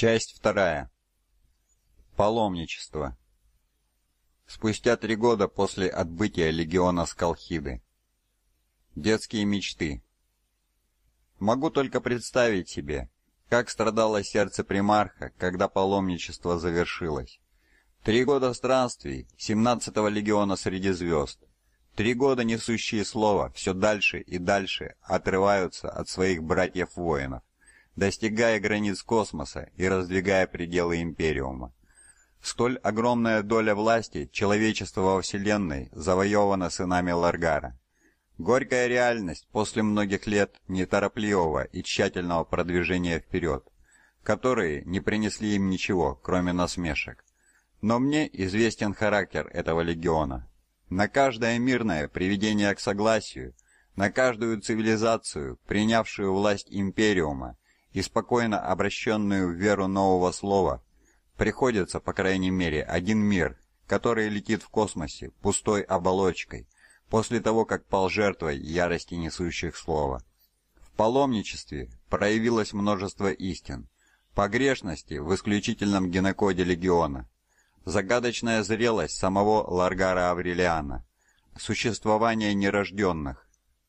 Часть вторая. Паломничество. Спустя три года после отбытия легиона с Скалхиды. Детские мечты. Могу только представить себе, как страдало сердце примарха, когда паломничество завершилось. Три года странствий 17-го легиона среди звезд. Три года несущие слово все дальше и дальше отрываются от своих братьев-воинов достигая границ космоса и раздвигая пределы Империума. Столь огромная доля власти человечества во Вселенной завоевана сынами Ларгара. Горькая реальность после многих лет неторопливого и тщательного продвижения вперед, которые не принесли им ничего, кроме насмешек. Но мне известен характер этого легиона. На каждое мирное приведение к согласию, на каждую цивилизацию, принявшую власть Империума, и спокойно обращенную в веру нового слова, приходится, по крайней мере, один мир, который летит в космосе пустой оболочкой, после того, как пал жертвой ярости несущих слова. В паломничестве проявилось множество истин, погрешности в исключительном генокоде легиона, загадочная зрелость самого Ларгара Аврелиана, существование нерожденных,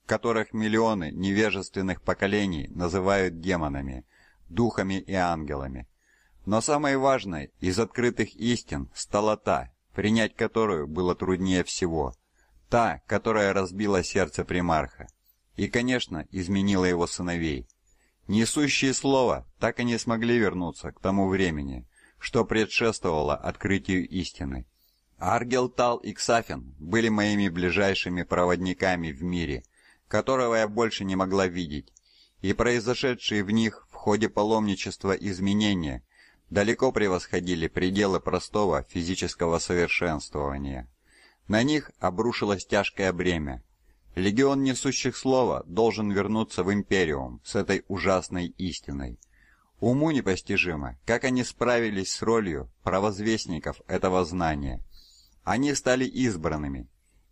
которых миллионы невежественных поколений называют демонами, духами и ангелами. Но самой важной из открытых истин стала та, принять которую было труднее всего, та, которая разбила сердце примарха и, конечно, изменила его сыновей. Несущие слово так и не смогли вернуться к тому времени, что предшествовало открытию истины. Аргел Тал и Ксафин были моими ближайшими проводниками в мире – которого я больше не могла видеть, и произошедшие в них в ходе паломничества изменения далеко превосходили пределы простого физического совершенствования. На них обрушилось тяжкое бремя. Легион несущих слова должен вернуться в Империум с этой ужасной истиной. Уму непостижимо, как они справились с ролью провозвестников этого знания. Они стали избранными.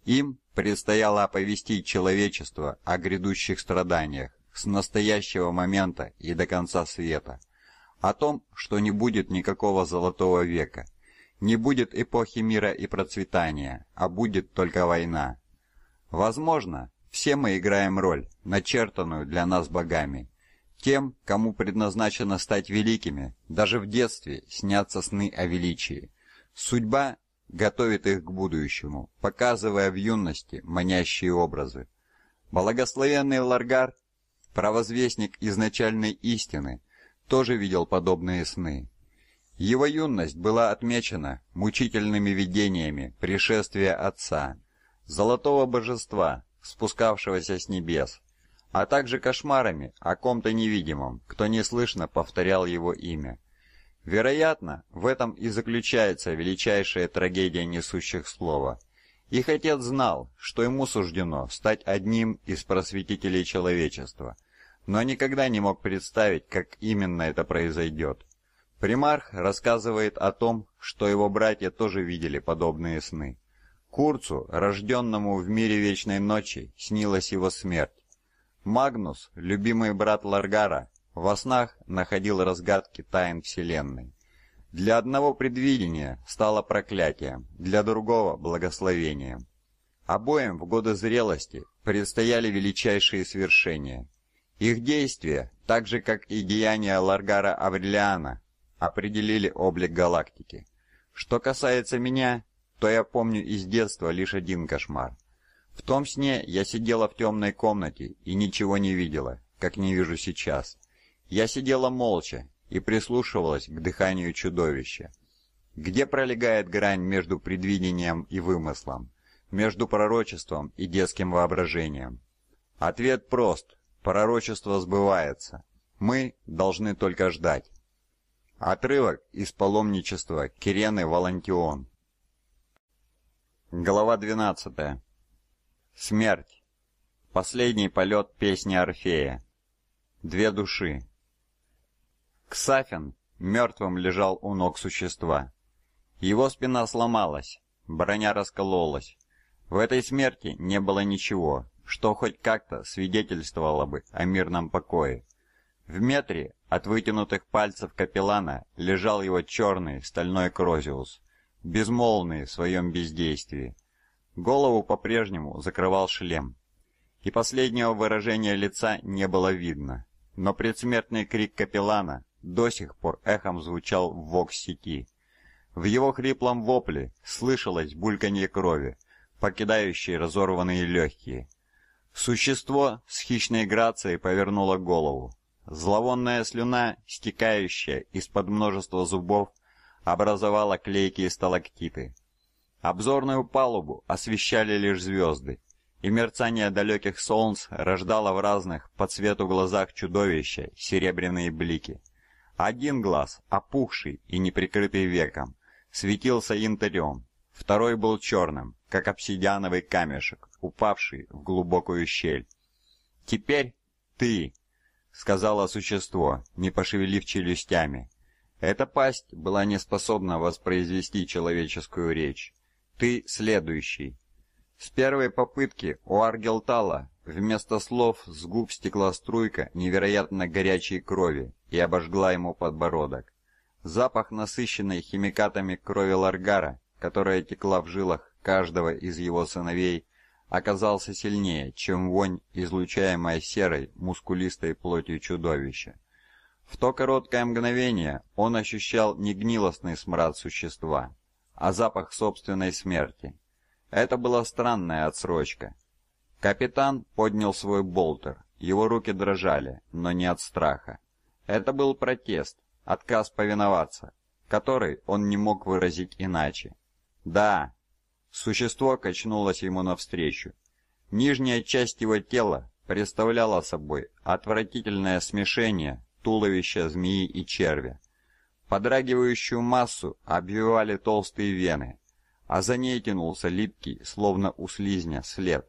Им Предстояло оповестить человечество о грядущих страданиях с настоящего момента и до конца света, о том, что не будет никакого золотого века, не будет эпохи мира и процветания, а будет только война. Возможно, все мы играем роль, начертанную для нас богами. Тем, кому предназначено стать великими, даже в детстве снятся сны о величии. Судьба готовит их к будущему, показывая в юности манящие образы. Благословенный Ларгар, провозвестник изначальной истины, тоже видел подобные сны. Его юность была отмечена мучительными видениями пришествия отца, золотого божества, спускавшегося с небес, а также кошмарами о ком-то невидимом, кто неслышно повторял его имя. Вероятно, в этом и заключается величайшая трагедия несущих слова. Их отец знал, что ему суждено стать одним из просветителей человечества, но никогда не мог представить, как именно это произойдет. Примарх рассказывает о том, что его братья тоже видели подобные сны. Курцу, рожденному в мире вечной ночи, снилась его смерть. Магнус, любимый брат Ларгара, во снах находил разгадки тайн Вселенной. Для одного предвидение стало проклятием, для другого – благословением. Обоим в годы зрелости предстояли величайшие свершения. Их действия, так же как и деяния Ларгара Аврелиана, определили облик галактики. Что касается меня, то я помню из детства лишь один кошмар. В том сне я сидела в темной комнате и ничего не видела, как не вижу сейчас. Я сидела молча и прислушивалась к дыханию чудовища. Где пролегает грань между предвидением и вымыслом, между пророчеством и детским воображением? Ответ прост. Пророчество сбывается. Мы должны только ждать. Отрывок из паломничества Кирены Волантион. Глава 12. Смерть. Последний полет песни Орфея. Две души. Ксафин мертвым лежал у ног существа. Его спина сломалась, броня раскололась. В этой смерти не было ничего, что хоть как-то свидетельствовало бы о мирном покое. В метре от вытянутых пальцев капеллана лежал его черный стальной крозиус, безмолвный в своем бездействии. Голову по-прежнему закрывал шлем. И последнего выражения лица не было видно, но предсмертный крик капеллана до сих пор эхом звучал в сети В его хриплом вопле слышалось бульканье крови, покидающей разорванные легкие. Существо с хищной грацией повернуло голову. Зловонная слюна, стекающая из-под множества зубов, образовала клейкие сталактиты. Обзорную палубу освещали лишь звезды, и мерцание далеких солнц рождало в разных по цвету глазах чудовища серебряные блики. Один глаз, опухший и неприкрытый веком, светился янтарем, второй был черным, как обсидиановый камешек, упавший в глубокую щель. «Теперь ты!» — сказала существо, не пошевелив челюстями. Эта пасть была не способна воспроизвести человеческую речь. «Ты следующий!» С первой попытки у Аргелтала вместо слов с губ стекла струйка невероятно горячей крови и обожгла ему подбородок. Запах насыщенной химикатами крови Ларгара, которая текла в жилах каждого из его сыновей, оказался сильнее, чем вонь, излучаемая серой, мускулистой плотью чудовища. В то короткое мгновение он ощущал не гнилостный смрад существа, а запах собственной смерти, это была странная отсрочка. Капитан поднял свой болтер. Его руки дрожали, но не от страха. Это был протест, отказ повиноваться, который он не мог выразить иначе. Да. Существо качнулось ему навстречу. Нижняя часть его тела представляла собой отвратительное смешение туловища змеи и червя. Подрагивающую массу обвивали толстые вены, а за ней тянулся липкий, словно у слизня, след,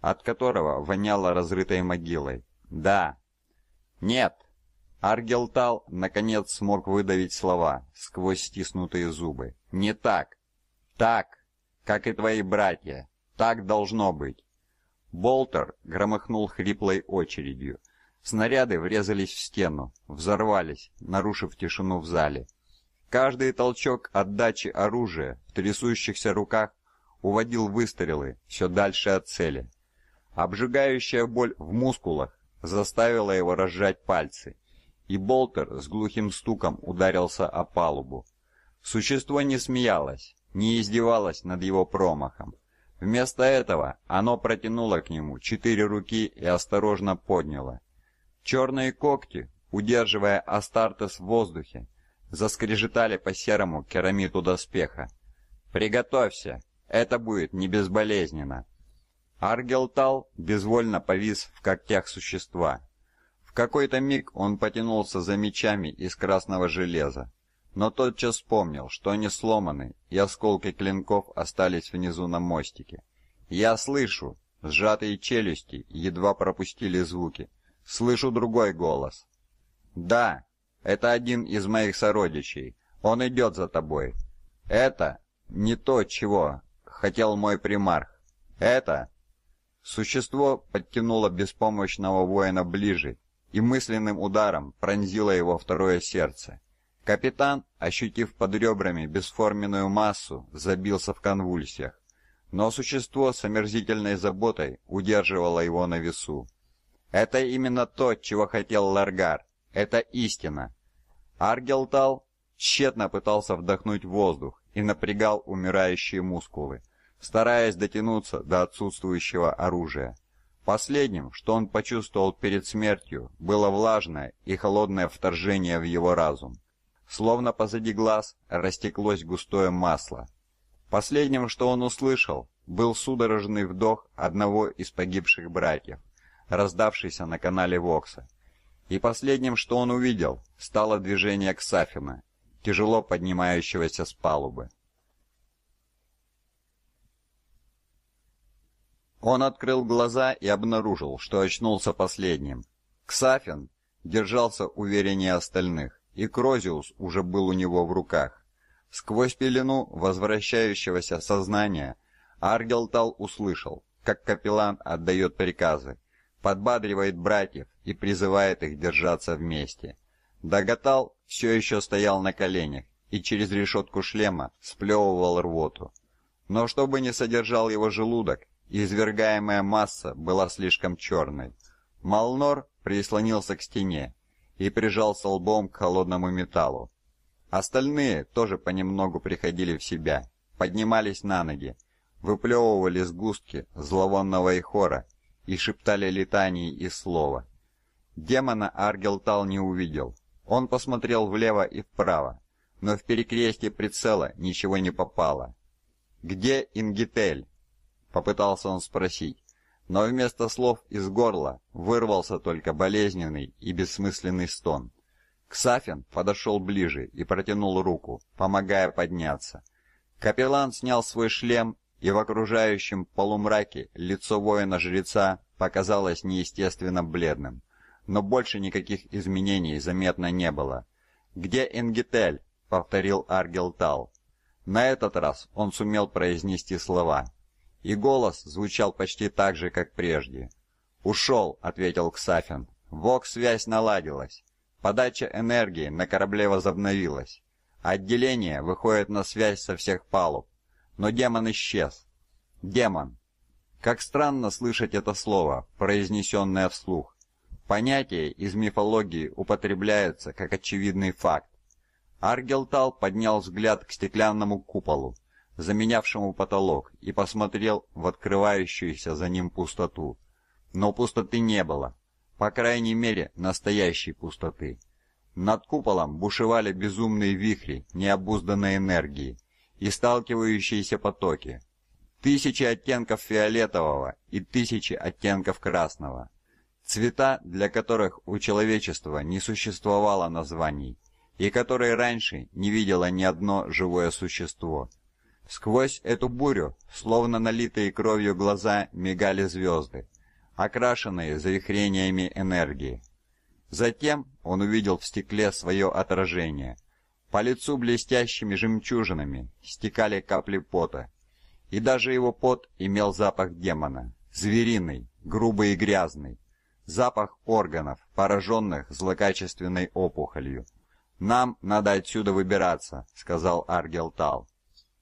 от которого воняло разрытой могилой. «Да!» «Нет!» Аргелтал, наконец, смог выдавить слова сквозь стиснутые зубы. «Не так! Так, как и твои братья! Так должно быть!» Болтер громыхнул хриплой очередью. Снаряды врезались в стену, взорвались, нарушив тишину в зале. Каждый толчок отдачи оружия в трясущихся руках уводил выстрелы все дальше от цели. Обжигающая боль в мускулах заставила его разжать пальцы, и болтер с глухим стуком ударился о палубу. Существо не смеялось, не издевалось над его промахом. Вместо этого оно протянуло к нему четыре руки и осторожно подняло. Черные когти, удерживая Астартес в воздухе, заскрежетали по серому керамиту доспеха. «Приготовься! Это будет не безболезненно!» Аргелтал безвольно повис в когтях существа. В какой-то миг он потянулся за мечами из красного железа, но тотчас вспомнил, что они сломаны, и осколки клинков остались внизу на мостике. «Я слышу!» Сжатые челюсти едва пропустили звуки. Слышу другой голос. «Да!» Это один из моих сородичей. Он идет за тобой. Это не то, чего хотел мой примарх. Это существо подтянуло беспомощного воина ближе и мысленным ударом пронзило его второе сердце. Капитан, ощутив под ребрами бесформенную массу, забился в конвульсиях, но существо с омерзительной заботой удерживало его на весу. Это именно то, чего хотел Ларгар. Это истина. Аргелтал тщетно пытался вдохнуть воздух и напрягал умирающие мускулы, стараясь дотянуться до отсутствующего оружия. Последним, что он почувствовал перед смертью, было влажное и холодное вторжение в его разум. Словно позади глаз растеклось густое масло. Последним, что он услышал, был судорожный вдох одного из погибших братьев, раздавшийся на канале Вокса. И последним, что он увидел, стало движение Ксафина, тяжело поднимающегося с палубы. Он открыл глаза и обнаружил, что очнулся последним. Ксафин держался увереннее остальных, и Крозиус уже был у него в руках. Сквозь пелену возвращающегося сознания Аргелтал услышал, как капеллан отдает приказы, подбадривает братьев и призывает их держаться вместе. Доготал все еще стоял на коленях и через решетку шлема сплевывал рвоту. Но чтобы не содержал его желудок, извергаемая масса была слишком черной. Малнор прислонился к стене и прижался лбом к холодному металлу. Остальные тоже понемногу приходили в себя, поднимались на ноги, выплевывали сгустки зловонного ихора и шептали летаний и слова. Демона Аргелтал не увидел. Он посмотрел влево и вправо, но в перекрестье прицела ничего не попало. «Где Ингитель?» — попытался он спросить, но вместо слов из горла вырвался только болезненный и бессмысленный стон. Ксафин подошел ближе и протянул руку, помогая подняться. Капеллан снял свой шлем и в окружающем полумраке лицо воина-жреца показалось неестественно бледным, но больше никаких изменений заметно не было. «Где Энгетель?» — повторил Аргелтал. На этот раз он сумел произнести слова, и голос звучал почти так же, как прежде. «Ушел», — ответил Ксафин. Вок связь наладилась. Подача энергии на корабле возобновилась. Отделение выходит на связь со всех палуб но демон исчез. Демон. Как странно слышать это слово, произнесенное вслух. Понятие из мифологии употребляется как очевидный факт. Аргелтал поднял взгляд к стеклянному куполу, заменявшему потолок, и посмотрел в открывающуюся за ним пустоту. Но пустоты не было, по крайней мере, настоящей пустоты. Над куполом бушевали безумные вихри необузданной энергии и сталкивающиеся потоки. Тысячи оттенков фиолетового и тысячи оттенков красного. Цвета, для которых у человечества не существовало названий, и которые раньше не видело ни одно живое существо. Сквозь эту бурю, словно налитые кровью глаза, мигали звезды, окрашенные завихрениями энергии. Затем он увидел в стекле свое отражение – по лицу блестящими жемчужинами стекали капли пота, и даже его пот имел запах демона, звериный, грубый и грязный, запах органов, пораженных злокачественной опухолью. Нам надо отсюда выбираться, сказал Аргелтал.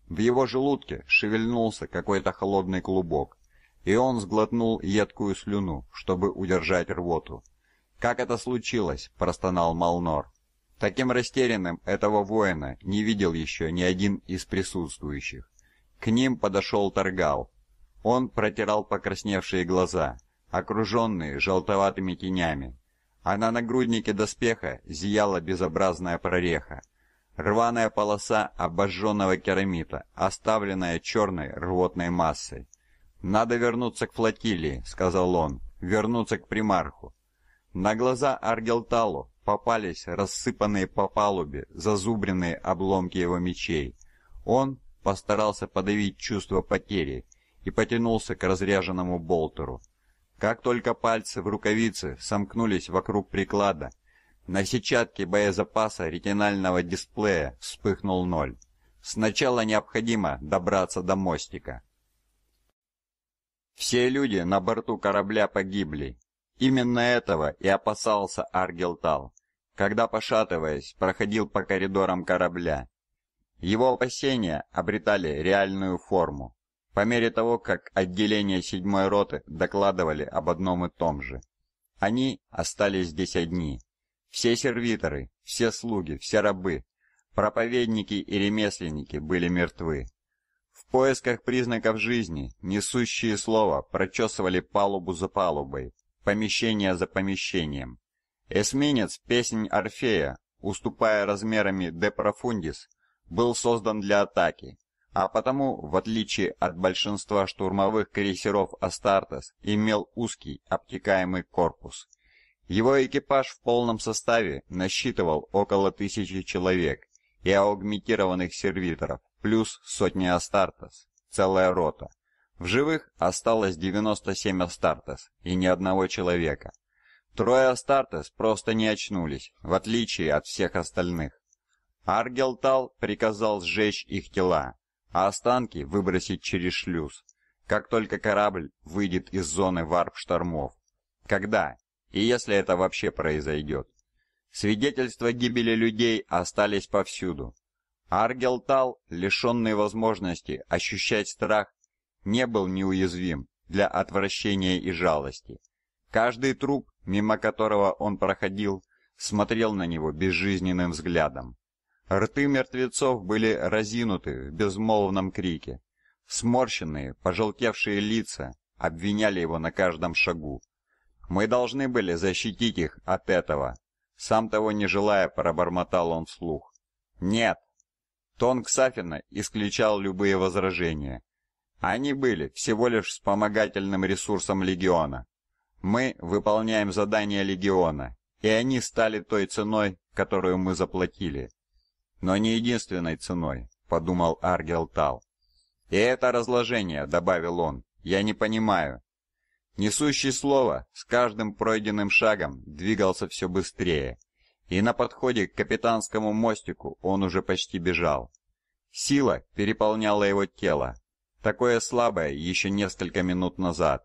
В его желудке шевельнулся какой-то холодный клубок, и он сглотнул едкую слюну, чтобы удержать рвоту. Как это случилось, простонал Малнор. Таким растерянным этого воина не видел еще ни один из присутствующих. К ним подошел Таргал. Он протирал покрасневшие глаза, окруженные желтоватыми тенями, а на нагруднике доспеха зияла безобразная прореха. Рваная полоса обожженного керамита, оставленная черной рвотной массой. «Надо вернуться к флотилии», — сказал он, — «вернуться к примарху». На глаза Аргелталу попались рассыпанные по палубе зазубренные обломки его мечей. Он постарался подавить чувство потери и потянулся к разряженному болтеру. Как только пальцы в рукавице сомкнулись вокруг приклада, на сетчатке боезапаса ретинального дисплея вспыхнул ноль. Сначала необходимо добраться до мостика. Все люди на борту корабля погибли, Именно этого и опасался Аргилтал, когда, пошатываясь, проходил по коридорам корабля. Его опасения обретали реальную форму, по мере того, как отделения седьмой роты докладывали об одном и том же. Они остались здесь одни. Все сервиторы, все слуги, все рабы, проповедники и ремесленники были мертвы. В поисках признаков жизни несущие слово прочесывали палубу за палубой, помещение за помещением. Эсминец «Песнь Орфея», уступая размерами «Де Профундис», был создан для атаки, а потому, в отличие от большинства штурмовых крейсеров «Астартес», имел узкий обтекаемый корпус. Его экипаж в полном составе насчитывал около тысячи человек и аугментированных сервиторов, плюс сотни «Астартес», целая рота. В живых осталось 97 Астартес и ни одного человека. Трое Астартес просто не очнулись, в отличие от всех остальных. Аргелтал приказал сжечь их тела, а останки выбросить через шлюз, как только корабль выйдет из зоны варп-штормов. Когда и если это вообще произойдет? Свидетельства гибели людей остались повсюду. Аргелтал, лишенный возможности ощущать страх, не был неуязвим для отвращения и жалости. Каждый труп, мимо которого он проходил, смотрел на него безжизненным взглядом. Рты мертвецов были разинуты в безмолвном крике. Сморщенные, пожелтевшие лица обвиняли его на каждом шагу. «Мы должны были защитить их от этого», — сам того не желая, пробормотал он вслух. «Нет». Тон Ксафина исключал любые возражения. Они были всего лишь вспомогательным ресурсом легиона. Мы выполняем задания легиона, и они стали той ценой, которую мы заплатили. Но не единственной ценой, подумал Аргел Тал. И это разложение, добавил он. Я не понимаю. Несущий слово с каждым пройденным шагом двигался все быстрее, и на подходе к капитанскому мостику он уже почти бежал. Сила переполняла его тело, такое слабое еще несколько минут назад.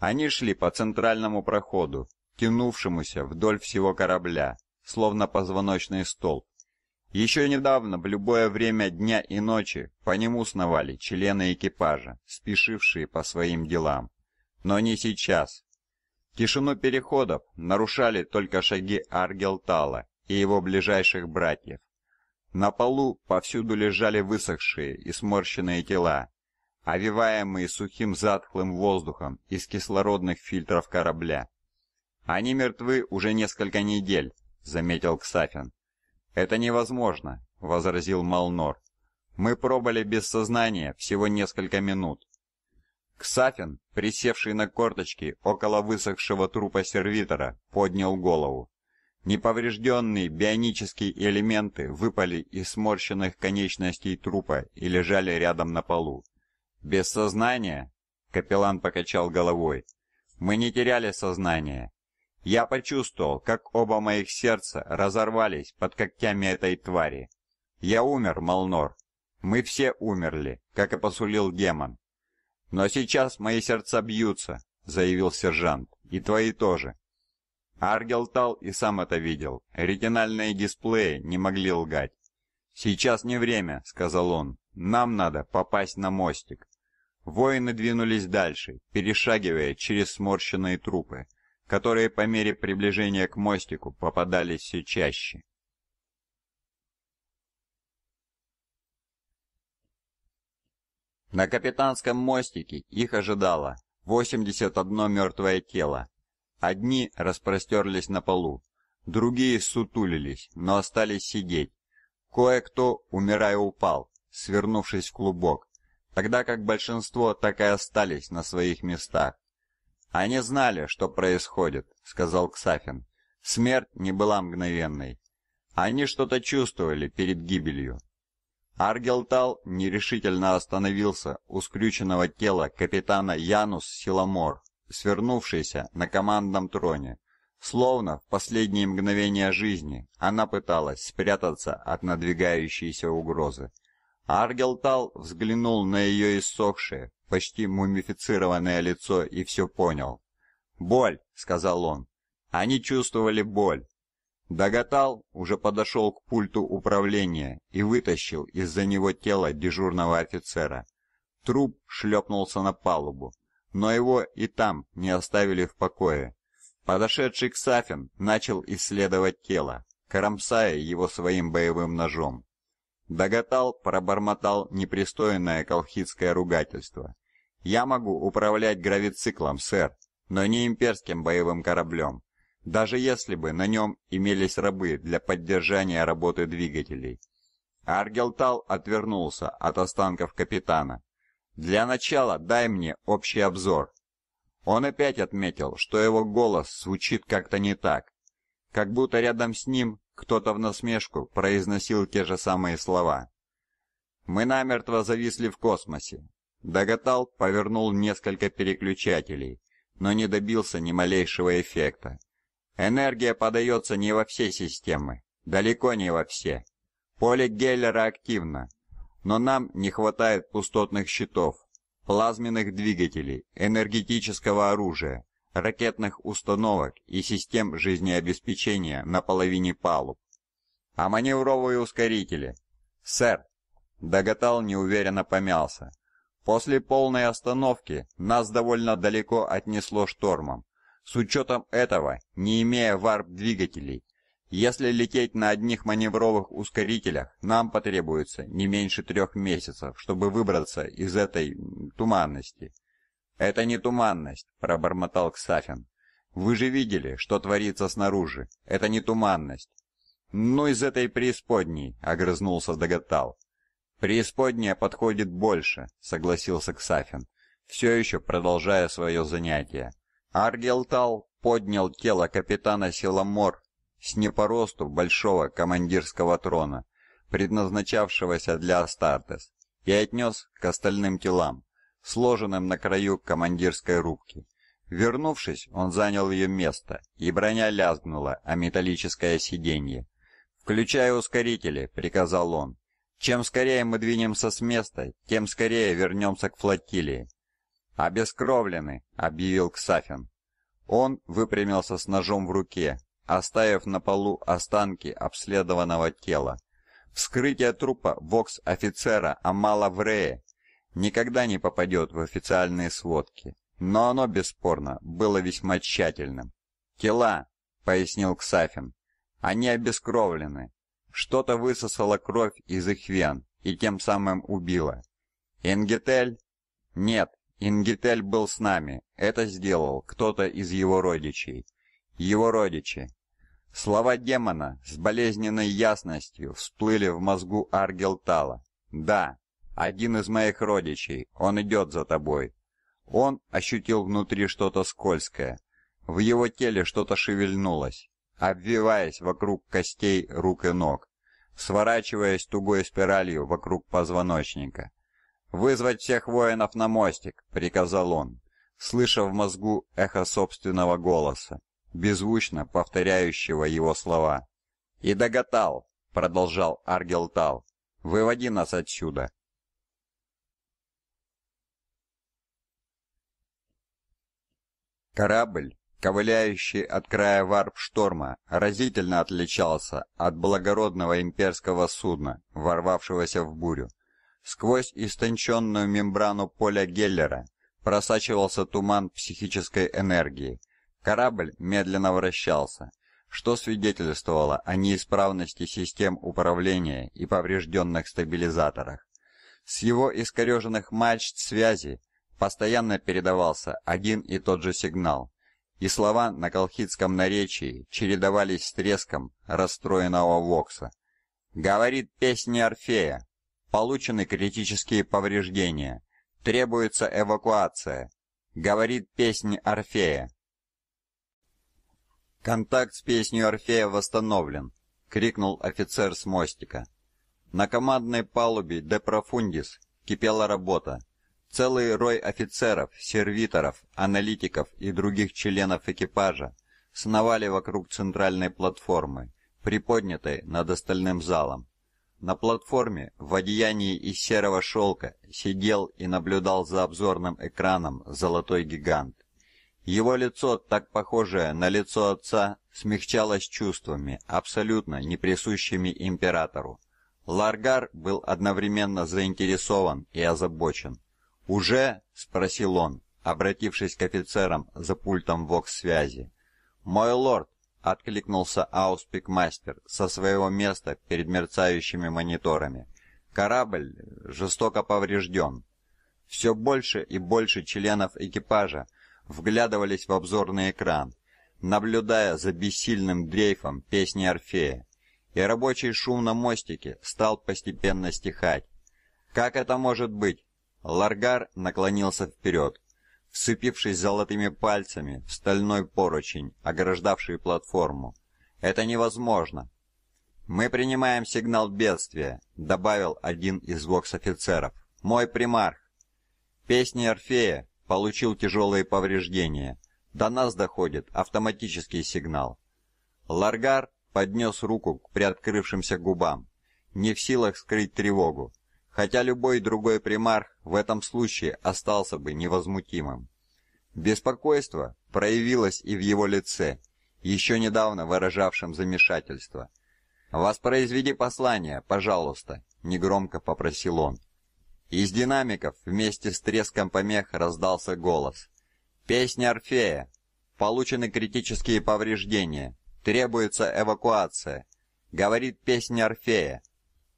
Они шли по центральному проходу, тянувшемуся вдоль всего корабля, словно позвоночный столб. Еще недавно, в любое время дня и ночи, по нему сновали члены экипажа, спешившие по своим делам. Но не сейчас. Тишину переходов нарушали только шаги Аргелтала и его ближайших братьев. На полу повсюду лежали высохшие и сморщенные тела, овиваемые сухим затхлым воздухом из кислородных фильтров корабля. «Они мертвы уже несколько недель», — заметил Ксафин. «Это невозможно», — возразил Малнор. «Мы пробыли без сознания всего несколько минут». Ксафин, присевший на корточки около высохшего трупа сервитора, поднял голову. Неповрежденные бионические элементы выпали из сморщенных конечностей трупа и лежали рядом на полу. «Без сознания?» — капеллан покачал головой. «Мы не теряли сознание. Я почувствовал, как оба моих сердца разорвались под когтями этой твари. Я умер, Молнор. Мы все умерли, как и посулил демон. Но сейчас мои сердца бьются, заявил сержант, и твои тоже. Аргел тал и сам это видел. Ретинальные дисплеи не могли лгать. Сейчас не время, сказал он. Нам надо попасть на мостик. Воины двинулись дальше, перешагивая через сморщенные трупы, которые по мере приближения к мостику попадались все чаще. На капитанском мостике их ожидало 81 мертвое тело. Одни распростерлись на полу, другие сутулились, но остались сидеть. Кое-кто, умирая, упал, свернувшись в клубок, тогда как большинство так и остались на своих местах. «Они знали, что происходит», — сказал Ксафин. «Смерть не была мгновенной. Они что-то чувствовали перед гибелью». Аргелтал нерешительно остановился у скрюченного тела капитана Янус Силомор, свернувшийся на командном троне. Словно в последние мгновения жизни она пыталась спрятаться от надвигающейся угрозы. Аргелтал взглянул на ее иссохшее, почти мумифицированное лицо и все понял. «Боль!» — сказал он. Они чувствовали боль. Доготал уже подошел к пульту управления и вытащил из-за него тело дежурного офицера. Труп шлепнулся на палубу, но его и там не оставили в покое. Подошедший к Сафин начал исследовать тело, карамсая его своим боевым ножом. Доготал пробормотал непристойное колхидское ругательство. «Я могу управлять гравициклом, сэр, но не имперским боевым кораблем, даже если бы на нем имелись рабы для поддержания работы двигателей». Аргелтал отвернулся от останков капитана. «Для начала дай мне общий обзор». Он опять отметил, что его голос звучит как-то не так, как будто рядом с ним кто-то в насмешку произносил те же самые слова. «Мы намертво зависли в космосе». Доготал повернул несколько переключателей, но не добился ни малейшего эффекта. Энергия подается не во все системы, далеко не во все. Поле Геллера активно, но нам не хватает пустотных щитов, плазменных двигателей, энергетического оружия, ракетных установок и систем жизнеобеспечения на половине палуб. А маневровые ускорители? Сэр, Доготал неуверенно помялся. После полной остановки нас довольно далеко отнесло штормом. С учетом этого, не имея варп-двигателей, если лететь на одних маневровых ускорителях, нам потребуется не меньше трех месяцев, чтобы выбраться из этой туманности. «Это не туманность», — пробормотал Ксафин. «Вы же видели, что творится снаружи. Это не туманность». «Ну, из этой преисподней», — огрызнулся Даготал. «Преисподняя подходит больше», — согласился Ксафин, все еще продолжая свое занятие. Аргелтал поднял тело капитана Силамор с непоросту большого командирского трона, предназначавшегося для Астартес, и отнес к остальным телам сложенным на краю командирской рубки. Вернувшись, он занял ее место, и броня лязгнула о металлическое сиденье. «Включай ускорители», — приказал он. «Чем скорее мы двинемся с места, тем скорее вернемся к флотилии». «Обескровлены», — объявил Ксафин. Он выпрямился с ножом в руке, оставив на полу останки обследованного тела. Вскрытие трупа вокс-офицера Амала Врея никогда не попадет в официальные сводки, но оно, бесспорно, было весьма тщательным. «Тела», — пояснил Ксафин, — «они обескровлены. Что-то высосало кровь из их вен и тем самым убило. Ингетель?» «Нет, Ингетель был с нами. Это сделал кто-то из его родичей. Его родичи». Слова демона с болезненной ясностью всплыли в мозгу Аргелтала. «Да, один из моих родичей. Он идет за тобой. Он ощутил внутри что-то скользкое. В его теле что-то шевельнулось, обвиваясь вокруг костей рук и ног, сворачиваясь тугой спиралью вокруг позвоночника. «Вызвать всех воинов на мостик!» — приказал он, слыша в мозгу эхо собственного голоса, беззвучно повторяющего его слова. «И доготал!» — продолжал Аргелтал. «Выводи нас отсюда!» Корабль, ковыляющий от края варп-шторма, разительно отличался от благородного имперского судна, ворвавшегося в бурю. Сквозь истонченную мембрану поля Геллера просачивался туман психической энергии. Корабль медленно вращался, что свидетельствовало о неисправности систем управления и поврежденных стабилизаторах. С его искореженных мачт связи Постоянно передавался один и тот же сигнал, и слова на колхидском наречии чередовались с треском расстроенного вокса. «Говорит песня Орфея. Получены критические повреждения. Требуется эвакуация. Говорит песня Орфея». «Контакт с песней Орфея восстановлен», — крикнул офицер с мостика. На командной палубе «Де Профундис» кипела работа. Целый рой офицеров, сервиторов, аналитиков и других членов экипажа сновали вокруг центральной платформы, приподнятой над остальным залом. На платформе в одеянии из серого шелка сидел и наблюдал за обзорным экраном золотой гигант. Его лицо, так похожее на лицо отца, смягчалось чувствами, абсолютно не присущими императору. Ларгар был одновременно заинтересован и озабочен. «Уже?» — спросил он, обратившись к офицерам за пультом вокс-связи. «Мой лорд!» — откликнулся Ауспикмастер со своего места перед мерцающими мониторами. «Корабль жестоко поврежден». Все больше и больше членов экипажа вглядывались в обзорный экран, наблюдая за бессильным дрейфом песни Орфея, и рабочий шум на мостике стал постепенно стихать. «Как это может быть?» Ларгар наклонился вперед, всыпившись золотыми пальцами в стальной поручень, ограждавший платформу. «Это невозможно!» «Мы принимаем сигнал бедствия», — добавил один из вокс-офицеров. «Мой примарх!» Песни Орфея получил тяжелые повреждения. До нас доходит автоматический сигнал. Ларгар поднес руку к приоткрывшимся губам, не в силах скрыть тревогу хотя любой другой примарх в этом случае остался бы невозмутимым. Беспокойство проявилось и в его лице, еще недавно выражавшем замешательство. «Воспроизведи послание, пожалуйста», — негромко попросил он. Из динамиков вместе с треском помех раздался голос. «Песня Орфея. Получены критические повреждения. Требуется эвакуация». Говорит песня Орфея.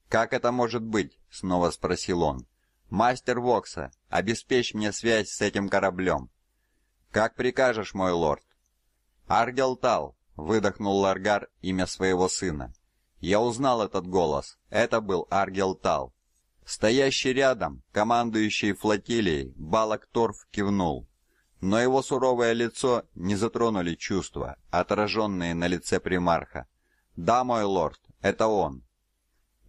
«Как это может быть?» — снова спросил он. «Мастер Вокса, обеспечь мне связь с этим кораблем». «Как прикажешь, мой лорд». «Аргелтал», — выдохнул Ларгар имя своего сына. Я узнал этот голос. Это был Аргелтал. Стоящий рядом, командующий флотилией, Балак Торф кивнул. Но его суровое лицо не затронули чувства, отраженные на лице примарха. «Да, мой лорд, это он».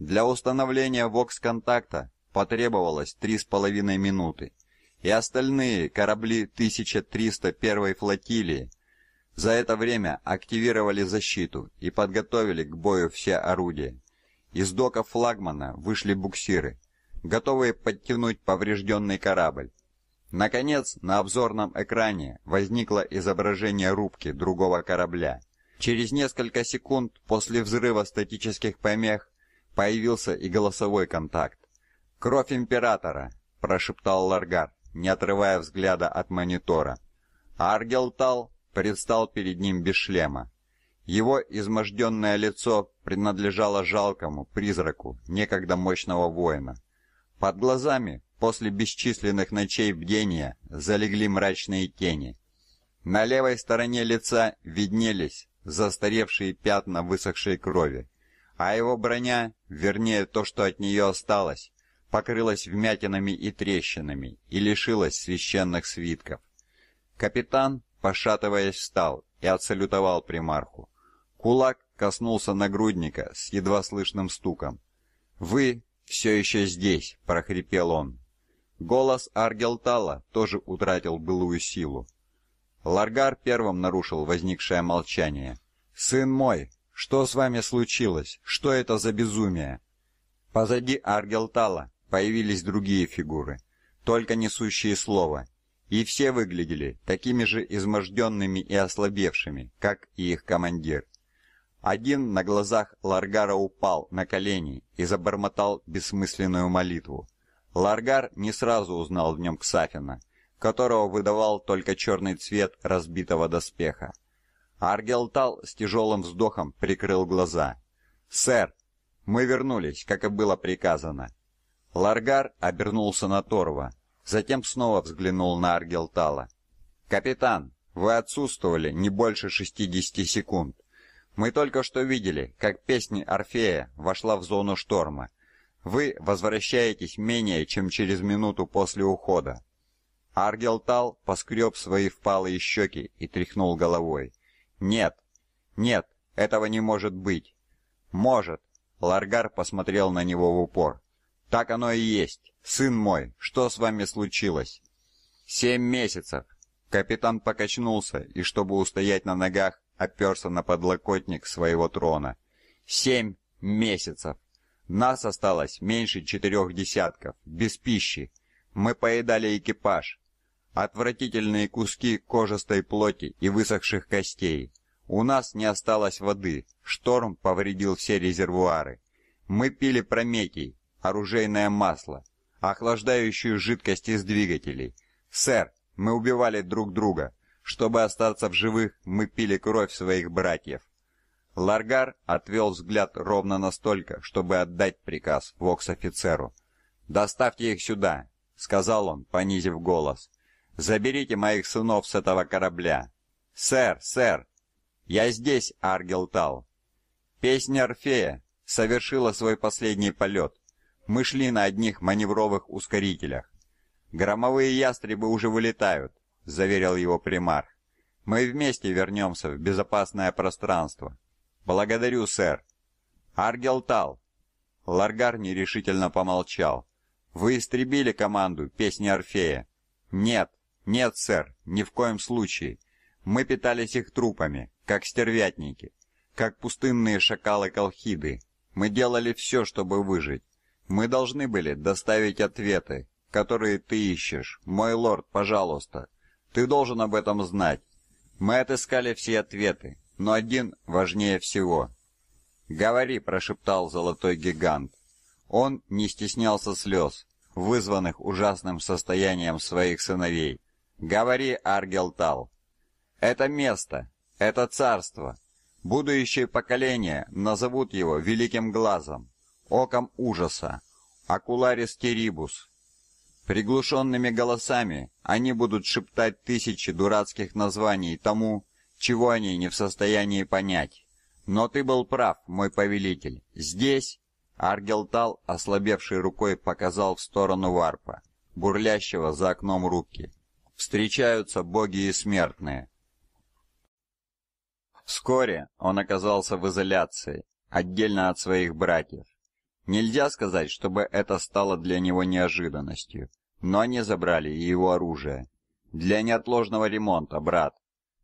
Для установления вокс-контакта потребовалось 3,5 минуты, и остальные корабли 1301 флотилии за это время активировали защиту и подготовили к бою все орудия. Из доков флагмана вышли буксиры, готовые подтянуть поврежденный корабль. Наконец, на обзорном экране возникло изображение рубки другого корабля. Через несколько секунд после взрыва статических помех Появился и голосовой контакт. «Кровь Императора!» – прошептал Ларгар, не отрывая взгляда от монитора. Аргелтал предстал перед ним без шлема. Его изможденное лицо принадлежало жалкому призраку некогда мощного воина. Под глазами, после бесчисленных ночей бдения, залегли мрачные тени. На левой стороне лица виднелись застаревшие пятна высохшей крови а его броня, вернее то, что от нее осталось, покрылась вмятинами и трещинами и лишилась священных свитков. Капитан, пошатываясь, встал и отсалютовал примарху. Кулак коснулся нагрудника с едва слышным стуком. «Вы все еще здесь!» — прохрипел он. Голос Аргелтала тоже утратил былую силу. Ларгар первым нарушил возникшее молчание. «Сын мой, что с вами случилось? Что это за безумие? Позади Аргелтала появились другие фигуры, только несущие слово, и все выглядели такими же изможденными и ослабевшими, как и их командир. Один на глазах Ларгара упал на колени и забормотал бессмысленную молитву. Ларгар не сразу узнал в нем Ксафина, которого выдавал только черный цвет разбитого доспеха. Аргелтал с тяжелым вздохом прикрыл глаза. «Сэр, мы вернулись, как и было приказано». Ларгар обернулся на Торва, затем снова взглянул на Аргелтала. «Капитан, вы отсутствовали не больше 60 секунд. Мы только что видели, как песня Орфея вошла в зону шторма. Вы возвращаетесь менее чем через минуту после ухода». Аргелтал поскреб свои впалые щеки и тряхнул головой. Нет. Нет, этого не может быть. Может. Ларгар посмотрел на него в упор. Так оно и есть. Сын мой, что с вами случилось? Семь месяцев. Капитан покачнулся и, чтобы устоять на ногах, оперся на подлокотник своего трона. Семь месяцев. Нас осталось меньше четырех десятков, без пищи. Мы поедали экипаж, Отвратительные куски кожистой плоти и высохших костей. У нас не осталось воды. Шторм повредил все резервуары. Мы пили прометий, оружейное масло, охлаждающую жидкость из двигателей. Сэр, мы убивали друг друга. Чтобы остаться в живых, мы пили кровь своих братьев. Ларгар отвел взгляд ровно настолько, чтобы отдать приказ вокс-офицеру. «Доставьте их сюда», — сказал он, понизив голос. Заберите моих сынов с этого корабля. Сэр, сэр, я здесь, Аргелтал. Песня Орфея совершила свой последний полет. Мы шли на одних маневровых ускорителях. Громовые ястребы уже вылетают, заверил его примарх. Мы вместе вернемся в безопасное пространство. Благодарю, сэр. Аргелтал. Ларгар нерешительно помолчал. Вы истребили команду Песня Орфея? Нет. «Нет, сэр, ни в коем случае. Мы питались их трупами, как стервятники, как пустынные шакалы-колхиды. Мы делали все, чтобы выжить. Мы должны были доставить ответы, которые ты ищешь. Мой лорд, пожалуйста, ты должен об этом знать. Мы отыскали все ответы, но один важнее всего». «Говори», — прошептал золотой гигант. Он не стеснялся слез, вызванных ужасным состоянием своих сыновей. Говори, Аргелтал. Это место, это царство. Будущие поколения назовут его Великим Глазом, Оком Ужаса, Акуларис Терибус. Приглушенными голосами они будут шептать тысячи дурацких названий тому, чего они не в состоянии понять. Но ты был прав, мой повелитель. Здесь Аргелтал, ослабевший рукой, показал в сторону варпа, бурлящего за окном рубки встречаются боги и смертные. Вскоре он оказался в изоляции, отдельно от своих братьев. Нельзя сказать, чтобы это стало для него неожиданностью, но они забрали и его оружие. Для неотложного ремонта, брат.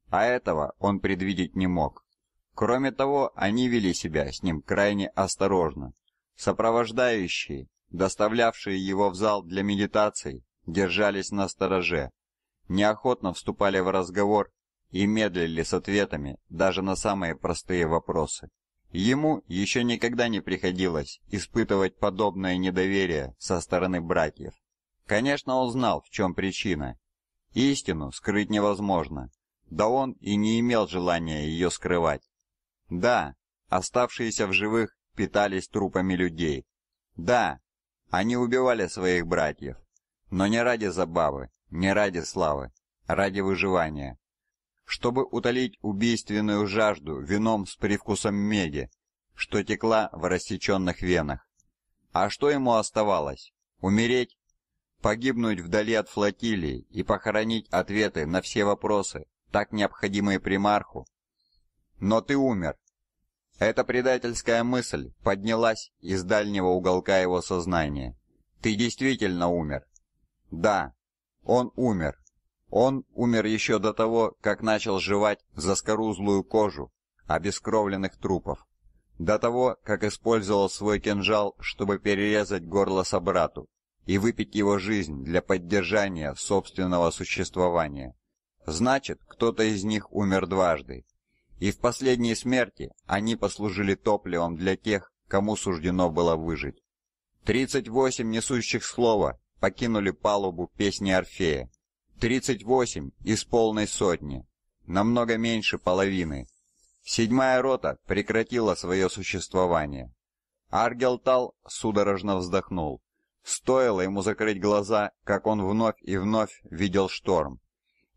А этого он предвидеть не мог. Кроме того, они вели себя с ним крайне осторожно. Сопровождающие, доставлявшие его в зал для медитаций, держались на стороже, неохотно вступали в разговор и медлили с ответами даже на самые простые вопросы. Ему еще никогда не приходилось испытывать подобное недоверие со стороны братьев. Конечно, он знал, в чем причина. Истину скрыть невозможно, да он и не имел желания ее скрывать. Да, оставшиеся в живых питались трупами людей. Да, они убивали своих братьев, но не ради забавы, не ради славы, а ради выживания. Чтобы утолить убийственную жажду вином с привкусом меди, что текла в рассеченных венах. А что ему оставалось? Умереть? Погибнуть вдали от флотилии и похоронить ответы на все вопросы, так необходимые примарху? Но ты умер. Эта предательская мысль поднялась из дальнего уголка его сознания. Ты действительно умер. Да, он умер. Он умер еще до того, как начал жевать заскорузлую кожу обескровленных трупов, до того, как использовал свой кинжал, чтобы перерезать горло собрату и выпить его жизнь для поддержания собственного существования. Значит, кто-то из них умер дважды. И в последней смерти они послужили топливом для тех, кому суждено было выжить. 38 несущих слова покинули палубу песни Орфея. восемь из полной сотни, намного меньше половины. Седьмая рота прекратила свое существование. Аргелтал судорожно вздохнул. Стоило ему закрыть глаза, как он вновь и вновь видел шторм.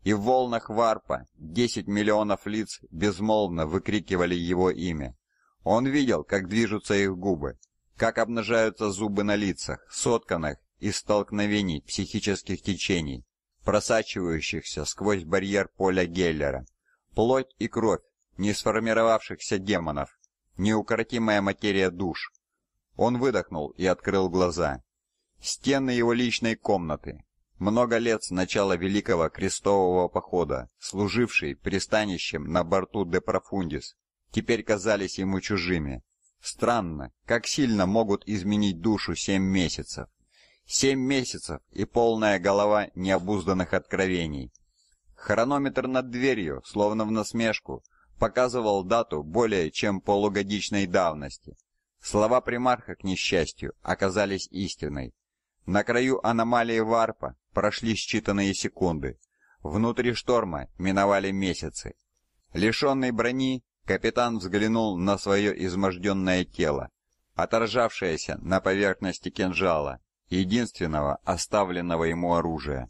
И в волнах варпа 10 миллионов лиц безмолвно выкрикивали его имя. Он видел, как движутся их губы, как обнажаются зубы на лицах, сотканных и столкновений психических течений, просачивающихся сквозь барьер поля Геллера. Плоть и кровь не сформировавшихся демонов, неукротимая материя душ. Он выдохнул и открыл глаза. Стены его личной комнаты, много лет с начала Великого Крестового Похода, служившей пристанищем на борту де Профундис, теперь казались ему чужими. Странно, как сильно могут изменить душу семь месяцев. Семь месяцев и полная голова необузданных откровений. Хронометр над дверью, словно в насмешку, показывал дату более чем полугодичной давности. Слова примарха, к несчастью, оказались истиной. На краю аномалии Варпа прошли считанные секунды. Внутри шторма миновали месяцы. Лишенный брони, капитан взглянул на свое изможденное тело, оторжавшееся на поверхности кинжала, единственного оставленного ему оружия.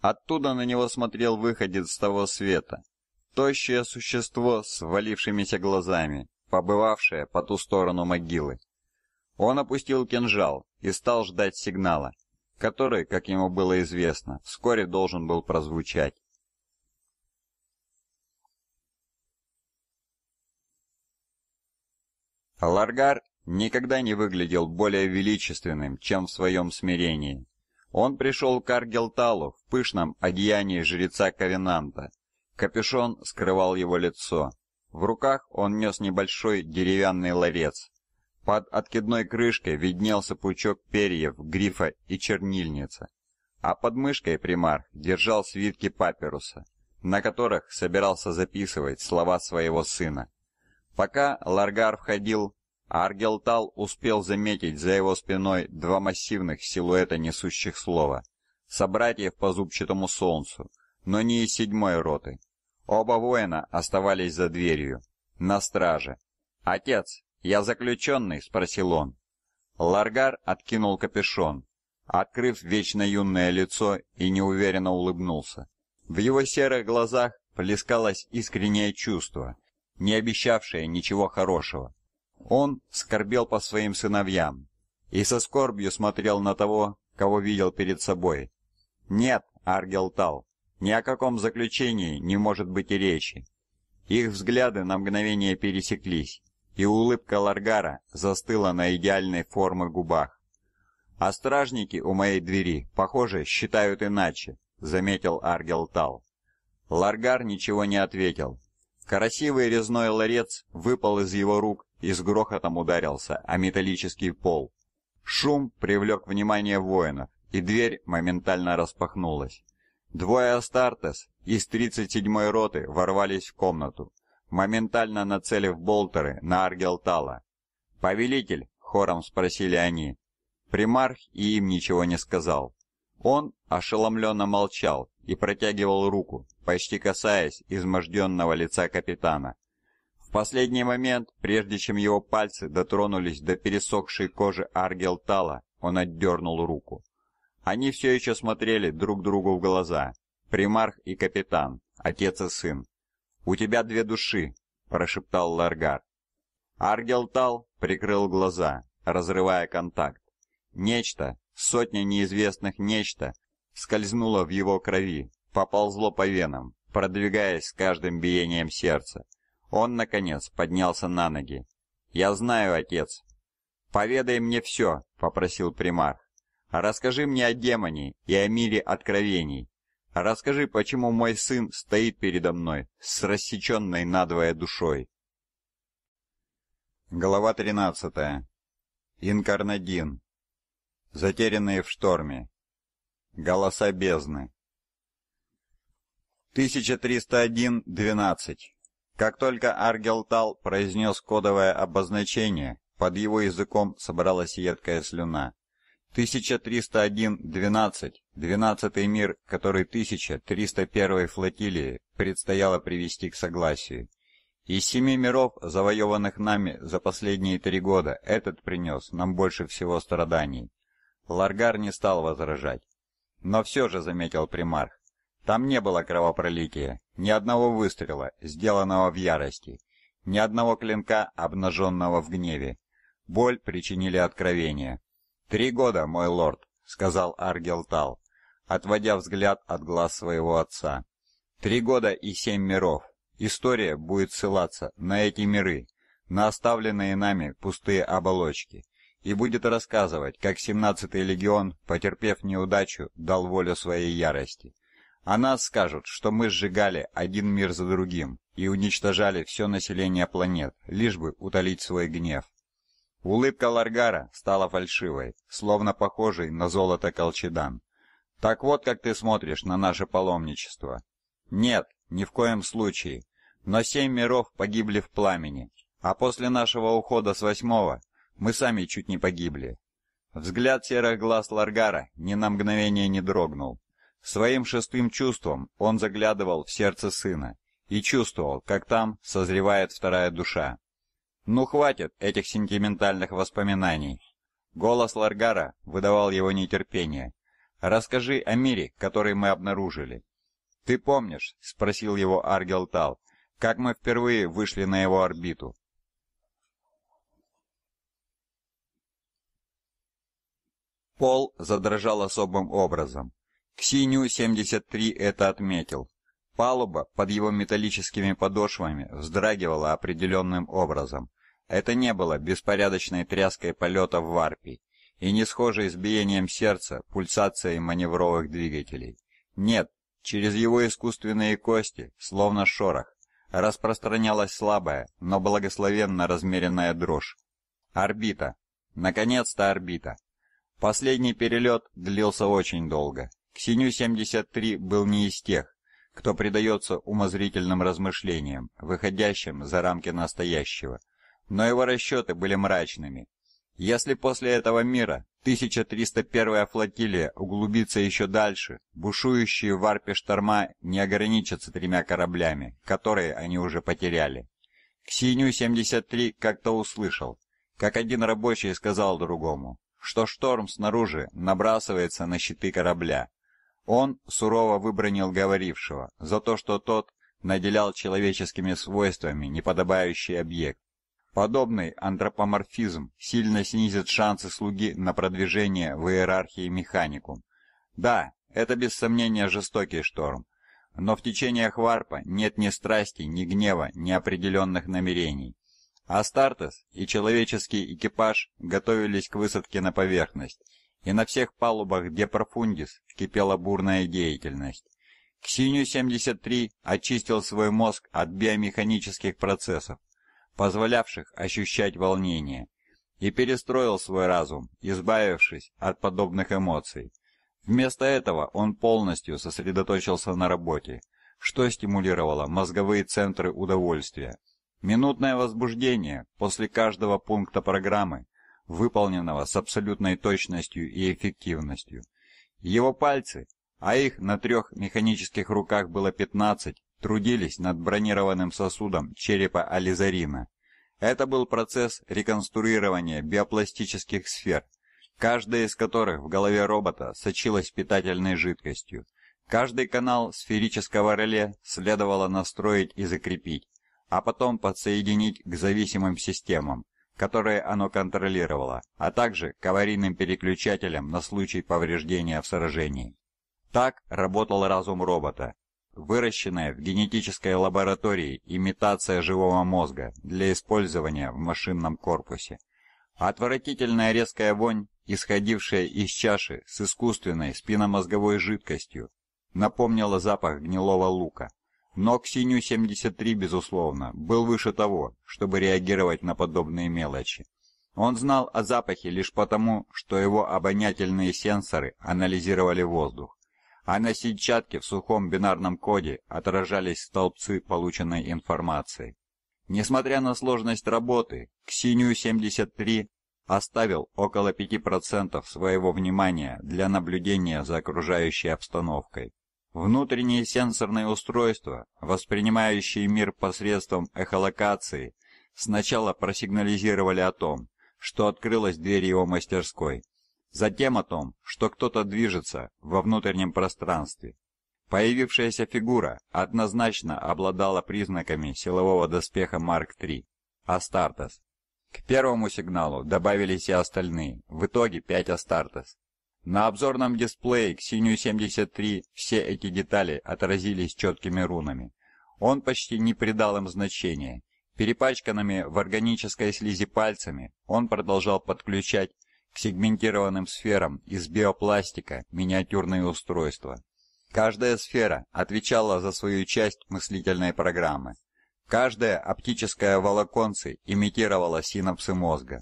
Оттуда на него смотрел выходец с того света, тощее существо с валившимися глазами, побывавшее по ту сторону могилы. Он опустил кинжал и стал ждать сигнала, который, как ему было известно, вскоре должен был прозвучать. Ларгар никогда не выглядел более величественным, чем в своем смирении. Он пришел к Аргелталу в пышном одеянии жреца Ковенанта. Капюшон скрывал его лицо. В руках он нес небольшой деревянный ларец. Под откидной крышкой виднелся пучок перьев, грифа и чернильница. А под мышкой примарх держал свитки папируса, на которых собирался записывать слова своего сына. Пока Ларгар входил, Аргелтал успел заметить за его спиной два массивных силуэта несущих слова, собратьев по зубчатому солнцу, но не из седьмой роты. Оба воина оставались за дверью, на страже. «Отец, я заключенный?» — спросил он. Ларгар откинул капюшон, открыв вечно юное лицо и неуверенно улыбнулся. В его серых глазах плескалось искреннее чувство, не обещавшее ничего хорошего. Он скорбел по своим сыновьям и со скорбью смотрел на того, кого видел перед собой. Нет, Аргелтал, ни о каком заключении не может быть и речи. Их взгляды на мгновение пересеклись, и улыбка Ларгара застыла на идеальной форме губах. «А стражники у моей двери, похоже, считают иначе», — заметил Аргелтал. Ларгар ничего не ответил. Красивый резной ларец выпал из его рук и с грохотом ударился о металлический пол. Шум привлек внимание воинов, и дверь моментально распахнулась. Двое Астартес из 37-й роты ворвались в комнату, моментально нацелив болтеры на Аргелтала. «Повелитель?» — хором спросили они. Примарх и им ничего не сказал. Он ошеломленно молчал и протягивал руку, почти касаясь изможденного лица капитана последний момент, прежде чем его пальцы дотронулись до пересохшей кожи Аргелтала, он отдернул руку. Они все еще смотрели друг другу в глаза. Примарх и капитан, отец и сын. «У тебя две души», – прошептал Ларгар. Аргелтал прикрыл глаза, разрывая контакт. Нечто, сотня неизвестных нечто, скользнуло в его крови, поползло по венам, продвигаясь с каждым биением сердца. Он, наконец, поднялся на ноги. «Я знаю, отец». «Поведай мне все», — попросил примарх. «Расскажи мне о демоне и о мире откровений. Расскажи, почему мой сын стоит передо мной с рассеченной надвое душой». Глава 13. Инкарнадин. Затерянные в шторме. Голоса бездны. 1301-12 как только Аргелтал произнес кодовое обозначение, под его языком собралась едкая слюна. 1301-12, 12-й мир, который 1301-й флотилии предстояло привести к согласию. Из семи миров, завоеванных нами за последние три года, этот принес нам больше всего страданий. Ларгар не стал возражать. Но все же, заметил примарх, там не было кровопролития, ни одного выстрела, сделанного в ярости, ни одного клинка, обнаженного в гневе. Боль причинили откровения. «Три года, мой лорд», — сказал Аргелтал, отводя взгляд от глаз своего отца. «Три года и семь миров. История будет ссылаться на эти миры, на оставленные нами пустые оболочки» и будет рассказывать, как 17-й легион, потерпев неудачу, дал волю своей ярости, она нас скажут, что мы сжигали один мир за другим и уничтожали все население планет, лишь бы утолить свой гнев. Улыбка Ларгара стала фальшивой, словно похожей на золото колчедан. Так вот, как ты смотришь на наше паломничество. Нет, ни в коем случае. Но семь миров погибли в пламени, а после нашего ухода с восьмого мы сами чуть не погибли. Взгляд серых глаз Ларгара ни на мгновение не дрогнул. Своим шестым чувством он заглядывал в сердце сына и чувствовал, как там созревает вторая душа. «Ну хватит этих сентиментальных воспоминаний!» Голос Ларгара выдавал его нетерпение. «Расскажи о мире, который мы обнаружили». «Ты помнишь?» — спросил его Аргел «Как мы впервые вышли на его орбиту?» Пол задрожал особым образом. Ксинью-73 это отметил. Палуба под его металлическими подошвами вздрагивала определенным образом. Это не было беспорядочной тряской полета в варпе и не схоже с биением сердца, пульсацией маневровых двигателей. Нет, через его искусственные кости, словно шорох, распространялась слабая, но благословенно размеренная дрожь. Орбита. Наконец-то орбита. Последний перелет длился очень долго. Ксеню-73 был не из тех, кто предается умозрительным размышлениям, выходящим за рамки настоящего. Но его расчеты были мрачными. Если после этого мира 1301-я флотилия углубится еще дальше, бушующие в варпе шторма не ограничатся тремя кораблями, которые они уже потеряли. Ксеню-73 как-то услышал, как один рабочий сказал другому, что шторм снаружи набрасывается на щиты корабля, он сурово выбронил говорившего за то, что тот наделял человеческими свойствами неподобающий объект. Подобный антропоморфизм сильно снизит шансы слуги на продвижение в иерархии механикум. Да, это без сомнения жестокий шторм, но в течение Хварпа нет ни страсти, ни гнева, ни определенных намерений. Астартес и человеческий экипаж готовились к высадке на поверхность, и на всех палубах, где профундис, кипела бурная деятельность. Ксинью-73 очистил свой мозг от биомеханических процессов, позволявших ощущать волнение, и перестроил свой разум, избавившись от подобных эмоций. Вместо этого он полностью сосредоточился на работе, что стимулировало мозговые центры удовольствия. Минутное возбуждение после каждого пункта программы выполненного с абсолютной точностью и эффективностью. Его пальцы, а их на трех механических руках было 15, трудились над бронированным сосудом черепа Ализарина. Это был процесс реконструирования биопластических сфер, каждая из которых в голове робота сочилась питательной жидкостью. Каждый канал сферического реле следовало настроить и закрепить, а потом подсоединить к зависимым системам, которые оно контролировало, а также к аварийным переключателям на случай повреждения в сражении. Так работал разум робота. Выращенная в генетической лаборатории имитация живого мозга для использования в машинном корпусе. Отвратительная резкая вонь, исходившая из чаши с искусственной спинномозговой жидкостью, напомнила запах гнилого лука. Но Ксинью-73, безусловно, был выше того, чтобы реагировать на подобные мелочи. Он знал о запахе лишь потому, что его обонятельные сенсоры анализировали воздух, а на сетчатке в сухом бинарном коде отражались столбцы полученной информации. Несмотря на сложность работы, Ксинью-73 оставил около 5% своего внимания для наблюдения за окружающей обстановкой. Внутренние сенсорные устройства, воспринимающие мир посредством эхолокации, сначала просигнализировали о том, что открылась дверь его мастерской, затем о том, что кто-то движется во внутреннем пространстве. Появившаяся фигура однозначно обладала признаками силового доспеха Марк-3 «Астартес». К первому сигналу добавились и остальные, в итоге пять «Астартес». На обзорном дисплее Xeniu-73 все эти детали отразились четкими рунами. Он почти не придал им значения. Перепачканными в органической слизи пальцами он продолжал подключать к сегментированным сферам из биопластика миниатюрные устройства. Каждая сфера отвечала за свою часть мыслительной программы. Каждое оптическое волоконце имитировало синапсы мозга.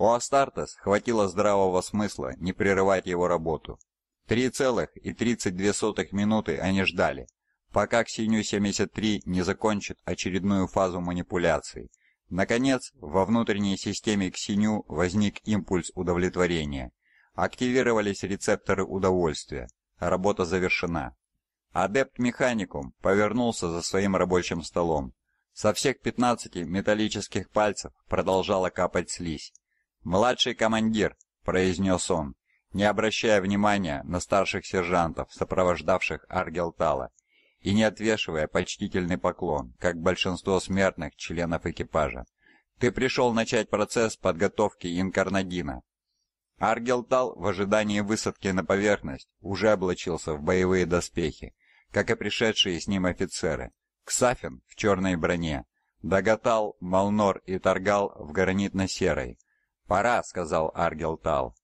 У Астартес хватило здравого смысла не прерывать его работу. 3,32 минуты они ждали, пока Ксению-73 не закончит очередную фазу манипуляций. Наконец, во внутренней системе Ксеню возник импульс удовлетворения. Активировались рецепторы удовольствия. Работа завершена. Адепт Механикум повернулся за своим рабочим столом. Со всех 15 металлических пальцев продолжала капать слизь. «Младший командир», — произнес он, не обращая внимания на старших сержантов, сопровождавших Аргелтала, и не отвешивая почтительный поклон, как большинство смертных членов экипажа. «Ты пришел начать процесс подготовки инкарнадина». Аргелтал в ожидании высадки на поверхность уже облачился в боевые доспехи, как и пришедшие с ним офицеры. Ксафин в черной броне, Дагатал, Малнор и Таргал в гранитно-серой, «Пора», — сказал Аргелтал.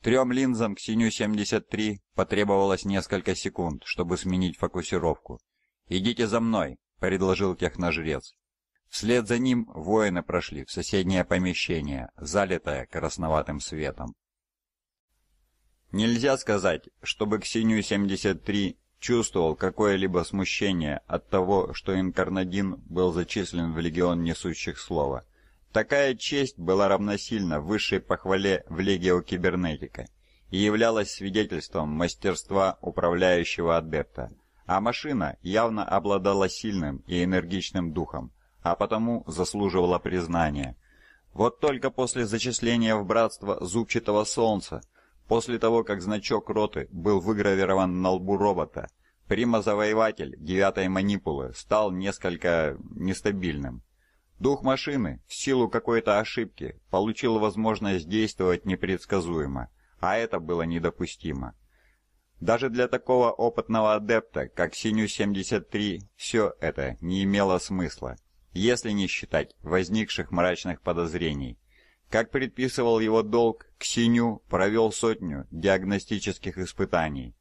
Трем линзам к Синю-73 потребовалось несколько секунд, чтобы сменить фокусировку. «Идите за мной», — предложил техножрец. Вслед за ним воины прошли в соседнее помещение, залитое красноватым светом. Нельзя сказать, чтобы к Синю-73 чувствовал какое-либо смущение от того, что Инкарнадин был зачислен в Легион Несущих Слова — Такая честь была равносильна высшей похвале в Легио Кибернетика и являлась свидетельством мастерства управляющего адепта. А машина явно обладала сильным и энергичным духом, а потому заслуживала признания. Вот только после зачисления в братство Зубчатого Солнца, после того, как значок роты был выгравирован на лбу робота, прима-завоеватель девятой манипулы стал несколько нестабильным. Дух машины, в силу какой-то ошибки, получил возможность действовать непредсказуемо, а это было недопустимо. Даже для такого опытного адепта, как Синю-73, все это не имело смысла, если не считать возникших мрачных подозрений. Как предписывал его долг, Ксеню провел сотню диагностических испытаний,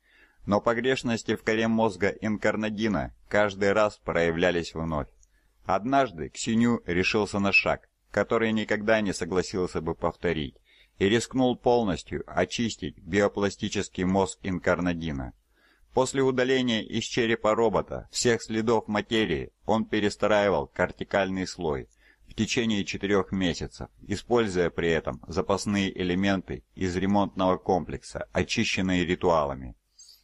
но погрешности в коре мозга Инкарнадина каждый раз проявлялись вновь. Однажды Ксеню решился на шаг, который никогда не согласился бы повторить, и рискнул полностью очистить биопластический мозг инкарнадина. После удаления из черепа робота всех следов материи он перестраивал кортикальный слой в течение четырех месяцев, используя при этом запасные элементы из ремонтного комплекса, очищенные ритуалами.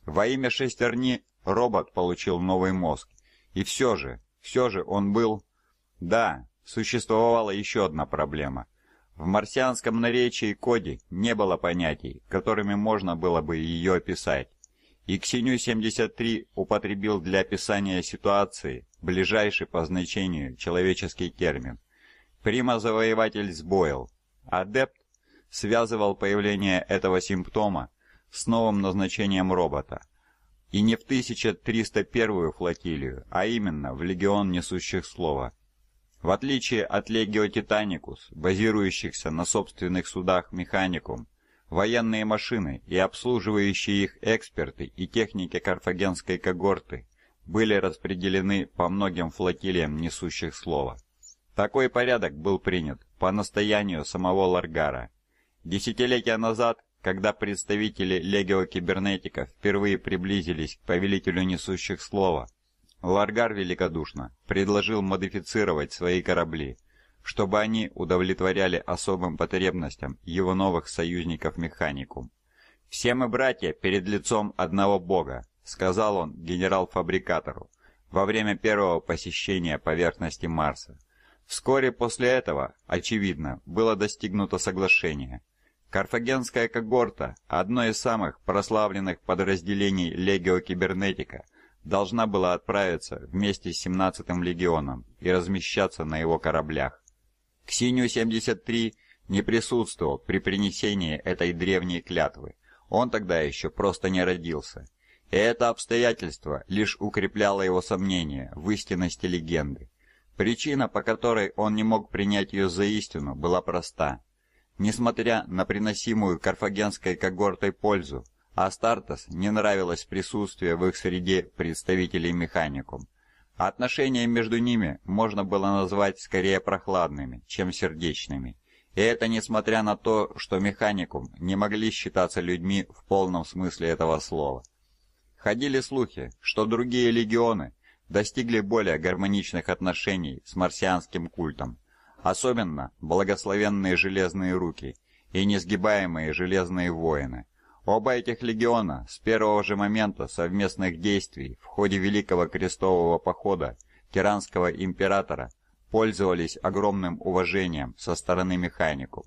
Во имя шестерни робот получил новый мозг. И все же все же он был... Да, существовала еще одна проблема. В марсианском наречии Коди не было понятий, которыми можно было бы ее описать. И Ксеню-73 употребил для описания ситуации ближайший по значению человеческий термин. Прима-завоеватель сбоил. Адепт связывал появление этого симптома с новым назначением робота и не в 1301-ю флотилию, а именно в легион несущих слова. В отличие от легио Титаникус, базирующихся на собственных судах Механикум, военные машины и обслуживающие их эксперты и техники карфагенской когорты были распределены по многим флотилиям несущих слова. Такой порядок был принят по настоянию самого Ларгара. Десятилетия назад когда представители Легио Кибернетика впервые приблизились к повелителю несущих слова, Ларгар великодушно предложил модифицировать свои корабли, чтобы они удовлетворяли особым потребностям его новых союзников механику. «Все мы братья перед лицом одного бога», — сказал он генерал-фабрикатору во время первого посещения поверхности Марса. Вскоре после этого, очевидно, было достигнуто соглашение — Карфагенская когорта, одно из самых прославленных подразделений Легио Кибернетика, должна была отправиться вместе с 17-м легионом и размещаться на его кораблях. Ксинию-73 не присутствовал при принесении этой древней клятвы. Он тогда еще просто не родился. И это обстоятельство лишь укрепляло его сомнения в истинности легенды. Причина, по которой он не мог принять ее за истину, была проста. Несмотря на приносимую карфагенской когортой пользу, Астартес не нравилось присутствие в их среде представителей механикум. Отношения между ними можно было назвать скорее прохладными, чем сердечными. И это несмотря на то, что механикум не могли считаться людьми в полном смысле этого слова. Ходили слухи, что другие легионы достигли более гармоничных отношений с марсианским культом – Особенно благословенные железные руки и несгибаемые железные воины. Оба этих легиона с первого же момента совместных действий в ходе Великого Крестового Похода Тиранского императора пользовались огромным уважением со стороны механиков.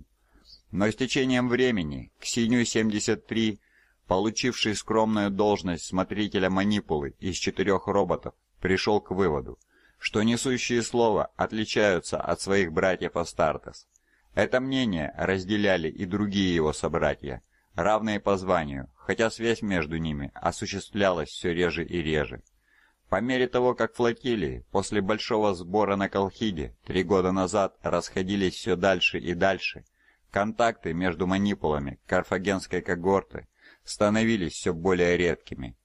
Но с течением времени Ксению-73, получивший скромную должность смотрителя манипулы из четырех роботов, пришел к выводу – что несущие слова отличаются от своих братьев Астартес. Это мнение разделяли и другие его собратья, равные по званию, хотя связь между ними осуществлялась все реже и реже. По мере того, как флотилии после большого сбора на Колхиде три года назад расходились все дальше и дальше, контакты между манипулами карфагенской когорты становились все более редкими.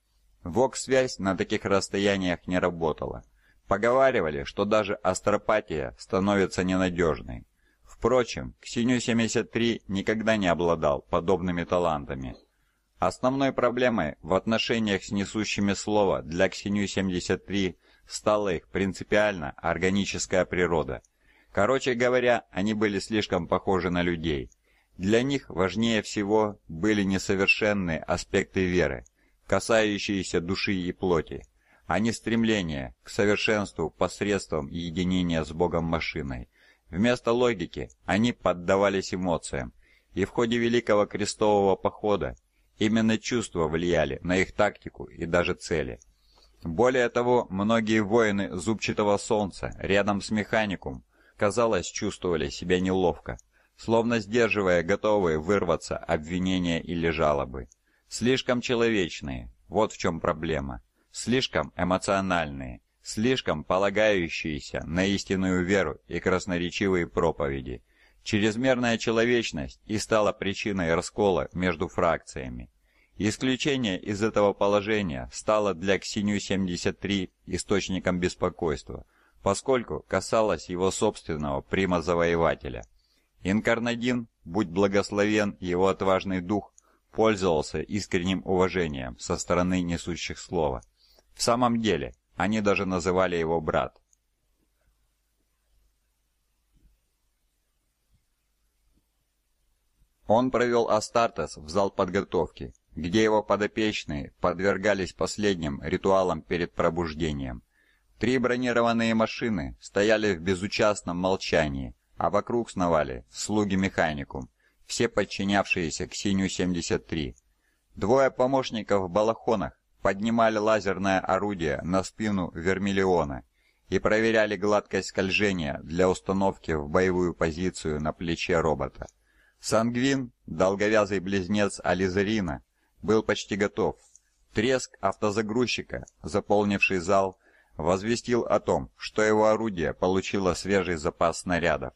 Вок связь на таких расстояниях не работала – Поговаривали, что даже астропатия становится ненадежной. Впрочем, Ксеню-73 никогда не обладал подобными талантами. Основной проблемой в отношениях с несущими слова для Ксеню-73 стала их принципиально органическая природа. Короче говоря, они были слишком похожи на людей. Для них важнее всего были несовершенные аспекты веры, касающиеся души и плоти а не стремление к совершенству посредством единения с Богом машиной. Вместо логики они поддавались эмоциям, и в ходе Великого Крестового Похода именно чувства влияли на их тактику и даже цели. Более того, многие воины Зубчатого Солнца рядом с Механикум, казалось, чувствовали себя неловко, словно сдерживая готовые вырваться обвинения или жалобы. Слишком человечные, вот в чем проблема – слишком эмоциональные, слишком полагающиеся на истинную веру и красноречивые проповеди. Чрезмерная человечность и стала причиной раскола между фракциями. Исключение из этого положения стало для Ксеню-73 источником беспокойства, поскольку касалось его собственного прима-завоевателя. Инкарнадин, будь благословен его отважный дух, пользовался искренним уважением со стороны несущих слова – в самом деле, они даже называли его брат. Он провел Астартес в зал подготовки, где его подопечные подвергались последним ритуалам перед пробуждением. Три бронированные машины стояли в безучастном молчании, а вокруг сновали слуги механикум, все подчинявшиеся к Синю-73. Двое помощников в балахонах поднимали лазерное орудие на спину Вермиллиона и проверяли гладкость скольжения для установки в боевую позицию на плече робота. Сангвин, долговязый близнец Ализерина, был почти готов. Треск автозагрузчика, заполнивший зал, возвестил о том, что его орудие получило свежий запас снарядов.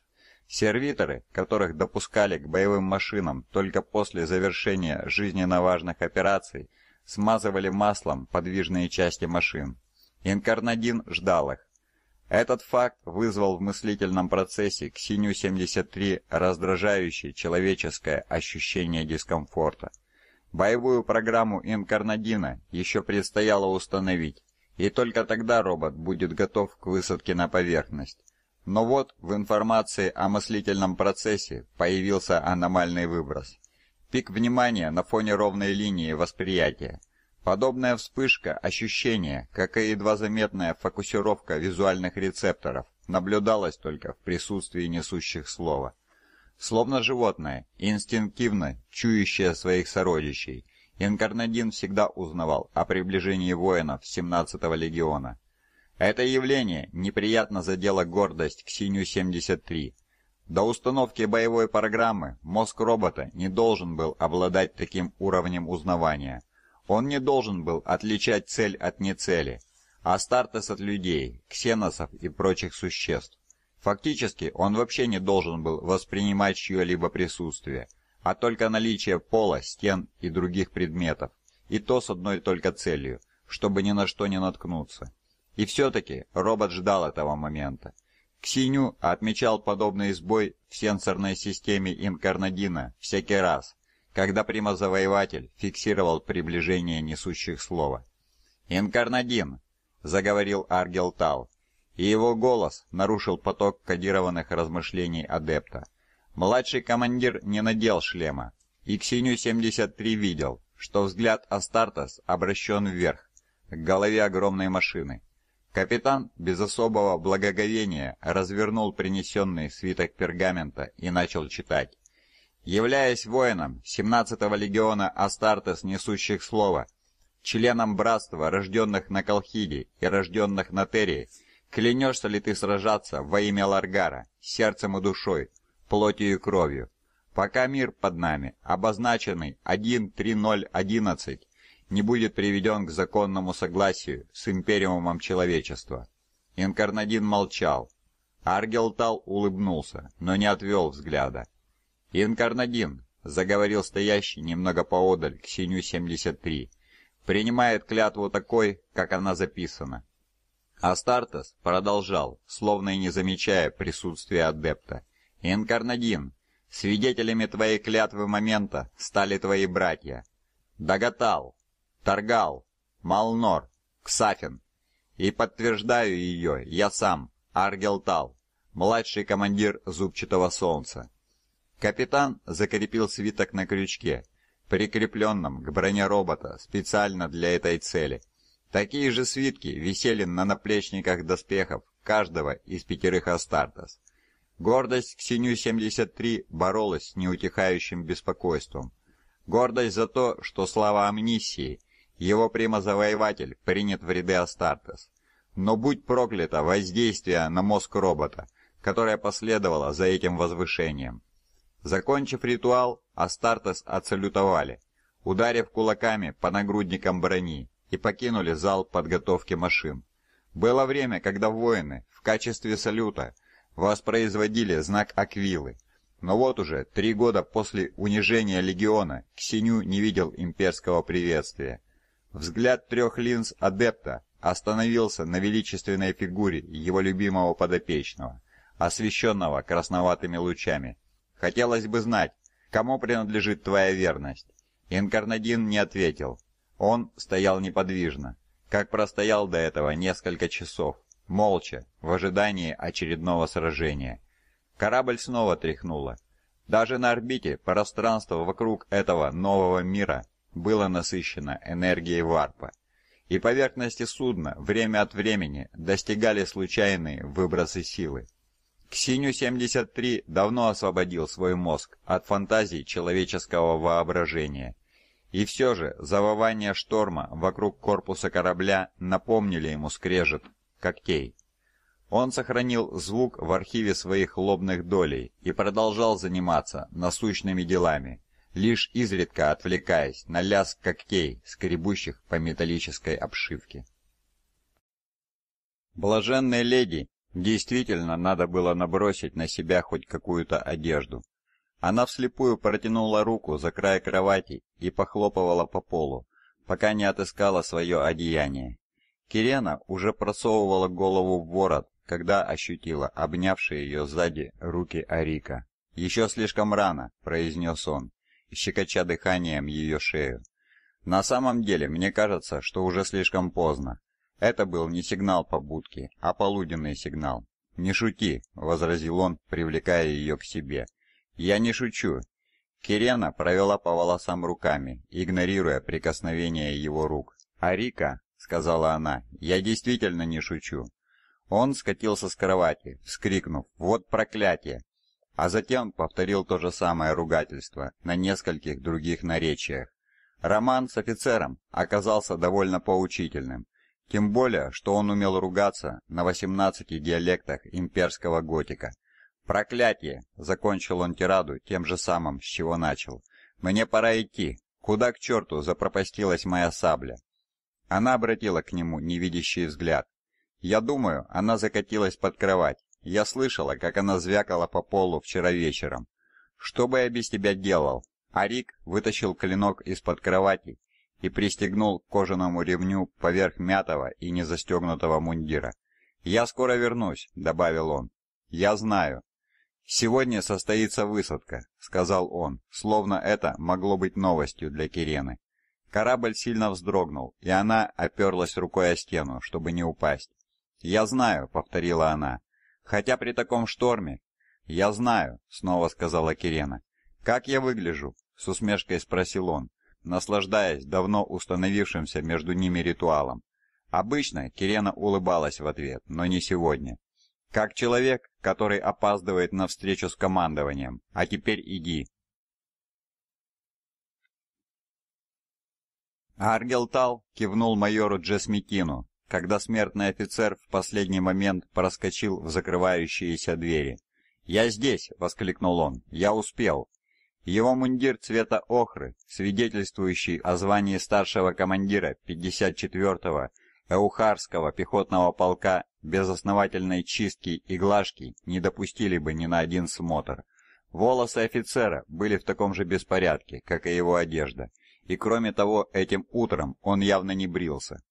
Сервиторы, которых допускали к боевым машинам только после завершения жизненно важных операций, смазывали маслом подвижные части машин. Инкарнадин ждал их. Этот факт вызвал в мыслительном процессе к Синю-73 раздражающее человеческое ощущение дискомфорта. Боевую программу Инкарнадина еще предстояло установить, и только тогда робот будет готов к высадке на поверхность. Но вот в информации о мыслительном процессе появился аномальный выброс – Пик внимания на фоне ровной линии восприятия. Подобная вспышка ощущения, как и едва заметная фокусировка визуальных рецепторов, наблюдалась только в присутствии несущих слова. Словно животное, инстинктивно чующее своих сородичей, Инкарнадин всегда узнавал о приближении воинов 17-го легиона. Это явление неприятно задело гордость к 73 до установки боевой программы мозг робота не должен был обладать таким уровнем узнавания. Он не должен был отличать цель от нецели, а стартес от людей, ксеносов и прочих существ. Фактически он вообще не должен был воспринимать чье-либо присутствие, а только наличие пола, стен и других предметов, и то с одной только целью, чтобы ни на что не наткнуться. И все-таки робот ждал этого момента. Ксиню отмечал подобный сбой в сенсорной системе Инкарнадина всякий раз, когда примо фиксировал приближение несущих слова. «Инкарнадин!» — заговорил Аргел Тал, и его голос нарушил поток кодированных размышлений адепта. Младший командир не надел шлема, и Ксиню-73 видел, что взгляд Астартес обращен вверх, к голове огромной машины. Капитан без особого благоговения развернул принесенный свиток пергамента и начал читать. Являясь воином 17-го легиона Астартес Несущих Слова, членом братства рожденных на Колхиде и рожденных на Терии, клянешься ли ты сражаться во имя Ларгара, сердцем и душой, плотью и кровью? Пока мир под нами, обозначенный 1.3.0.11, не будет приведен к законному согласию с империумом человечества. Инкарнадин молчал. Аргелтал улыбнулся, но не отвел взгляда. «Инкарнадин», — заговорил стоящий немного поодаль к Синю-73, — «принимает клятву такой, как она записана». Астартес продолжал, словно и не замечая присутствия адепта. «Инкарнадин, свидетелями твоей клятвы момента стали твои братья. Догатал, Таргал, Малнор, Ксафин. И подтверждаю ее я сам, Аргелтал, младший командир Зубчатого Солнца. Капитан закрепил свиток на крючке, прикрепленном к броне робота специально для этой цели. Такие же свитки висели на наплечниках доспехов каждого из пятерых Астартес. Гордость к Синю-73 боролась с неутихающим беспокойством. Гордость за то, что слава амнисии – его примозавоеватель принят в ряды Астартес. Но будь проклято воздействие на мозг робота, которое последовало за этим возвышением. Закончив ритуал, Астартес отсалютовали, ударив кулаками по нагрудникам брони, и покинули зал подготовки машин. Было время, когда воины в качестве салюта воспроизводили знак Аквилы, но вот уже три года после унижения легиона Ксеню не видел имперского приветствия. Взгляд трех линз адепта остановился на величественной фигуре его любимого подопечного, освещенного красноватыми лучами. Хотелось бы знать, кому принадлежит твоя верность. Инкарнадин не ответил. Он стоял неподвижно, как простоял до этого несколько часов, молча, в ожидании очередного сражения. Корабль снова тряхнуло. Даже на орбите пространство вокруг этого нового мира было насыщено энергией варпа, и поверхности судна время от времени достигали случайные выбросы силы. Ксиню-73 давно освободил свой мозг от фантазий человеческого воображения. И все же завывание шторма вокруг корпуса корабля напомнили ему скрежет когтей. Он сохранил звук в архиве своих лобных долей и продолжал заниматься насущными делами, лишь изредка отвлекаясь на лязг когтей, скребущих по металлической обшивке. Блаженной леди действительно надо было набросить на себя хоть какую-то одежду. Она вслепую протянула руку за край кровати и похлопывала по полу, пока не отыскала свое одеяние. Кирена уже просовывала голову в ворот, когда ощутила обнявшие ее сзади руки Арика. «Еще слишком рано», — произнес он щекоча дыханием ее шею. На самом деле, мне кажется, что уже слишком поздно. Это был не сигнал побудки, а полуденный сигнал. «Не шути», — возразил он, привлекая ее к себе. «Я не шучу». Кирена провела по волосам руками, игнорируя прикосновение его рук. «А Рика», — сказала она, — «я действительно не шучу». Он скатился с кровати, вскрикнув «Вот проклятие!» а затем повторил то же самое ругательство на нескольких других наречиях. Роман с офицером оказался довольно поучительным, тем более, что он умел ругаться на 18 диалектах имперского готика. «Проклятие!» — закончил он тираду тем же самым, с чего начал. «Мне пора идти. Куда к черту запропастилась моя сабля?» Она обратила к нему невидящий взгляд. Я думаю, она закатилась под кровать я слышала, как она звякала по полу вчера вечером. Что бы я без тебя делал? Арик вытащил клинок из-под кровати и пристегнул к кожаному ремню поверх мятого и не застегнутого мундира. «Я скоро вернусь», — добавил он. «Я знаю». «Сегодня состоится высадка», — сказал он, словно это могло быть новостью для Кирены. Корабль сильно вздрогнул, и она оперлась рукой о стену, чтобы не упасть. «Я знаю», — повторила она. Хотя при таком шторме... Я знаю, снова сказала Кирена. Как я выгляжу? С усмешкой спросил он, наслаждаясь давно установившимся между ними ритуалом. Обычно Кирена улыбалась в ответ, но не сегодня. Как человек, который опаздывает на встречу с командованием. А теперь иди. Аргелтал кивнул майору Джесмикину, когда смертный офицер в последний момент проскочил в закрывающиеся двери. «Я здесь!» — воскликнул он. «Я успел!» Его мундир цвета охры, свидетельствующий о звании старшего командира 54-го Эухарского пехотного полка без основательной чистки и глажки не допустили бы ни на один смотр. Волосы офицера были в таком же беспорядке, как и его одежда, и кроме того, этим утром он явно не брился.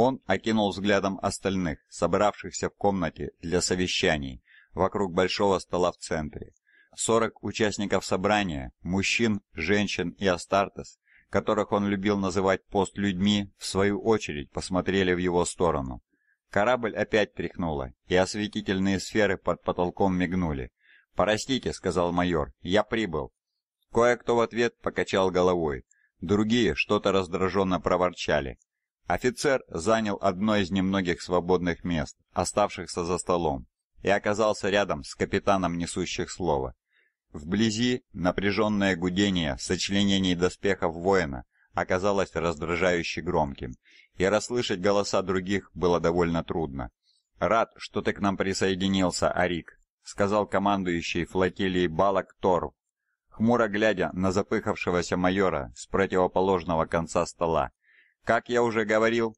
Он окинул взглядом остальных, собравшихся в комнате для совещаний вокруг большого стола в центре. 40 участников собрания, мужчин, женщин и Астартес, которых он любил называть постлюдьми, в свою очередь посмотрели в его сторону. Корабль опять тряхнуло, и осветительные сферы под потолком мигнули. «Простите», — сказал майор, — «я прибыл». Кое-кто в ответ покачал головой. Другие что-то раздраженно проворчали. Офицер занял одно из немногих свободных мест, оставшихся за столом, и оказался рядом с капитаном несущих слово. Вблизи напряженное гудение сочленений доспехов воина оказалось раздражающе громким, и расслышать голоса других было довольно трудно. «Рад, что ты к нам присоединился, Арик», — сказал командующий флотилией Балак Тору, хмуро глядя на запыхавшегося майора с противоположного конца стола. Как я уже говорил,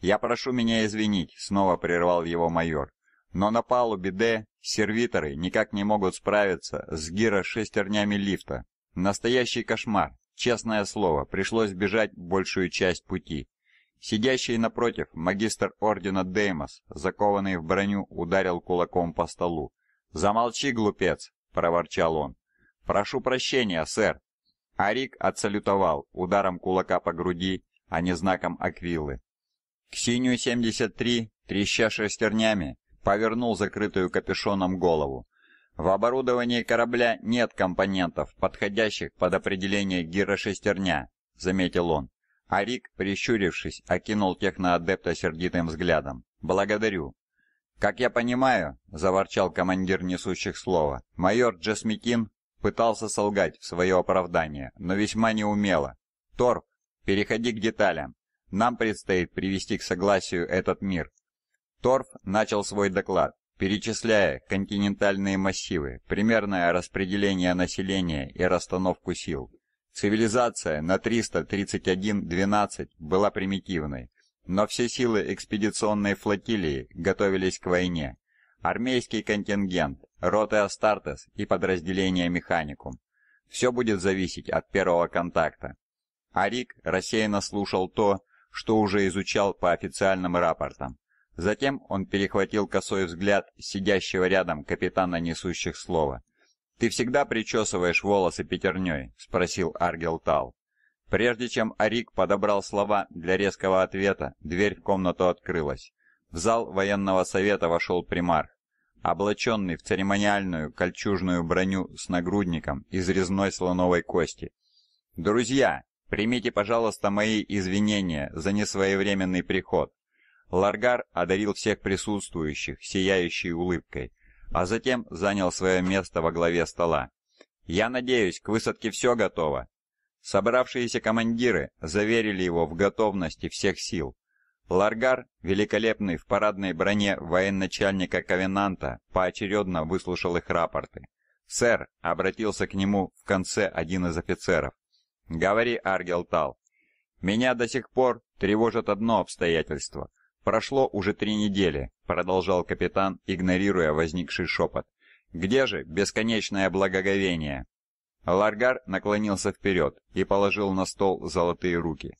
я прошу меня извинить, снова прервал его майор. Но на палубе Д сервиторы никак не могут справиться с гиро-шестернями лифта. Настоящий кошмар. Честное слово, пришлось бежать большую часть пути. Сидящий напротив магистр ордена Деймос, закованный в броню, ударил кулаком по столу. "Замолчи, глупец", проворчал он. "Прошу прощения, сэр". Арик отсалютовал ударом кулака по груди а не знаком аквилы. Ксению-73, треща шестернями, повернул закрытую капюшоном голову. В оборудовании корабля нет компонентов, подходящих под определение гирошестерня, заметил он. А Рик, прищурившись, окинул техноадепта сердитым взглядом. «Благодарю». «Как я понимаю», — заворчал командир несущих слова, «майор Джасмикин пытался солгать в свое оправдание, но весьма неумело. Торп, Переходи к деталям. Нам предстоит привести к согласию этот мир. Торф начал свой доклад, перечисляя континентальные массивы, примерное распределение населения и расстановку сил. Цивилизация на 331-12 была примитивной, но все силы экспедиционной флотилии готовились к войне. Армейский контингент, роты Астартес и подразделения Механикум. Все будет зависеть от первого контакта. А Рик рассеянно слушал то, что уже изучал по официальным рапортам. Затем он перехватил косой взгляд сидящего рядом капитана несущих слова. «Ты всегда причесываешь волосы пятерней?» — спросил Аргел Тал. Прежде чем Арик подобрал слова для резкого ответа, дверь в комнату открылась. В зал военного совета вошел примарх. Облаченный в церемониальную кольчужную броню с нагрудником из резной слоновой кости. «Друзья!» Примите, пожалуйста, мои извинения за несвоевременный приход. Ларгар одарил всех присутствующих сияющей улыбкой, а затем занял свое место во главе стола. «Я надеюсь, к высадке все готово». Собравшиеся командиры заверили его в готовности всех сил. Ларгар, великолепный в парадной броне военачальника Ковенанта, поочередно выслушал их рапорты. «Сэр», — обратился к нему в конце один из офицеров, «Говори, Аргел Меня до сих пор тревожит одно обстоятельство. Прошло уже три недели», — продолжал капитан, игнорируя возникший шепот. «Где же бесконечное благоговение?» Ларгар наклонился вперед и положил на стол золотые руки.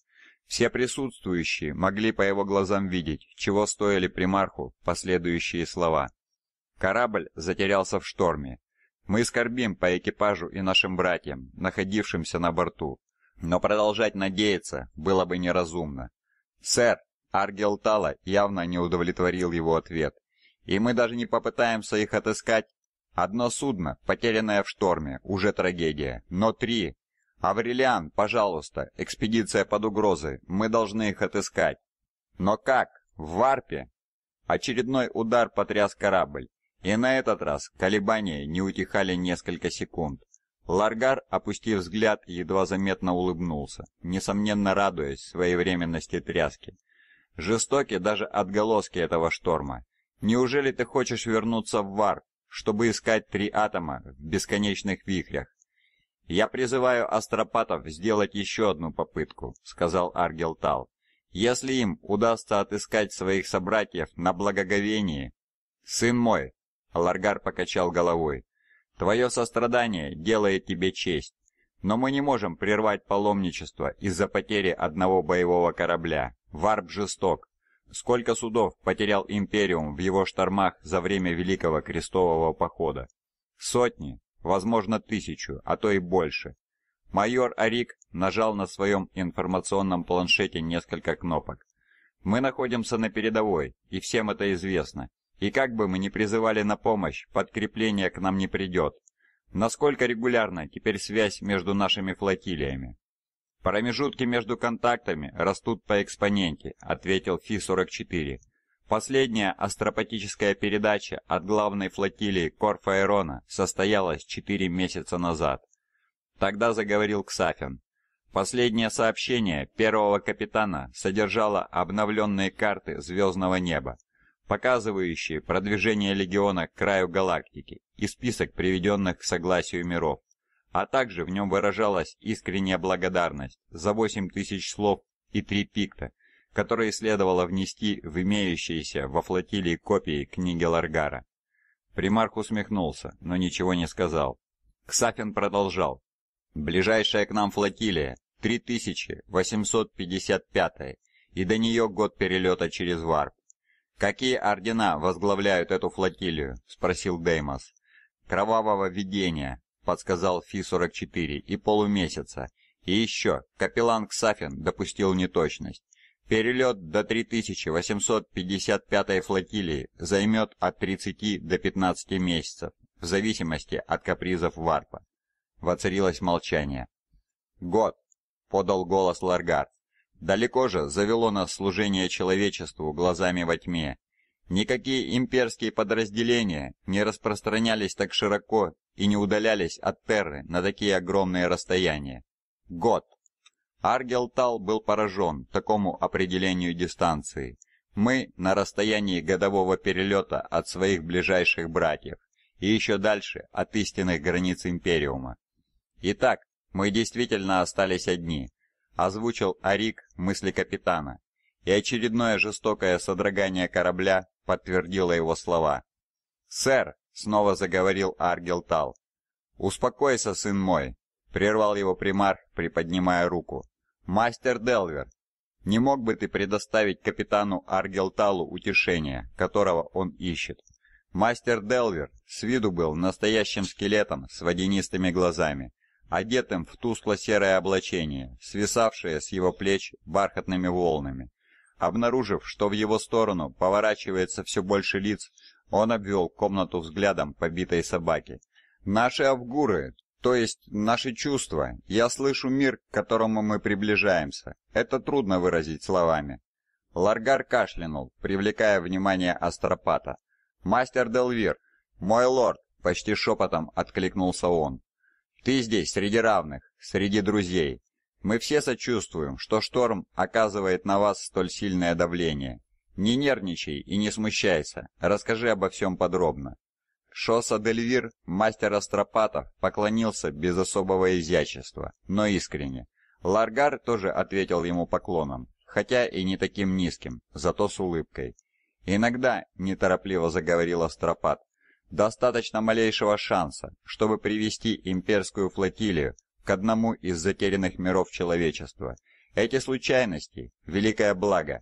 Все присутствующие могли по его глазам видеть, чего стоили примарху последующие слова. Корабль затерялся в шторме. Мы скорбим по экипажу и нашим братьям, находившимся на борту, но продолжать надеяться было бы неразумно. Сэр, Аргел Тала явно не удовлетворил его ответ. И мы даже не попытаемся их отыскать. Одно судно, потерянное в шторме, уже трагедия, но три. Аврелиан, пожалуйста, экспедиция под угрозой, мы должны их отыскать. Но как? В варпе? Очередной удар потряс корабль. И на этот раз колебания не утихали несколько секунд. Ларгар, опустив взгляд, едва заметно улыбнулся, несомненно радуясь своевременности тряски. Жестоки даже отголоски этого шторма. Неужели ты хочешь вернуться в Вар, чтобы искать три атома в бесконечных вихрях? Я призываю астропатов сделать еще одну попытку, сказал Аргелтал. Если им удастся отыскать своих собратьев на благоговении, сын мой, Ларгар покачал головой. «Твое сострадание делает тебе честь, но мы не можем прервать паломничество из-за потери одного боевого корабля. Варп жесток. Сколько судов потерял Империум в его штормах за время Великого Крестового Похода? Сотни, возможно тысячу, а то и больше. Майор Арик нажал на своем информационном планшете несколько кнопок. «Мы находимся на передовой, и всем это известно. И как бы мы ни призывали на помощь, подкрепление к нам не придет. Насколько регулярна теперь связь между нашими флотилиями? Промежутки между контактами растут по экспоненте, ответил Фи-44. Последняя астропатическая передача от главной флотилии Корфаэрона состоялась 4 месяца назад. Тогда заговорил Ксафин. Последнее сообщение первого капитана содержало обновленные карты звездного неба показывающие продвижение Легиона к краю галактики и список приведенных к согласию миров, а также в нем выражалась искренняя благодарность за 8 тысяч слов и три пикта, которые следовало внести в имеющиеся во флотилии копии книги Ларгара. Примарх усмехнулся, но ничего не сказал. Ксафин продолжал. «Ближайшая к нам флотилия, 3855 и до нее год перелета через Варп. «Какие ордена возглавляют эту флотилию?» — спросил Деймос. «Кровавого видения», — подсказал Фи-44, — «и полумесяца. И еще, капеллан Ксафин допустил неточность. Перелет до 3855 флотилии займет от 30 до 15 месяцев, в зависимости от капризов варпа». Воцарилось молчание. «Год», — подал голос Ларгард. Далеко же завело нас служение человечеству глазами во тьме. Никакие имперские подразделения не распространялись так широко и не удалялись от Терры на такие огромные расстояния. Год. Аргелтал был поражен такому определению дистанции. Мы на расстоянии годового перелета от своих ближайших братьев и еще дальше от истинных границ Империума. Итак, мы действительно остались одни – озвучил Арик мысли капитана, и очередное жестокое содрогание корабля подтвердило его слова. «Сэр!» — снова заговорил Аргел Тал. «Успокойся, сын мой!» — прервал его примарх, приподнимая руку. «Мастер Делвер, не мог бы ты предоставить капитану Аргелталу утешение, которого он ищет?» Мастер Делвер с виду был настоящим скелетом с водянистыми глазами, одетым в тускло-серое облачение, свисавшее с его плеч бархатными волнами. Обнаружив, что в его сторону поворачивается все больше лиц, он обвел комнату взглядом побитой собаки. «Наши авгуры, то есть наши чувства, я слышу мир, к которому мы приближаемся. Это трудно выразить словами». Ларгар кашлянул, привлекая внимание астропата. «Мастер Делвир, мой лорд!» — почти шепотом откликнулся он. Ты здесь среди равных, среди друзей. Мы все сочувствуем, что шторм оказывает на вас столь сильное давление. Не нервничай и не смущайся, расскажи обо всем подробно». Шоса Дельвир, мастер астропатов, поклонился без особого изящества, но искренне. Ларгар тоже ответил ему поклоном, хотя и не таким низким, зато с улыбкой. «Иногда», — неторопливо заговорил астропат, Достаточно малейшего шанса, чтобы привести имперскую флотилию к одному из затерянных миров человечества. Эти случайности – великое благо.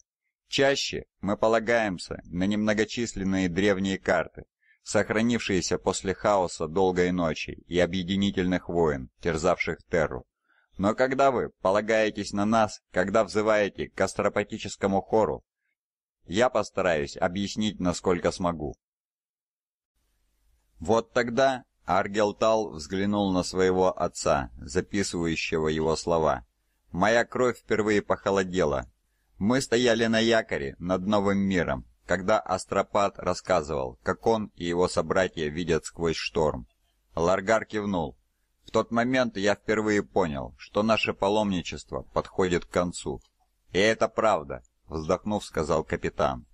Чаще мы полагаемся на немногочисленные древние карты, сохранившиеся после хаоса долгой ночи и объединительных войн, терзавших Терру. Но когда вы полагаетесь на нас, когда взываете к астропатическому хору, я постараюсь объяснить, насколько смогу. Вот тогда Аргелтал взглянул на своего отца, записывающего его слова. «Моя кровь впервые похолодела. Мы стояли на якоре над новым миром, когда Астропат рассказывал, как он и его собратья видят сквозь шторм. Ларгар кивнул. В тот момент я впервые понял, что наше паломничество подходит к концу. И это правда, вздохнув, сказал капитан.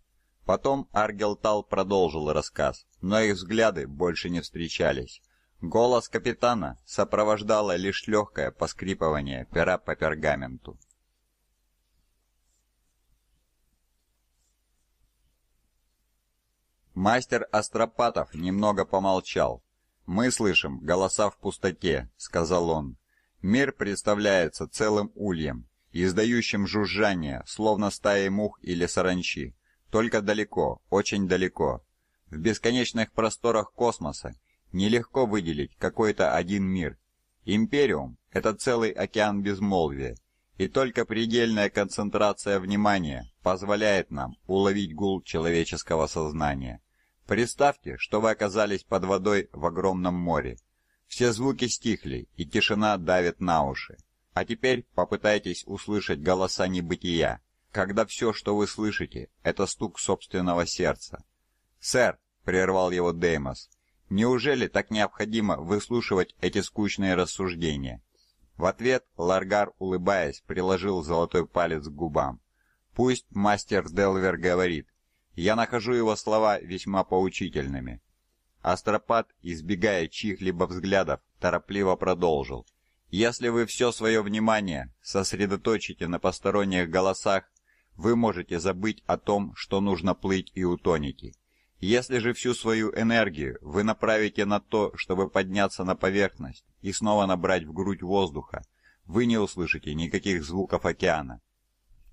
Потом Аргелтал продолжил рассказ, но их взгляды больше не встречались. Голос капитана сопровождало лишь легкое поскрипывание пера по пергаменту. Мастер Астропатов немного помолчал. «Мы слышим голоса в пустоте», — сказал он. «Мир представляется целым ульем, издающим жужжание, словно стаи мух или саранчи. Только далеко, очень далеко. В бесконечных просторах космоса нелегко выделить какой-то один мир. Империум – это целый океан безмолвия, и только предельная концентрация внимания позволяет нам уловить гул человеческого сознания. Представьте, что вы оказались под водой в огромном море. Все звуки стихли, и тишина давит на уши. А теперь попытайтесь услышать голоса небытия, когда все, что вы слышите, это стук собственного сердца. «Сэр!» — прервал его Деймос. «Неужели так необходимо выслушивать эти скучные рассуждения?» В ответ Ларгар, улыбаясь, приложил золотой палец к губам. «Пусть мастер Делвер говорит. Я нахожу его слова весьма поучительными». Астропат, избегая чьих-либо взглядов, торопливо продолжил. «Если вы все свое внимание сосредоточите на посторонних голосах, вы можете забыть о том, что нужно плыть и утонете. Если же всю свою энергию вы направите на то, чтобы подняться на поверхность и снова набрать в грудь воздуха, вы не услышите никаких звуков океана.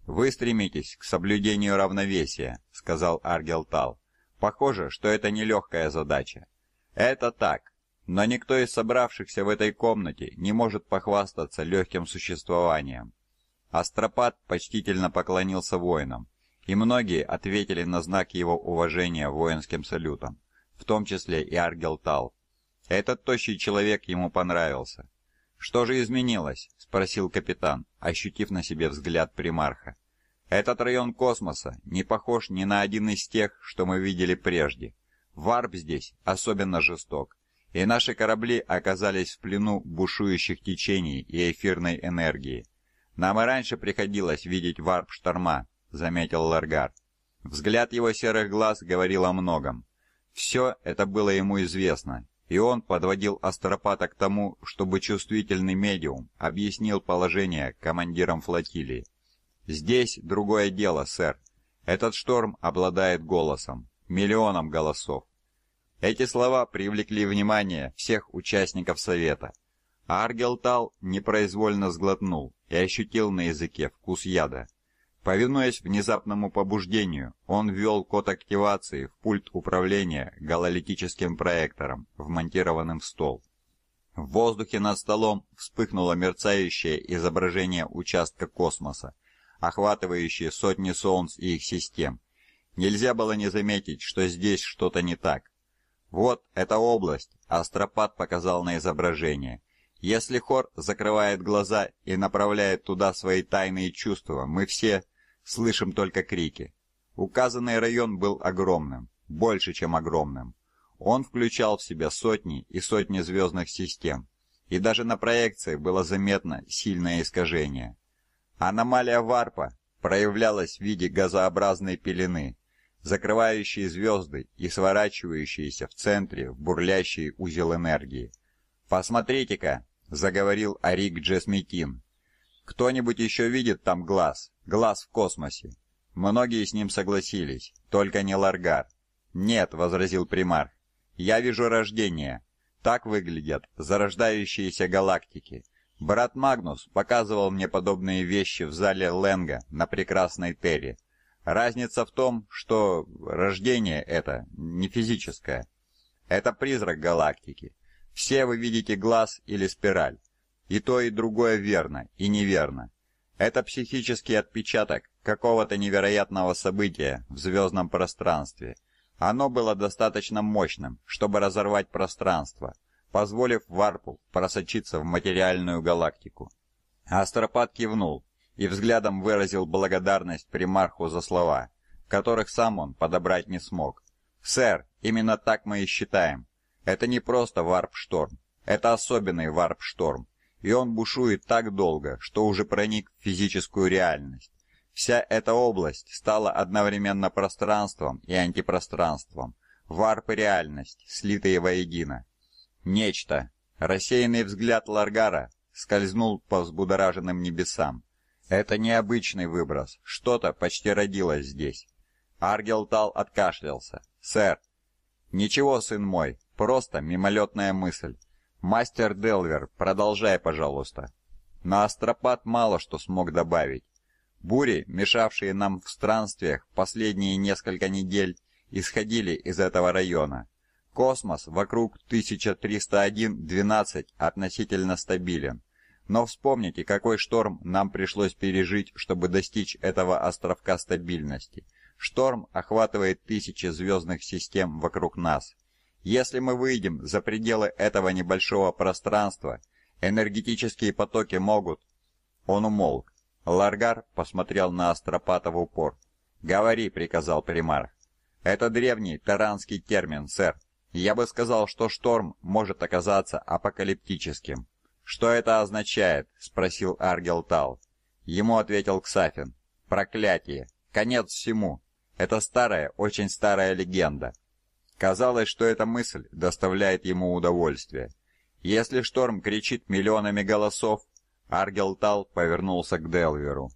«Вы стремитесь к соблюдению равновесия», — сказал Аргелтал. «Похоже, что это нелегкая задача». «Это так, но никто из собравшихся в этой комнате не может похвастаться легким существованием. Астропат почтительно поклонился воинам, и многие ответили на знак его уважения воинским салютом, в том числе и Аргел Тал. Этот тощий человек ему понравился. «Что же изменилось?» – спросил капитан, ощутив на себе взгляд примарха. «Этот район космоса не похож ни на один из тех, что мы видели прежде. Варп здесь особенно жесток, и наши корабли оказались в плену бушующих течений и эфирной энергии. «Нам и раньше приходилось видеть варп шторма», — заметил Ларгар. Взгляд его серых глаз говорил о многом. Все это было ему известно, и он подводил Астропата к тому, чтобы чувствительный медиум объяснил положение командирам флотилии. «Здесь другое дело, сэр. Этот шторм обладает голосом, миллионом голосов». Эти слова привлекли внимание всех участников Совета. Аргелтал непроизвольно сглотнул и ощутил на языке вкус яда. Повинуясь внезапному побуждению, он ввел код активации в пульт управления гололитическим проектором, вмонтированным в стол. В воздухе над столом вспыхнуло мерцающее изображение участка космоса, охватывающее сотни солнц и их систем. Нельзя было не заметить, что здесь что-то не так. «Вот эта область», — Астропат показал на изображение — если хор закрывает глаза и направляет туда свои тайные чувства, мы все слышим только крики. Указанный район был огромным, больше, чем огромным. Он включал в себя сотни и сотни звездных систем, и даже на проекции было заметно сильное искажение. Аномалия варпа проявлялась в виде газообразной пелены, закрывающей звезды и сворачивающейся в центре в бурлящий узел энергии. «Посмотрите-ка!» заговорил Арик Джесмитин. Кто-нибудь еще видит там глаз? Глаз в космосе. Многие с ним согласились, только не Ларгар. Нет, возразил примарх. Я вижу рождение. Так выглядят зарождающиеся галактики. Брат Магнус показывал мне подобные вещи в зале Ленга на прекрасной Терре. Разница в том, что рождение это не физическое. Это призрак галактики. Все вы видите глаз или спираль. И то, и другое верно, и неверно. Это психический отпечаток какого-то невероятного события в звездном пространстве. Оно было достаточно мощным, чтобы разорвать пространство, позволив варпу просочиться в материальную галактику. Астропат кивнул и взглядом выразил благодарность примарху за слова, которых сам он подобрать не смог. «Сэр, именно так мы и считаем. Это не просто варп-шторм, это особенный варп-шторм, и он бушует так долго, что уже проник в физическую реальность. Вся эта область стала одновременно пространством и антипространством, варп и реальность, слитые воедино. Нечто. Рассеянный взгляд Ларгара скользнул по взбудораженным небесам. Это необычный выброс, что-то почти родилось здесь. Аргел тал откашлялся. «Сэр!» «Ничего, сын мой, Просто мимолетная мысль. Мастер Делвер, продолжай, пожалуйста. На астропат мало что смог добавить. Бури, мешавшие нам в странствиях последние несколько недель, исходили из этого района. Космос вокруг 1301-12 относительно стабилен. Но вспомните, какой шторм нам пришлось пережить, чтобы достичь этого островка стабильности. Шторм охватывает тысячи звездных систем вокруг нас. Если мы выйдем за пределы этого небольшого пространства, энергетические потоки могут...» Он умолк. Ларгар посмотрел на Астропата в упор. «Говори», — приказал примарх. «Это древний таранский термин, сэр. Я бы сказал, что шторм может оказаться апокалиптическим». «Что это означает?» — спросил Аргел Тал. Ему ответил Ксафин. «Проклятие! Конец всему! Это старая, очень старая легенда. Казалось, что эта мысль доставляет ему удовольствие. Если шторм кричит миллионами голосов, Аргелтал повернулся к Делверу.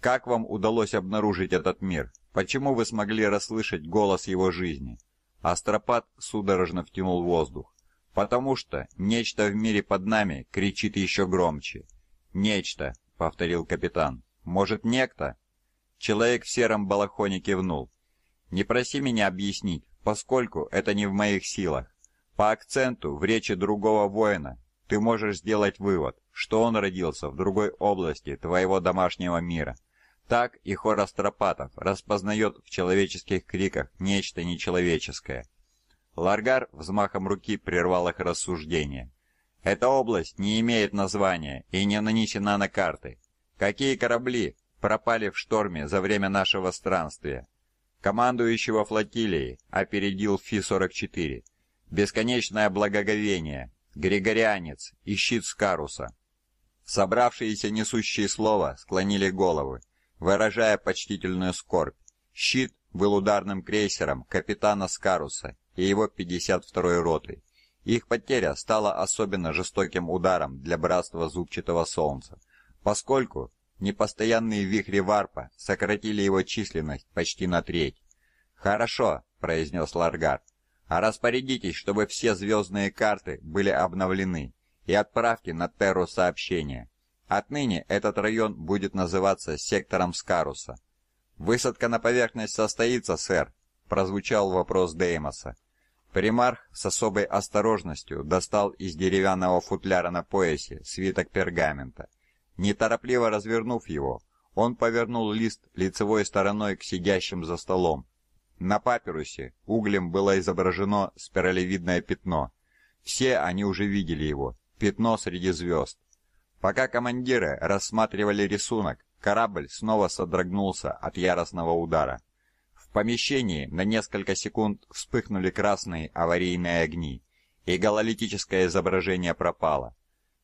Как вам удалось обнаружить этот мир? Почему вы смогли расслышать голос его жизни? Астропат судорожно втянул воздух. Потому что нечто в мире под нами кричит еще громче. Нечто, повторил капитан. Может, некто? Человек в сером балахоне кивнул. Не проси меня объяснить, поскольку это не в моих силах. По акценту в речи другого воина ты можешь сделать вывод, что он родился в другой области твоего домашнего мира. Так и хор астропатов распознает в человеческих криках нечто нечеловеческое. Ларгар взмахом руки прервал их рассуждение. «Эта область не имеет названия и не нанесена на карты. Какие корабли пропали в шторме за время нашего странствия?» командующего флотилией, опередил Фи-44. Бесконечное благоговение, Григорианец и щит Скаруса. Собравшиеся несущие слова склонили головы, выражая почтительную скорбь. Щит был ударным крейсером капитана Скаруса и его 52-й роты. Их потеря стала особенно жестоким ударом для братства Зубчатого Солнца, поскольку Непостоянные вихри варпа сократили его численность почти на треть. «Хорошо», — произнес Ларгар. «А распорядитесь, чтобы все звездные карты были обновлены, и отправьте на Терру сообщение. Отныне этот район будет называться сектором Скаруса». «Высадка на поверхность состоится, сэр», — прозвучал вопрос Деймоса. Примарх с особой осторожностью достал из деревянного футляра на поясе свиток пергамента. Неторопливо развернув его, он повернул лист лицевой стороной к сидящим за столом. На папирусе углем было изображено спиралевидное пятно. Все они уже видели его. Пятно среди звезд. Пока командиры рассматривали рисунок, корабль снова содрогнулся от яростного удара. В помещении на несколько секунд вспыхнули красные аварийные огни, и гололитическое изображение пропало.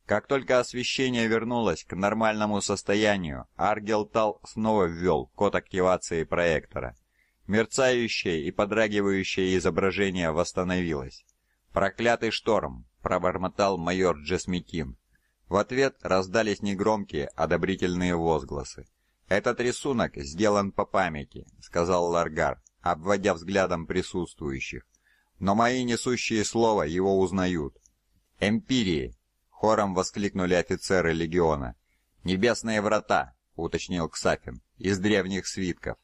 Как только освещение вернулось к нормальному состоянию, Аргелтал снова ввел код активации проектора. Мерцающее и подрагивающее изображение восстановилось. «Проклятый шторм!» – пробормотал майор Джесмикин. В ответ раздались негромкие, одобрительные возгласы. «Этот рисунок сделан по памяти», — сказал Ларгар, обводя взглядом присутствующих. «Но мои несущие слова его узнают. Эмпирии, Хором воскликнули офицеры легиона. «Небесные врата!» — уточнил Ксафин. «Из древних свитков».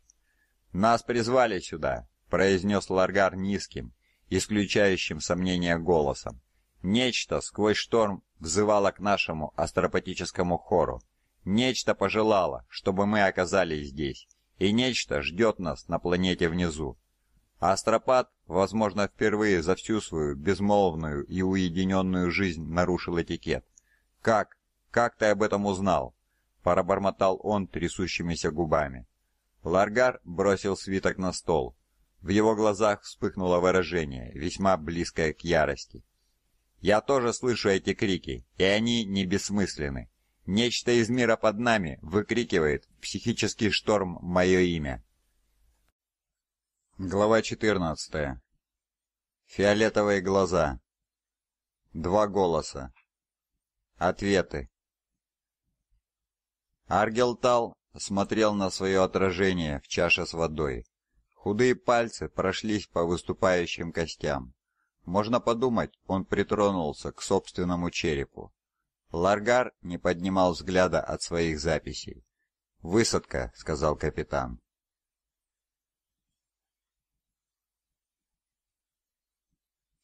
«Нас призвали сюда», — произнес Ларгар низким, исключающим сомнения голосом. Нечто сквозь шторм взывало к нашему астропатическому хору. Нечто пожелало, чтобы мы оказались здесь. И нечто ждет нас на планете внизу. А астропат, возможно, впервые за всю свою безмолвную и уединенную жизнь нарушил этикет. «Как? Как ты об этом узнал?» — пробормотал он трясущимися губами. Ларгар бросил свиток на стол. В его глазах вспыхнуло выражение, весьма близкое к ярости. «Я тоже слышу эти крики, и они не бессмысленны. Нечто из мира под нами выкрикивает психический шторм мое имя». Глава 14. Фиолетовые глаза. Два голоса. Ответы. Аргелтал смотрел на свое отражение в чаше с водой. Худые пальцы прошлись по выступающим костям. Можно подумать, он притронулся к собственному черепу. Ларгар не поднимал взгляда от своих записей. «Высадка», — сказал капитан.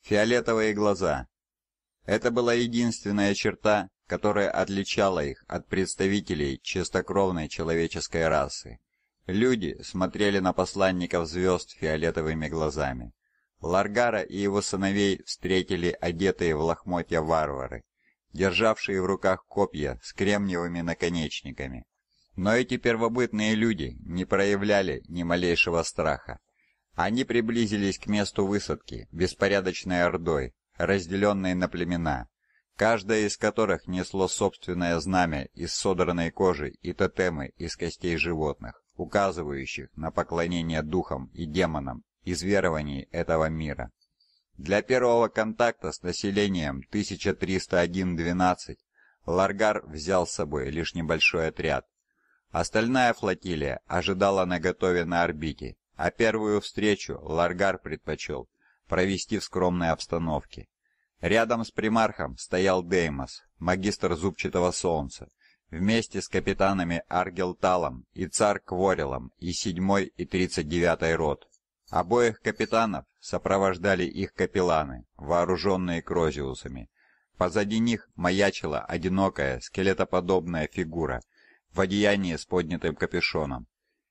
Фиолетовые глаза. Это была единственная черта, которая отличала их от представителей чистокровной человеческой расы. Люди смотрели на посланников звезд фиолетовыми глазами. Ларгара и его сыновей встретили одетые в лохмотья варвары, державшие в руках копья с кремниевыми наконечниками. Но эти первобытные люди не проявляли ни малейшего страха. Они приблизились к месту высадки, беспорядочной ордой, разделенной на племена, каждое из которых несло собственное знамя из содранной кожи и тотемы из костей животных, указывающих на поклонение духам и демонам из верований этого мира. Для первого контакта с населением 1301-12 Ларгар взял с собой лишь небольшой отряд. Остальная флотилия ожидала наготове на орбите, а первую встречу Ларгар предпочел провести в скромной обстановке. Рядом с примархом стоял Деймос, магистр зубчатого солнца, вместе с капитанами Аргелталом и Цар Кворелом и 7 и 39 рот. Обоих капитанов сопровождали их капелланы, вооруженные крозиусами. Позади них маячила одинокая скелетоподобная фигура в одеянии с поднятым капюшоном.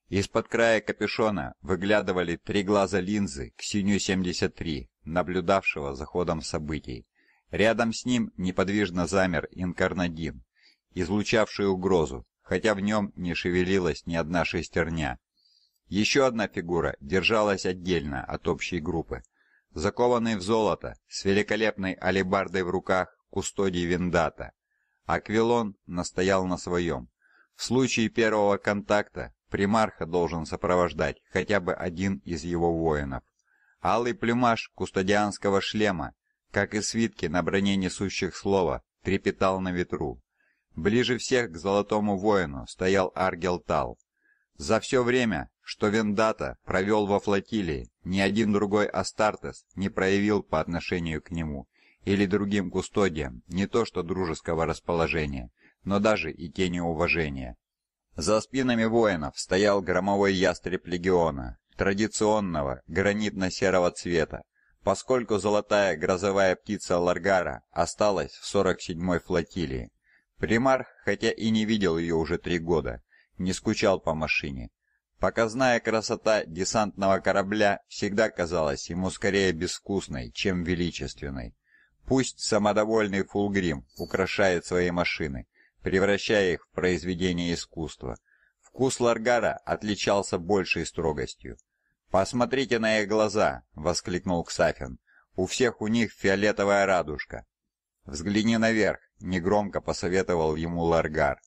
Из-под края капюшона выглядывали три глаза линзы к Синю-73, наблюдавшего за ходом событий. Рядом с ним неподвижно замер инкарнадин, излучавший угрозу, хотя в нем не шевелилась ни одна шестерня. Еще одна фигура держалась отдельно от общей группы. Закованный в золото, с великолепной алебардой в руках кустодий Виндата. Аквилон настоял на своем. В случае первого контакта примарха должен сопровождать хотя бы один из его воинов. Алый плюмаж кустодианского шлема, как и свитки на броне несущих слова, трепетал на ветру. Ближе всех к золотому воину стоял Аргел Тал. За все время, что Вендата провел во флотилии, ни один другой Астартес не проявил по отношению к нему или другим кустодиям не то что дружеского расположения, но даже и тени уважения. За спинами воинов стоял громовой ястреб легиона, традиционного, гранитно-серого цвета, поскольку золотая грозовая птица Ларгара осталась в 47-й флотилии. Примарх, хотя и не видел ее уже три года, не скучал по машине. Показная красота десантного корабля всегда казалась ему скорее безвкусной, чем величественной. Пусть самодовольный фулгрим украшает свои машины, превращая их в произведения искусства. Вкус Ларгара отличался большей строгостью. «Посмотрите на их глаза!» — воскликнул Ксафин. «У всех у них фиолетовая радужка». «Взгляни наверх!» — негромко посоветовал ему Ларгар.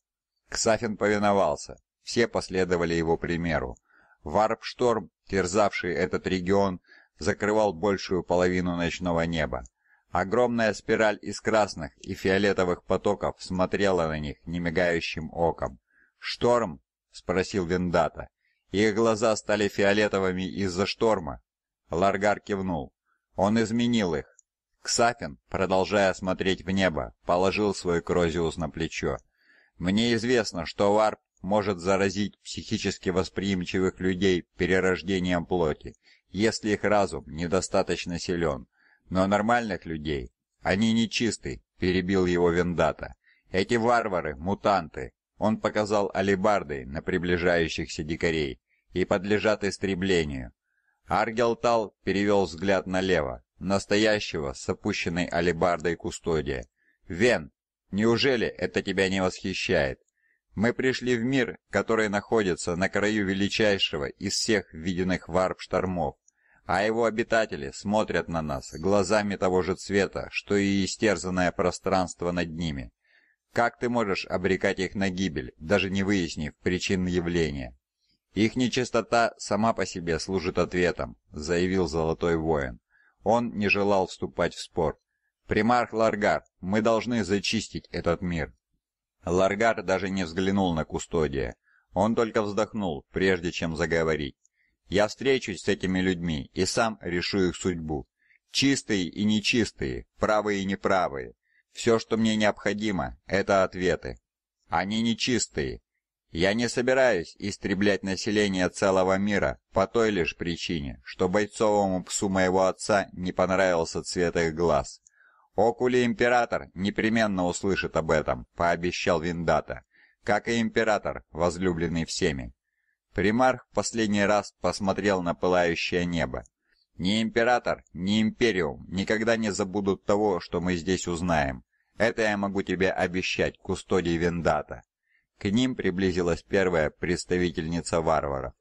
Ксафин повиновался. Все последовали его примеру. Варпшторм, терзавший этот регион, закрывал большую половину ночного неба. Огромная спираль из красных и фиолетовых потоков смотрела на них немигающим оком. «Шторм?» — спросил Вендата. Их глаза стали фиолетовыми из-за шторма. Ларгар кивнул. Он изменил их. Ксафин, продолжая смотреть в небо, положил свой Крозиус на плечо. «Мне известно, что варп может заразить психически восприимчивых людей перерождением плоти, если их разум недостаточно силен. Но нормальных людей. Они нечисты, перебил его Вендата. Эти варвары, мутанты. Он показал алебардой на приближающихся дикарей и подлежат истреблению. Аргелтал перевел взгляд налево, настоящего с опущенной алебардой кустодия. Вен, неужели это тебя не восхищает? Мы пришли в мир, который находится на краю величайшего из всех виденных варп штормов а его обитатели смотрят на нас глазами того же цвета, что и истерзанное пространство над ними. Как ты можешь обрекать их на гибель, даже не выяснив причин явления? Их нечистота сама по себе служит ответом, заявил Золотой Воин. Он не желал вступать в спор. Примарх Ларгар, мы должны зачистить этот мир. Ларгар даже не взглянул на Кустодия. Он только вздохнул, прежде чем заговорить. Я встречусь с этими людьми и сам решу их судьбу. Чистые и нечистые, правые и неправые. Все, что мне необходимо, это ответы. Они нечистые. Я не собираюсь истреблять население целого мира по той лишь причине, что бойцовому псу моего отца не понравился цвет их глаз. «Окули Император непременно услышит об этом», — пообещал Виндата. «Как и Император, возлюбленный всеми». Примарх последний раз посмотрел на пылающее небо. «Ни император, ни империум никогда не забудут того, что мы здесь узнаем. Это я могу тебе обещать, кустодий Вендата». К ним приблизилась первая представительница варваров.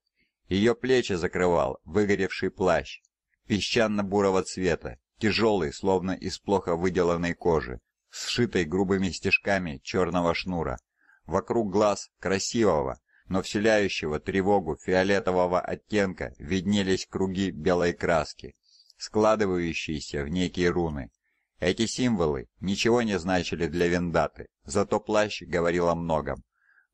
Ее плечи закрывал выгоревший плащ, песчано-бурого цвета, тяжелый, словно из плохо выделанной кожи, сшитый грубыми стежками черного шнура. Вокруг глаз красивого, но вселяющего тревогу фиолетового оттенка виднелись круги белой краски, складывающиеся в некие руны. Эти символы ничего не значили для Вендаты, зато плащ говорил о многом.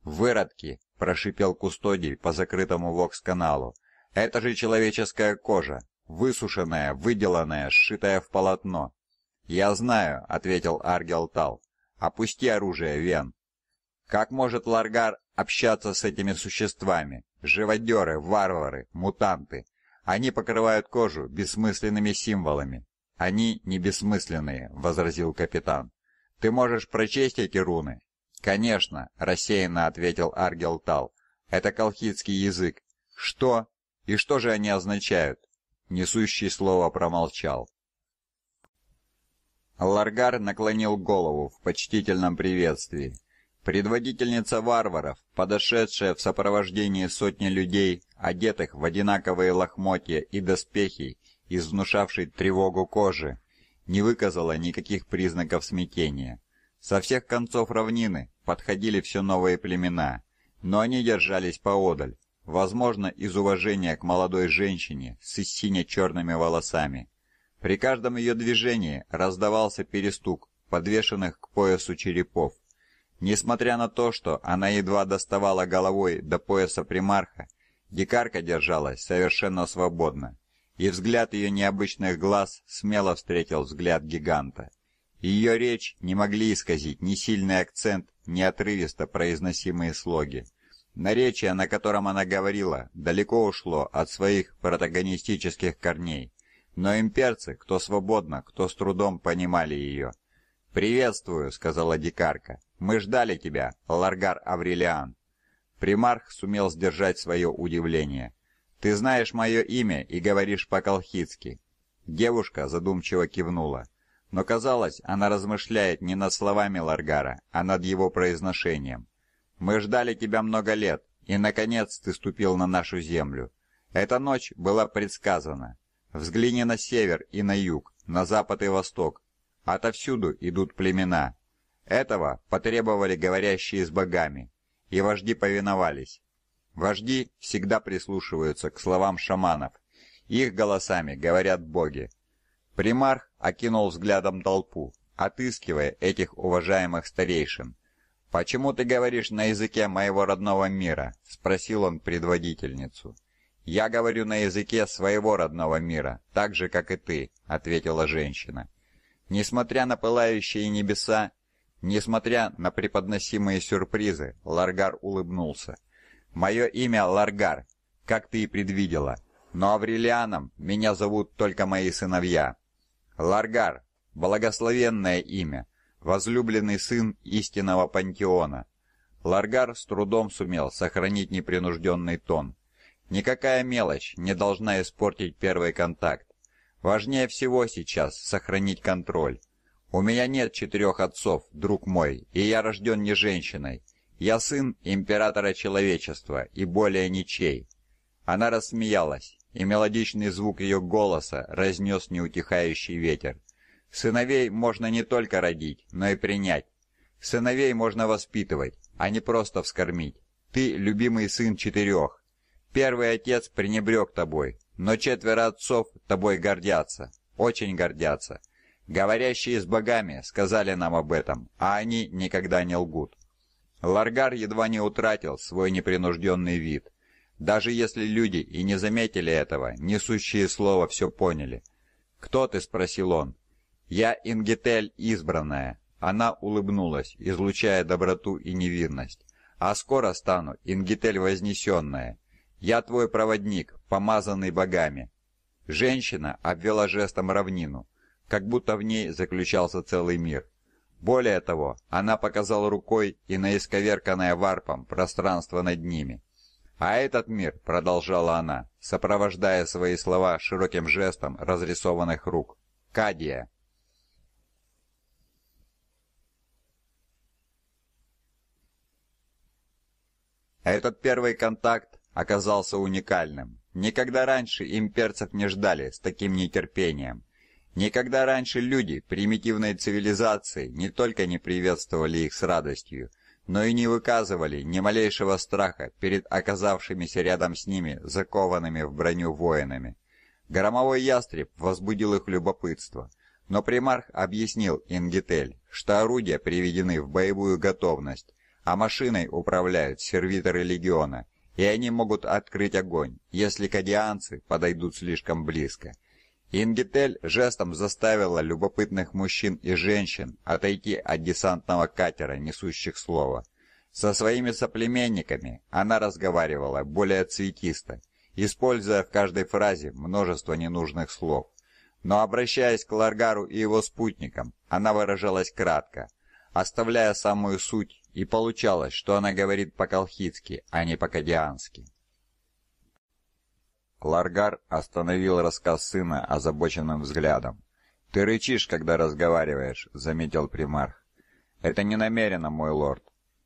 «Выродки!» – прошипел Кустодий по закрытому вокс-каналу. «Это же человеческая кожа, высушенная, выделанная, сшитая в полотно». «Я знаю», — ответил Аргелтал. «Опусти оружие, Вен». «Как может Ларгар общаться с этими существами. Живодеры, варвары, мутанты. Они покрывают кожу бессмысленными символами. Они не бессмысленные, возразил капитан. Ты можешь прочесть эти руны? Конечно, рассеянно ответил Аргелтал. Это колхидский язык. Что? И что же они означают? Несущий слово промолчал. Ларгар наклонил голову в почтительном приветствии. Предводительница варваров, подошедшая в сопровождении сотни людей, одетых в одинаковые лохмотья и доспехи, изнушавшей тревогу кожи, не выказала никаких признаков смятения. Со всех концов равнины подходили все новые племена, но они держались поодаль, возможно, из уважения к молодой женщине с сине-черными волосами. При каждом ее движении раздавался перестук подвешенных к поясу черепов. Несмотря на то, что она едва доставала головой до пояса примарха, дикарка держалась совершенно свободно, и взгляд ее необычных глаз смело встретил взгляд гиганта. Ее речь не могли исказить ни сильный акцент, ни отрывисто произносимые слоги. Наречие, на котором она говорила, далеко ушло от своих протагонистических корней, но имперцы, кто свободно, кто с трудом понимали ее. «Приветствую», — сказала дикарка. Мы ждали тебя, Ларгар Аврелиан». Примарх сумел сдержать свое удивление. «Ты знаешь мое имя и говоришь по-колхидски». Девушка задумчиво кивнула. Но казалось, она размышляет не над словами Ларгара, а над его произношением. «Мы ждали тебя много лет, и, наконец, ты ступил на нашу землю. Эта ночь была предсказана. Взгляни на север и на юг, на запад и восток. Отовсюду идут племена, этого потребовали говорящие с богами, и вожди повиновались. Вожди всегда прислушиваются к словам шаманов. Их голосами говорят боги. Примарх окинул взглядом толпу, отыскивая этих уважаемых старейшин. «Почему ты говоришь на языке моего родного мира?» – спросил он предводительницу. «Я говорю на языке своего родного мира, так же, как и ты», – ответила женщина. Несмотря на пылающие небеса, Несмотря на преподносимые сюрпризы, Ларгар улыбнулся. «Мое имя Ларгар, как ты и предвидела, но Аврелианом меня зовут только мои сыновья. Ларгар — благословенное имя, возлюбленный сын истинного пантеона». Ларгар с трудом сумел сохранить непринужденный тон. Никакая мелочь не должна испортить первый контакт. Важнее всего сейчас сохранить контроль. У меня нет четырех отцов, друг мой, и я рожден не женщиной. Я сын императора человечества и более ничей. Она рассмеялась, и мелодичный звук ее голоса разнес неутихающий ветер. Сыновей можно не только родить, но и принять. Сыновей можно воспитывать, а не просто вскормить. Ты любимый сын четырех. Первый отец пренебрег тобой, но четверо отцов тобой гордятся, очень гордятся. Говорящие с богами сказали нам об этом, а они никогда не лгут. Ларгар едва не утратил свой непринужденный вид. Даже если люди и не заметили этого, несущие слово все поняли. «Кто ты?» — спросил он. «Я Ингетель избранная». Она улыбнулась, излучая доброту и невинность. «А скоро стану Ингетель вознесенная. Я твой проводник, помазанный богами». Женщина обвела жестом равнину как будто в ней заключался целый мир. Более того, она показала рукой и на исковерканное варпом пространство над ними. «А этот мир», — продолжала она, сопровождая свои слова широким жестом разрисованных рук, — «Кадия». Этот первый контакт оказался уникальным. Никогда раньше имперцев не ждали с таким нетерпением. Никогда раньше люди примитивной цивилизации не только не приветствовали их с радостью, но и не выказывали ни малейшего страха перед оказавшимися рядом с ними закованными в броню воинами. Громовой ястреб возбудил их любопытство, но примарх объяснил Ингитель, что орудия приведены в боевую готовность, а машиной управляют сервиторы легиона, и они могут открыть огонь, если кадианцы подойдут слишком близко. Ингетель жестом заставила любопытных мужчин и женщин отойти от десантного катера, несущих слово. Со своими соплеменниками она разговаривала более цветисто, используя в каждой фразе множество ненужных слов. Но обращаясь к Ларгару и его спутникам, она выражалась кратко, оставляя самую суть, и получалось, что она говорит по-колхидски, а не по-кадиански. Ларгар остановил рассказ сына озабоченным взглядом. «Ты рычишь, когда разговариваешь», — заметил примарх. «Это не намеренно, мой лорд.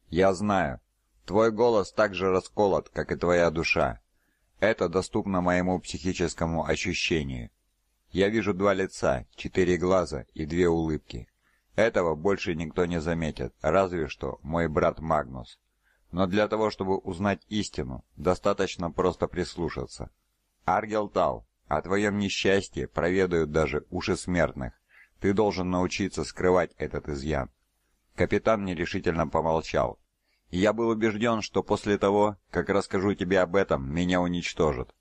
Я знаю. Твой голос так же расколот, как и твоя душа. Это доступно моему психическому ощущению. Я вижу два лица, четыре глаза и две улыбки. Этого больше никто не заметит, разве что мой брат Магнус. Но для того, чтобы узнать истину, достаточно просто прислушаться. Аргел Тал, о твоем несчастье проведают даже уши смертных. Ты должен научиться скрывать этот изъян. Капитан нерешительно помолчал. Я был убежден, что после того, как расскажу тебе об этом, меня уничтожат.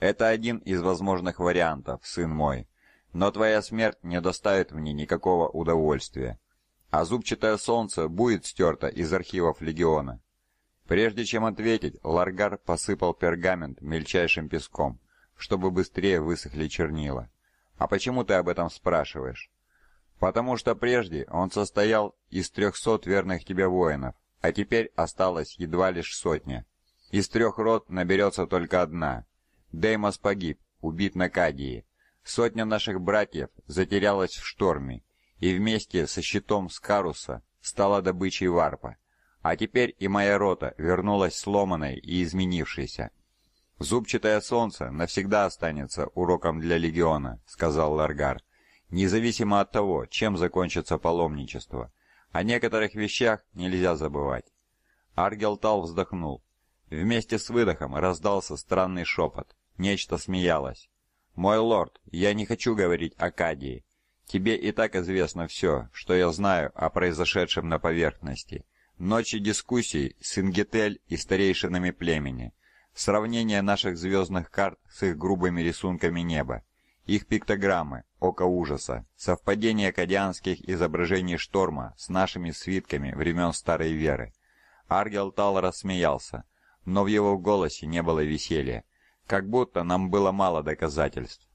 Это один из возможных вариантов, сын мой. Но твоя смерть не доставит мне никакого удовольствия. А зубчатое солнце будет стёрто из архивов легиона. Прежде чем ответить, Ларгар посыпал пергамент мельчайшим песком чтобы быстрее высохли чернила. А почему ты об этом спрашиваешь? Потому что прежде он состоял из трехсот верных тебе воинов, а теперь осталось едва лишь сотня. Из трех рот наберется только одна. Деймос погиб, убит на Кадии. Сотня наших братьев затерялась в шторме, и вместе со щитом Скаруса стала добычей варпа. А теперь и моя рота вернулась сломанной и изменившейся. «Зубчатое солнце навсегда останется уроком для легиона», — сказал Ларгар, «независимо от того, чем закончится паломничество. О некоторых вещах нельзя забывать». Аргелтал вздохнул. Вместе с выдохом раздался странный шепот. Нечто смеялось. «Мой лорд, я не хочу говорить о Кадии. Тебе и так известно все, что я знаю о произошедшем на поверхности. Ночи дискуссий с Ингетель и старейшинами племени — Сравнение наших звездных карт с их грубыми рисунками неба. Их пиктограммы, око ужаса, совпадение кадианских изображений шторма с нашими свитками времен Старой Веры. Аргел Тал рассмеялся, но в его голосе не было веселья, как будто нам было мало доказательств.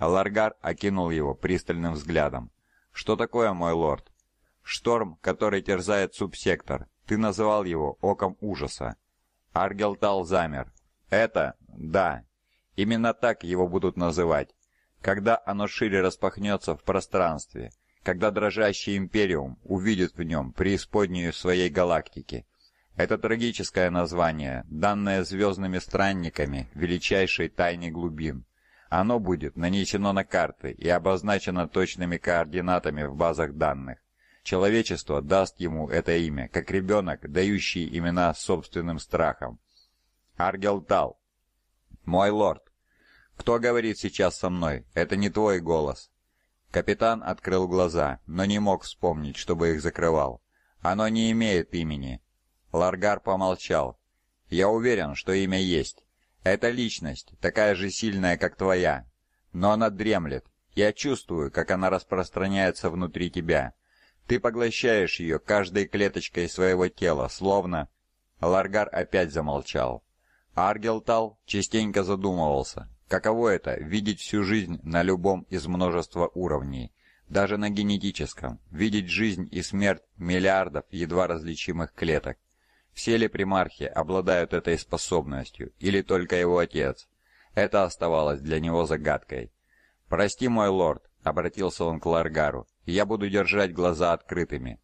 Ларгар окинул его пристальным взглядом. «Что такое, мой лорд?» «Шторм, который терзает субсектор. Ты называл его оком ужаса». Аргел Тал замер, это, да, именно так его будут называть, когда оно шире распахнется в пространстве, когда дрожащий Империум увидит в нем преисподнюю своей галактики. Это трагическое название, данное звездными странниками величайшей тайне глубин. Оно будет нанесено на карты и обозначено точными координатами в базах данных. Человечество даст ему это имя, как ребенок, дающий имена собственным страхам. Аргелтал. «Мой лорд!» «Кто говорит сейчас со мной? Это не твой голос!» Капитан открыл глаза, но не мог вспомнить, чтобы их закрывал. «Оно не имеет имени!» Ларгар помолчал. «Я уверен, что имя есть. Это личность, такая же сильная, как твоя. Но она дремлет. Я чувствую, как она распространяется внутри тебя. Ты поглощаешь ее каждой клеточкой своего тела, словно...» Ларгар опять замолчал. Аргелтал частенько задумывался, каково это – видеть всю жизнь на любом из множества уровней, даже на генетическом, видеть жизнь и смерть миллиардов едва различимых клеток. Все ли примархи обладают этой способностью, или только его отец? Это оставалось для него загадкой. «Прости, мой лорд», — обратился он к Ларгару, — «я буду держать глаза открытыми».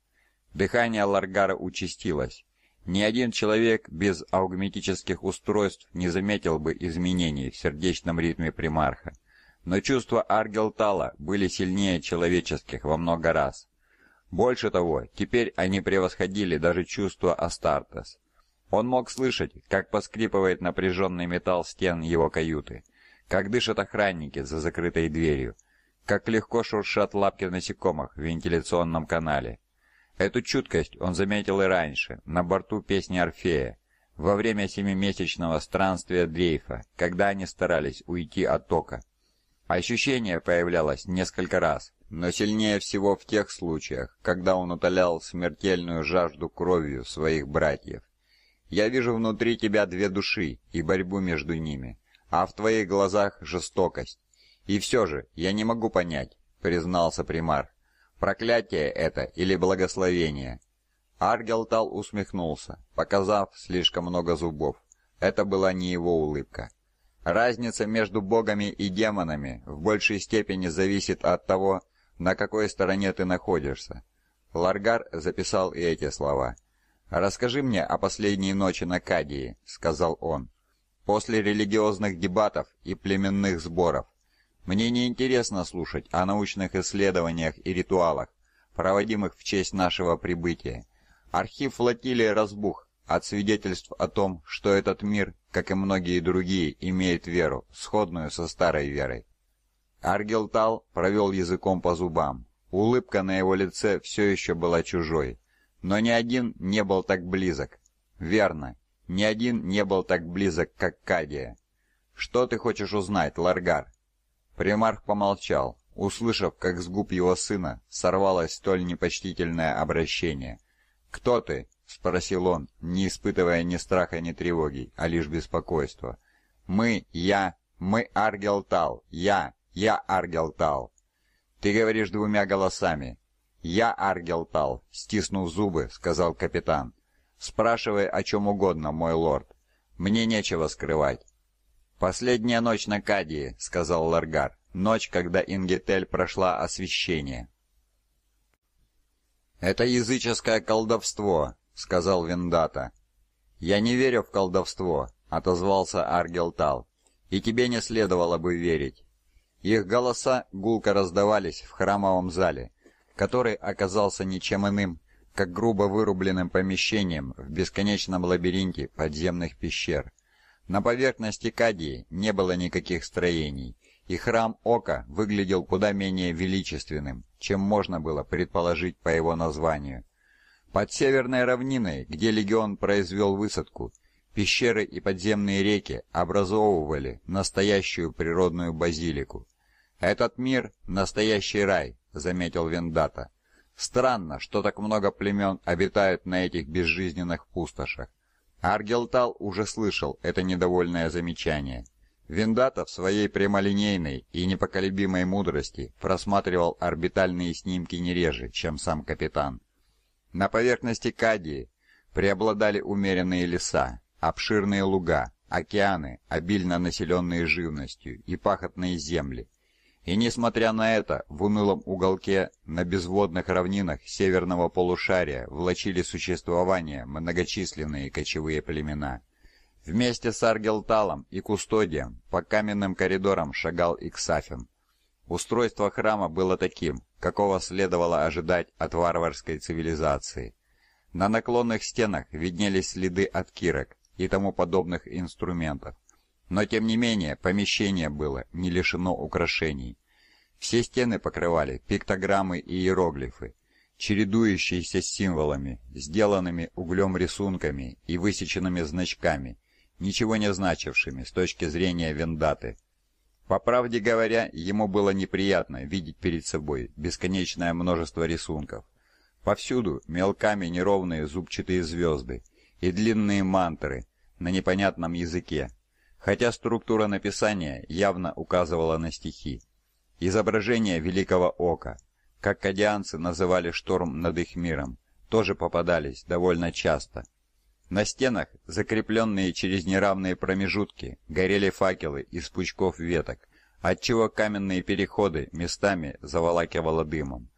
Дыхание Ларгара участилось, ни один человек без аугметических устройств не заметил бы изменений в сердечном ритме примарха. Но чувства Аргелтала были сильнее человеческих во много раз. Больше того, теперь они превосходили даже чувства Астартес. Он мог слышать, как поскрипывает напряженный металл стен его каюты, как дышат охранники за закрытой дверью, как легко шуршат лапки насекомых в вентиляционном канале. Эту чуткость он заметил и раньше, на борту песни Орфея, во время семимесячного странствия дрейфа, когда они старались уйти от тока. Ощущение появлялось несколько раз, но сильнее всего в тех случаях, когда он утолял смертельную жажду кровью своих братьев. «Я вижу внутри тебя две души и борьбу между ними, а в твоих глазах жестокость. И все же я не могу понять», — признался примар. Проклятие это или благословение? Аргелтал усмехнулся, показав слишком много зубов. Это была не его улыбка. Разница между богами и демонами в большей степени зависит от того, на какой стороне ты находишься. Ларгар записал и эти слова. «Расскажи мне о последней ночи на Кадии», — сказал он. «После религиозных дебатов и племенных сборов мне не интересно слушать о научных исследованиях и ритуалах, проводимых в честь нашего прибытия. Архив флотилии разбух от свидетельств о том, что этот мир, как и многие другие, имеет веру, сходную со старой верой. Аргелтал провел языком по зубам. Улыбка на его лице все еще была чужой. Но ни один не был так близок. Верно, ни один не был так близок, как Кадия. «Что ты хочешь узнать, Ларгар?» Примарх помолчал, услышав, как с губ его сына сорвалось столь непочтительное обращение. «Кто ты?» — спросил он, не испытывая ни страха, ни тревоги, а лишь беспокойства. «Мы, я, мы Аргелтал, я, я Аргелтал». «Ты говоришь двумя голосами». «Я Аргелтал», — стиснув зубы, сказал капитан. «Спрашивай о чем угодно, мой лорд. Мне нечего скрывать. «Последняя ночь на Кадии», — сказал Ларгар. «Ночь, когда Ингетель прошла освещение». «Это языческое колдовство», — сказал Вендата. «Я не верю в колдовство», — отозвался Аргелтал. «И тебе не следовало бы верить». Их голоса гулко раздавались в храмовом зале, который оказался ничем иным, как грубо вырубленным помещением в бесконечном лабиринте подземных пещер. На поверхности Кадии не было никаких строений, и храм Ока выглядел куда менее величественным, чем можно было предположить по его названию. Под северной равниной, где легион произвел высадку, пещеры и подземные реки образовывали настоящую природную базилику. «Этот мир — настоящий рай», — заметил Вендата. «Странно, что так много племен обитают на этих безжизненных пустошах. Аргелтал уже слышал это недовольное замечание. Виндата в своей прямолинейной и непоколебимой мудрости просматривал орбитальные снимки не реже, чем сам капитан. На поверхности Кадии преобладали умеренные леса, обширные луга, океаны, обильно населенные живностью, и пахотные земли, и несмотря на это, в унылом уголке на безводных равнинах северного полушария влачили существование многочисленные кочевые племена. Вместе с Аргелталом и Кустодием по каменным коридорам шагал Иксафин. Устройство храма было таким, какого следовало ожидать от варварской цивилизации. На наклонных стенах виднелись следы от кирок и тому подобных инструментов. Но тем не менее, помещение было не лишено украшений. Все стены покрывали пиктограммы и иероглифы, чередующиеся с символами, сделанными углем рисунками и высеченными значками, ничего не значившими с точки зрения Вендаты. По правде говоря, ему было неприятно видеть перед собой бесконечное множество рисунков. Повсюду мелками неровные зубчатые звезды и длинные мантры на непонятном языке, хотя структура написания явно указывала на стихи. изображения Великого Ока, как кадианцы называли шторм над их миром, тоже попадались довольно часто. На стенах, закрепленные через неравные промежутки, горели факелы из пучков веток, отчего каменные переходы местами заволакивало дымом.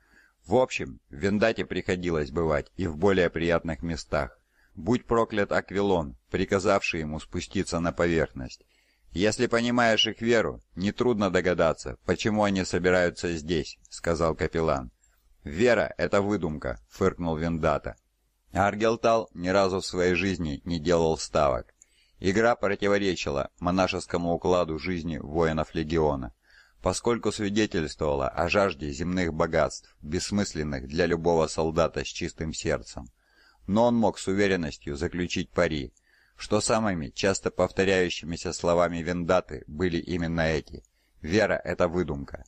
В общем, в Вендате приходилось бывать и в более приятных местах будь проклят Аквилон, приказавший ему спуститься на поверхность. «Если понимаешь их веру, нетрудно догадаться, почему они собираются здесь», — сказал капеллан. «Вера — это выдумка», — фыркнул Вендата. Аргелтал ни разу в своей жизни не делал ставок. Игра противоречила монашескому укладу жизни воинов легиона, поскольку свидетельствовала о жажде земных богатств, бессмысленных для любого солдата с чистым сердцем но он мог с уверенностью заключить пари, что самыми часто повторяющимися словами Вендаты были именно эти. Вера – это выдумка.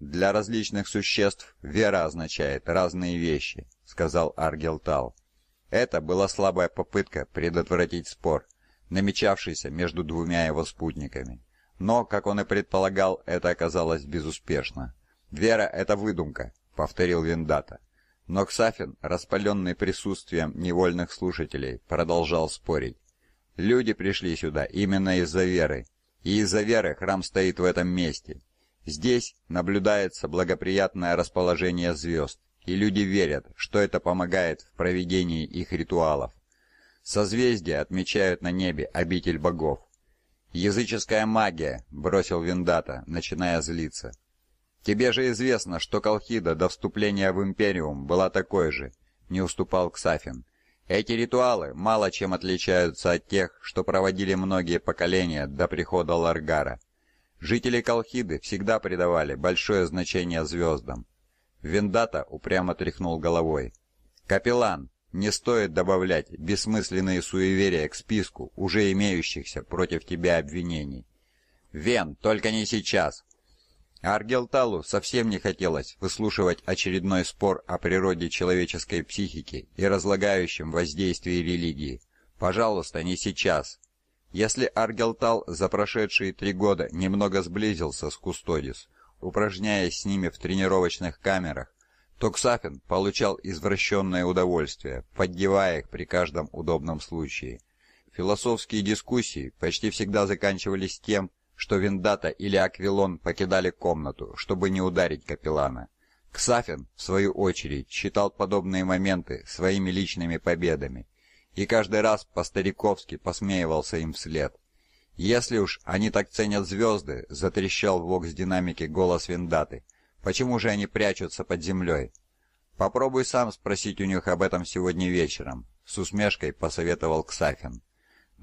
Для различных существ вера означает разные вещи, сказал Аргелтал. Это была слабая попытка предотвратить спор, намечавшийся между двумя его спутниками. Но, как он и предполагал, это оказалось безуспешно. «Вера — это выдумка», — повторил вендата. Но Ксафин, распаленный присутствием невольных слушателей, продолжал спорить. «Люди пришли сюда именно из-за веры. И из-за веры храм стоит в этом месте. Здесь наблюдается благоприятное расположение звезд, и люди верят, что это помогает в проведении их ритуалов. Созвездия отмечают на небе обитель богов. «Языческая магия», — бросил Вендата, начиная злиться. «Тебе же известно, что Колхида до вступления в Империум была такой же», — не уступал Ксафин. «Эти ритуалы мало чем отличаются от тех, что проводили многие поколения до прихода Ларгара. Жители Колхиды всегда придавали большое значение звездам». Вендата упрямо тряхнул головой. «Капеллан, не стоит добавлять бессмысленные суеверия к списку уже имеющихся против тебя обвинений». «Вен, только не сейчас!» Аргелталу совсем не хотелось выслушивать очередной спор о природе человеческой психики и разлагающем воздействии религии. Пожалуйста, не сейчас. Если Аргелтал за прошедшие три года немного сблизился с Кустодис, упражняясь с ними в тренировочных камерах, то Ксафин получал извращенное удовольствие, поддевая их при каждом удобном случае. Философские дискуссии почти всегда заканчивались тем, что Виндата или Аквилон покидали комнату, чтобы не ударить капеллана. Ксафин, в свою очередь, считал подобные моменты своими личными победами и каждый раз по-стариковски посмеивался им вслед. «Если уж они так ценят звезды», — затрещал в вокс-динамике голос Виндаты, — «почему же они прячутся под землей?» «Попробуй сам спросить у них об этом сегодня вечером», — с усмешкой посоветовал Ксафин.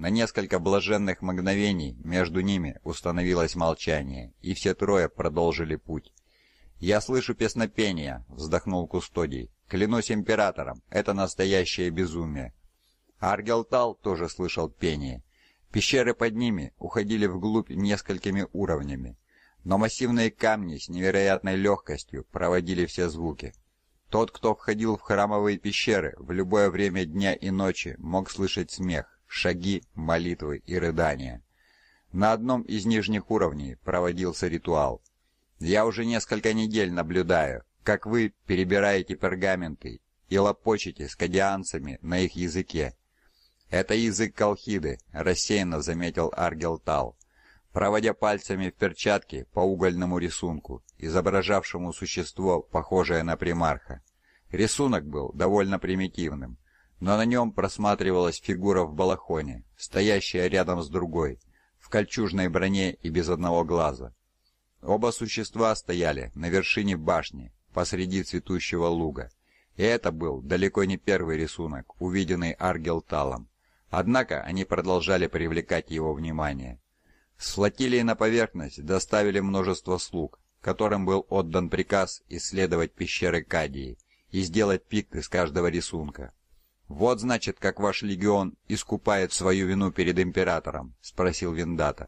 На несколько блаженных мгновений между ними установилось молчание, и все трое продолжили путь. «Я слышу песнопение», — вздохнул Кустодий. «Клянусь императором, это настоящее безумие». Аргелтал тоже слышал пение. Пещеры под ними уходили вглубь несколькими уровнями, но массивные камни с невероятной легкостью проводили все звуки. Тот, кто входил в храмовые пещеры, в любое время дня и ночи мог слышать смех, шаги, молитвы и рыдания. На одном из нижних уровней проводился ритуал. Я уже несколько недель наблюдаю, как вы перебираете пергаменты и лопочете с кадианцами на их языке. Это язык колхиды, рассеянно заметил Аргелтал, проводя пальцами в перчатке по угольному рисунку, изображавшему существо, похожее на примарха. Рисунок был довольно примитивным, но на нем просматривалась фигура в балахоне, стоящая рядом с другой, в кольчужной броне и без одного глаза. Оба существа стояли на вершине башни, посреди цветущего луга. И это был далеко не первый рисунок, увиденный Аргелталом. Однако они продолжали привлекать его внимание. С флотилии на поверхность доставили множество слуг, которым был отдан приказ исследовать пещеры Кадии и сделать пик из каждого рисунка. «Вот, значит, как ваш легион искупает свою вину перед императором», — спросил Виндата.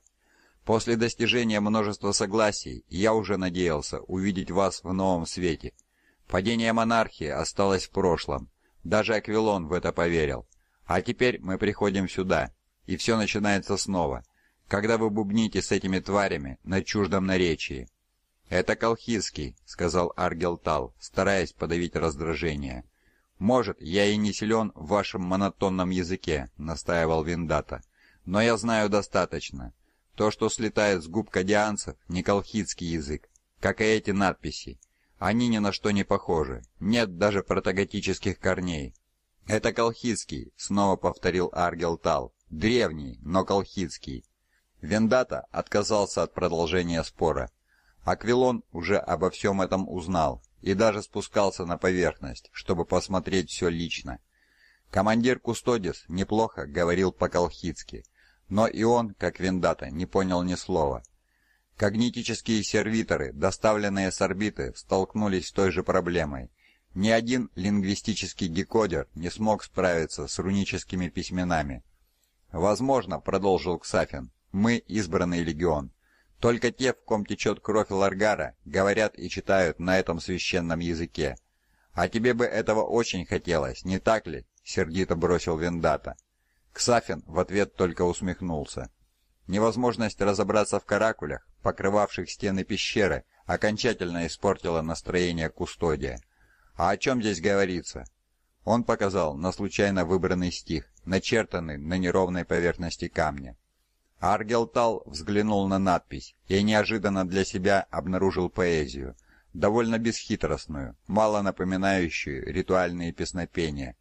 «После достижения множества согласий я уже надеялся увидеть вас в новом свете. Падение монархии осталось в прошлом. Даже Аквилон в это поверил. А теперь мы приходим сюда, и все начинается снова, когда вы бубните с этими тварями на чуждом наречии». «Это Колхизский», — сказал Аргелтал, стараясь подавить раздражение. «Может, я и не силен в вашем монотонном языке», — настаивал Виндата. «Но я знаю достаточно. То, что слетает с губ кадианцев, не колхидский язык, как и эти надписи. Они ни на что не похожи. Нет даже протаготических корней». «Это колхидский», — снова повторил Аргел Тал. «Древний, но колхидский». Вендата отказался от продолжения спора. Аквилон уже обо всем этом узнал и даже спускался на поверхность, чтобы посмотреть все лично. Командир Кустодис неплохо говорил по-колхидски, но и он, как вендата, не понял ни слова. Когнитические сервиторы, доставленные с орбиты, столкнулись с той же проблемой. Ни один лингвистический декодер не смог справиться с руническими письменами. «Возможно», — продолжил Ксафин, — «мы избранный легион. Только те, в ком течет кровь Ларгара, говорят и читают на этом священном языке. А тебе бы этого очень хотелось, не так ли? Сердито бросил Вендата. Ксафин в ответ только усмехнулся. Невозможность разобраться в каракулях, покрывавших стены пещеры, окончательно испортила настроение кустодия. А о чем здесь говорится? Он показал на случайно выбранный стих, начертанный на неровной поверхности камня. Аргелтал взглянул на надпись и неожиданно для себя обнаружил поэзию, довольно бесхитростную, мало напоминающую ритуальные песнопения.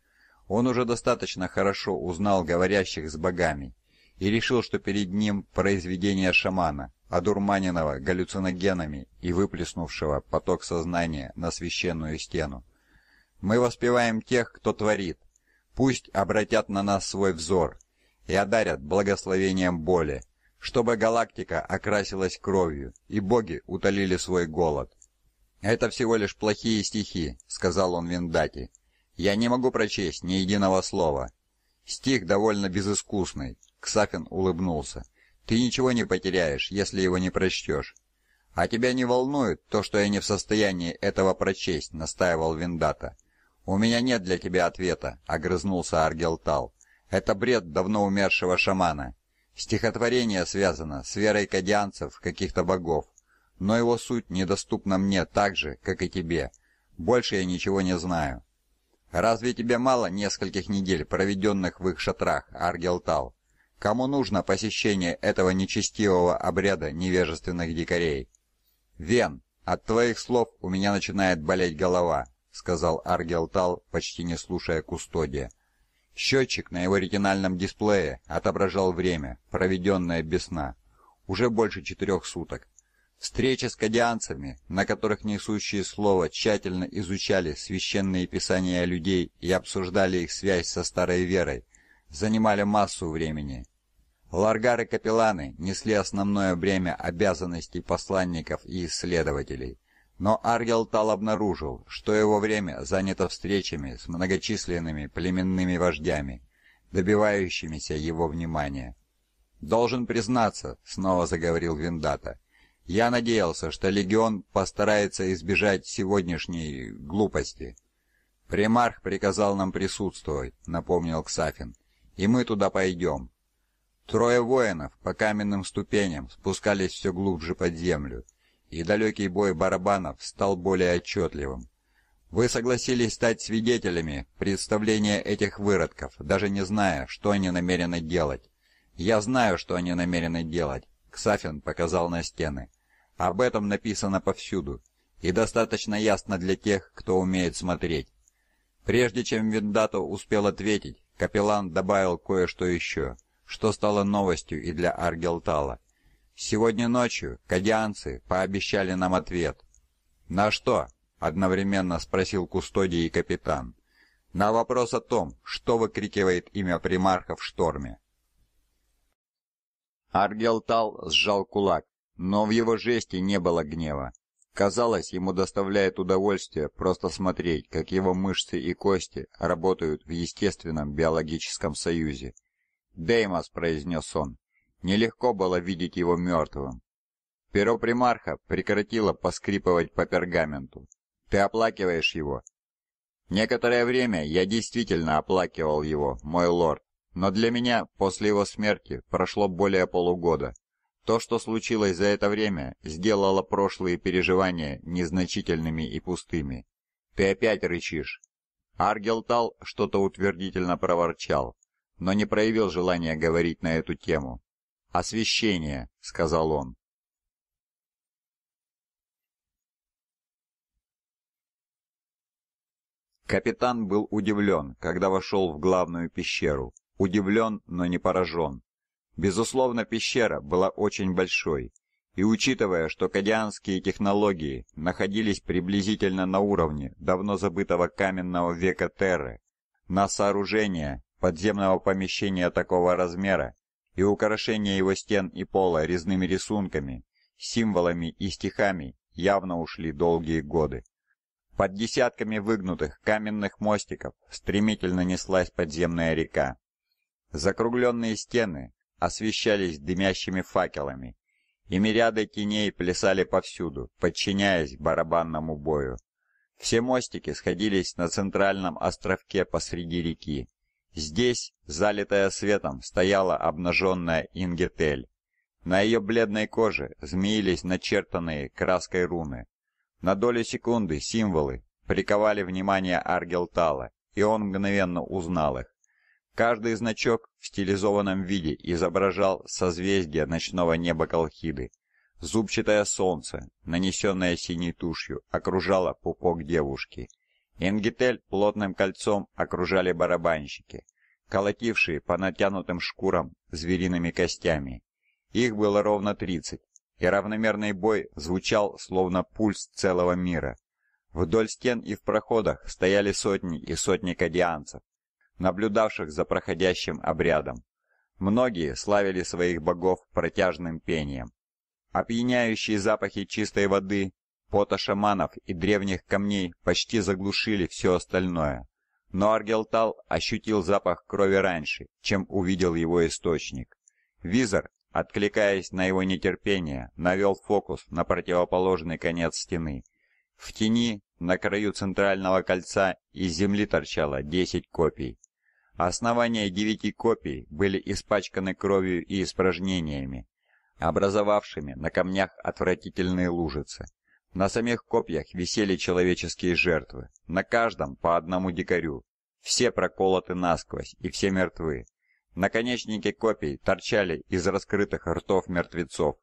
Он уже достаточно хорошо узнал говорящих с богами и решил, что перед ним произведение шамана, одурманенного галлюциногенами и выплеснувшего поток сознания на священную стену. Мы воспеваем тех, кто творит. Пусть обратят на нас свой взор, и одарят благословением боли, чтобы галактика окрасилась кровью и боги утолили свой голод. Это всего лишь плохие стихи, сказал он Виндати. Я не могу прочесть ни единого слова. Стих довольно безыскусный, Ксафин улыбнулся. Ты ничего не потеряешь, если его не прочтешь. А тебя не волнует то, что я не в состоянии этого прочесть, настаивал Виндата. У меня нет для тебя ответа, огрызнулся Аргелтал. Это бред давно умершего шамана. Стихотворение связано с верой кадианцев каких-то богов, но его суть недоступна мне так же, как и тебе. Больше я ничего не знаю. Разве тебе мало нескольких недель, проведенных в их шатрах, Аргелтал? Кому нужно посещение этого нечестивого обряда невежественных дикарей? Вен, от твоих слов у меня начинает болеть голова, сказал Аргелтал, почти не слушая Кустодия. Счетчик на его оригинальном дисплее отображал время, проведенное без сна. Уже больше четырех суток. Встречи с кадианцами, на которых несущие слово тщательно изучали священные писания людей и обсуждали их связь со старой верой, занимали массу времени. Ларгары-капелланы несли основное бремя обязанностей посланников и исследователей – но тал обнаружил, что его время занято встречами с многочисленными племенными вождями, добивающимися его внимания. «Должен признаться», — снова заговорил Виндата, — «я надеялся, что легион постарается избежать сегодняшней глупости». «Примарх приказал нам присутствовать», — напомнил Ксафин, — «и мы туда пойдем». Трое воинов по каменным ступеням спускались все глубже под землю — и далекий бой барабанов стал более отчетливым. Вы согласились стать свидетелями представления этих выродков, даже не зная, что они намерены делать. Я знаю, что они намерены делать, Ксафин показал на стены. Об этом написано повсюду, и достаточно ясно для тех, кто умеет смотреть. Прежде чем Виндато успел ответить, капеллан добавил кое-что еще, что стало новостью и для Аргелтала. Сегодня ночью кадианцы пообещали нам ответ. На что? одновременно спросил кустодий и капитан. На вопрос о том, что выкрикивает имя примарха в шторме. Аргелтал сжал кулак, но в его жесте не было гнева. Казалось, ему доставляет удовольствие просто смотреть, как его мышцы и кости работают в естественном биологическом союзе. «Деймос», — произнес он, Нелегко было видеть его мертвым. Перо примарха прекратило поскрипывать по пергаменту. «Ты оплакиваешь его?» «Некоторое время я действительно оплакивал его, мой лорд, но для меня после его смерти прошло более полугода. То, что случилось за это время, сделало прошлые переживания незначительными и пустыми. Ты опять рычишь». Аргелтал что-то утвердительно проворчал, но не проявил желания говорить на эту тему. «Освещение», — сказал он. Капитан был удивлен, когда вошел в главную пещеру. Удивлен, но не поражен. Безусловно, пещера была очень большой. И учитывая, что кадианские технологии находились приблизительно на уровне давно забытого каменного века Терры, на сооружение подземного помещения такого размера и украшение его стен и пола резными рисунками, символами и стихами явно ушли долгие годы. Под десятками выгнутых каменных мостиков стремительно неслась подземная река. Закругленные стены освещались дымящими факелами, и мириады теней плясали повсюду, подчиняясь барабанному бою. Все мостики сходились на центральном островке посреди реки, Здесь, залитая светом, стояла обнаженная Ингетель. На ее бледной коже змеились начертанные краской руны. На долю секунды символы приковали внимание Аргелтала, и он мгновенно узнал их. Каждый значок в стилизованном виде изображал созвездие ночного неба Колхиды. Зубчатое солнце, нанесенное синей тушью, окружало пупок девушки – Ингетель плотным кольцом окружали барабанщики, колотившие по натянутым шкурам звериными костями. Их было ровно тридцать, и равномерный бой звучал словно пульс целого мира. Вдоль стен и в проходах стояли сотни и сотни кадианцев, наблюдавших за проходящим обрядом. Многие славили своих богов протяжным пением. Опьяняющие запахи чистой воды пота шаманов и древних камней почти заглушили все остальное. Но Аргелтал ощутил запах крови раньше, чем увидел его источник. Визор, откликаясь на его нетерпение, навел фокус на противоположный конец стены. В тени, на краю центрального кольца, из земли торчало 10 копий. Основания девяти копий были испачканы кровью и испражнениями, образовавшими на камнях отвратительные лужицы. На самих копьях висели человеческие жертвы, на каждом по одному дикарю. Все проколоты насквозь и все мертвы. Наконечники копий торчали из раскрытых ртов мертвецов.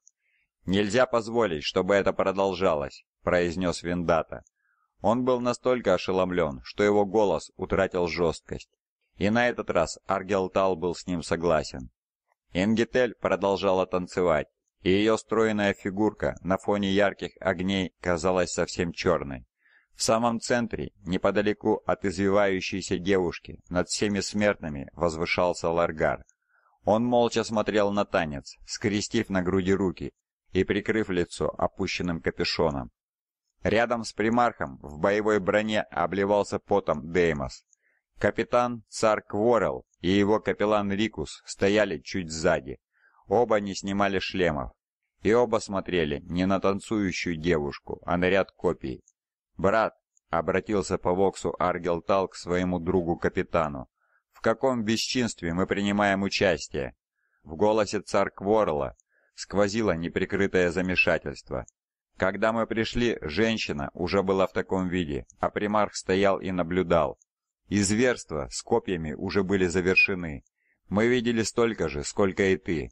«Нельзя позволить, чтобы это продолжалось», — произнес Виндата. Он был настолько ошеломлен, что его голос утратил жесткость. И на этот раз Аргелтал был с ним согласен. Энгетель продолжала танцевать, и ее стройная фигурка на фоне ярких огней казалась совсем черной. В самом центре, неподалеку от извивающейся девушки, над всеми смертными возвышался Ларгар. Он молча смотрел на танец, скрестив на груди руки и прикрыв лицо опущенным капюшоном. Рядом с примархом в боевой броне обливался потом Деймос. Капитан Цар Кворел и его капеллан Рикус стояли чуть сзади. Оба не снимали шлемов, и оба смотрели не на танцующую девушку, а на ряд копий. «Брат!» — обратился по Воксу Аргелтал к своему другу-капитану. «В каком бесчинстве мы принимаем участие?» В голосе царкворла сквозило неприкрытое замешательство. Когда мы пришли, женщина уже была в таком виде, а примарх стоял и наблюдал. Изверства с копьями уже были завершены. Мы видели столько же, сколько и ты,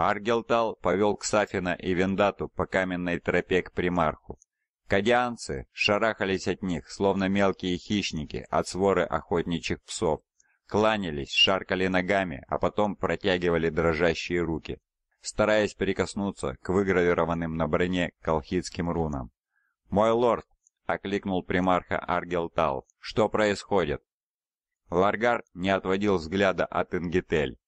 Аргелтал повел Ксафина и Вендату по каменной тропе к примарху. Кадианцы шарахались от них, словно мелкие хищники от своры охотничьих псов. Кланялись, шаркали ногами, а потом протягивали дрожащие руки, стараясь прикоснуться к выгравированным на броне колхидским рунам. «Мой лорд!» — окликнул примарха Аргелтал. «Что происходит?» Ларгар не отводил взгляда от Ингетель.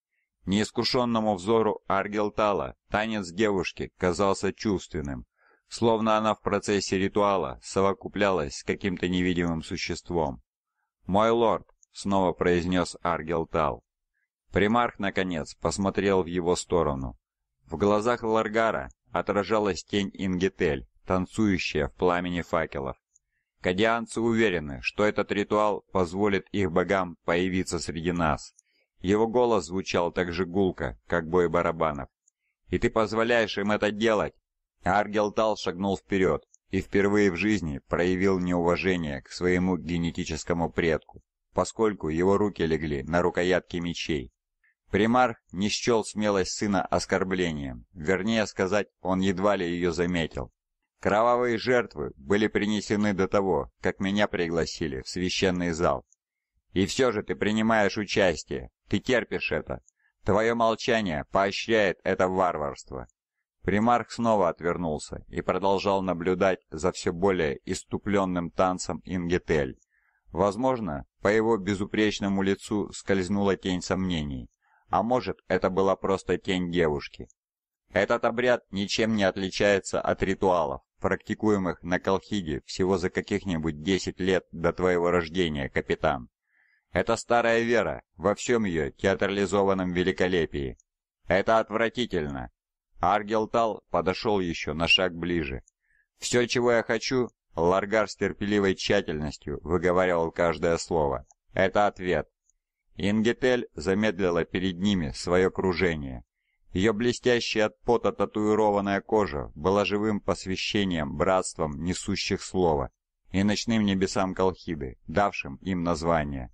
Неискушенному взору Аргелтала танец девушки казался чувственным, словно она в процессе ритуала совокуплялась с каким-то невидимым существом. «Мой лорд», — снова произнес Аргелтал. Примарх, наконец, посмотрел в его сторону. В глазах Ларгара отражалась тень Ингетель, танцующая в пламени факелов. Кадианцы уверены, что этот ритуал позволит их богам появиться среди нас. Его голос звучал так же гулко, как бой барабанов. «И ты позволяешь им это делать?» Аргелтал шагнул вперед и впервые в жизни проявил неуважение к своему генетическому предку, поскольку его руки легли на рукоятки мечей. Примар не счел смелость сына оскорблением, вернее сказать, он едва ли ее заметил. Кровавые жертвы были принесены до того, как меня пригласили в священный зал. И все же ты принимаешь участие, ты терпишь это. Твое молчание поощряет это варварство». Примарх снова отвернулся и продолжал наблюдать за все более иступленным танцем Ингетель. Возможно, по его безупречному лицу скользнула тень сомнений, а может, это была просто тень девушки. Этот обряд ничем не отличается от ритуалов, практикуемых на Колхиде всего за каких-нибудь 10 лет до твоего рождения, капитан. Это старая вера во всем ее театрализованном великолепии. Это отвратительно. Аргелтал подошел еще на шаг ближе. «Все, чего я хочу», — Ларгар с терпеливой тщательностью выговаривал каждое слово. «Это ответ». Ингетель замедлила перед ними свое кружение. Ее блестящая от пота татуированная кожа была живым посвящением братством несущих слова и ночным небесам Колхиды, давшим им название.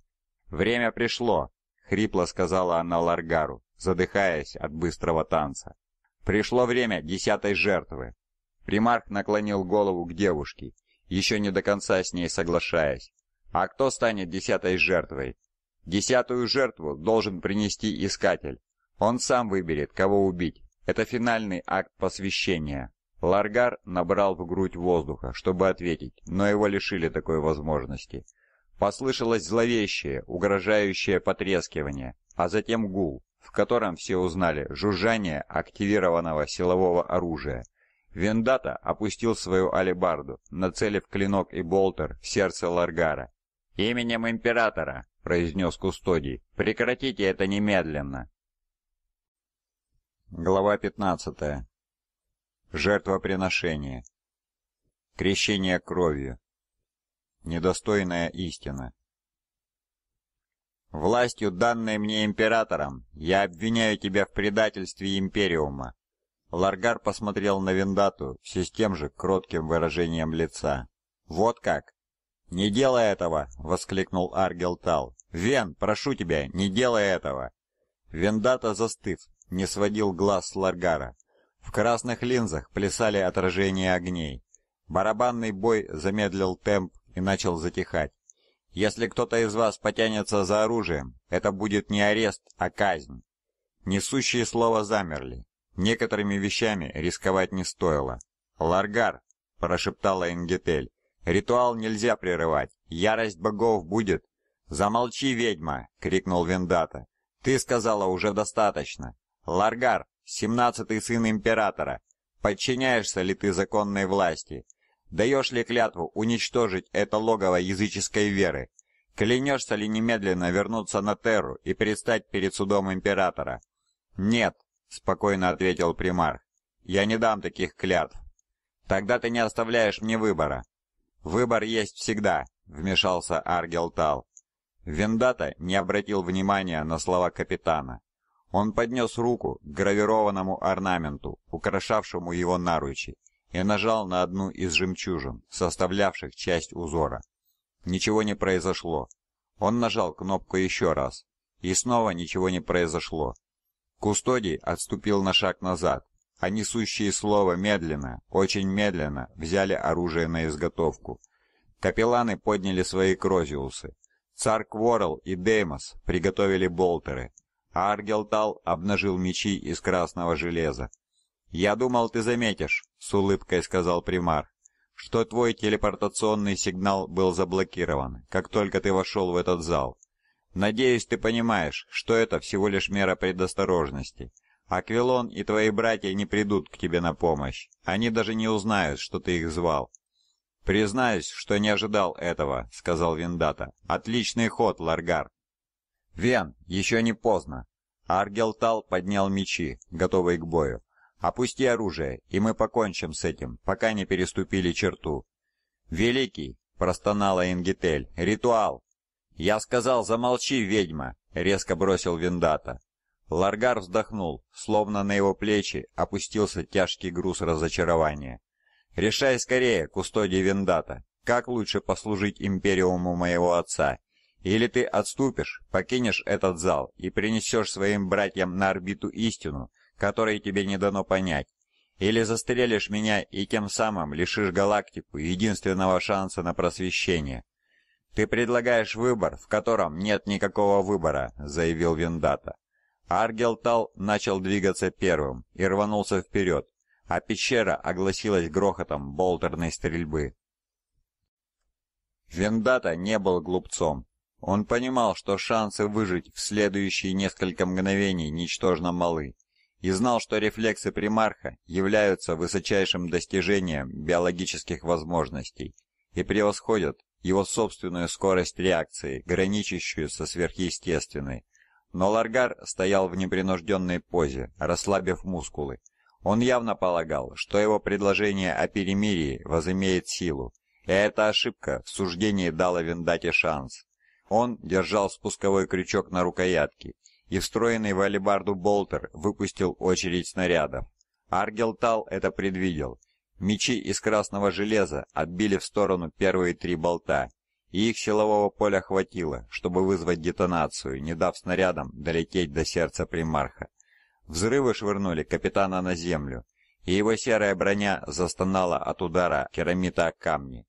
«Время пришло», — хрипло сказала она Ларгару, задыхаясь от быстрого танца. «Пришло время десятой жертвы». Примарх наклонил голову к девушке, еще не до конца с ней соглашаясь. «А кто станет десятой жертвой?» «Десятую жертву должен принести Искатель. Он сам выберет, кого убить. Это финальный акт посвящения». Ларгар набрал в грудь воздуха, чтобы ответить, но его лишили такой возможности. Послышалось зловещее, угрожающее потрескивание, а затем гул, в котором все узнали жужжание активированного силового оружия. Вендата опустил свою алебарду, нацелив клинок и болтер в сердце Ларгара. «Именем Императора!» — произнес Кустодий. «Прекратите это немедленно!» Глава 15. Жертвоприношение. Крещение кровью недостойная истина. Властью, данной мне императором, я обвиняю тебя в предательстве Империума. Ларгар посмотрел на Вендату, все с тем же кротким выражением лица. Вот как? Не делай этого, воскликнул Аргел Тал. Вен, прошу тебя, не делай этого. Вендата застыв, не сводил глаз с Ларгара. В красных линзах плясали отражения огней. Барабанный бой замедлил темп и начал затихать. «Если кто-то из вас потянется за оружием, это будет не арест, а казнь». Несущие слова замерли. Некоторыми вещами рисковать не стоило. «Ларгар!» – прошептала Ингетель. «Ритуал нельзя прерывать. Ярость богов будет». «Замолчи, ведьма!» – крикнул Вендата. «Ты сказала уже достаточно. Ларгар, семнадцатый сын императора, подчиняешься ли ты законной власти?» Даешь ли клятву уничтожить это логово языческой веры? Клянешься ли немедленно вернуться на Терру и предстать перед судом императора? Нет, спокойно ответил примарх. Я не дам таких клятв. Тогда ты не оставляешь мне выбора. Выбор есть всегда, вмешался Аргелтал. Вендата не обратил внимания на слова капитана. Он поднес руку к гравированному орнаменту, украшавшему его наручи, и нажал на одну из жемчужин, составлявших часть узора. Ничего не произошло. Он нажал кнопку еще раз, и снова ничего не произошло. Кустодий отступил на шаг назад, а несущие слово медленно, очень медленно взяли оружие на изготовку. Капелланы подняли свои крозиусы. Цар Ворл и Деймос приготовили болтеры, а Аргелтал обнажил мечи из красного железа. «Я думал, ты заметишь», — с улыбкой сказал примар, «что твой телепортационный сигнал был заблокирован, как только ты вошел в этот зал. Надеюсь, ты понимаешь, что это всего лишь мера предосторожности. Аквилон и твои братья не придут к тебе на помощь. Они даже не узнают, что ты их звал». «Признаюсь, что не ожидал этого», — сказал Виндата. «Отличный ход, Ларгар». «Вен, еще не поздно». Аргелтал поднял мечи, готовый к бою. «Опусти оружие, и мы покончим с этим, пока не переступили черту». «Великий!» — простонала Ингитель. «Ритуал!» «Я сказал, замолчи, ведьма!» — резко бросил Вендата. Ларгар вздохнул, словно на его плечи опустился тяжкий груз разочарования. «Решай скорее, кустоди Вендата. как лучше послужить империуму моего отца? Или ты отступишь, покинешь этот зал и принесешь своим братьям на орбиту истину, которые тебе не дано понять. Или застрелишь меня и тем самым лишишь галактику единственного шанса на просвещение. Ты предлагаешь выбор, в котором нет никакого выбора, заявил Вендата. Аргелтал начал двигаться первым и рванулся вперед, а пещера огласилась грохотом болтерной стрельбы. Вендата не был глупцом. Он понимал, что шансы выжить в следующие несколько мгновений ничтожно малы и знал, что рефлексы примарха являются высочайшим достижением биологических возможностей и превосходят его собственную скорость реакции, граничащую со сверхъестественной. Но Ларгар стоял в непринужденной позе, расслабив мускулы. Он явно полагал, что его предложение о перемирии возымеет силу, и эта ошибка в суждении дала Виндате шанс. Он держал спусковой крючок на рукоятке и встроенный в алебарду болтер выпустил очередь снарядов. Аргелтал это предвидел. Мечи из красного железа отбили в сторону первые три болта, и их силового поля хватило, чтобы вызвать детонацию, не дав снарядам долететь до сердца примарха. Взрывы швырнули капитана на землю, и его серая броня застонала от удара керамита о камни.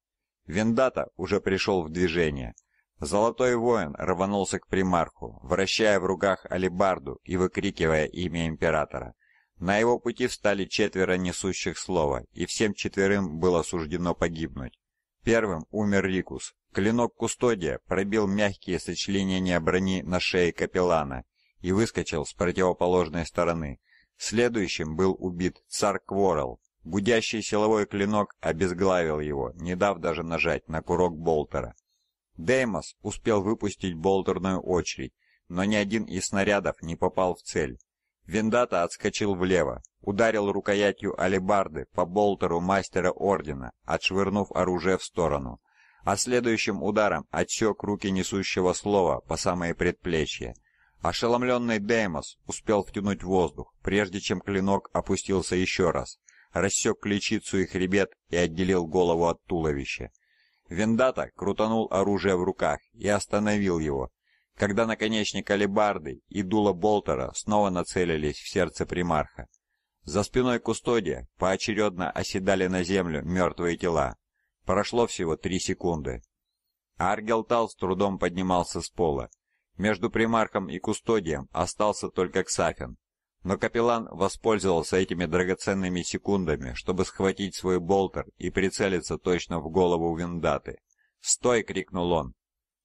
Вендата уже пришел в движение – Золотой воин рванулся к примарху, вращая в руках алебарду и выкрикивая имя императора. На его пути встали четверо несущих слова, и всем четверым было суждено погибнуть. Первым умер Рикус. Клинок Кустодия пробил мягкие сочленения брони на шее капеллана и выскочил с противоположной стороны. Следующим был убит цар Кворл. Гудящий силовой клинок обезглавил его, не дав даже нажать на курок болтера. Деймос успел выпустить болтерную очередь, но ни один из снарядов не попал в цель. Виндата отскочил влево, ударил рукоятью алебарды по болтеру мастера ордена, отшвырнув оружие в сторону, а следующим ударом отсек руки несущего слова по самые предплечья. Ошеломленный Деймос успел втянуть воздух, прежде чем клинок опустился еще раз, рассек ключицу и хребет и отделил голову от туловища. Вендата крутанул оружие в руках и остановил его, когда наконечник алебарды и дуло болтера снова нацелились в сердце примарха. За спиной кустодия поочередно оседали на землю мертвые тела. Прошло всего три секунды. Аргелтал с трудом поднимался с пола. Между примархом и кустодием остался только Ксафин, но капеллан воспользовался этими драгоценными секундами, чтобы схватить свой болтер и прицелиться точно в голову Виндаты. «Стой!» — крикнул он.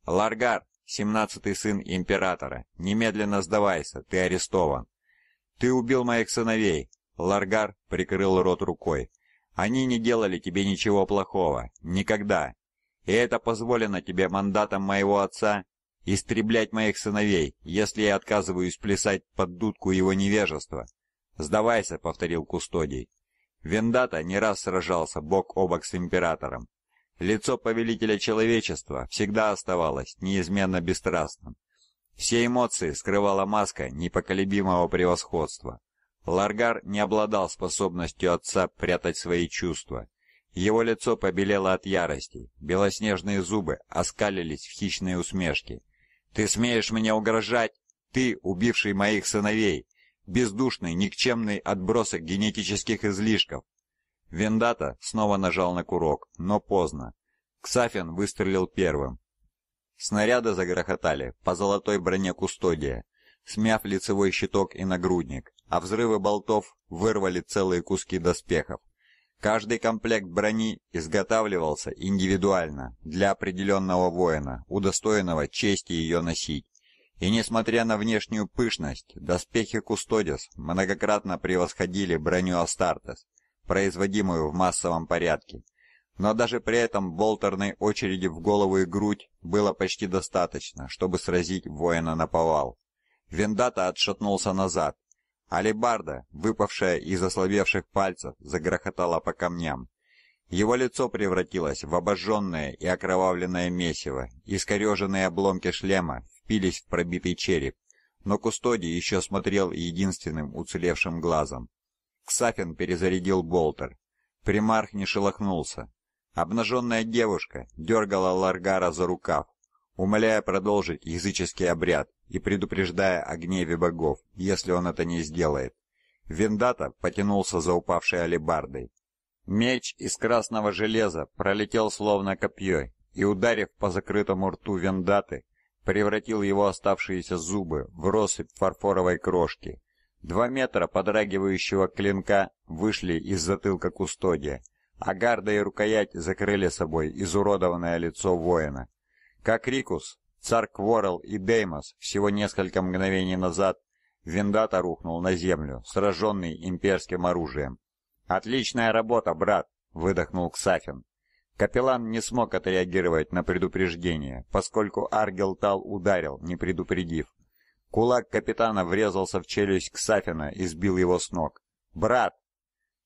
«Ларгар, семнадцатый сын императора, немедленно сдавайся, ты арестован!» «Ты убил моих сыновей!» — Ларгар прикрыл рот рукой. «Они не делали тебе ничего плохого. Никогда. И это позволено тебе мандатом моего отца Истреблять моих сыновей, если я отказываюсь плясать под дудку его невежества. Сдавайся, повторил Кустодий. Вендата не раз сражался бок о бок с императором. Лицо повелителя человечества всегда оставалось неизменно бесстрастным. Все эмоции скрывала маска непоколебимого превосходства. Ларгар не обладал способностью отца прятать свои чувства. Его лицо побелело от ярости, белоснежные зубы оскалились в хищной усмешке. Ты смеешь мне угрожать? Ты, убивший моих сыновей, бездушный, никчемный отбросок генетических излишков. Вендата снова нажал на курок, но поздно. Ксафин выстрелил первым. Снаряды загрохотали по золотой броне кустодия, смяв лицевой щиток и нагрудник, а взрывы болтов вырвали целые куски доспехов. Каждый комплект брони изготавливался индивидуально для определенного воина, удостоенного чести ее носить. И несмотря на внешнюю пышность, доспехи Кустодис многократно превосходили броню Астартес, производимую в массовом порядке. Но даже при этом болтерной очереди в голову и грудь было почти достаточно, чтобы сразить воина на повал. Вендата отшатнулся назад, Алибарда, выпавшая из ослабевших пальцев, загрохотала по камням. Его лицо превратилось в обожженное и окровавленное месиво, искореженные обломки шлема впились в пробитый череп, но Кустоди еще смотрел единственным уцелевшим глазом. Ксафин перезарядил болтер. Примарх не шелохнулся. Обнаженная девушка дергала Ларгара за рукав, умоляя продолжить языческий обряд, и предупреждая о гневе богов, если он это не сделает. Вендата потянулся за упавшей алебардой. Меч из красного железа пролетел словно копье и, ударив по закрытому рту Вендаты, превратил его оставшиеся зубы в россыпь фарфоровой крошки. Два метра подрагивающего клинка вышли из затылка кустодия, а гарда и рукоять закрыли собой изуродованное лицо воина. Как Рикус, Царь Кворл и Деймос всего несколько мгновений назад Виндата рухнул на землю, сраженный имперским оружием. «Отличная работа, брат!» — выдохнул Ксафин. Капеллан не смог отреагировать на предупреждение, поскольку Аргел Тал ударил, не предупредив. Кулак капитана врезался в челюсть Ксафина и сбил его с ног. «Брат!»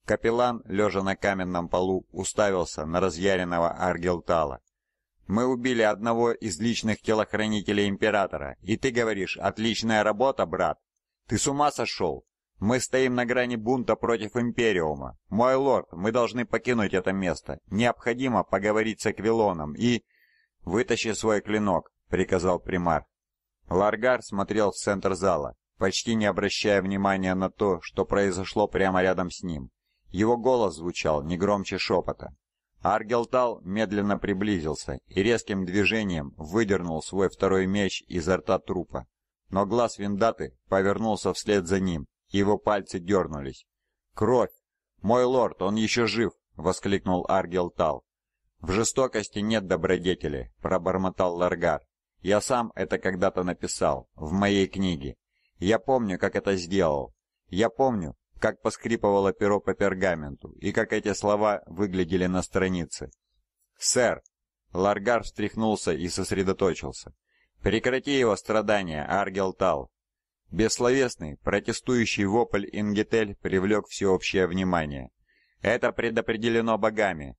Капеллан, лежа на каменном полу, уставился на разъяренного Аргелтала. Мы убили одного из личных телохранителей императора, и ты говоришь, отличная работа, брат. Ты с ума сошел? Мы стоим на грани бунта против Империума. Мой лорд, мы должны покинуть это место. Необходимо поговорить с Аквилоном и... Вытащи свой клинок, приказал примар. Ларгар смотрел в центр зала, почти не обращая внимания на то, что произошло прямо рядом с ним. Его голос звучал не громче шепота. Аргелтал медленно приблизился и резким движением выдернул свой второй меч изо рта трупа. Но глаз Виндаты повернулся вслед за ним, и его пальцы дернулись. «Кровь! Мой лорд, он еще жив!» — воскликнул Аргелтал. «В жестокости нет добродетели», — пробормотал Ларгар. «Я сам это когда-то написал, в моей книге. Я помню, как это сделал. Я помню, как поскрипывало перо по пергаменту и как эти слова выглядели на странице. «Сэр!» Ларгар встряхнулся и сосредоточился. «Прекрати его страдания, Аргел Тал!» Бессловесный, протестующий вопль Ингетель привлек всеобщее внимание. «Это предопределено богами!»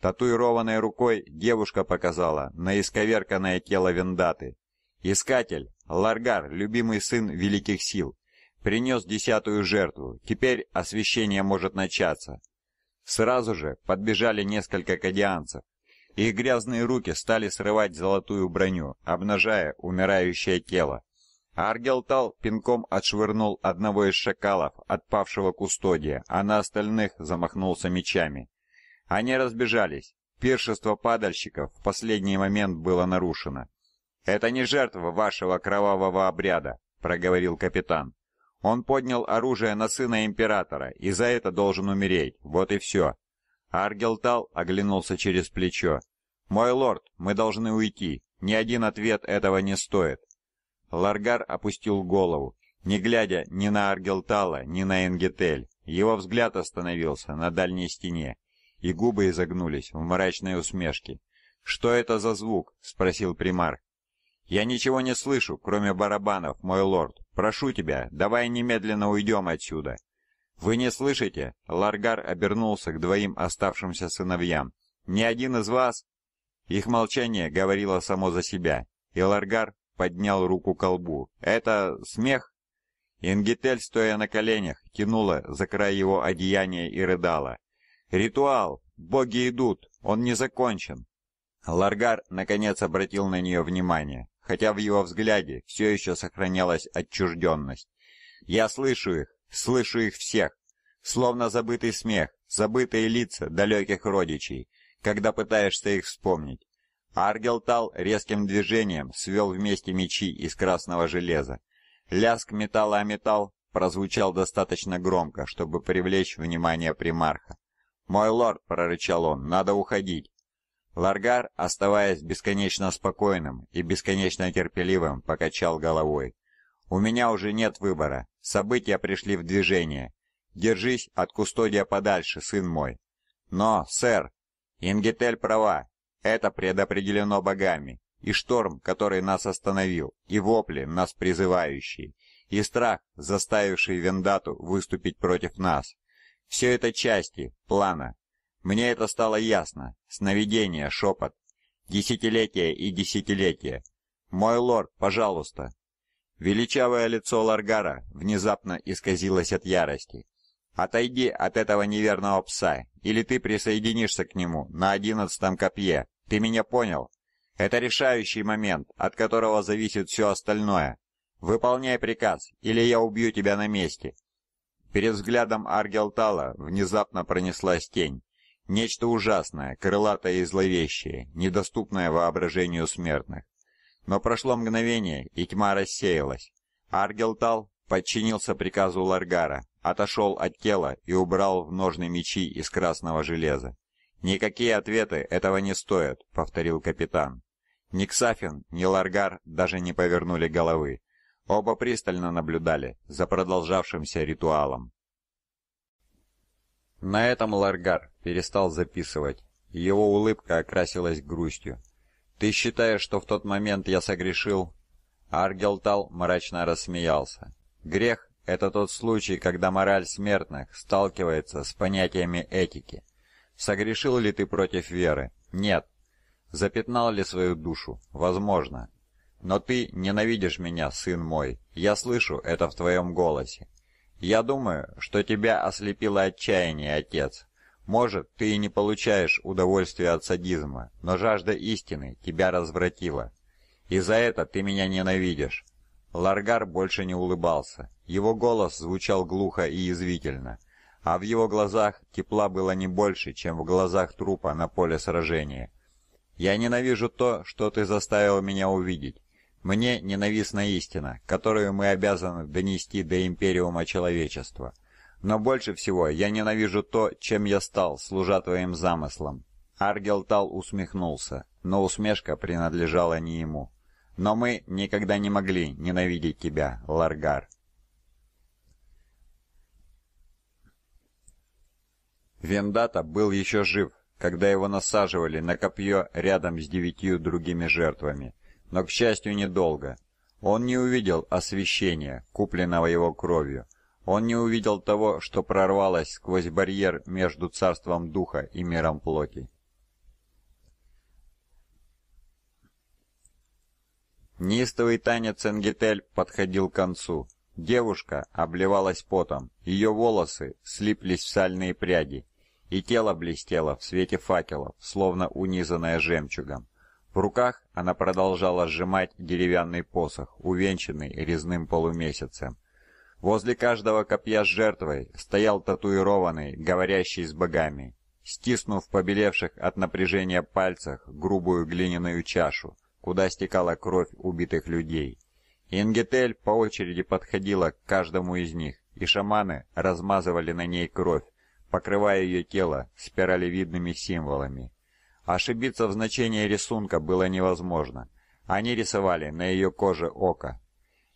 Татуированной рукой девушка показала на исковерканное тело Вендаты. «Искатель! Ларгар, любимый сын великих сил!» Принес десятую жертву, теперь освещение может начаться. Сразу же подбежали несколько кадианцев. Их грязные руки стали срывать золотую броню, обнажая умирающее тело. А Аргелтал пинком отшвырнул одного из шакалов, отпавшего кустодия, а на остальных замахнулся мечами. Они разбежались. Пиршество падальщиков в последний момент было нарушено. «Это не жертва вашего кровавого обряда», — проговорил капитан. Он поднял оружие на сына императора и за это должен умереть. Вот и все. Аргелтал оглянулся через плечо. «Мой лорд, мы должны уйти. Ни один ответ этого не стоит». Ларгар опустил голову, не глядя ни на Аргелтала, ни на Энгетель. Его взгляд остановился на дальней стене, и губы изогнулись в мрачной усмешке. «Что это за звук?» — спросил примар. «Я ничего не слышу, кроме барабанов, мой лорд», Прошу тебя, давай немедленно уйдем отсюда!» «Вы не слышите?» — Ларгар обернулся к двоим оставшимся сыновьям. «Ни один из вас...» Их молчание говорило само за себя, и Ларгар поднял руку к лбу. «Это смех?» Ингетель, стоя на коленях, кинула, за край его одеяния и рыдала. «Ритуал! Боги идут! Он не закончен!» Ларгар, наконец, обратил на нее внимание хотя в его взгляде все еще сохранялась отчужденность. «Я слышу их, слышу их всех, словно забытый смех, забытые лица далеких родичей, когда пытаешься их вспомнить». Аргелтал резким движением свел вместе мечи из красного железа. Лязг металла о металл прозвучал достаточно громко, чтобы привлечь внимание примарха. «Мой лорд», — прорычал он, — «надо уходить. Ларгар, оставаясь бесконечно спокойным и бесконечно терпеливым, покачал головой. «У меня уже нет выбора. События пришли в движение. Держись от кустодия подальше, сын мой». «Но, сэр, Ингетель права. Это предопределено богами. И шторм, который нас остановил, и вопли, нас призывающие, и страх, заставивший Вендату выступить против нас. Все это части плана, мне это стало ясно. Сновидение, шепот. Десятилетия и десятилетия. «Мой лорд, пожалуйста!» Величавое лицо Ларгара внезапно исказилось от ярости. «Отойди от этого неверного пса, или ты присоединишься к нему на одиннадцатом копье. Ты меня понял? Это решающий момент, от которого зависит все остальное. Выполняй приказ, или я убью тебя на месте». Перед взглядом Аргелтала внезапно пронеслась тень. Нечто ужасное, крылатое и зловещее, недоступное воображению смертных. Но прошло мгновение, и тьма рассеялась. Аргелтал подчинился приказу Ларгара, отошел от тела и убрал в ножны мечи из красного железа. «Никакие ответы этого не стоят», — повторил капитан. Ни Ксафин, ни Ларгар даже не повернули головы. Оба пристально наблюдали за продолжавшимся ритуалом. На этом Ларгар перестал записывать. Его улыбка окрасилась грустью. «Ты считаешь, что в тот момент я согрешил?» Аргелтал мрачно рассмеялся. «Грех — это тот случай, когда мораль смертных сталкивается с понятиями этики. Согрешил ли ты против веры? Нет. Запятнал ли свою душу? Возможно. Но ты ненавидишь меня, сын мой. Я слышу это в твоем голосе. Я думаю, что тебя ослепило отчаяние, отец. Может, ты и не получаешь удовольствия от садизма, но жажда истины тебя развратила. И за это ты меня ненавидишь. Ларгар больше не улыбался. Его голос звучал глухо и извивительно, а в его глазах тепла было не больше, чем в глазах трупа на поле сражения. «Я ненавижу то, что ты заставил меня увидеть. Мне ненавистна истина, которую мы обязаны донести до империума человечества. Но больше всего я ненавижу то, чем я стал, служа твоим замыслам. Аргелтал усмехнулся, но усмешка принадлежала не ему. Но мы никогда не могли ненавидеть тебя, Ларгар. Вендата был еще жив, когда его насаживали на копье рядом с девятью другими жертвами но, к счастью, недолго. Он не увидел освещения, купленного его кровью. Он не увидел того, что прорвалось сквозь барьер между царством духа и миром плоти. Неистовый танец Энгетель подходил к концу. Девушка обливалась потом, ее волосы слиплись в сальные пряди, и тело блестело в свете факелов, словно унизанное жемчугом. В руках она продолжала сжимать деревянный посох, увенчанный резным полумесяцем. Возле каждого копья с жертвой стоял татуированный, говорящий с богами, стиснув побелевших от напряжения пальцах грубую глиняную чашу, куда стекала кровь убитых людей. Ингетель по очереди подходила к каждому из них, и шаманы размазывали на ней кровь, покрывая ее тело спиралевидными символами. Ошибиться в значении рисунка было невозможно. Они рисовали на ее коже око.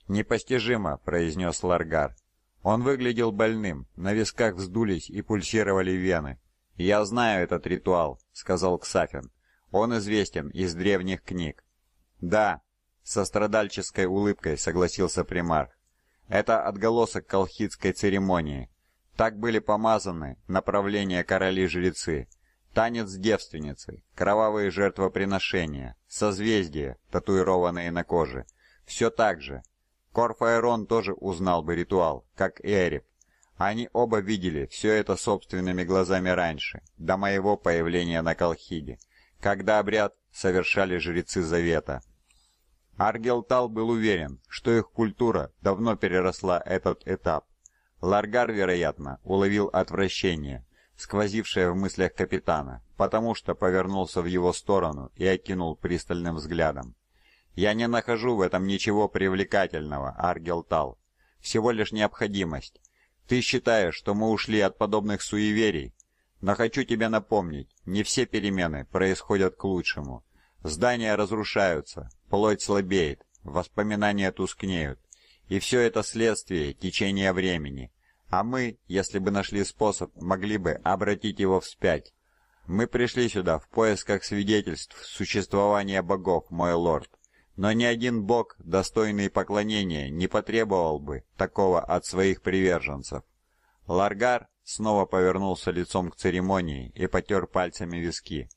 «Непостижимо», — произнес Ларгар. Он выглядел больным, на висках вздулись и пульсировали вены. «Я знаю этот ритуал», — сказал Ксафин. «Он известен из древних книг». «Да», — со страдальческой улыбкой согласился примарх. «Это отголосок колхидской церемонии. Так были помазаны направления короли-жрецы». Танец девственницы, кровавые жертвоприношения, созвездия, татуированные на коже. Все так же. Корфаэрон тоже узнал бы ритуал, как и Эреб. Они оба видели все это собственными глазами раньше, до моего появления на Колхиде, когда обряд совершали жрецы Завета. Аргелтал был уверен, что их культура давно переросла этот этап. Ларгар, вероятно, уловил отвращение, сквозившая в мыслях капитана, потому что повернулся в его сторону и окинул пристальным взглядом. «Я не нахожу в этом ничего привлекательного, тал. Всего лишь необходимость. Ты считаешь, что мы ушли от подобных суеверий? Но хочу тебе напомнить, не все перемены происходят к лучшему. Здания разрушаются, плоть слабеет, воспоминания тускнеют. И все это следствие течения времени, а мы, если бы нашли способ, могли бы обратить его вспять. Мы пришли сюда в поисках свидетельств существования богов, мой лорд. Но ни один бог, достойный поклонения, не потребовал бы такого от своих приверженцев. Ларгар снова повернулся лицом к церемонии и потёр пальцами виски.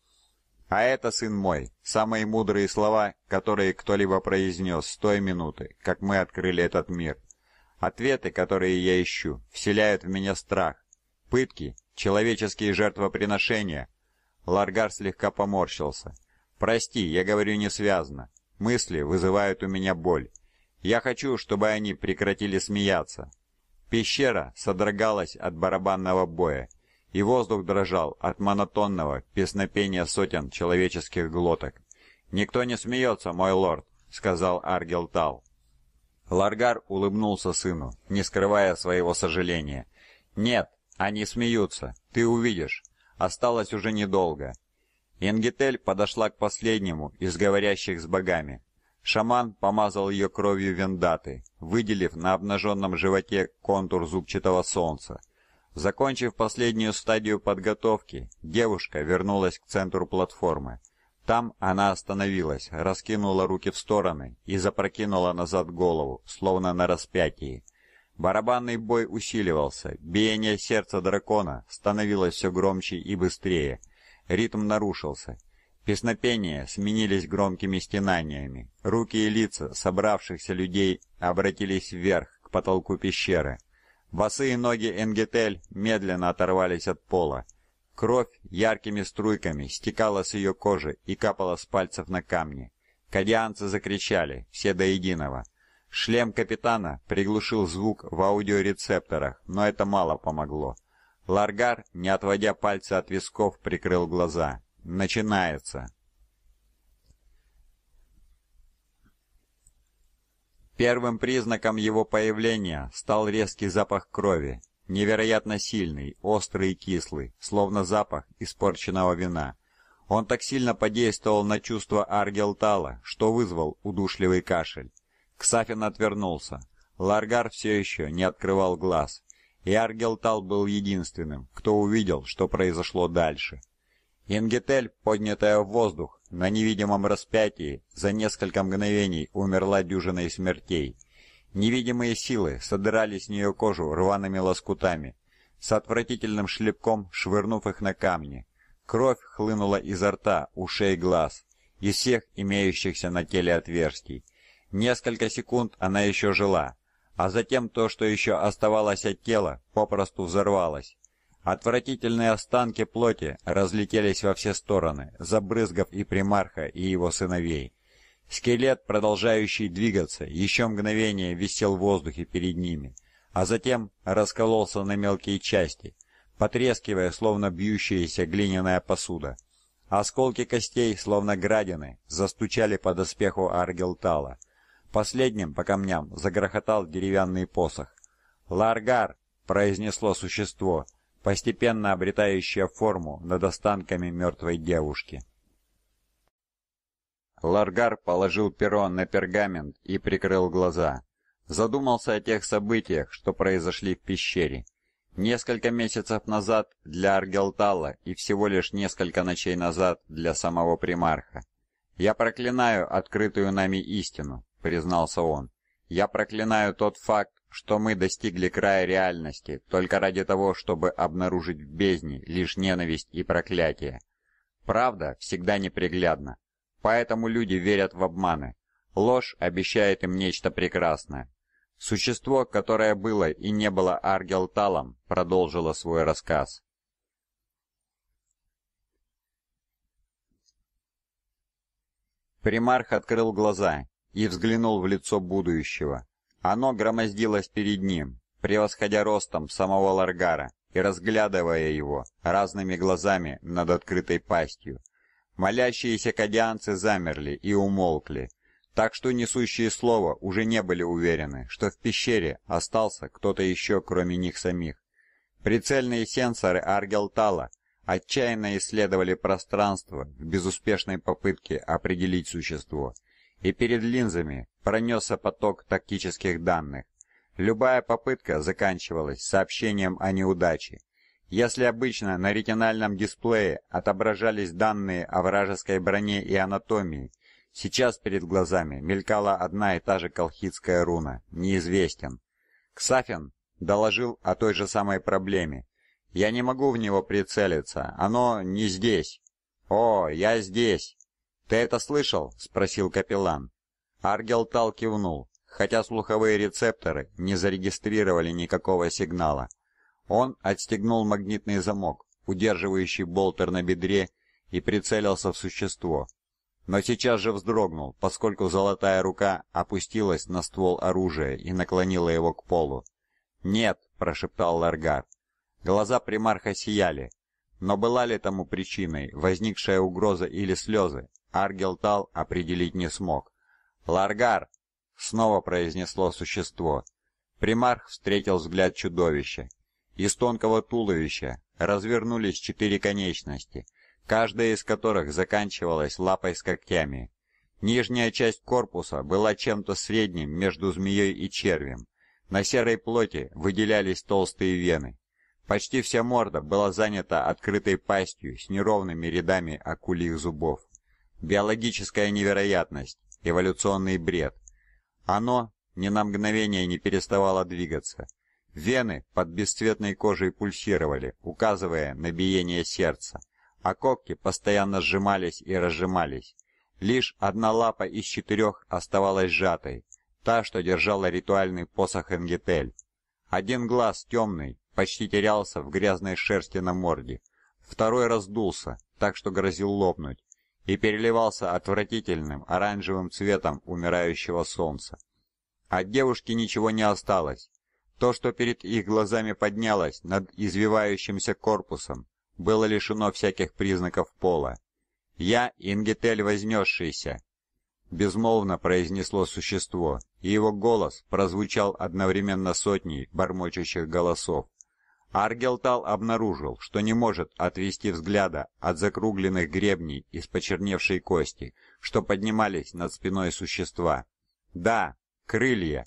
А это, сын мой, самые мудрые слова, которые кто-либо произнёс с той минуты, как мы открыли этот мир. Ответы, которые я ищу, вселяют в меня страх. Пытки, человеческие жертвоприношения. Ларгар слегка поморщился. Прости, я говорю не связно. Мысли вызывают у меня боль. Я хочу, чтобы они прекратили смеяться. Пещера содрогалась от барабанного боя, и воздух дрожал от монотонного песнопения сотен человеческих глоток. «Никто не смеется, мой лорд», — сказал Аргелтал. Ларгар улыбнулся сыну, не скрывая своего сожаления. «Нет, они смеются, ты увидишь. Осталось уже недолго». Ингетель подошла к последнему из говорящих с богами. Шаман помазал ее кровью вендаты, выделив на обнаженном животе контур зубчатого солнца. Закончив последнюю стадию подготовки, девушка вернулась к центру платформы. Там она остановилась, раскинула руки в стороны и запрокинула назад голову, словно на распятии. Барабанный бой усиливался, биение сердца дракона становилось все громче и быстрее. Ритм нарушился. Песнопения сменились громкими стенаниями. Руки и лица собравшихся людей обратились вверх, к потолку пещеры. Босые ноги Энгетель медленно оторвались от пола. Кровь яркими струйками стекала с ее кожи и капала с пальцев на камни. Кадианцы закричали, все до единого. Шлем капитана приглушил звук в аудиорецепторах, но это мало помогло. Ларгар, не отводя пальца от висков, прикрыл глаза. «Начинается!» Первым признаком его появления стал резкий запах крови. Невероятно сильный, острый и кислый, словно запах испорченного вина. Он так сильно подействовал на чувство Аргелтала, что вызвал удушливый кашель. Ксафин отвернулся. Ларгар все еще не открывал глаз, и Аргелтал был единственным, кто увидел, что произошло дальше. Ингетель, поднятая в воздух, на невидимом распятии, за несколько мгновений умерла дюжиной смертей. Невидимые силы содрали с нее кожу рваными лоскутами, с отвратительным шлепком швырнув их на камни. Кровь хлынула изо рта, ушей, глаз, из всех имеющихся на теле отверстий. Несколько секунд она еще жила, а затем то, что еще оставалось от тела, попросту взорвалось. Отвратительные останки плоти разлетелись во все стороны, забрызгав и примарха, и его сыновей. Скелет, продолжающий двигаться, еще мгновение висел в воздухе перед ними, а затем раскололся на мелкие части, потрескивая, словно бьющаяся глиняная посуда. Осколки костей, словно градины, застучали по доспеху аргилтала. Последним по камням загрохотал деревянный посох. «Ларгар!» — произнесло существо, постепенно обретающее форму над останками мертвой девушки. Ларгар положил перо на пергамент и прикрыл глаза. Задумался о тех событиях, что произошли в пещере. Несколько месяцев назад для Аргелтала и всего лишь несколько ночей назад для самого примарха. «Я проклинаю открытую нами истину», — признался он. «Я проклинаю тот факт, что мы достигли края реальности только ради того, чтобы обнаружить в бездне лишь ненависть и проклятие. Правда всегда неприглядна. Поэтому люди верят в обманы. Ложь обещает им нечто прекрасное. Существо, которое было и не было Аргелталом, продолжило свой рассказ. Примарх открыл глаза и взглянул в лицо будущего. Оно громоздилось перед ним, превосходя ростом самого Ларгара и разглядывая его разными глазами над открытой пастью. Молящиеся кадианцы замерли и умолкли, так что несущие слово уже не были уверены, что в пещере остался кто-то еще, кроме них самих. Прицельные сенсоры Аргелтала отчаянно исследовали пространство в безуспешной попытке определить существо, и перед линзами пронесся поток тактических данных. Любая попытка заканчивалась сообщением о неудаче, если обычно на ретинальном дисплее отображались данные о вражеской броне и анатомии, сейчас перед глазами мелькала одна и та же колхидская руна «Неизвестен». Ксафин доложил о той же самой проблеме. «Я не могу в него прицелиться, оно не здесь». «О, я здесь!» «Ты это слышал?» — спросил капеллан. Аргел Тал кивнул, хотя слуховые рецепторы не зарегистрировали никакого сигнала. Он отстегнул магнитный замок, удерживающий болтер на бедре, и прицелился в существо. Но сейчас же вздрогнул, поскольку золотая рука опустилась на ствол оружия и наклонила его к полу. «Нет!» – прошептал Ларгар. Глаза примарха сияли. Но была ли тому причиной возникшая угроза или слезы, Аргелтал определить не смог. «Ларгар!» — снова произнесло существо. Примарх встретил взгляд чудовища. Из тонкого туловища развернулись четыре конечности, каждая из которых заканчивалась лапой с когтями. Нижняя часть корпуса была чем-то средним между змеей и червем. На серой плоти выделялись толстые вены. Почти вся морда была занята открытой пастью с неровными рядами акульих зубов. Биологическая невероятность, эволюционный бред. Оно ни на мгновение не переставало двигаться. Вены под бесцветной кожей пульсировали, указывая на биение сердца, а когти постоянно сжимались и разжимались. Лишь одна лапа из четырех оставалась сжатой, та, что держала ритуальный посох Энгетель. Один глаз темный почти терялся в грязной шерсти на морде, второй раздулся, так что грозил лопнуть, и переливался отвратительным оранжевым цветом умирающего солнца. От девушки ничего не осталось, то, что перед их глазами поднялось над извивающимся корпусом, было лишено всяких признаков пола. «Я Ингетель Вознесшийся», — безмолвно произнесло существо, и его голос прозвучал одновременно сотней бормочущих голосов. Аргелтал обнаружил, что не может отвести взгляда от закругленных гребней из почерневшей кости, что поднимались над спиной существа. «Да, крылья!»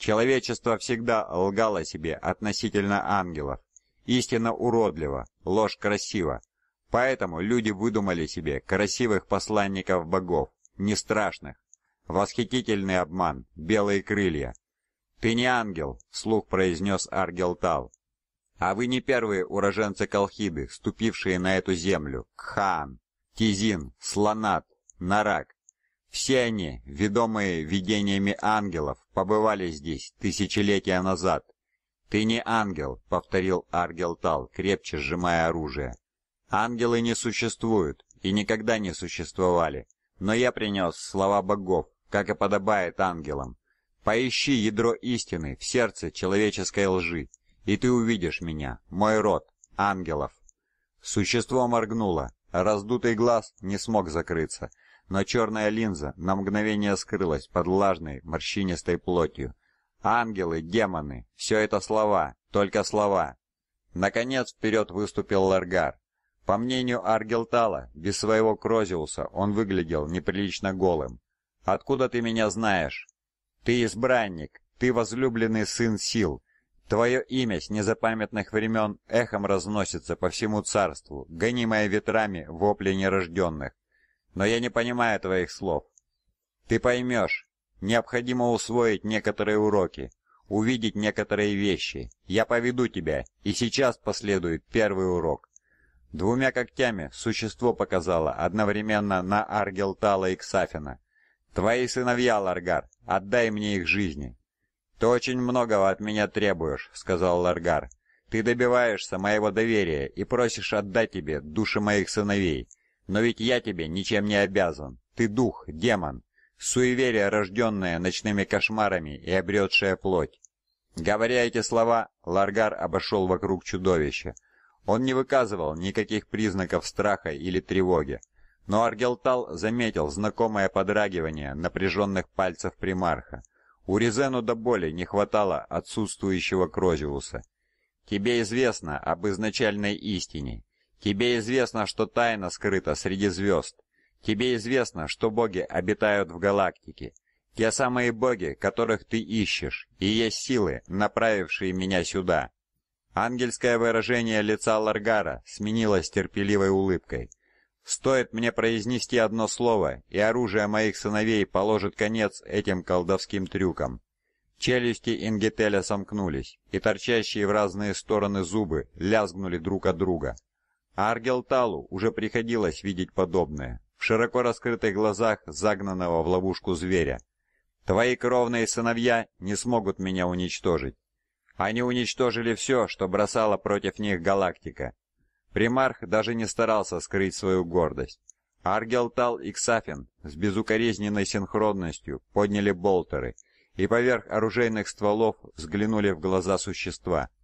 Человечество всегда лгало себе относительно ангелов. Истина уродлива, ложь красива. Поэтому люди выдумали себе красивых посланников богов, не страшных. Восхитительный обман, белые крылья. «Ты не ангел», — вслух произнес Аргелтал. «А вы не первые уроженцы Колхиды, ступившие на эту землю. Кхан, Тизин, Слонат, Нарак. Все они, ведомые видениями ангелов, побывали здесь тысячелетия назад. «Ты не ангел», — повторил Аргилтал, крепче сжимая оружие. «Ангелы не существуют и никогда не существовали, но я принес слова богов, как и подобает ангелам. Поищи ядро истины в сердце человеческой лжи, и ты увидишь меня, мой род, ангелов». Существо моргнуло, раздутый глаз не смог закрыться — но черная линза на мгновение скрылась под влажной, морщинистой плотью. «Ангелы, демоны, все это слова, только слова!» Наконец вперед выступил Ларгар. По мнению Аргелтала, без своего Крозиуса он выглядел неприлично голым. «Откуда ты меня знаешь?» «Ты избранник, ты возлюбленный сын сил. Твое имя с незапамятных времен эхом разносится по всему царству, гонимое ветрами вопли нерожденных но я не понимаю твоих слов. Ты поймешь. Необходимо усвоить некоторые уроки, увидеть некоторые вещи. Я поведу тебя, и сейчас последует первый урок. Двумя когтями существо показало одновременно на Аргелтала и Ксафина. Твои сыновья, Ларгар, отдай мне их жизни. Ты очень многого от меня требуешь, сказал Ларгар. Ты добиваешься моего доверия и просишь отдать тебе души моих сыновей. Но ведь я тебе ничем не обязан. Ты дух, демон, суеверие, рожденное ночными кошмарами и обретшее плоть. Говоря эти слова, Ларгар обошел вокруг чудовища. Он не выказывал никаких признаков страха или тревоги, но Аргелтал заметил знакомое подрагивание напряженных пальцев примарха. У Ризену до боли не хватало отсутствующего Крозиуса. «Тебе известно об изначальной истине, Тебе известно, что тайна скрыта среди звезд. Тебе известно, что боги обитают в галактике. Те самые боги, которых ты ищешь, и есть силы, направившие меня сюда. Ангельское выражение лица Ларгара сменилось терпеливой улыбкой. Стоит мне произнести одно слово, и оружие моих сыновей положит конец этим колдовским трюкам. Челюсти Ингетеля сомкнулись, и торчащие в разные стороны зубы лязгнули друг о друга. Аргелталу уже приходилось видеть подобное в широко раскрытых глазах загнанного в ловушку зверя. «Твои кровные сыновья не смогут меня уничтожить. Они уничтожили все, что бросала против них галактика». Примарх даже не старался скрыть свою гордость. Аргелтал и Ксафин с безукоризненной синхронностью подняли болтеры и поверх оружейных стволов взглянули в глаза существа –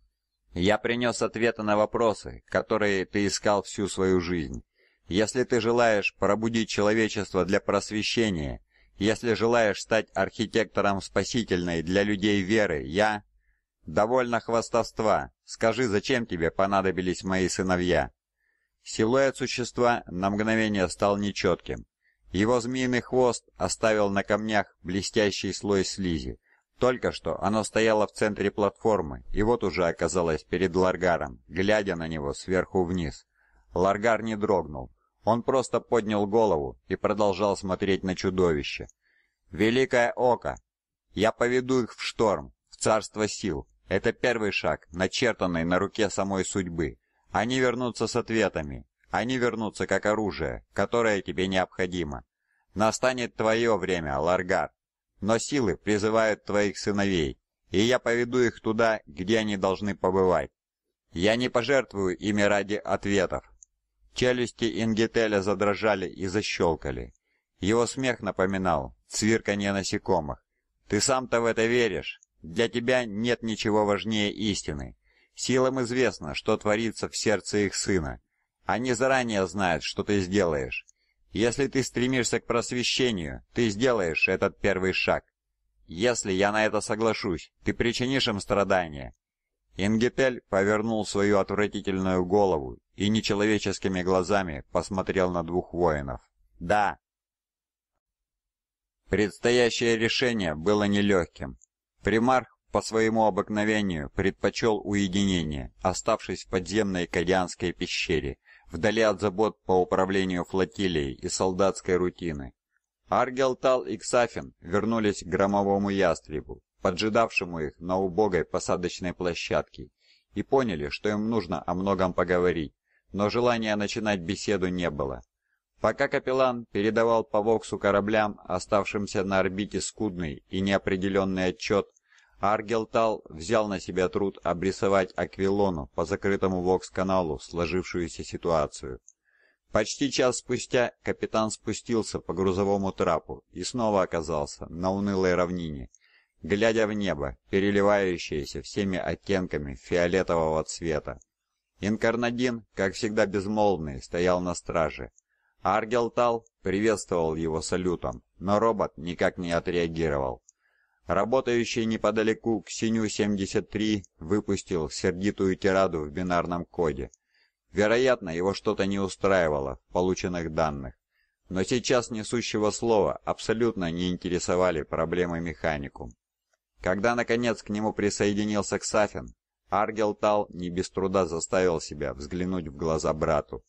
я принес ответы на вопросы, которые ты искал всю свою жизнь. Если ты желаешь пробудить человечество для просвещения, если желаешь стать архитектором спасительной для людей веры, я... Довольно хвастовства. Скажи, зачем тебе понадобились мои сыновья?» Силуэт существа на мгновение стал нечетким. Его змеиный хвост оставил на камнях блестящий слой слизи. Только что оно стояло в центре платформы, и вот уже оказалось перед Ларгаром, глядя на него сверху вниз. Ларгар не дрогнул. Он просто поднял голову и продолжал смотреть на чудовище. «Великое око! Я поведу их в шторм, в царство сил. Это первый шаг, начертанный на руке самой судьбы. Они вернутся с ответами. Они вернутся как оружие, которое тебе необходимо. Настанет твое время, Ларгар но силы призывают твоих сыновей, и я поведу их туда, где они должны побывать. Я не пожертвую ими ради ответов». Челюсти Ингетеля задрожали и защелкали. Его смех напоминал цвирканье насекомых. «Ты сам-то в это веришь? Для тебя нет ничего важнее истины. Силам известно, что творится в сердце их сына. Они заранее знают, что ты сделаешь. Если ты стремишься к просвещению, ты сделаешь этот первый шаг. Если я на это соглашусь, ты причинишь им страдания». Ингепель повернул свою отвратительную голову и нечеловеческими глазами посмотрел на двух воинов. «Да!» Предстоящее решение было нелегким. Примарх по своему обыкновению предпочел уединение, оставшись в подземной Кадианской пещере, вдали от забот по управлению флотилией и солдатской рутины. Аргелтал и Ксафин вернулись к громовому ястребу, поджидавшему их на убогой посадочной площадке, и поняли, что им нужно о многом поговорить, но желания начинать беседу не было. Пока капеллан передавал по Воксу кораблям, оставшимся на орбите скудный и неопределенный отчет Аргелтал взял на себя труд обрисовать Аквилону по закрытому вокс-каналу сложившуюся ситуацию. Почти час спустя капитан спустился по грузовому трапу и снова оказался на унылой равнине, глядя в небо, переливающееся всеми оттенками фиолетового цвета. Инкарнадин, как всегда безмолвный, стоял на страже. Аргелтал приветствовал его салютом, но робот никак не отреагировал. Работающий неподалеку Ксеню-73 выпустил сердитую тираду в бинарном коде. Вероятно, его что-то не устраивало в полученных данных. Но сейчас несущего слова абсолютно не интересовали проблемы механику. Когда, наконец, к нему присоединился Ксафин, Аргелтал не без труда заставил себя взглянуть в глаза брату.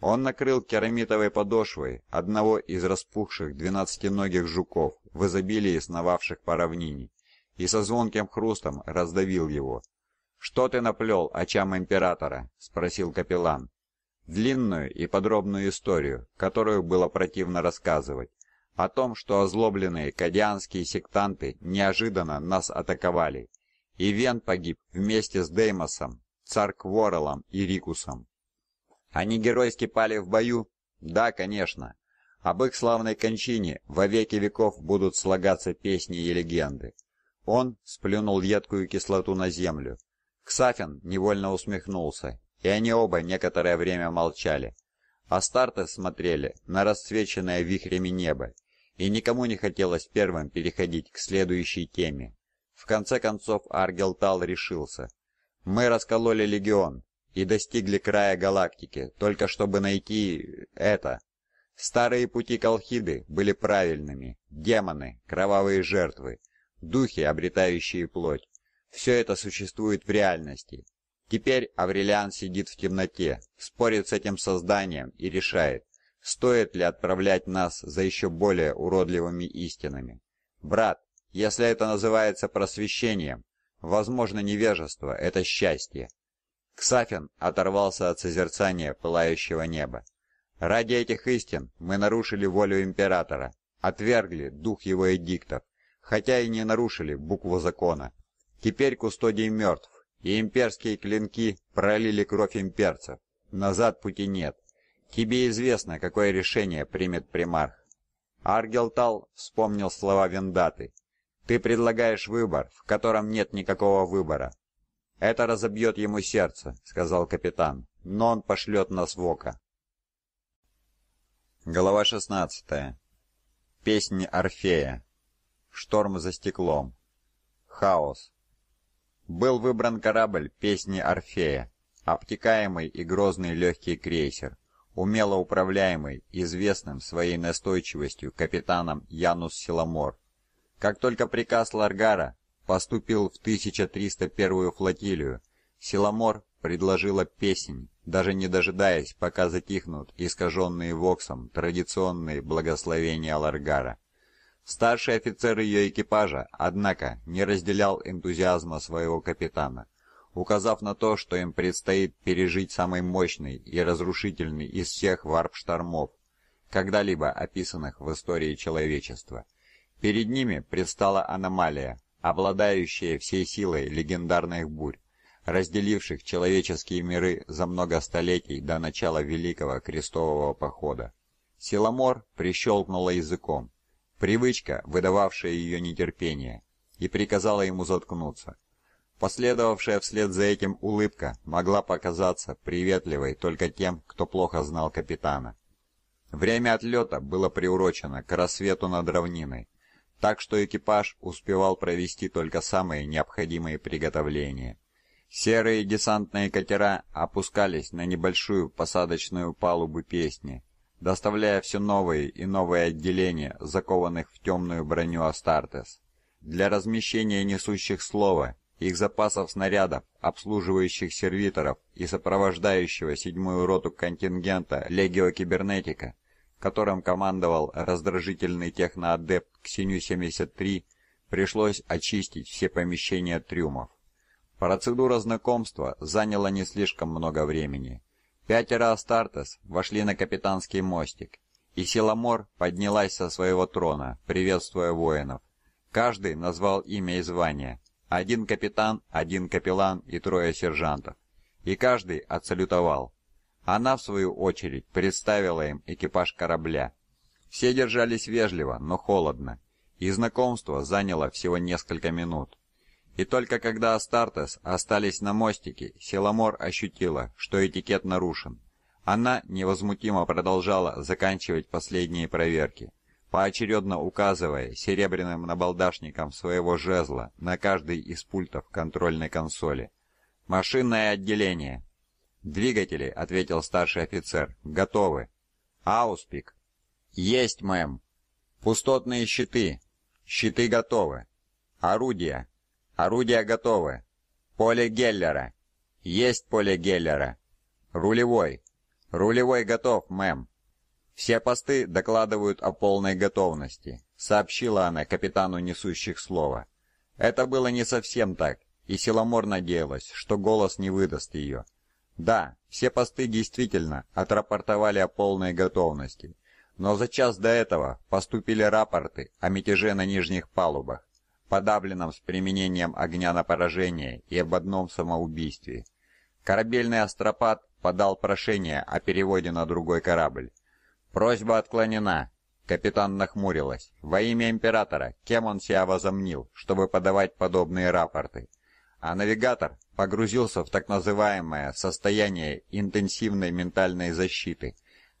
Он накрыл керамитовой подошвой одного из распухших двенадцатиногих жуков в изобилии сновавших по равнине и со звонким хрустом раздавил его. «Что ты наплел очам императора?» — спросил капеллан. Длинную и подробную историю, которую было противно рассказывать, о том, что озлобленные кадианские сектанты неожиданно нас атаковали, и Вен погиб вместе с Деймосом, Царк Воролом и Рикусом. Они геройски пали в бою? Да, конечно. Об их славной кончине во веки веков будут слагаться песни и легенды. Он сплюнул едкую кислоту на землю. Ксафин невольно усмехнулся, и они оба некоторое время молчали. Астарты смотрели на расцвеченное вихрями небо, и никому не хотелось первым переходить к следующей теме. В конце концов Аргелтал решился. «Мы раскололи легион, и достигли края галактики, только чтобы найти это. Старые пути Колхиды были правильными. Демоны, кровавые жертвы, духи, обретающие плоть. Все это существует в реальности. Теперь Аврелиан сидит в темноте, спорит с этим созданием и решает, стоит ли отправлять нас за еще более уродливыми истинами. Брат, если это называется просвещением, возможно невежество – это счастье. Ксафин оторвался от созерцания пылающего неба. Ради этих истин мы нарушили волю императора, отвергли дух его эдиктов, хотя и не нарушили букву закона. Теперь кустодий мертв, и имперские клинки пролили кровь имперцев. Назад пути нет. Тебе известно, какое решение примет примарх. Аргелтал вспомнил слова Вендаты. Ты предлагаешь выбор, в котором нет никакого выбора. «Это разобьет ему сердце», — сказал капитан, — «но он пошлет нас в око». Глава 16. Песни Орфея. Шторм за стеклом. Хаос. Был выбран корабль песни Орфея, обтекаемый и грозный легкий крейсер, умело управляемый известным своей настойчивостью капитаном Янус Силомор. Как только приказ Ларгара поступил в 1301-ю флотилию. Силамор предложила песнь, даже не дожидаясь, пока затихнут искаженные воксом традиционные благословения Ларгара. Старший офицер ее экипажа, однако, не разделял энтузиазма своего капитана, указав на то, что им предстоит пережить самый мощный и разрушительный из всех варп-штормов, когда-либо описанных в истории человечества. Перед ними предстала аномалия, обладающее всей силой легендарных бурь, разделивших человеческие миры за много столетий до начала Великого Крестового Похода. Силомор прищелкнула языком, привычка, выдававшая ее нетерпение, и приказала ему заткнуться. Последовавшая вслед за этим улыбка могла показаться приветливой только тем, кто плохо знал капитана. Время отлета было приурочено к рассвету над равниной, так что экипаж успевал провести только самые необходимые приготовления. Серые десантные катера опускались на небольшую посадочную палубу песни, доставляя все новые и новые отделения, закованных в темную броню Астартес. Для размещения несущих слова, их запасов снарядов, обслуживающих сервиторов и сопровождающего седьмую роту контингента Легио Кибернетика которым командовал раздражительный техноадепт Ксеню-73, пришлось очистить все помещения трюмов. Процедура знакомства заняла не слишком много времени. Пятеро Астартес вошли на капитанский мостик, и Силамор поднялась со своего трона, приветствуя воинов. Каждый назвал имя и звание. Один капитан, один капеллан и трое сержантов. И каждый отсалютовал. Она, в свою очередь, представила им экипаж корабля. Все держались вежливо, но холодно, и знакомство заняло всего несколько минут. И только когда Астартес остались на мостике, Селамор ощутила, что этикет нарушен. Она невозмутимо продолжала заканчивать последние проверки, поочередно указывая серебряным набалдашником своего жезла на каждый из пультов контрольной консоли. «Машинное отделение», «Двигатели», — ответил старший офицер. «Готовы». «Ауспик». «Есть, мэм». «Пустотные щиты». «Щиты готовы». «Орудия». «Орудия готовы». «Поле Геллера». «Есть поле Геллера». «Рулевой». «Рулевой готов, мэм». «Все посты докладывают о полной готовности», — сообщила она капитану несущих слова. Это было не совсем так, и Силомор надеялась, что голос не выдаст ее. Да, все посты действительно отрапортовали о полной готовности, но за час до этого поступили рапорты о мятеже на нижних палубах, подавленном с применением огня на поражение и об одном самоубийстве. Корабельный астропат подал прошение о переводе на другой корабль. Просьба отклонена. Капитан нахмурилась. Во имя императора, кем он себя возомнил, чтобы подавать подобные рапорты? а навигатор погрузился в так называемое состояние интенсивной ментальной защиты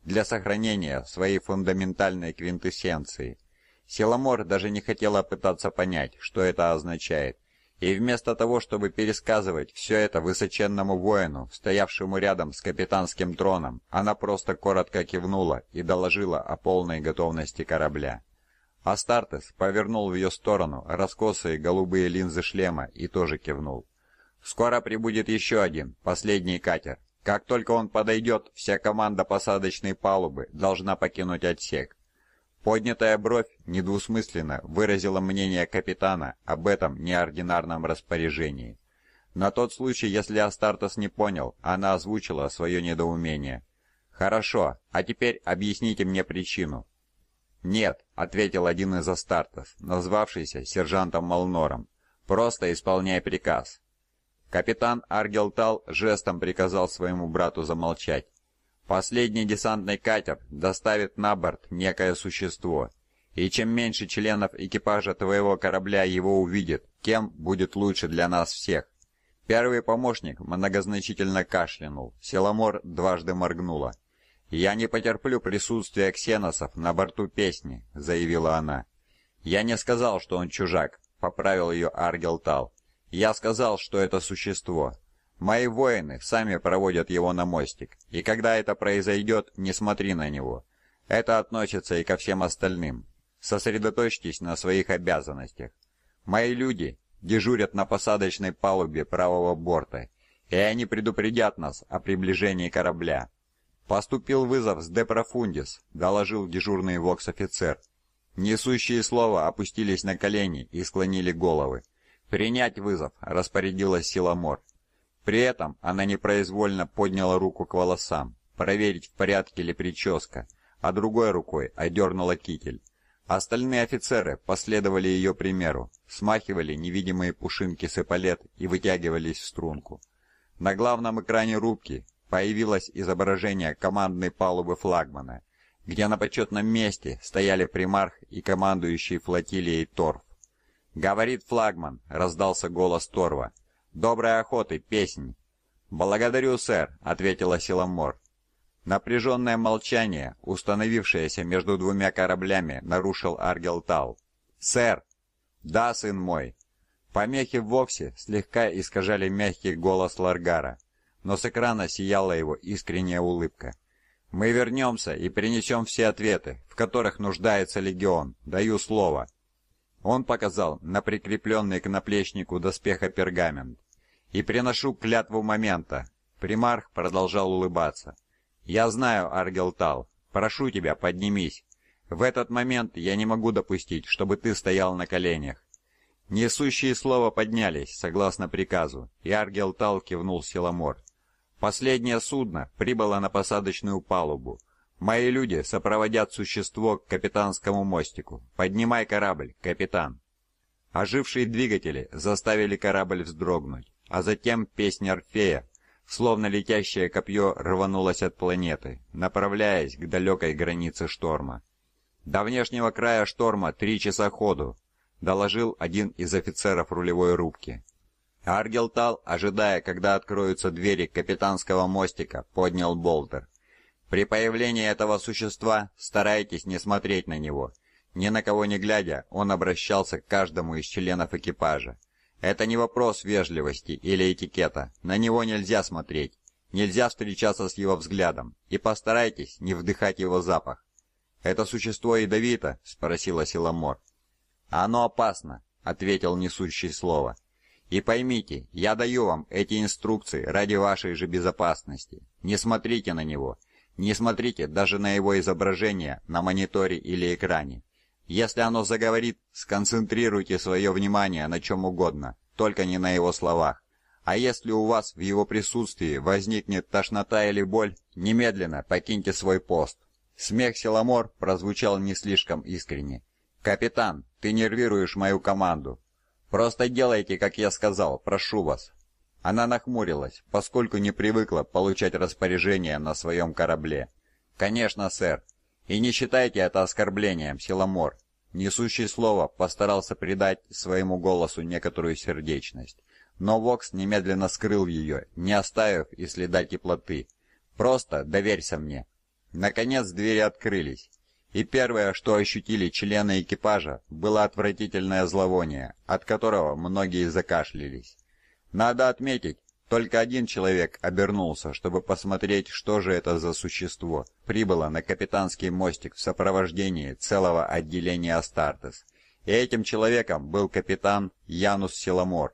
для сохранения своей фундаментальной квинтэссенции. Селамор даже не хотела пытаться понять, что это означает, и вместо того, чтобы пересказывать все это высоченному воину, стоявшему рядом с капитанским троном, она просто коротко кивнула и доложила о полной готовности корабля. Астартес повернул в ее сторону раскосые голубые линзы шлема и тоже кивнул. «Скоро прибудет еще один, последний катер. Как только он подойдет, вся команда посадочной палубы должна покинуть отсек». Поднятая бровь недвусмысленно выразила мнение капитана об этом неординарном распоряжении. На тот случай, если Астартес не понял, она озвучила свое недоумение. «Хорошо, а теперь объясните мне причину. «Нет», — ответил один из астартов, назвавшийся сержантом Молнором. «Просто исполняй приказ». Капитан Аргелтал жестом приказал своему брату замолчать. «Последний десантный катер доставит на борт некое существо, и чем меньше членов экипажа твоего корабля его увидит, тем будет лучше для нас всех». Первый помощник многозначительно кашлянул, Селомор дважды моргнула. «Я не потерплю присутствия ксеносов на борту песни», — заявила она. «Я не сказал, что он чужак», — поправил ее Аргел Тал. «Я сказал, что это существо. Мои воины сами проводят его на мостик, и когда это произойдет, не смотри на него. Это относится и ко всем остальным. Сосредоточьтесь на своих обязанностях. Мои люди дежурят на посадочной палубе правого борта, и они предупредят нас о приближении корабля. «Поступил вызов с Депрофундис», — доложил дежурный вокс-офицер. Несущие слова опустились на колени и склонили головы. «Принять вызов», — распорядилась Силамор. При этом она непроизвольно подняла руку к волосам, проверить, в порядке ли прическа, а другой рукой одернула китель. Остальные офицеры последовали ее примеру, смахивали невидимые пушинки с эполет и вытягивались в струнку. На главном экране рубки появилось изображение командной палубы флагмана, где на почетном месте стояли примарх и командующий флотилией Торф. «Говорит флагман», — раздался голос Торва. «Доброй охоты, песнь!» «Благодарю, сэр», — ответила Силамор. Напряженное молчание, установившееся между двумя кораблями, нарушил Аргелтал. «Сэр!» «Да, сын мой!» Помехи вовсе слегка искажали мягкий голос Ларгара но с экрана сияла его искренняя улыбка. «Мы вернемся и принесем все ответы, в которых нуждается легион. Даю слово». Он показал на прикрепленный к наплечнику доспеха пергамент. «И приношу клятву момента». Примарх продолжал улыбаться. «Я знаю, Аргелтал. Прошу тебя, поднимись. В этот момент я не могу допустить, чтобы ты стоял на коленях». Несущие слова поднялись, согласно приказу, и Аргелтал кивнул Силамор. Последнее судно прибыло на посадочную палубу. Мои люди сопроводят существо к капитанскому мостику. Поднимай корабль, капитан. Ожившие двигатели заставили корабль вздрогнуть, а затем песня Орфея, словно летящее копье, рванулась от планеты, направляясь к далекой границе шторма. До внешнего края шторма три часа ходу, доложил один из офицеров рулевой рубки. Аргилтал, ожидая, когда откроются двери капитанского мостика, поднял болтер. При появлении этого существа старайтесь не смотреть на него. Ни на кого не глядя, он обращался к каждому из членов экипажа. Это не вопрос вежливости или этикета, на него нельзя смотреть, нельзя встречаться с его взглядом, и постарайтесь не вдыхать его запах. «Это существо ядовито?» — спросила Силамор. «А «Оно опасно», — ответил несущий слово. И поймите, я даю вам эти инструкции ради вашей же безопасности. Не смотрите на него. Не смотрите даже на его изображение на мониторе или экране. Если оно заговорит, сконцентрируйте свое внимание на чем угодно, только не на его словах. А если у вас в его присутствии возникнет тошнота или боль, немедленно покиньте свой пост. Смех Силамор прозвучал не слишком искренне. «Капитан, ты нервируешь мою команду. Просто делайте, как я сказал, прошу вас». Она нахмурилась, поскольку не привыкла получать распоряжения на своем корабле. «Конечно, сэр. И не считайте это оскорблением, Силомор». Несущий слово постарался придать своему голосу некоторую сердечность. Но Вокс немедленно скрыл ее, не оставив и следа теплоты. «Просто доверься мне». Наконец двери открылись, и первое, что ощутили члены экипажа, было отвратительное зловоние, от которого многие закашлялись. Надо отметить, только один человек обернулся, чтобы посмотреть, что же это за существо. Прибыло на капитанский мостик в сопровождении целого отделения Астартес. И этим человеком был капитан Янус Силомор.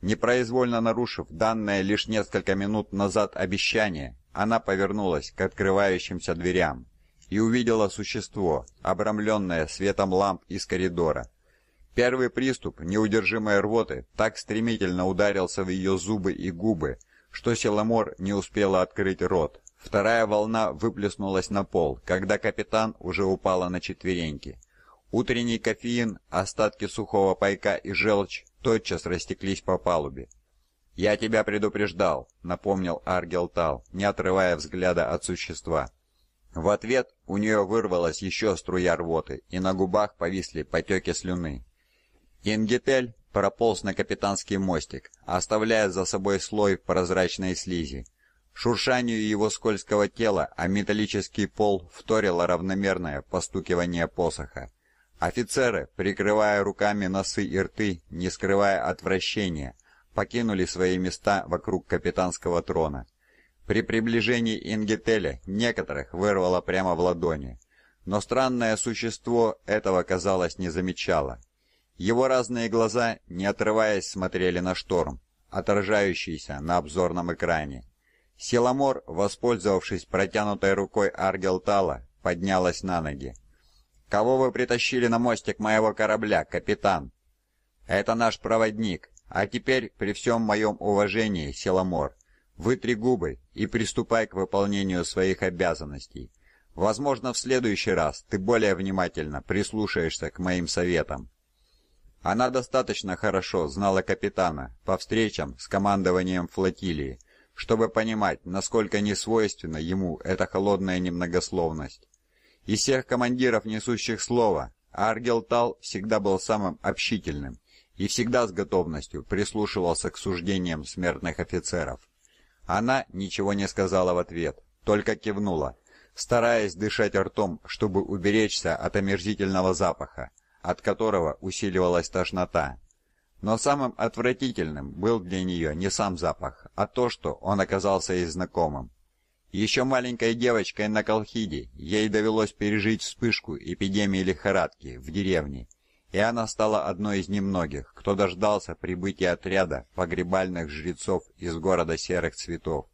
Непроизвольно нарушив данное лишь несколько минут назад обещание, она повернулась к открывающимся дверям и увидела существо, обрамленное светом ламп из коридора. Первый приступ неудержимой рвоты так стремительно ударился в ее зубы и губы, что Селамор не успела открыть рот. Вторая волна выплеснулась на пол, когда капитан уже упала на четвереньки. Утренний кофеин, остатки сухого пайка и желчь тотчас растеклись по палубе. «Я тебя предупреждал», — напомнил Аргелтал, не отрывая взгляда от существа. В ответ у нее вырвалась еще струя рвоты, и на губах повисли потеки слюны. Ингетель прополз на капитанский мостик, оставляя за собой слой прозрачной слизи. Шуршанию его скользкого тела, а металлический пол вторило равномерное постукивание посоха. Офицеры, прикрывая руками носы и рты, не скрывая отвращения, покинули свои места вокруг капитанского трона. При приближении Ингетеля некоторых вырвало прямо в ладони. Но странное существо этого, казалось, не замечало. Его разные глаза, не отрываясь, смотрели на шторм, отражающийся на обзорном экране. Силомор, воспользовавшись протянутой рукой Аргелтала, поднялась на ноги. «Кого вы притащили на мостик моего корабля, капитан?» «Это наш проводник, а теперь, при всем моем уважении, Силомор, Вытри губы и приступай к выполнению своих обязанностей. Возможно, в следующий раз ты более внимательно прислушаешься к моим советам. Она достаточно хорошо знала капитана по встречам с командованием флотилии, чтобы понимать, насколько несвойственна ему эта холодная немногословность. Из всех командиров, несущих слово, Аргел Тал всегда был самым общительным и всегда с готовностью прислушивался к суждениям смертных офицеров. Она ничего не сказала в ответ, только кивнула, стараясь дышать ртом, чтобы уберечься от омерзительного запаха, от которого усиливалась тошнота. Но самым отвратительным был для нее не сам запах, а то, что он оказался ей знакомым. Еще маленькой девочкой на Колхиде ей довелось пережить вспышку эпидемии лихорадки в деревне – и она стала одной из немногих, кто дождался прибытия отряда погребальных жрецов из города Серых Цветов.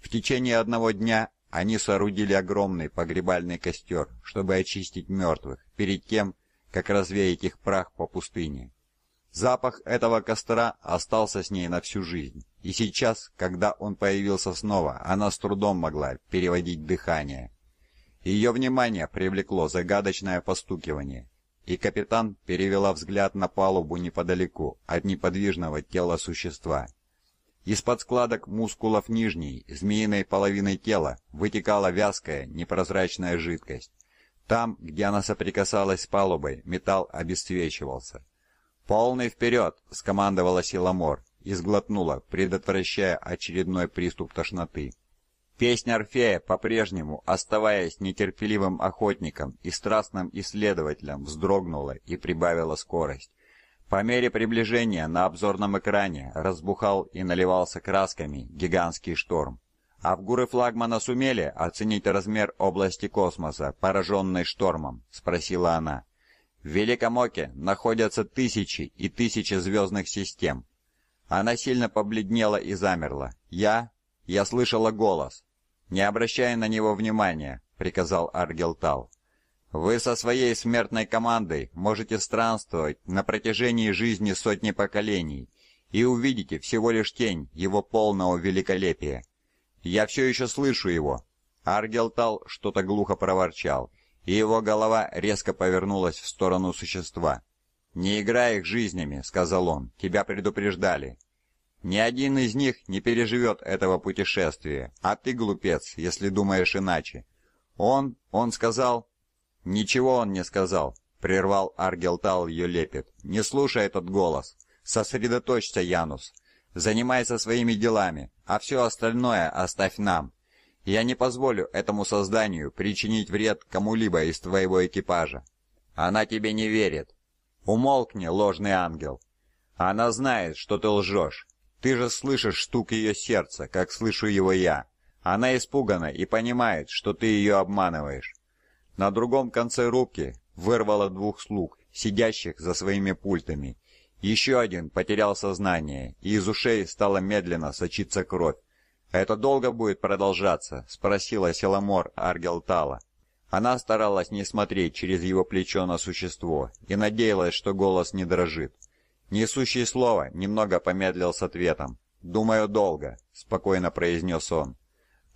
В течение одного дня они соорудили огромный погребальный костер, чтобы очистить мертвых, перед тем, как развеять их прах по пустыне. Запах этого костра остался с ней на всю жизнь, и сейчас, когда он появился снова, она с трудом могла переводить дыхание. Ее внимание привлекло загадочное постукивание и капитан перевела взгляд на палубу неподалеку от неподвижного тела существа. Из-под складок мускулов нижней, змеиной половины тела, вытекала вязкая, непрозрачная жидкость. Там, где она соприкасалась с палубой, металл обесцвечивался. «Полный вперед!» — скомандовала Силамор и сглотнула, предотвращая очередной приступ тошноты. Песня Орфея по-прежнему, оставаясь нетерпеливым охотником и страстным исследователем, вздрогнула и прибавила скорость. По мере приближения на обзорном экране разбухал и наливался красками гигантский шторм. А «Авгуры флагмана сумели оценить размер области космоса, пораженной штормом?» – спросила она. «В Великом Оке находятся тысячи и тысячи звездных систем». Она сильно побледнела и замерла. «Я я слышала голос. Не обращая на него внимания, приказал Аргелтал. Вы со своей смертной командой можете странствовать на протяжении жизни сотни поколений и увидите всего лишь тень его полного великолепия. Я все еще слышу его. Аргелтал что-то глухо проворчал, и его голова резко повернулась в сторону существа. «Не играй их жизнями», — сказал он, — «тебя предупреждали». Ни один из них не переживет этого путешествия, а ты глупец, если думаешь иначе. Он, он сказал... Ничего он не сказал, прервал Аргелтал ее лепет. Не слушай этот голос. Сосредоточься, Янус. Занимайся своими делами, а все остальное оставь нам. Я не позволю этому созданию причинить вред кому-либо из твоего экипажа. Она тебе не верит. Умолкни, ложный ангел. Она знает, что ты лжешь. Ты же слышишь штук ее сердца, как слышу его я. Она испугана и понимает, что ты ее обманываешь. На другом конце руки вырвало двух слуг, сидящих за своими пультами. Еще один потерял сознание, и из ушей стала медленно сочиться кровь. «Это долго будет продолжаться?» — спросила Селамор Аргелтала. Она старалась не смотреть через его плечо на существо и надеялась, что голос не дрожит. «Несущий слово», — немного помедлил с ответом. «Думаю, долго», — спокойно произнес он.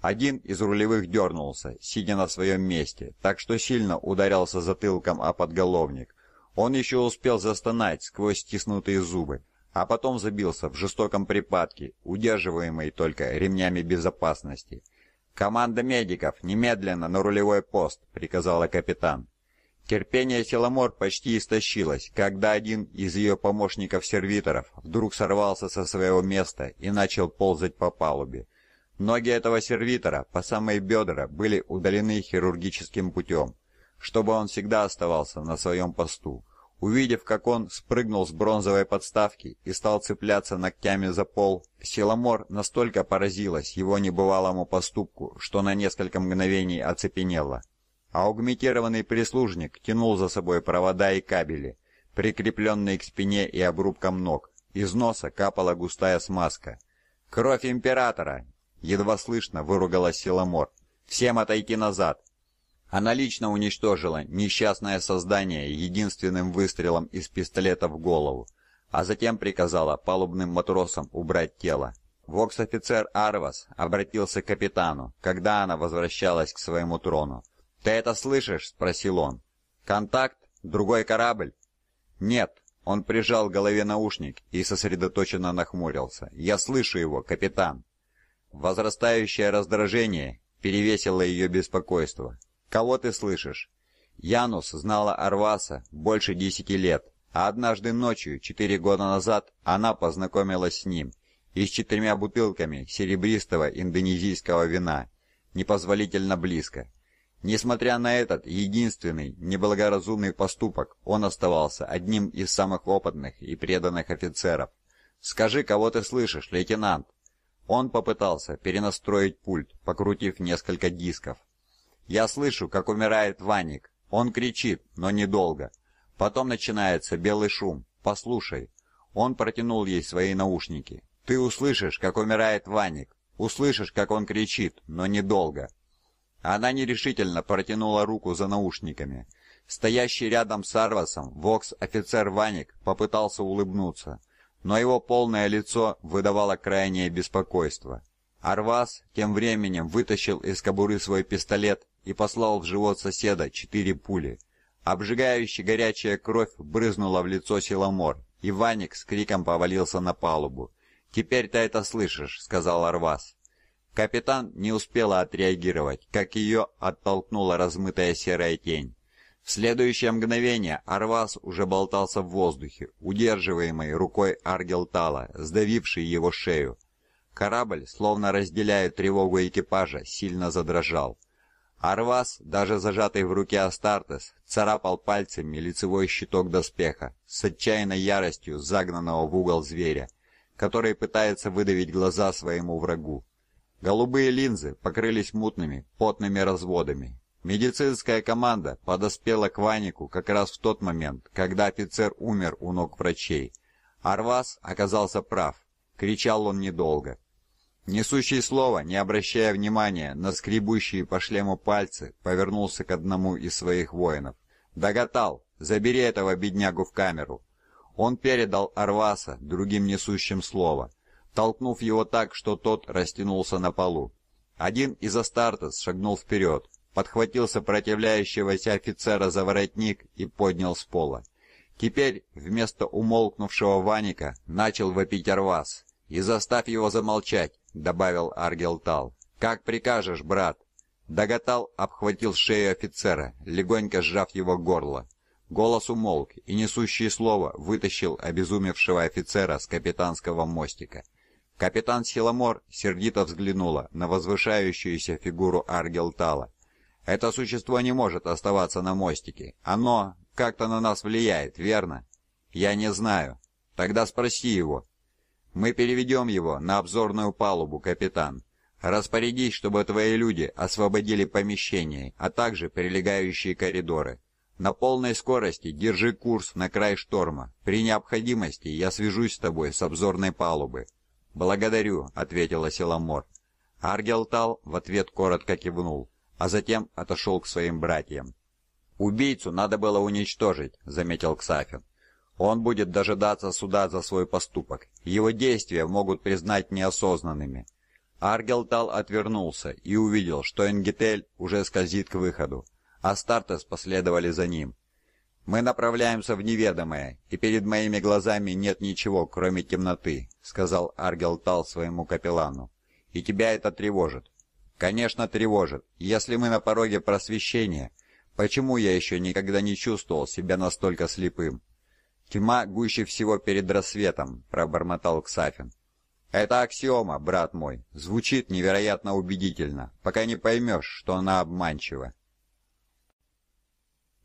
Один из рулевых дернулся, сидя на своем месте, так что сильно ударялся затылком о подголовник. Он еще успел застонать сквозь стиснутые зубы, а потом забился в жестоком припадке, удерживаемый только ремнями безопасности. «Команда медиков, немедленно на рулевой пост!» — приказала капитан. Терпение Селомор почти истощилось, когда один из ее помощников-сервиторов вдруг сорвался со своего места и начал ползать по палубе. Ноги этого сервитора по самые бедра были удалены хирургическим путем, чтобы он всегда оставался на своем посту. Увидев, как он спрыгнул с бронзовой подставки и стал цепляться ногтями за пол, Селомор настолько поразилась его небывалому поступку, что на несколько мгновений оцепенела. А аугментированный прислужник тянул за собой провода и кабели, прикрепленные к спине и обрубкам ног. Из носа капала густая смазка. «Кровь императора!» — едва слышно выругалась Силомор. «Всем отойти назад!» Она лично уничтожила несчастное создание единственным выстрелом из пистолета в голову, а затем приказала палубным матросам убрать тело. Вокс-офицер Арвас обратился к капитану, когда она возвращалась к своему трону. «Ты это слышишь?» — спросил он. «Контакт? Другой корабль?» «Нет». Он прижал к голове наушник и сосредоточенно нахмурился. «Я слышу его, капитан». Возрастающее раздражение перевесило ее беспокойство. «Кого ты слышишь?» Янус знала Арваса больше десяти лет, а однажды ночью, четыре года назад, она познакомилась с ним и с четырьмя бутылками серебристого индонезийского вина, непозволительно близко. Несмотря на этот единственный неблагоразумный поступок, он оставался одним из самых опытных и преданных офицеров. «Скажи, кого ты слышишь, лейтенант?» Он попытался перенастроить пульт, покрутив несколько дисков. «Я слышу, как умирает Ваник. Он кричит, но недолго. Потом начинается белый шум. Послушай». Он протянул ей свои наушники. «Ты услышишь, как умирает Ваник. Услышишь, как он кричит, но недолго». Она нерешительно протянула руку за наушниками. Стоящий рядом с Арвасом вокс-офицер Ваник попытался улыбнуться, но его полное лицо выдавало крайнее беспокойство. Арвас тем временем вытащил из кобуры свой пистолет и послал в живот соседа четыре пули. Обжигающая горячая кровь брызнула в лицо Силомор, и Ваник с криком повалился на палубу. «Теперь ты это слышишь», — сказал Арвас. Капитан не успела отреагировать, как ее оттолкнула размытая серая тень. В следующее мгновение Арвас уже болтался в воздухе, удерживаемый рукой Аргелтала, сдавивший его шею. Корабль, словно разделяя тревогу экипажа, сильно задрожал. Арвас, даже зажатый в руке Астартес, царапал пальцами лицевой щиток доспеха, с отчаянной яростью загнанного в угол зверя, который пытается выдавить глаза своему врагу. Голубые линзы покрылись мутными, потными разводами. Медицинская команда подоспела к Ванику как раз в тот момент, когда офицер умер у ног врачей. Арвас оказался прав. Кричал он недолго. Несущий слово, не обращая внимания на скребущие по шлему пальцы, повернулся к одному из своих воинов. «Доготал! Забери этого беднягу в камеру!» Он передал Арваса другим несущим слово толкнув его так, что тот растянулся на полу. Один из Астартес шагнул вперед, подхватил сопротивляющегося офицера за воротник и поднял с пола. Теперь вместо умолкнувшего Ваника начал вопить Арвас. «И заставь его замолчать», — добавил Аргелтал. «Как прикажешь, брат». Дагатал обхватил шею офицера, легонько сжав его горло. Голос умолк, и несущее слово вытащил обезумевшего офицера с капитанского мостика. Капитан Силомор сердито взглянула на возвышающуюся фигуру Аргелтала. «Это существо не может оставаться на мостике. Оно как-то на нас влияет, верно?» «Я не знаю. Тогда спроси его». «Мы переведем его на обзорную палубу, капитан. Распорядись, чтобы твои люди освободили помещение, а также прилегающие коридоры. На полной скорости держи курс на край шторма. При необходимости я свяжусь с тобой с обзорной палубы». «Благодарю», — ответила Селамор. Аргелтал в ответ коротко кивнул, а затем отошел к своим братьям. «Убийцу надо было уничтожить», — заметил Ксафин. «Он будет дожидаться суда за свой поступок. Его действия могут признать неосознанными». Аргелтал отвернулся и увидел, что Энгетель уже скользит к выходу. Астартес последовали за ним. «Мы направляемся в неведомое, и перед моими глазами нет ничего, кроме темноты», — сказал Аргел Тал своему капеллану. «И тебя это тревожит». «Конечно, тревожит. Если мы на пороге просвещения, почему я еще никогда не чувствовал себя настолько слепым?» «Тьма гуще всего перед рассветом», — пробормотал Ксафин. «Это аксиома, брат мой. Звучит невероятно убедительно, пока не поймешь, что она обманчива.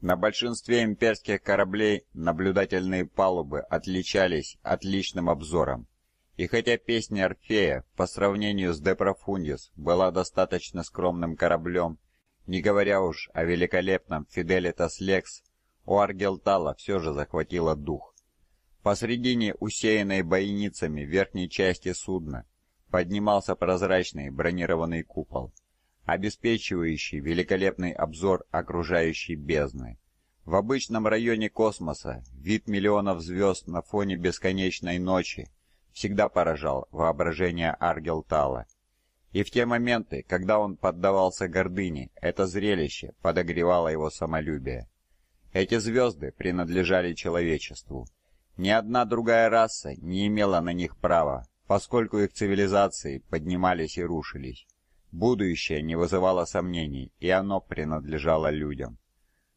На большинстве имперских кораблей наблюдательные палубы отличались отличным обзором. И хотя песня Орфея по сравнению с Депрофундис была достаточно скромным кораблем, не говоря уж о великолепном Фиделитас Лекс, у Аргелтала все же захватило дух. Посредине усеянной бойницами верхней части судна поднимался прозрачный бронированный купол обеспечивающий великолепный обзор окружающей бездны. В обычном районе космоса вид миллионов звезд на фоне бесконечной ночи всегда поражал воображение Аргелтала. И в те моменты, когда он поддавался гордыне, это зрелище подогревало его самолюбие. Эти звезды принадлежали человечеству. Ни одна другая раса не имела на них права, поскольку их цивилизации поднимались и рушились. Будущее не вызывало сомнений, и оно принадлежало людям.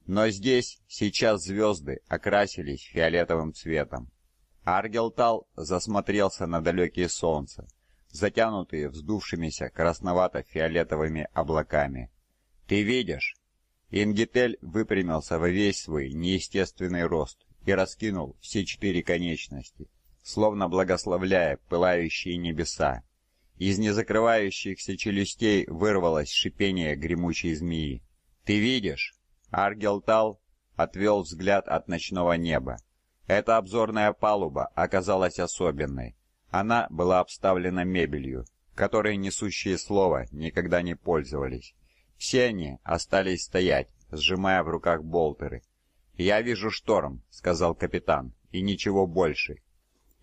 Но здесь, сейчас звезды окрасились фиолетовым цветом. Аргелтал засмотрелся на далекие солнца, затянутые вздувшимися красновато-фиолетовыми облаками. «Ты видишь?» Ингитель выпрямился во весь свой неестественный рост и раскинул все четыре конечности, словно благословляя пылающие небеса. Из незакрывающихся челюстей вырвалось шипение гремучей змеи. «Ты видишь?» Аргелтал отвел взгляд от ночного неба. Эта обзорная палуба оказалась особенной. Она была обставлена мебелью, которой несущие слова никогда не пользовались. Все они остались стоять, сжимая в руках болтеры. «Я вижу шторм», — сказал капитан, — «и ничего больше».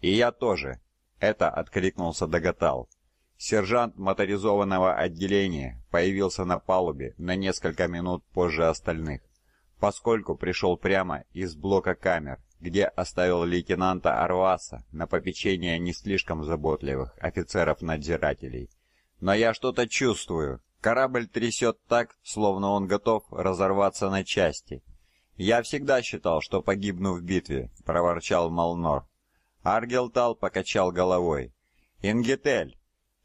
«И я тоже», — это откликнулся Дагатал. Сержант моторизованного отделения появился на палубе на несколько минут позже остальных, поскольку пришел прямо из блока камер, где оставил лейтенанта Арваса на попечение не слишком заботливых офицеров-надзирателей. «Но я что-то чувствую. Корабль трясет так, словно он готов разорваться на части». «Я всегда считал, что погибну в битве», — проворчал Малнор. Аргелтал покачал головой. «Ингетель,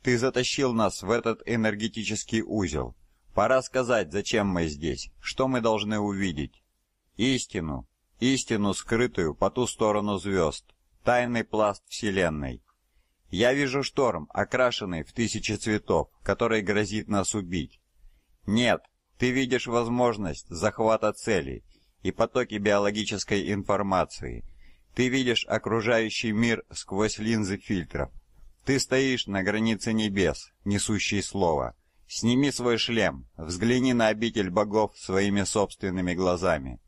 ты затащил нас в этот энергетический узел. Пора сказать, зачем мы здесь, что мы должны увидеть. Истину, истину, скрытую по ту сторону звезд, тайный пласт Вселенной. Я вижу шторм, окрашенный в тысячи цветов, который грозит нас убить. Нет, ты видишь возможность захвата целей и потоки биологической информации. Ты видишь окружающий мир сквозь линзы фильтров. Ты стоишь на границе небес, несущий слово. Сними свой шлем, взгляни на обитель богов своими собственными глазами.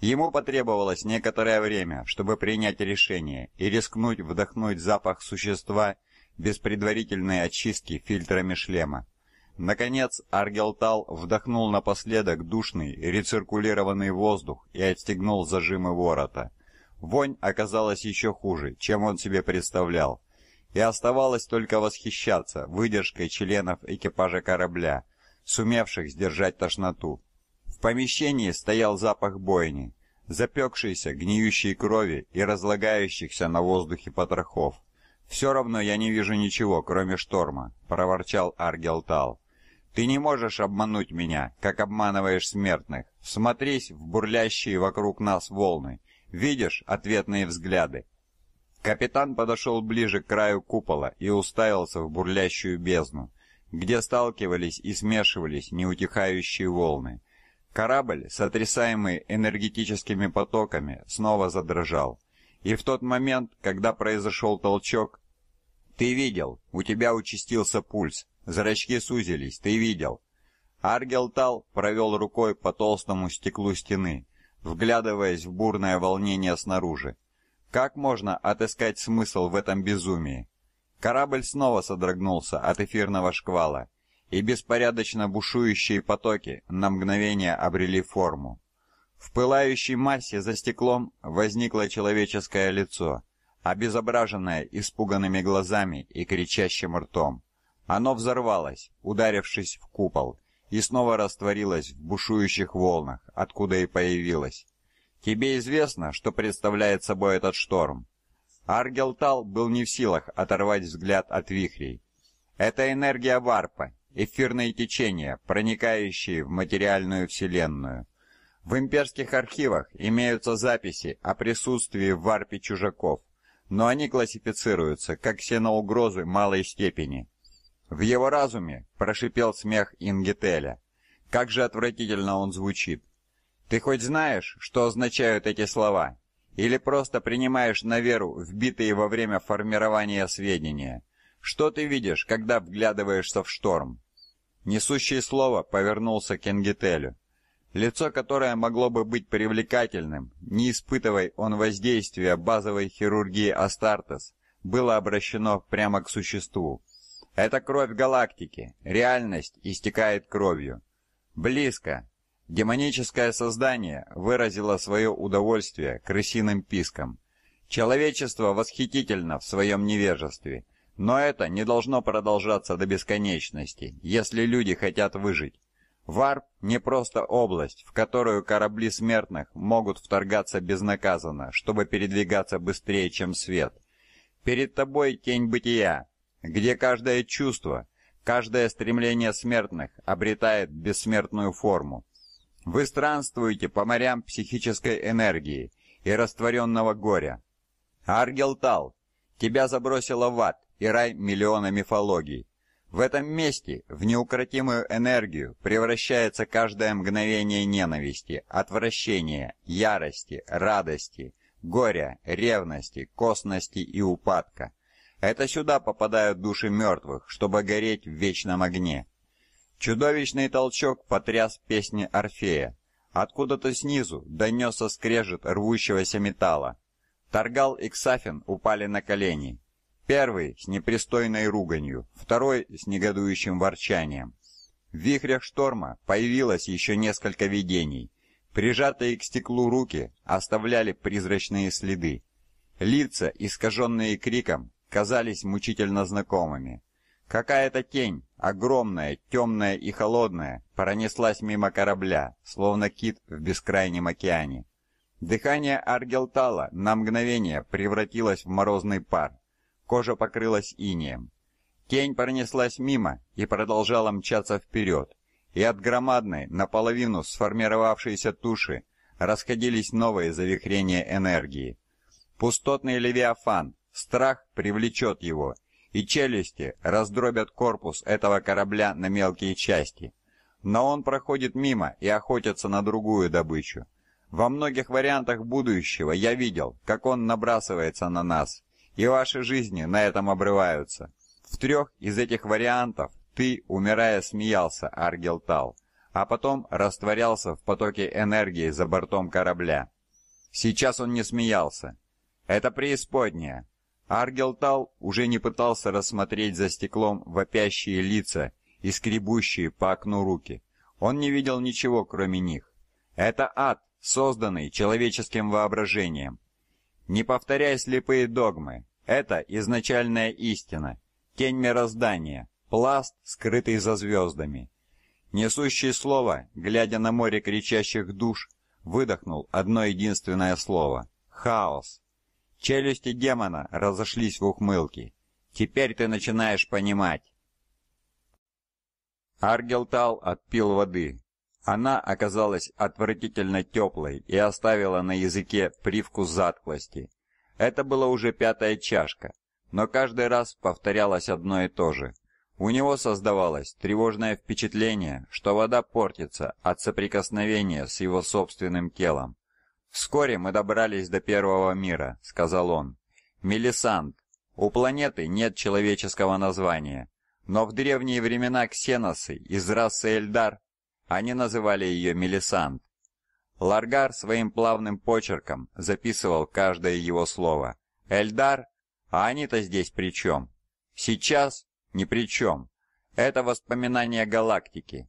Ему потребовалось некоторое время, чтобы принять решение и рискнуть вдохнуть запах существа без предварительной очистки фильтрами шлема. Наконец, Аргелтал вдохнул напоследок душный, рециркулированный воздух и отстегнул зажимы ворота. Вонь оказалась еще хуже, чем он себе представлял и оставалось только восхищаться выдержкой членов экипажа корабля, сумевших сдержать тошноту. В помещении стоял запах бойни, запекшейся, гниющей крови и разлагающихся на воздухе потрохов. «Все равно я не вижу ничего, кроме шторма», — проворчал Аргелтал. «Ты не можешь обмануть меня, как обманываешь смертных. Смотрись в бурлящие вокруг нас волны. Видишь ответные взгляды. Капитан подошел ближе к краю купола и уставился в бурлящую бездну, где сталкивались и смешивались неутихающие волны. Корабль, сотрясаемый энергетическими потоками, снова задрожал. И в тот момент, когда произошел толчок, ты видел, у тебя участился пульс, зрачки сузились, ты видел. Аргел Тал провел рукой по толстому стеклу стены, вглядываясь в бурное волнение снаружи. Как можно отыскать смысл в этом безумии? Корабль снова содрогнулся от эфирного шквала, и беспорядочно бушующие потоки на мгновение обрели форму. В пылающей массе за стеклом возникло человеческое лицо, обезображенное испуганными глазами и кричащим ртом. Оно взорвалось, ударившись в купол, и снова растворилось в бушующих волнах, откуда и появилось. Тебе известно, что представляет собой этот шторм?» Аргелтал был не в силах оторвать взгляд от вихрей. «Это энергия варпа, эфирные течения, проникающие в материальную вселенную. В имперских архивах имеются записи о присутствии в варпе чужаков, но они классифицируются как ксеноугрозы малой степени. В его разуме прошипел смех Ингетеля. Как же отвратительно он звучит. Ты хоть знаешь, что означают эти слова? Или просто принимаешь на веру вбитые во время формирования сведения? Что ты видишь, когда вглядываешься в шторм? Несущий слово повернулся к Энгетелю. Лицо, которое могло бы быть привлекательным, не испытывая он воздействия базовой хирургии Астартес, было обращено прямо к существу. Это кровь галактики. Реальность истекает кровью. Близко, Демоническое создание выразило свое удовольствие крысиным писком. Человечество восхитительно в своем невежестве, но это не должно продолжаться до бесконечности, если люди хотят выжить. Варп не просто область, в которую корабли смертных могут вторгаться безнаказанно, чтобы передвигаться быстрее, чем свет. Перед тобой тень бытия, где каждое чувство, каждое стремление смертных обретает бессмертную форму. Вы странствуете по морям психической энергии и растворенного горя. Аргелтал, тебя забросило в ад и рай миллиона мифологий. В этом месте в неукротимую энергию превращается каждое мгновение ненависти, отвращения, ярости, радости, горя, ревности, косности и упадка. Это сюда попадают души мертвых, чтобы гореть в вечном огне. Чудовищный толчок потряс песни Орфея. Откуда-то снизу донесся скрежет рвущегося металла. Таргал и Ксафин упали на колени. Первый с непристойной руганью, второй с негодующим ворчанием. В вихрях шторма появилось еще несколько видений. Прижатые к стеклу руки оставляли призрачные следы. Лица, искаженные криком, казались мучительно знакомыми. Какая-то тень огромная, темная и холодная, пронеслась мимо корабля, словно кит в бескрайнем океане. Дыхание Аргелтала на мгновение превратилось в морозный пар. Кожа покрылась инеем. Тень пронеслась мимо и продолжала мчаться вперед. И от громадной, наполовину сформировавшейся туши, расходились новые завихрения энергии. Пустотный Левиафан, страх привлечет его — и челюсти раздробят корпус этого корабля на мелкие части. Но он проходит мимо и охотится на другую добычу. Во многих вариантах будущего я видел, как он набрасывается на нас, и ваши жизни на этом обрываются. В трех из этих вариантов ты, умирая, смеялся, Аргелтал, а потом растворялся в потоке энергии за бортом корабля. Сейчас он не смеялся. Это преисподняя. Аргелтал уже не пытался рассмотреть за стеклом вопящие лица и скребущие по окну руки. Он не видел ничего, кроме них. Это ад, созданный человеческим воображением. Не повторяй слепые догмы. Это изначальная истина, тень мироздания, пласт, скрытый за звездами. Несущий слово, глядя на море кричащих душ, выдохнул одно единственное слово — хаос. Челюсти демона разошлись в ухмылке. «Теперь ты начинаешь понимать!» Аргелтал отпил воды. Она оказалась отвратительно теплой и оставила на языке привкус затклости. Это была уже пятая чашка, но каждый раз повторялось одно и то же. У него создавалось тревожное впечатление, что вода портится от соприкосновения с его собственным телом. «Вскоре мы добрались до первого мира», — сказал он. «Мелисанд. У планеты нет человеческого названия, но в древние времена ксеносы из расы Эльдар, они называли ее Мелисанд. Ларгар своим плавным почерком записывал каждое его слово. «Эльдар? А они-то здесь при «Сейчас? Ни при Это воспоминание галактики,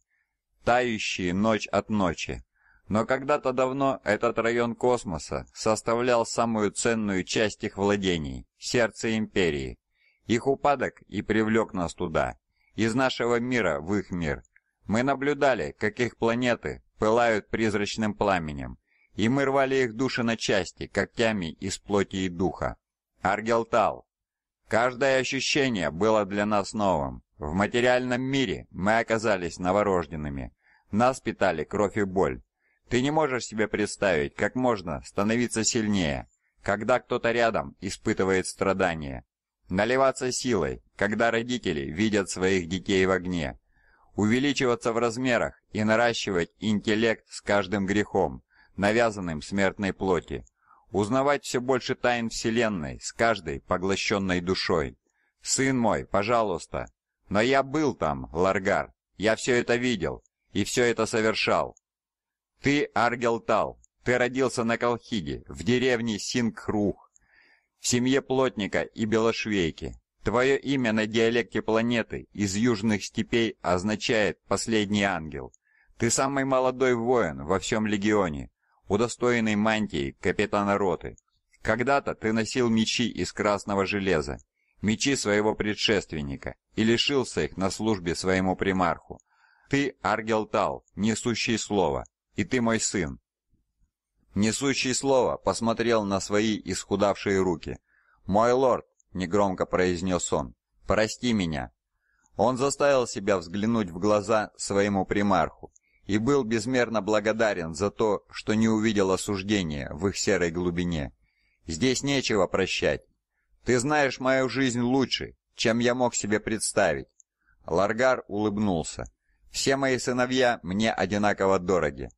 тающие ночь от ночи, но когда-то давно этот район космоса составлял самую ценную часть их владений, сердце империи. Их упадок и привлек нас туда, из нашего мира в их мир. Мы наблюдали, как их планеты пылают призрачным пламенем, и мы рвали их души на части когтями из плоти и духа. Аргелтал. Каждое ощущение было для нас новым. В материальном мире мы оказались новорожденными. Нас питали кровь и боль. Ты не можешь себе представить, как можно становиться сильнее, когда кто-то рядом испытывает страдания. Наливаться силой, когда родители видят своих детей в огне. Увеличиваться в размерах и наращивать интеллект с каждым грехом, навязанным смертной плоти. Узнавать все больше тайн Вселенной с каждой поглощенной душой. «Сын мой, пожалуйста!» «Но я был там, Ларгар. Я все это видел и все это совершал. Ты Аргелтал, ты родился на Колхиде, в деревне Сингхрух, в семье плотника и белошвейки. Твое имя на диалекте планеты из южных степей означает «последний ангел». Ты самый молодой воин во всем легионе, удостоенный мантии капитана роты. Когда-то ты носил мечи из красного железа, мечи своего предшественника, и лишился их на службе своему примарху. Ты Аргелтал, несущий слово, и ты мой сын». Несущий слово посмотрел на свои исхудавшие руки. «Мой лорд», — негромко произнес он, — «прости меня». Он заставил себя взглянуть в глаза своему примарху и был безмерно благодарен за то, что не увидел осуждения в их серой глубине. «Здесь нечего прощать. Ты знаешь мою жизнь лучше, чем я мог себе представить». Ларгар улыбнулся. «Все мои сыновья мне одинаково дороги.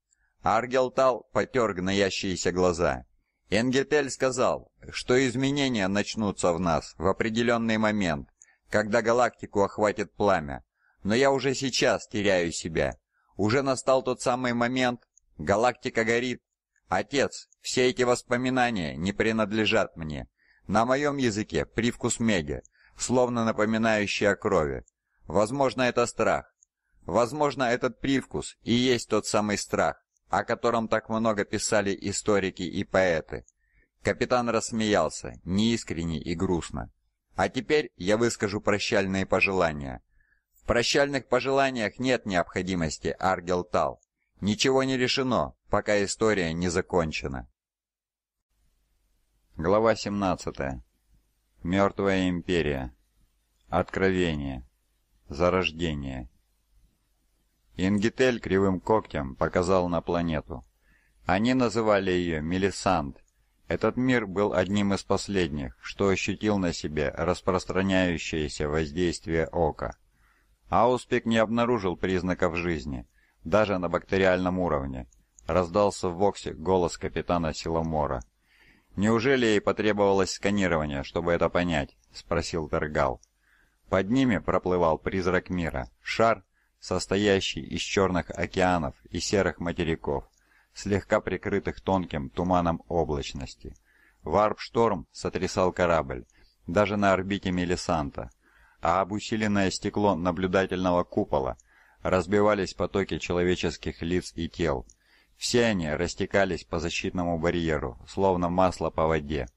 Аргелтал потер гноящиеся глаза. Энгельтель сказал, что изменения начнутся в нас в определенный момент, когда галактику охватит пламя. Но я уже сейчас теряю себя. Уже настал тот самый момент, галактика горит. Отец, все эти воспоминания не принадлежат мне. На моем языке привкус меди, словно напоминающий о крови. Возможно, это страх. Возможно, этот привкус и есть тот самый страх, о котором так много писали историки и поэты. Капитан рассмеялся, неискренне и грустно. А теперь я выскажу прощальные пожелания. В прощальных пожеланиях нет необходимости, Аргел Тал. Ничего не решено, пока история не закончена. Глава 17. Мертвая империя. Откровение. Зарождение. Ингитель кривым когтем показал на планету. Они называли ее Мелисанд. Этот мир был одним из последних, что ощутил на себе распространяющееся воздействие ока. Ауспик не обнаружил признаков жизни, даже на бактериальном уровне. Раздался в воксе голос капитана Силомора. «Неужели ей потребовалось сканирование, чтобы это понять?» — спросил Торгал. Под ними проплывал призрак мира, шар, состоящий из черных океанов и серых материков, слегка прикрытых тонким туманом облачности. Варп-шторм сотрясал корабль, даже на орбите Мелисанта, а об усиленное стекло наблюдательного купола разбивались потоки человеческих лиц и тел. Все они растекались по защитному барьеру, словно масло по воде,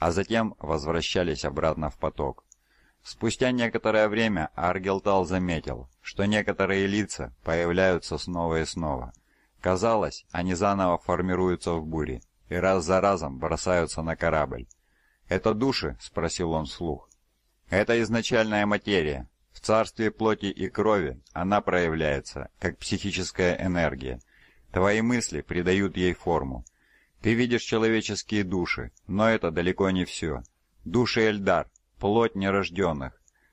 а затем возвращались обратно в поток. Спустя некоторое время Аргелтал заметил, что некоторые лица появляются снова и снова. Казалось, они заново формируются в буре и раз за разом бросаются на корабль. «Это души?» — спросил он вслух. «Это изначальная материя. В царстве плоти и крови она проявляется, как психическая энергия. Твои мысли придают ей форму. Ты видишь человеческие души, но это далеко не все. Души Эльдар, плоть нерожденных,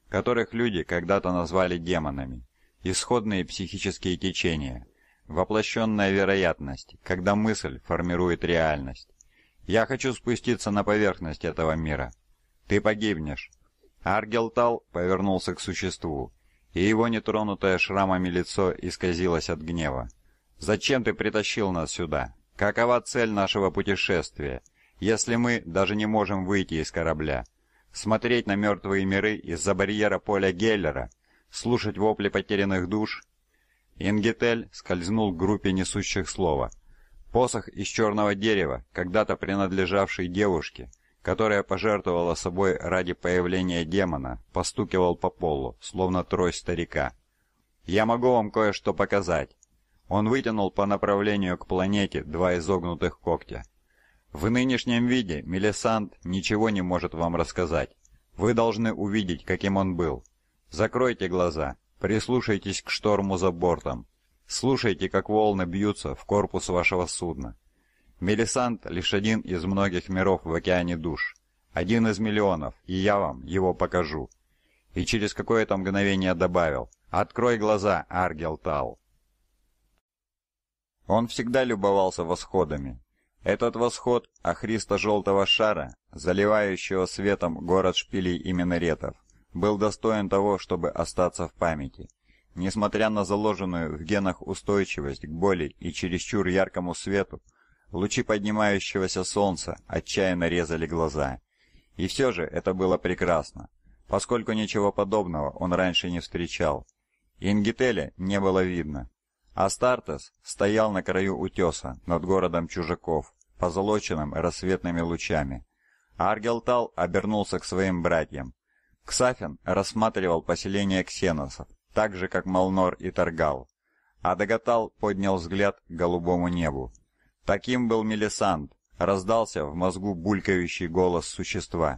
которых люди когда-то назвали демонами, исходные психические течения, воплощенная вероятность, когда мысль формирует реальность. Я хочу спуститься на поверхность этого мира. Ты погибнешь. Аргелтал повернулся к существу, и его нетронутое шрамами лицо исказилось от гнева. «Зачем ты притащил нас сюда? Какова цель нашего путешествия, если мы даже не можем выйти из корабля?» смотреть на мертвые миры из-за барьера поля Геллера, слушать вопли потерянных душ. Ингетель скользнул к группе несущих слова. Посох из черного дерева, когда-то принадлежавший девушке, которая пожертвовала собой ради появления демона, постукивал по полу, словно трость старика. «Я могу вам кое-что показать». Он вытянул по направлению к планете два изогнутых когтя. В нынешнем виде Мелисанд ничего не может вам рассказать. Вы должны увидеть, каким он был. Закройте глаза, прислушайтесь к шторму за бортом. Слушайте, как волны бьются в корпус вашего судна. Мелисанд лишь один из многих миров в океане душ. Один из миллионов, и я вам его покажу. И через какое-то мгновение добавил. Открой глаза, Аргел Тал. Он всегда любовался восходами, этот восход охристо-желтого шара, заливающего светом город шпилей и минаретов, был достоин того, чтобы остаться в памяти. Несмотря на заложенную в генах устойчивость к боли и чересчур яркому свету, лучи поднимающегося солнца отчаянно резали глаза. И все же это было прекрасно, поскольку ничего подобного он раньше не встречал. Ингителя не было видно, Астартес стоял на краю утеса над городом чужаков, позолоченным рассветными лучами. Аргелтал обернулся к своим братьям. Ксафин рассматривал поселение ксеносов, так же, как Молнор и Таргал. Адагатал поднял взгляд к голубому небу. Таким был Мелисанд, раздался в мозгу булькающий голос существа.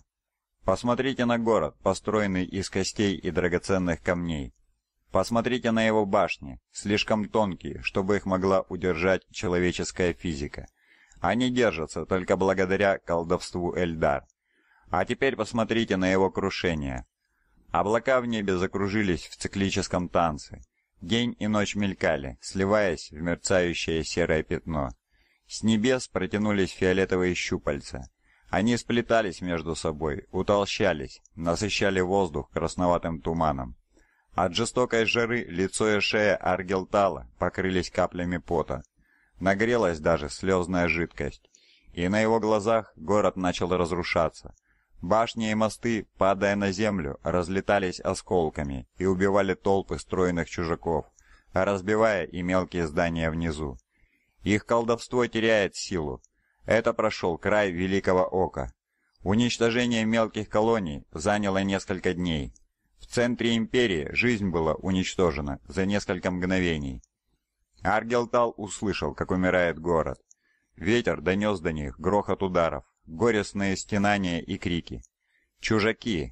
«Посмотрите на город, построенный из костей и драгоценных камней. Посмотрите на его башни, слишком тонкие, чтобы их могла удержать человеческая физика. Они держатся только благодаря колдовству Эльдар. А теперь посмотрите на его крушение. Облака в небе закружились в циклическом танце. День и ночь мелькали, сливаясь в мерцающее серое пятно. С небес протянулись фиолетовые щупальца. Они сплетались между собой, утолщались, насыщали воздух красноватым туманом. От жестокой жары лицо и шея Аргелтала покрылись каплями пота. Нагрелась даже слезная жидкость. И на его глазах город начал разрушаться. Башни и мосты, падая на землю, разлетались осколками и убивали толпы стройных чужаков, разбивая и мелкие здания внизу. Их колдовство теряет силу. Это прошел край Великого Ока. Уничтожение мелких колоний заняло несколько дней, в центре Империи жизнь была уничтожена за несколько мгновений. Аргелтал услышал, как умирает город. Ветер донес до них грохот ударов, горестные стенания и крики. «Чужаки!»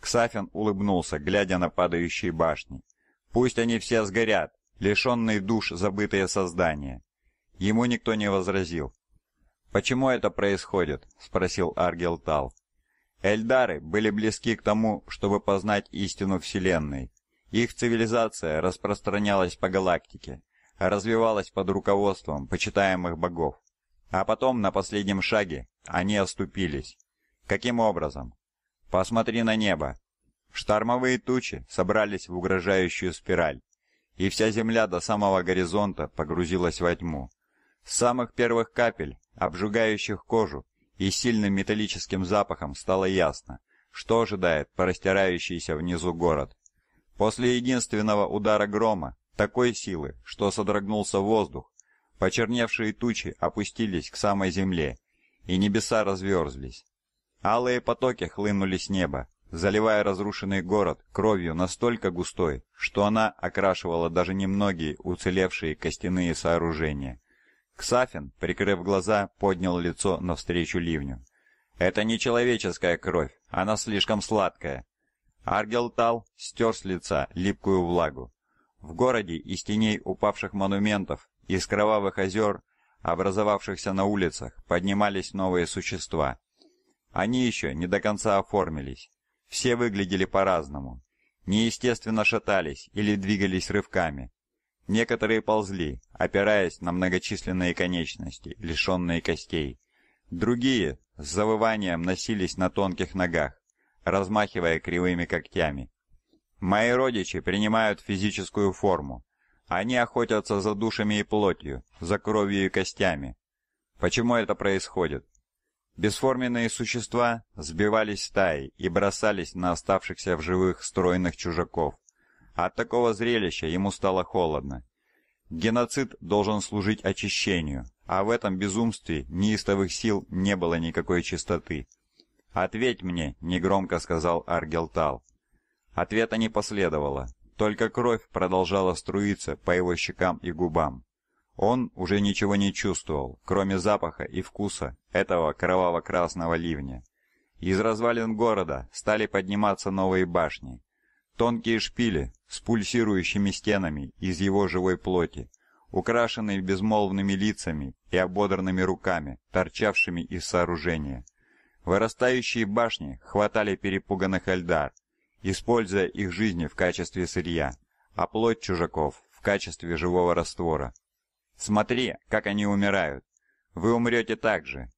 Ксафин улыбнулся, глядя на падающие башни. «Пусть они все сгорят, лишенные душ забытые создания». Ему никто не возразил. «Почему это происходит?» — спросил Аргелтал. Эльдары были близки к тому, чтобы познать истину Вселенной. Их цивилизация распространялась по галактике, развивалась под руководством почитаемых богов. А потом на последнем шаге они оступились. Каким образом? Посмотри на небо. Штормовые тучи собрались в угрожающую спираль, и вся земля до самого горизонта погрузилась во тьму. С самых первых капель, обжигающих кожу, и сильным металлическим запахом стало ясно, что ожидает простирающийся внизу город. После единственного удара грома, такой силы, что содрогнулся воздух, почерневшие тучи опустились к самой земле, и небеса разверзлись. Алые потоки хлынули с неба, заливая разрушенный город кровью настолько густой, что она окрашивала даже немногие уцелевшие костяные сооружения. Ксафин, прикрыв глаза, поднял лицо навстречу ливню. «Это не человеческая кровь, она слишком сладкая». Аргелтал стер с лица липкую влагу. В городе из теней упавших монументов, из кровавых озер, образовавшихся на улицах, поднимались новые существа. Они еще не до конца оформились. Все выглядели по-разному. Неестественно шатались или двигались рывками. Некоторые ползли, опираясь на многочисленные конечности, лишенные костей. Другие с завыванием носились на тонких ногах, размахивая кривыми когтями. Мои родичи принимают физическую форму. Они охотятся за душами и плотью, за кровью и костями. Почему это происходит? Бесформенные существа сбивались стаи и бросались на оставшихся в живых стройных чужаков. От такого зрелища ему стало холодно. Геноцид должен служить очищению, а в этом безумстве неистовых сил не было никакой чистоты. «Ответь мне», — негромко сказал Аргелтал. Ответа не последовало, только кровь продолжала струиться по его щекам и губам. Он уже ничего не чувствовал, кроме запаха и вкуса этого кроваво-красного ливня. Из развалин города стали подниматься новые башни. Тонкие шпили с пульсирующими стенами из его живой плоти, украшенные безмолвными лицами и ободранными руками, торчавшими из сооружения. Вырастающие башни хватали перепуганных эльдар, используя их жизни в качестве сырья, а плоть чужаков в качестве живого раствора. «Смотри, как они умирают! Вы умрете так же!»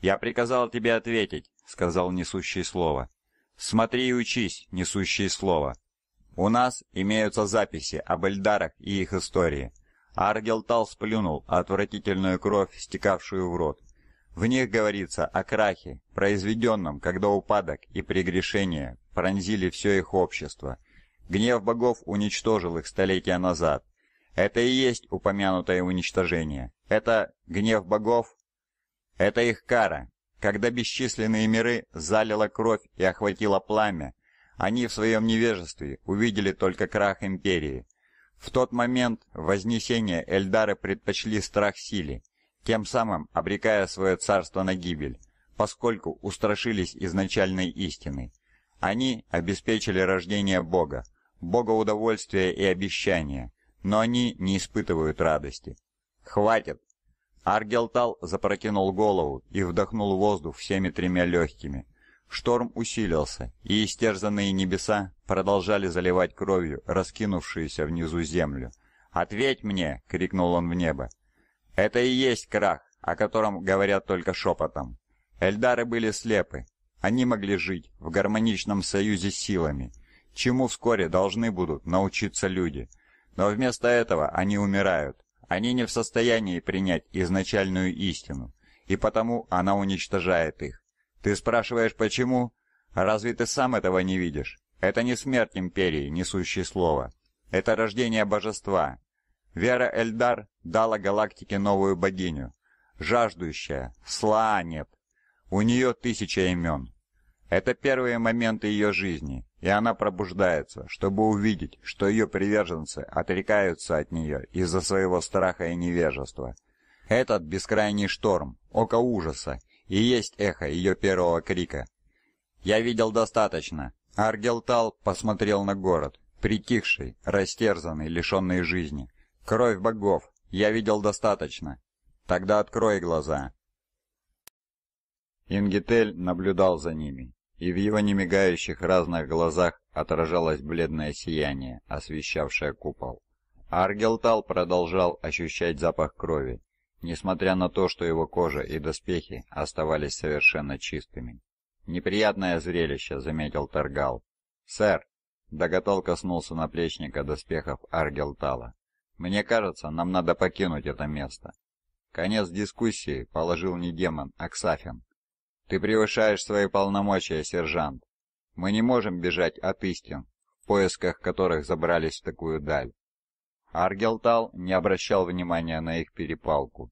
«Я приказал тебе ответить», — сказал несущий слово. Смотри и учись, несущие слово. У нас имеются записи об эльдарах и их истории. Аргелтал сплюнул отвратительную кровь, стекавшую в рот. В них говорится о крахе, произведённом, когда упадок и прегрешение пронзили всё их общество. Гнев богов уничтожил их столетия назад. Это и есть упомянутое уничтожение. Это гнев богов? Это их кара, когда бесчисленные миры залила кровь и охватило пламя, они в своем невежестве увидели только крах империи. В тот момент вознесение Эльдары предпочли страх силе, тем самым обрекая свое царство на гибель, поскольку устрашились изначальной истины. Они обеспечили рождение Бога, Бога удовольствия и обещания, но они не испытывают радости. «Хватит!» Аргелтал запрокинул голову и вдохнул воздух всеми тремя легкими. Шторм усилился, и истерзанные небеса продолжали заливать кровью раскинувшуюся внизу землю. «Ответь мне!» — крикнул он в небо. «Это и есть крах, о котором говорят только шепотом». Эльдары были слепы. Они могли жить в гармоничном союзе силами, чему вскоре должны будут научиться люди. Но вместо этого они умирают, они не в состоянии принять изначальную истину, и потому она уничтожает их. Ты спрашиваешь, почему? Разве ты сам этого не видишь? Это не смерть империи, несущей слово. Это рождение божества. Вера Эльдар дала галактике новую богиню. Жаждущая, Слаанет. У нее тысяча имен. Это первые моменты ее жизни и она пробуждается, чтобы увидеть, что ее приверженцы отрекаются от нее из-за своего страха и невежества. Этот бескрайний шторм, око ужаса, и есть эхо ее первого крика. Я видел достаточно. Аргелтал посмотрел на город, притихший, растерзанный, лишённый жизни. Кровь богов. Я видел достаточно. Тогда открой глаза. Ингитель наблюдал за ними и в его немигающих разных глазах отражалось бледное сияние, освещавшее купол. Аргелтал продолжал ощущать запах крови, несмотря на то, что его кожа и доспехи оставались совершенно чистыми. «Неприятное зрелище», — заметил Таргал. «Сэр!» — доготал коснулся наплечника доспехов Аргелтала. «Мне кажется, нам надо покинуть это место». Конец дискуссии положил не демон, а Ксафин. Ты превышаешь свои полномочия, сержант. Мы не можем бежать от истин, в поисках которых забрались в такую даль. Аргелтал не обращал внимания на их перепалку.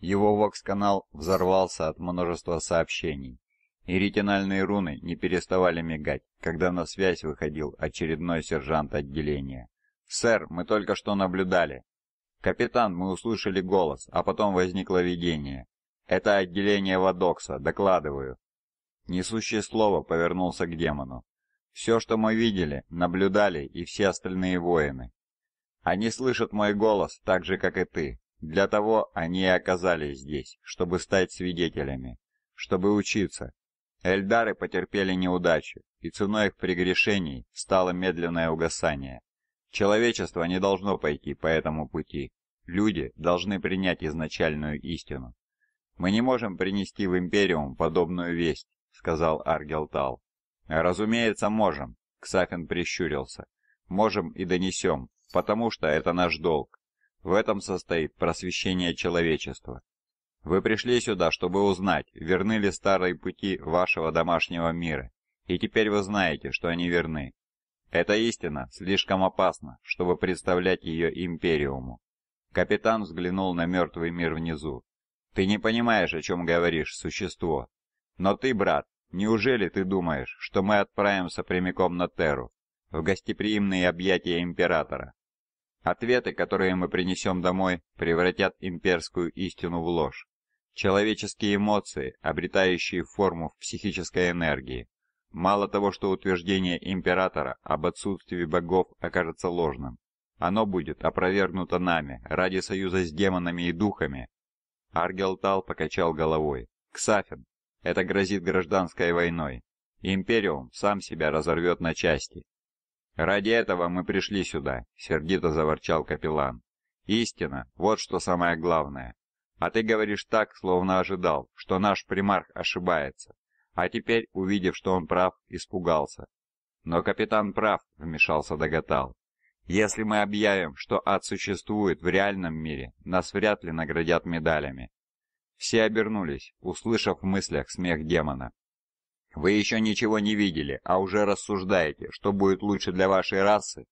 Его вокс-канал взорвался от множества сообщений, и ретинальные руны не переставали мигать, когда на связь выходил очередной сержант отделения. «Сэр, мы только что наблюдали». «Капитан, мы услышали голос, а потом возникло видение. «Это отделение Вадокса, докладываю». Несущее слово повернулся к демону. «Все, что мы видели, наблюдали и все остальные воины. Они слышат мой голос так же, как и ты. Для того они и оказались здесь, чтобы стать свидетелями, чтобы учиться. Эльдары потерпели неудачу, и ценой их прегрешений стало медленное угасание. Человечество не должно пойти по этому пути. Люди должны принять изначальную истину. «Мы не можем принести в Империум подобную весть», — сказал Аргелтал. «Разумеется, можем», — Ксафин прищурился. «Можем и донесем, потому что это наш долг. В этом состоит просвещение человечества. Вы пришли сюда, чтобы узнать, верны ли старые пути вашего домашнего мира, и теперь вы знаете, что они верны. Эта истина слишком опасна, чтобы представлять ее Империуму». Капитан взглянул на мертвый мир внизу. Ты не понимаешь, о чем говоришь, существо. Но ты, брат, неужели ты думаешь, что мы отправимся прямиком на Терру, в гостеприимные объятия императора? Ответы, которые мы принесем домой, превратят имперскую истину в ложь. Человеческие эмоции, обретающие форму в психической энергии. Мало того, что утверждение императора об отсутствии богов окажется ложным, оно будет опровергнуто нами ради союза с демонами и духами, Аргелтал покачал головой. «Ксафин, это грозит гражданской войной. Империум сам себя разорвет на части». «Ради этого мы пришли сюда», — сердито заворчал капеллан. «Истина, вот что самое главное. А ты говоришь так, словно ожидал, что наш примарх ошибается. А теперь, увидев, что он прав, испугался. Но капитан прав, вмешался Дагатал. Если мы объявим, что ад существует в реальном мире, нас вряд ли наградят медалями. Все обернулись, услышав в мыслях смех демона. Вы еще ничего не видели, а уже рассуждаете, что будет лучше для вашей расы?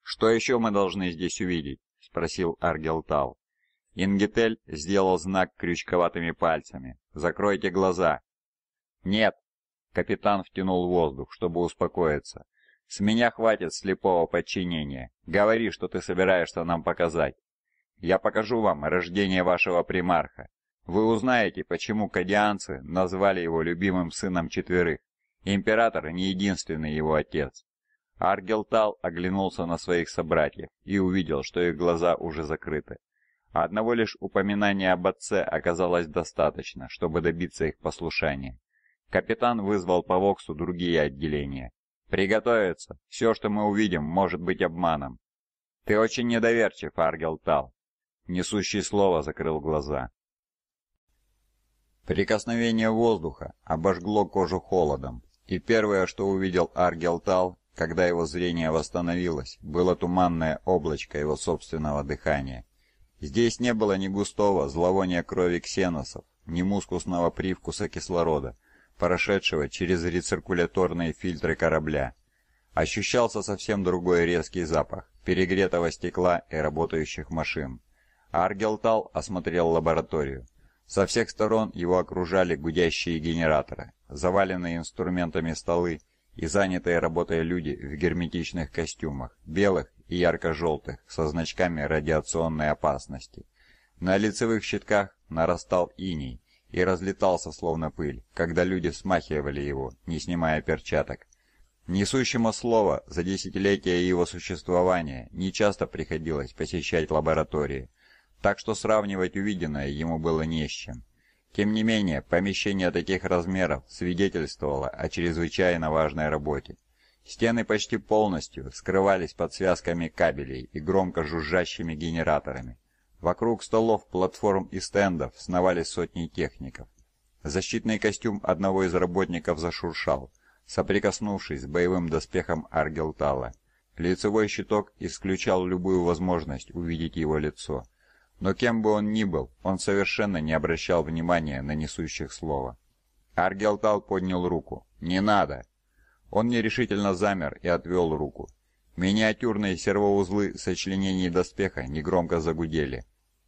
Что еще мы должны здесь увидеть? спросил Аргелтал. Ингетель сделал знак крючковатыми пальцами. Закройте глаза. Нет. Капитан втянул воздух, чтобы успокоиться. С меня хватит слепого подчинения. Говори, что ты собираешься нам показать. Я покажу вам рождение вашего примарха. Вы узнаете, почему кадианцы назвали его любимым сыном четверых. Император не единственный его отец. Аргелтал оглянулся на своих собратьев и увидел, что их глаза уже закрыты. Одного лишь упоминания об отце оказалось достаточно, чтобы добиться их послушания. Капитан вызвал по Воксу другие отделения. «Приготовиться. Все, что мы увидим, может быть обманом». «Ты очень недоверчив, Аргел Тал». Несущий слово закрыл глаза. Прикосновение воздуха обожгло кожу холодом, и первое, что увидел Аргел Тал, когда его зрение восстановилось, было туманное облачко его собственного дыхания. Здесь не было ни густого зловония крови ксеносов, ни мускусного привкуса кислорода прошедшего через рециркуляторные фильтры корабля. Ощущался совсем другой резкий запах перегретого стекла и работающих машин. Аргелтал осмотрел лабораторию. Со всех сторон его окружали гудящие генераторы, заваленные инструментами столы и занятые работой люди в герметичных костюмах, белых и ярко-желтых, со значками радиационной опасности. На лицевых щитках нарастал иней, и разлетался словно пыль, когда люди смахивали его, не снимая перчаток. Несущему слово за десятилетия его существования не часто приходилось посещать лаборатории, так что сравнивать увиденное ему было не с чем. Тем не менее, помещение таких размеров свидетельствовало о чрезвычайно важной работе. Стены почти полностью скрывались под связками кабелей и громко жужжащими генераторами. Вокруг столов, платформ и стендов сновали сотни техников. Защитный костюм одного из работников зашуршал, соприкоснувшись с боевым доспехом Аргелтала. Лицевой щиток исключал любую возможность увидеть его лицо. Но кем бы он ни был, он совершенно не обращал внимания на несущих слова. Аргелтал поднял руку. «Не надо!» Он нерешительно замер и отвел руку. Миниатюрные сервоузлы сочленений доспеха негромко загудели.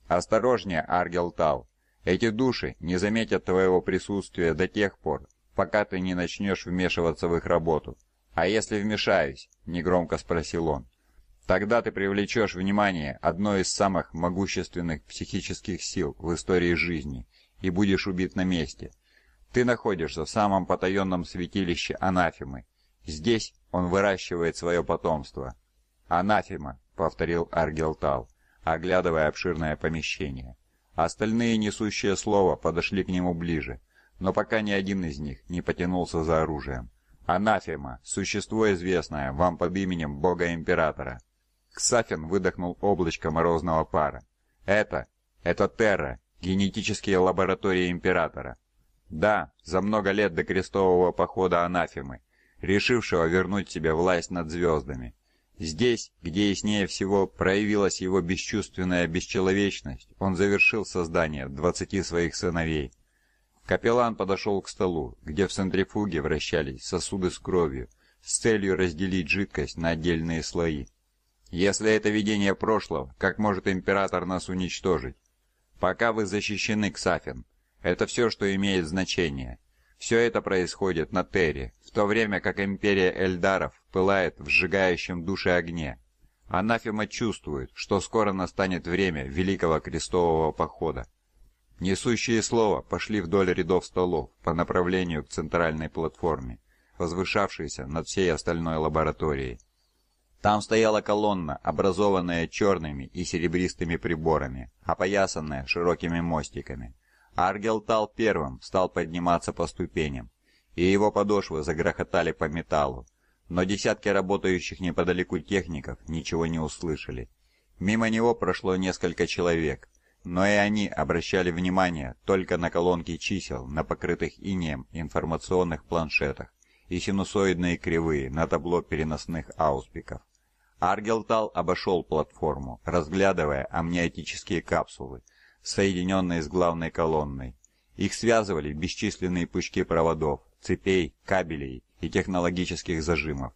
«Осторожнее, Аргел Тал. Эти души не заметят твоего присутствия до тех пор, пока ты не начнешь вмешиваться в их работу. А если вмешаюсь?» – негромко спросил он. «Тогда ты привлечешь внимание одной из самых могущественных психических сил в истории жизни и будешь убит на месте. Ты находишься в самом потаенном святилище анафемы. Здесь он выращивает свое потомство». «Анафема», — повторил Аргелтал оглядывая обширное помещение. Остальные, несущие слово, подошли к нему ближе, но пока ни один из них не потянулся за оружием. «Анафема! Существо известное вам под именем Бога Императора!» Ксафин выдохнул облачко морозного пара. «Это... это Терра, генетические лаборатории Императора. Да, за много лет до крестового похода Анафемы, решившего вернуть себе власть над звездами. Здесь, где яснее всего проявилась его бесчувственная бесчеловечность, он завершил создание двадцати своих сыновей. Капеллан подошел к столу, где в центрифуге вращались сосуды с кровью, с целью разделить жидкость на отдельные слои. «Если это видение прошлого, как может император нас уничтожить? Пока вы защищены, Ксафин. Это все, что имеет значение. Все это происходит на Терре, то время как империя Эльдаров пылает в сжигающем души огне. Анафема чувствует, что скоро настанет время Великого Крестового Похода. Несущие слова пошли вдоль рядов столов по направлению к центральной платформе, возвышавшейся над всей остальной лабораторией. Там стояла колонна, образованная черными и серебристыми приборами, опоясанная широкими мостиками. Аргелтал первым стал подниматься по ступеням, и его подошвы загрохотали по металлу. Но десятки работающих неподалеку техников ничего не услышали. Мимо него прошло несколько человек, но и они обращали внимание только на колонки чисел на покрытых инеем информационных планшетах и синусоидные кривые на табло переносных ауспиков. Аргелтал обошел платформу, разглядывая амниотические капсулы, соединенные с главной колонной. Их связывали бесчисленные пучки проводов, цепей, кабелей и технологических зажимов.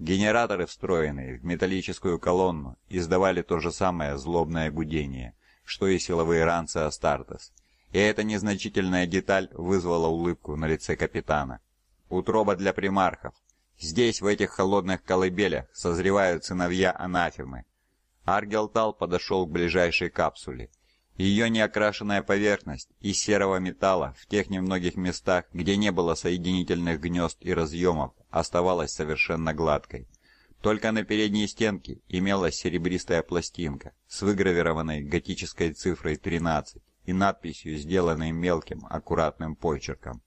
Генераторы, встроенные в металлическую колонну, издавали то же самое злобное гудение, что и силовые ранцы Астартес. И эта незначительная деталь вызвала улыбку на лице капитана. Утроба для примархов. Здесь, в этих холодных колыбелях, созревают сыновья анафемы. Аргелтал подошел к ближайшей капсуле. Ее неокрашенная поверхность из серого металла в тех немногих местах, где не было соединительных гнезд и разъемов, оставалась совершенно гладкой. Только на передней стенке имелась серебристая пластинка с выгравированной готической цифрой 13 и надписью, сделанной мелким, аккуратным почерком.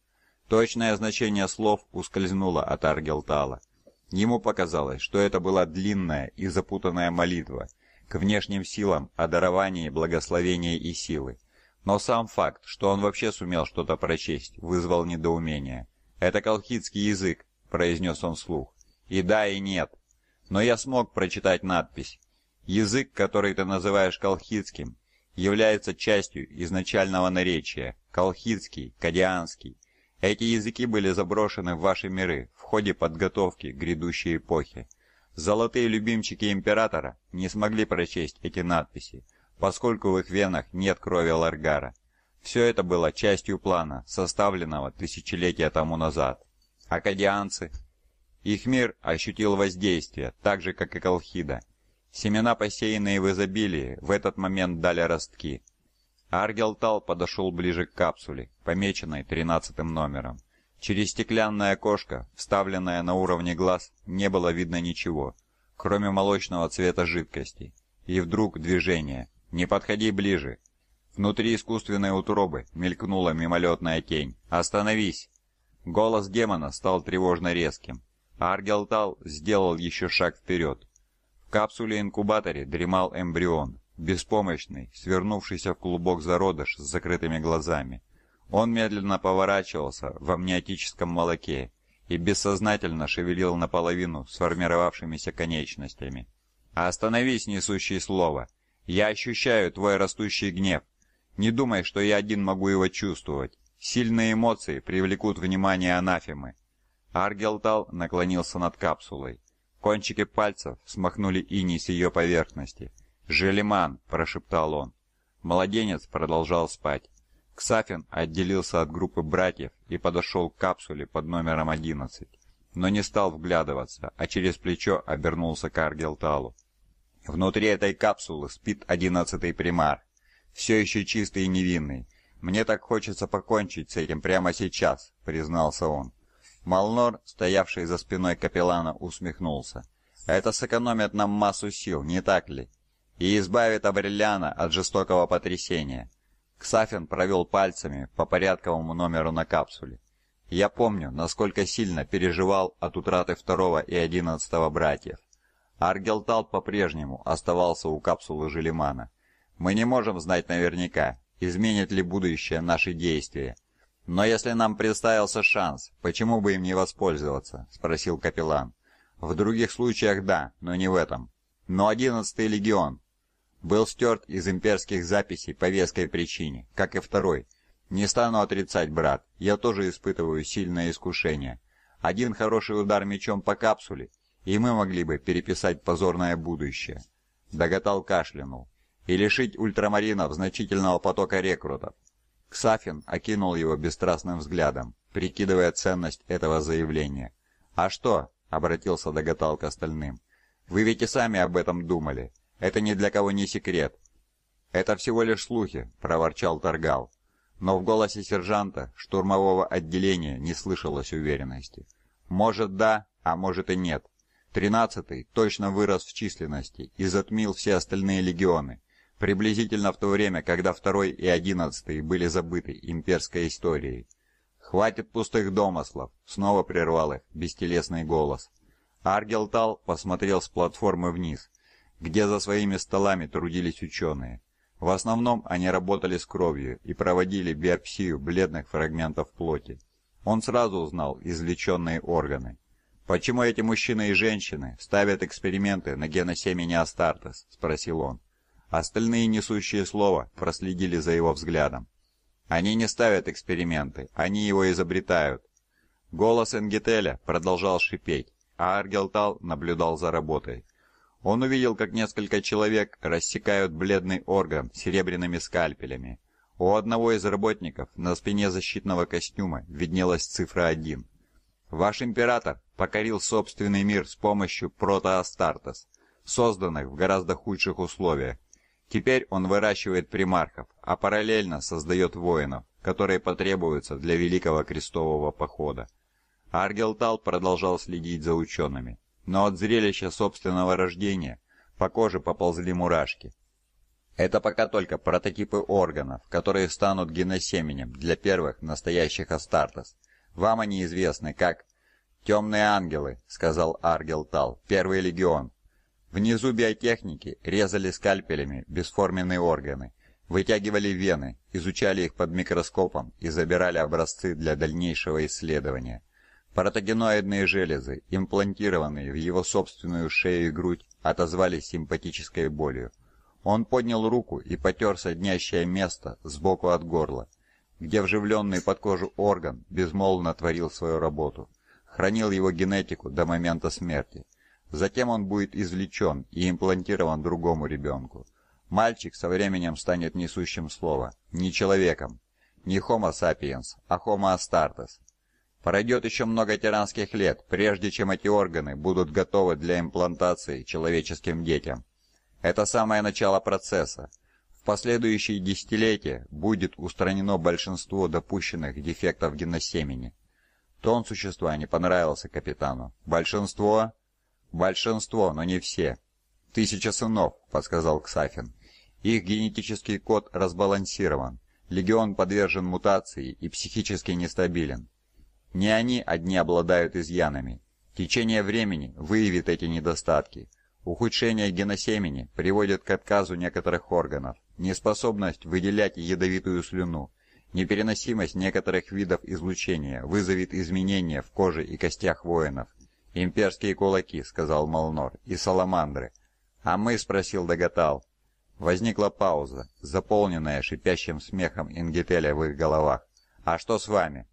Точное значение слов ускользнуло от Аргелтала. Ему показалось, что это была длинная и запутанная молитва – к внешним силам о даровании благословения и силы. Но сам факт, что он вообще сумел что-то прочесть, вызвал недоумение. «Это колхидский язык», — произнес он вслух. «И да, и нет. Но я смог прочитать надпись. Язык, который ты называешь колхидским, является частью изначального наречия – колхидский, кадианский. Эти языки были заброшены в ваши миры в ходе подготовки к грядущей эпохе. Золотые любимчики императора не смогли прочесть эти надписи, поскольку в их венах нет крови Ларгара. Все это было частью плана, составленного тысячелетия тому назад. Акадианцы. Их мир ощутил воздействие, так же, как и Колхида. Семена, посеянные в изобилии, в этот момент дали ростки. Аргелтал подошел ближе к капсуле, помеченной тринадцатым номером. Через стеклянное окошко, вставленное на уровне глаз, не было видно ничего, кроме молочного цвета жидкости. И вдруг движение. «Не подходи ближе!» Внутри искусственной утробы мелькнула мимолетная тень. «Остановись!» Голос демона стал тревожно резким. А Аргелтал сделал еще шаг вперед. В капсуле-инкубаторе дремал эмбрион, беспомощный, свернувшийся в клубок зародыш с закрытыми глазами. Он медленно поворачивался в амниотическом молоке и бессознательно шевелил наполовину сформировавшимися конечностями. «А «Остановись, несущий слово! Я ощущаю твой растущий гнев. Не думай, что я один могу его чувствовать. Сильные эмоции привлекут внимание анафемы». Аргелтал наклонился над капсулой. Кончики пальцев смахнули ини с ее поверхности. «Желеман!» – прошептал он. Младенец продолжал спать. Ксафин отделился от группы братьев и подошел к капсуле под номером 11, но не стал вглядываться, а через плечо обернулся к Аргелталу. Внутри этой капсулы спит одиннадцатый примар, все еще чистый и невинный. Мне так хочется покончить с этим прямо сейчас, признался он. Малнор, стоявший за спиной капеллана, усмехнулся. Это сэкономит нам массу сил, не так ли? И избавит Абрилиана от жестокого потрясения. Ксафин провел пальцами по порядковому номеру на капсуле. Я помню, насколько сильно переживал от утраты второго и одиннадцатого братьев. Аргелтал по-прежнему оставался у капсулы Желимана. Мы не можем знать наверняка, изменит ли будущее наши действия. Но если нам представился шанс, почему бы им не воспользоваться, спросил капеллан. В других случаях да, но не в этом. Но одиннадцатый легион был стерт из имперских записей по веской причине, как и второй. Не стану отрицать, брат, я тоже испытываю сильное искушение. Один хороший удар мечом по капсуле, и мы могли бы переписать позорное будущее. Доготал кашлянул. И лишить ультрамаринов значительного потока рекрутов. Ксафин окинул его бесстрастным взглядом, прикидывая ценность этого заявления. «А что?» — обратился Доготал к остальным. «Вы ведь и сами об этом думали. Это ни для кого не секрет. Это всего лишь слухи, проворчал Торгал. Но в голосе сержанта штурмового отделения не слышалось уверенности. Может да, а может и нет. Тринадцатый точно вырос в численности и затмил все остальные легионы, приблизительно в то время, когда второй и одиннадцатый были забыты имперской историей. «Хватит пустых домыслов!» — снова прервал их бестелесный голос. Аргелтал посмотрел с платформы вниз где за своими столами трудились ученые. В основном они работали с кровью и проводили биопсию бледных фрагментов плоти. Он сразу узнал извлеченные органы. «Почему эти мужчины и женщины ставят эксперименты на геносемени Астартес?» – спросил он. Остальные несущие слово проследили за его взглядом. «Они не ставят эксперименты, они его изобретают». Голос Энгетеля продолжал шипеть, а Аргелтал наблюдал за работой. Он увидел, как несколько человек рассекают бледный орган серебряными скальпелями. У одного из работников на спине защитного костюма виднелась цифра 1. Ваш император покорил собственный мир с помощью протоастартес, созданных в гораздо худших условиях. Теперь он выращивает примархов, а параллельно создает воинов, которые потребуются для Великого Крестового Похода. Аргелтал продолжал следить за учеными но от зрелища собственного рождения по коже поползли мурашки. Это пока только прототипы органов, которые станут геносеменем для первых настоящих Астартес. Вам они известны как «Темные ангелы», — сказал Аргел Тал, — «Первый легион». Внизу биотехники резали скальпелями бесформенные органы, вытягивали вены, изучали их под микроскопом и забирали образцы для дальнейшего исследования. Паратогеноидные железы, имплантированные в его собственную шею и грудь, отозвались симпатической болью. Он поднял руку и потер соднящее место сбоку от горла, где вживленный под кожу орган безмолвно творил свою работу, хранил его генетику до момента смерти. Затем он будет извлечен и имплантирован другому ребенку. Мальчик со временем станет несущим слова, не человеком, не Homo sapiens, а Homo astartes. Пройдет еще много тиранских лет, прежде чем эти органы будут готовы для имплантации человеческим детям. Это самое начало процесса. В последующие десятилетия будет устранено большинство допущенных дефектов геносемени. Тон существа не понравился капитану. «Большинство?» «Большинство, но не все». «Тысяча сынов», — подсказал Ксафин. «Их генетический код разбалансирован. Легион подвержен мутации и психически нестабилен. Не они одни обладают изъянами. Течение времени выявит эти недостатки. Ухудшение геносемени приводит к отказу некоторых органов, неспособность выделять ядовитую слюну, непереносимость некоторых видов излучения вызовет изменения в коже и костях воинов. «Имперские кулаки», — сказал Молнор, — «и саламандры». «А мы», — спросил Дагатал. Возникла пауза, заполненная шипящим смехом Ингетеля в их головах. «А что с вами?»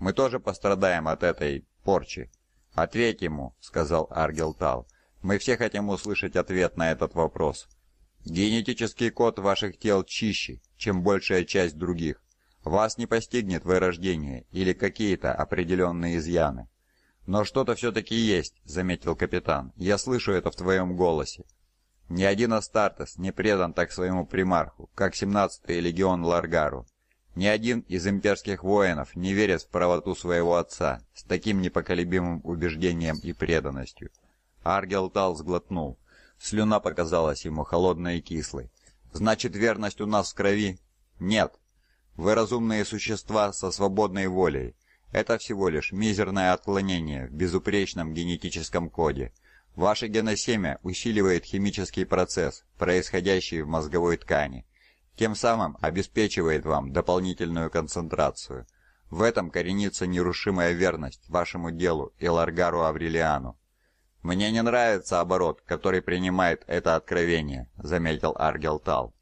Мы тоже пострадаем от этой порчи. «Ответь ему», — сказал Аргелтал. «Мы все хотим услышать ответ на этот вопрос». «Генетический код ваших тел чище, чем большая часть других. Вас не постигнет вырождение или какие-то определенные изъяны». «Но что-то все-таки есть», — заметил капитан. «Я слышу это в твоем голосе». Ни один Астартес не предан так своему примарху, как 17-й легион Ларгару. Ни один из имперских воинов не верит в правоту своего отца с таким непоколебимым убеждением и преданностью. Аргел Тал сглотнул. Слюна показалась ему холодной и кислой. «Значит, верность у нас в крови?» «Нет. Вы разумные существа со свободной волей. Это всего лишь мизерное отклонение в безупречном генетическом коде. Ваше геносемя усиливает химический процесс, происходящий в мозговой ткани тем самым обеспечивает вам дополнительную концентрацию. В этом коренится нерушимая верность вашему делу и Ларгару Аврелиану. «Мне не нравится оборот, который принимает это откровение», — заметил Аргелтал.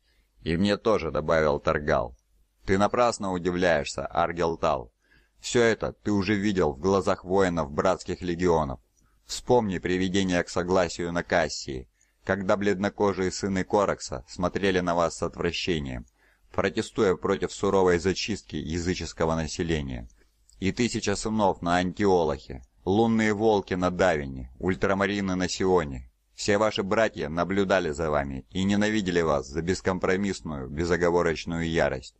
«И мне тоже», — добавил Таргал. «Ты напрасно удивляешься, Аргелтал. Все это ты уже видел в глазах воинов братских легионов. Вспомни приведение к согласию на Кассии, когда бледнокожие сыны Коракса смотрели на вас с отвращением, протестуя против суровой зачистки языческого населения. И тысяча сынов на Антиолахе, лунные волки на Давине, ультрамарины на Сионе. Все ваши братья наблюдали за вами и ненавидели вас за бескомпромиссную, безоговорочную ярость.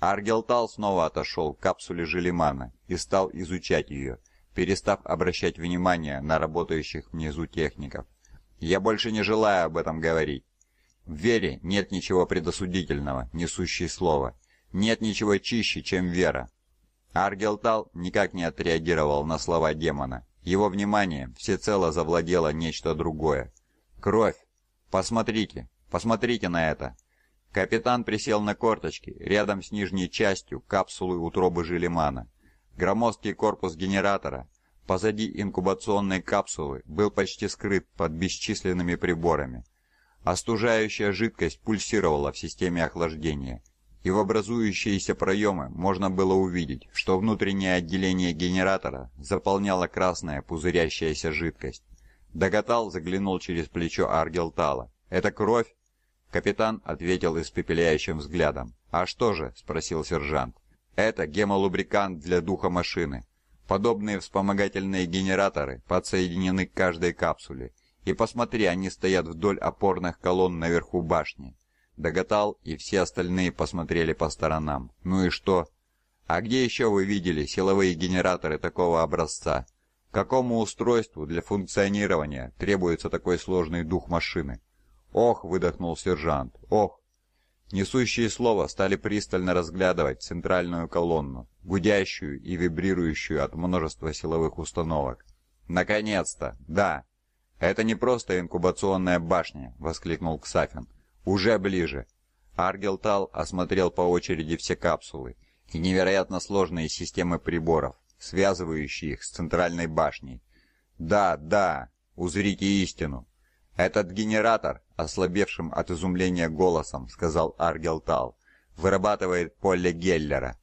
Аргелтал снова отошел к капсуле Желимана и стал изучать ее, перестав обращать внимание на работающих внизу техников. Я больше не желаю об этом говорить. В вере нет ничего предосудительного, несущей слова, Нет ничего чище, чем вера. Аргелтал никак не отреагировал на слова демона. Его внимание всецело завладело нечто другое. «Кровь! Посмотрите! Посмотрите на это!» Капитан присел на корточки, рядом с нижней частью капсулы утробы Желемана. Громоздкий корпус генератора позади инкубационной капсулы, был почти скрыт под бесчисленными приборами. Остужающая жидкость пульсировала в системе охлаждения, и в образующиеся проемы можно было увидеть, что внутреннее отделение генератора заполняла красная пузырящаяся жидкость. Доготал заглянул через плечо Аргелтала. «Это кровь?» Капитан ответил испепеляющим взглядом. «А что же?» – спросил сержант. «Это гемолубрикант для духа машины. Подобные вспомогательные генераторы подсоединены к каждой капсуле. И посмотри, они стоят вдоль опорных колонн наверху башни. Догатал и все остальные посмотрели по сторонам. Ну и что? А где еще вы видели силовые генераторы такого образца? Какому устройству для функционирования требуется такой сложный дух машины? Ох, выдохнул сержант, ох. Несущие слово стали пристально разглядывать центральную колонну, гудящую и вибрирующую от множества силовых установок. «Наконец-то! Да! Это не просто инкубационная башня!» — воскликнул Ксафин. «Уже ближе!» Аргел Тал осмотрел по очереди все капсулы и невероятно сложные системы приборов, связывающие их с центральной башней. «Да, да! Узрите истину!» «Этот генератор», — ослабевшим от изумления голосом сказал Аргелтал, — «вырабатывает поле Геллера».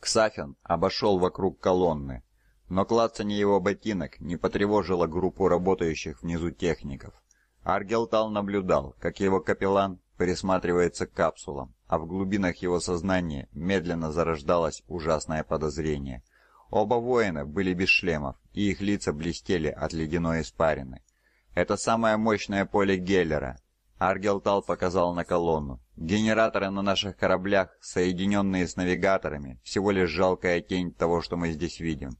Ксафин обошел вокруг колонны, но клацание его ботинок не потревожило группу работающих внизу техников. Аргелтал наблюдал, как его капеллан пересматривается к капсулам, а в глубинах его сознания медленно зарождалось ужасное подозрение — Оба воина были без шлемов, и их лица блестели от ледяной испарины. Это самое мощное поле Геллера. Аргелтал показал на колонну. Генераторы на наших кораблях, соединенные с навигаторами, всего лишь жалкая тень того, что мы здесь видим.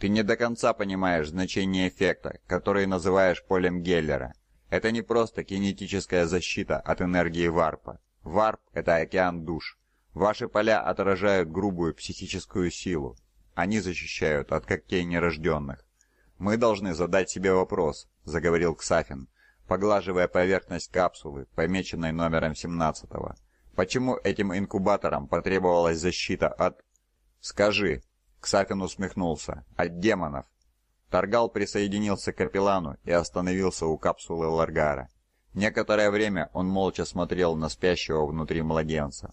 Ты не до конца понимаешь значение эффекта, который называешь полем Геллера. Это не просто кинетическая защита от энергии варпа. Варп – это океан душ. Ваши поля отражают грубую психическую силу, они защищают от когтей нерожденных. «Мы должны задать себе вопрос», — заговорил Ксафин, поглаживая поверхность капсулы, помеченной номером 17 -го. «Почему этим инкубаторам потребовалась защита от...» «Скажи», — Ксафин усмехнулся, — «от демонов». Торгал присоединился к капеллану и остановился у капсулы Ларгара. Некоторое время он молча смотрел на спящего внутри младенца.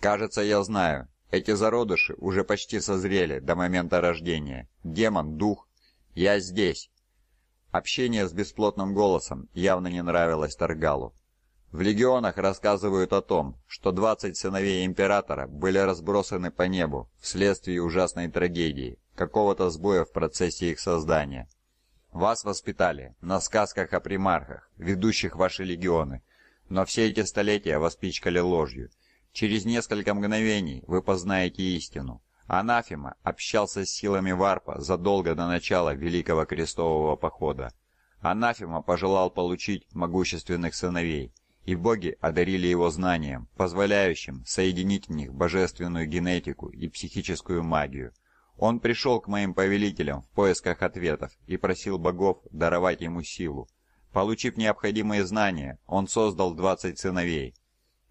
«Кажется, я знаю», эти зародыши уже почти созрели до момента рождения. Демон, дух. Я здесь. Общение с бесплотным голосом явно не нравилось Таргалу. В легионах рассказывают о том, что 20 сыновей императора были разбросаны по небу вследствие ужасной трагедии, какого-то сбоя в процессе их создания. Вас воспитали на сказках о примархах, ведущих ваши легионы, но все эти столетия воспичкали ложью – Через несколько мгновений вы познаете истину. Анафима общался с силами Варпа задолго до начала Великого Крестового Похода. Анафима пожелал получить могущественных сыновей, и боги одарили его знанием, позволяющим соединить в них божественную генетику и психическую магию. Он пришел к моим повелителям в поисках ответов и просил богов даровать ему силу. Получив необходимые знания, он создал 20 сыновей –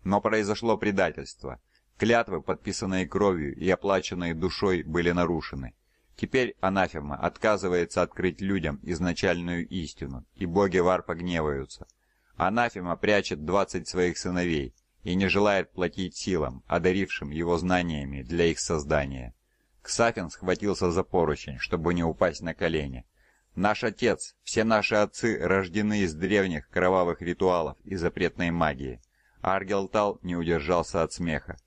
но произошло предательство. Клятвы, подписанные кровью и оплаченные душой, были нарушены. Теперь анафема отказывается открыть людям изначальную истину, и боги Вар погневаются. Анафема прячет двадцать своих сыновей и не желает платить силам, одарившим его знаниями для их создания. Ксафин схватился за поручень, чтобы не упасть на колени. Наш отец, все наши отцы рождены из древних кровавых ритуалов и запретной магии. Аргелтал не удержался от смеха.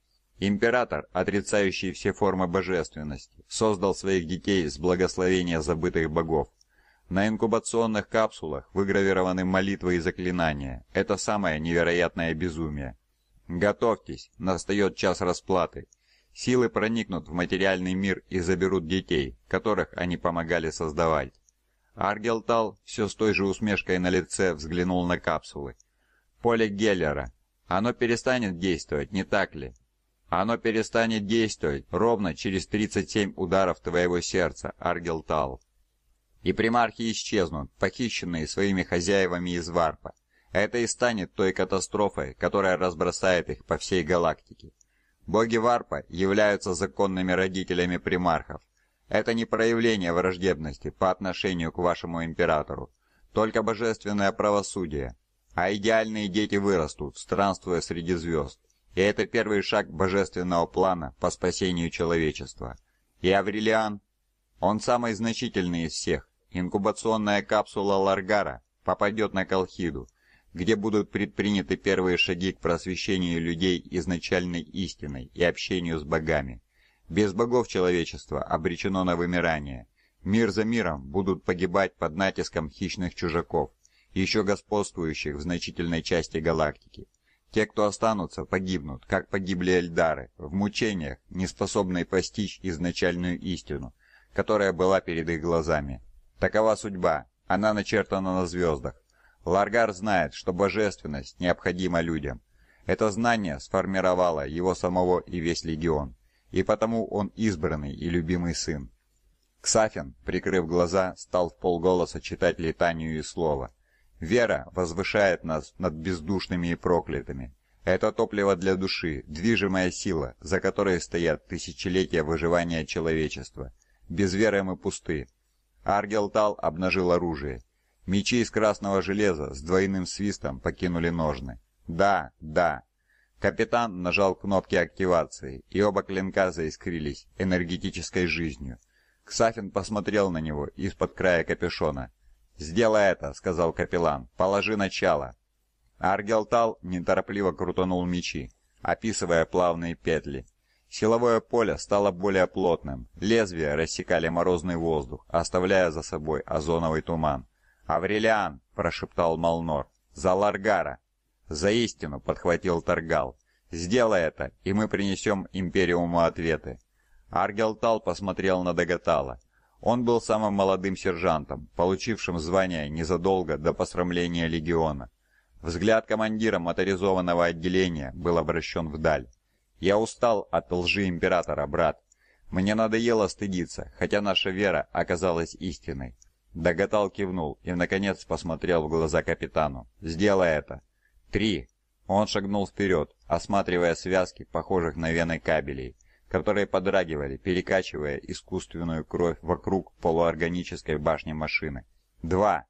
Император, отрицающий все формы божественности, создал своих детей с благословения забытых богов. На инкубационных капсулах выгравированы молитвы и заклинания. Это самое невероятное безумие. Готовьтесь, настаёт час расплаты. Силы проникнут в материальный мир и заберут детей, которых они помогали создавать. Аргелтал все с той же усмешкой на лице взглянул на капсулы. Поле Геллера, оно перестанет действовать, не так ли? Оно перестанет действовать ровно через 37 ударов твоего сердца, Аргилтал. И примархи исчезнут, похищенные своими хозяевами из Варпа. Это и станет той катастрофой, которая разбросает их по всей галактике. Боги Варпа являются законными родителями примархов. Это не проявление враждебности по отношению к вашему императору. Только божественное правосудие, а идеальные дети вырастут, странствуя среди звезд. И это первый шаг божественного плана по спасению человечества. И Аврелиан, он самый значительный из всех. Инкубационная капсула Ларгара попадет на Колхиду, где будут предприняты первые шаги к просвещению людей изначальной истиной и общению с богами. Без богов человечество обречено на вымирание. Мир за миром будут погибать под натиском хищных чужаков еще господствующих в значительной части галактики. Те, кто останутся, погибнут, как погибли Эльдары, в мучениях, не способные постичь изначальную истину, которая была перед их глазами. Такова судьба, она начертана на звездах. Ларгар знает, что божественность необходима людям. Это знание сформировало его самого и весь легион, и потому он избранный и любимый сын. Ксафин, прикрыв глаза, стал в полголоса читать летанию и слово – Вера возвышает нас над бездушными и проклятыми. Это топливо для души, движимая сила, за которой стоят тысячелетия выживания человечества. Без веры мы пусты. Аргел Тал обнажил оружие. Мечи из красного железа с двойным свистом покинули ножны. Да, да. Капитан нажал кнопки активации, и оба клинка заискрились энергетической жизнью. Ксафин посмотрел на него из-под края капюшона. «Сделай это», — сказал капеллан. «Положи начало». Аргелтал неторопливо крутанул мечи, описывая плавные петли. Силовое поле стало более плотным, лезвия рассекали морозный воздух, оставляя за собой озоновый туман. «Аврелиан!» – прошептал Малнор. «За Ларгара!» «За истину!» – подхватил Таргал. «Сделай это, и мы принесем Империуму ответы!» Аргелтал посмотрел на Дагатала. Он был самым молодым сержантом, получившим звание незадолго до посрамления легиона. Взгляд командира моторизованного отделения был обращен вдаль. «Я устал от лжи императора, брат. Мне надоело стыдиться, хотя наша вера оказалась истиной». Доготал кивнул и, наконец, посмотрел в глаза капитану. «Сделай это!» «Три!» Он шагнул вперед, осматривая связки, похожих на вены кабелей которые подрагивали, перекачивая искусственную кровь вокруг полуорганической башни машины. Два.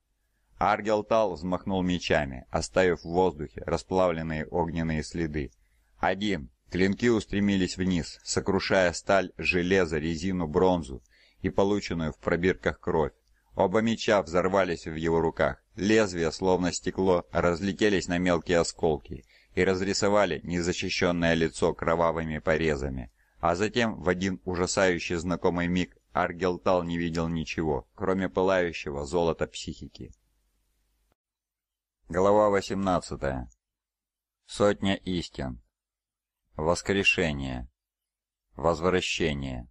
Аргелтал взмахнул мечами, оставив в воздухе расплавленные огненные следы. Один. Клинки устремились вниз, сокрушая сталь, железо, резину, бронзу и полученную в пробирках кровь. Оба меча взорвались в его руках. Лезвия, словно стекло, разлетелись на мелкие осколки и разрисовали незащищенное лицо кровавыми порезами. А затем, в один ужасающий знакомый миг, Аргелтал не видел ничего, кроме пылающего золота психики. Глава 18. Сотня истин. Воскрешение. Возвращение.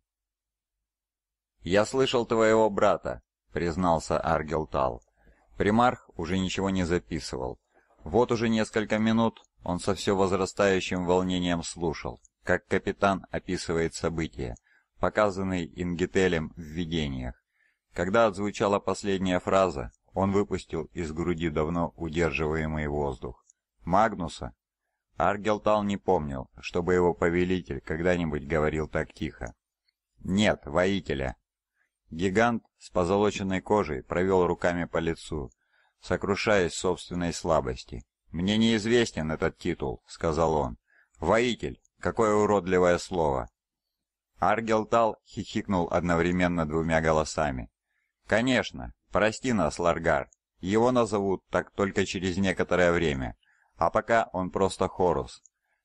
«Я слышал твоего брата», — признался Аргелтал. Примарх уже ничего не записывал. Вот уже несколько минут он со все возрастающим волнением слушал как капитан описывает события, показанные Ингетелем в видениях. Когда отзвучала последняя фраза, он выпустил из груди давно удерживаемый воздух. «Магнуса?» Аргелтал не помнил, чтобы его повелитель когда-нибудь говорил так тихо. «Нет, воителя!» Гигант с позолоченной кожей провел руками по лицу, сокрушаясь собственной слабости. «Мне неизвестен этот титул», — сказал он. «Воитель! Какое уродливое слово!» Аргелтал хихикнул одновременно двумя голосами. «Конечно, прости нас, Ларгар. Его назовут так только через некоторое время, а пока он просто Хорус.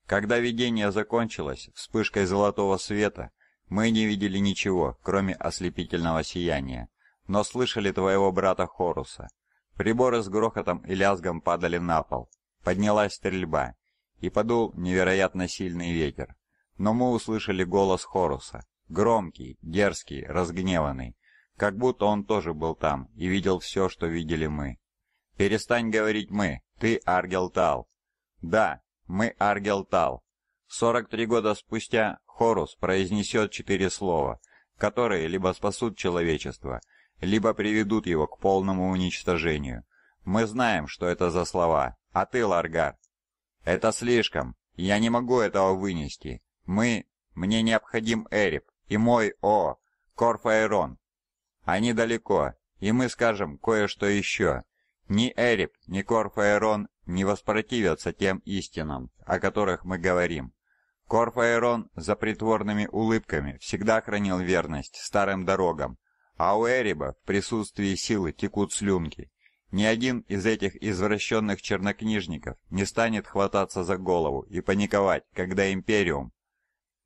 Когда видение закончилось, вспышкой золотого света, мы не видели ничего, кроме ослепительного сияния, но слышали твоего брата Хоруса. Приборы с грохотом и лязгом падали на пол. Поднялась стрельба и подул невероятно сильный ветер. Но мы услышали голос Хоруса, громкий, дерзкий, разгневанный, как будто он тоже был там и видел все, что видели мы. «Перестань говорить «мы», ты Аргелтал». «Да, мы Аргелтал». три года спустя Хорус произнесет четыре слова, которые либо спасут человечество, либо приведут его к полному уничтожению. Мы знаем, что это за слова, а ты, Ларгар, «Это слишком. Я не могу этого вынести. Мы... Мне необходим Эрип и мой О, Корфаэрон. Они далеко, и мы скажем кое-что еще. Ни Эрип, ни Корфаэрон не воспротивятся тем истинам, о которых мы говорим. Корфаэрон за притворными улыбками всегда хранил верность старым дорогам, а у Эриба в присутствии силы текут слюнки. Ни один из этих извращенных чернокнижников не станет хвататься за голову и паниковать, когда Империум...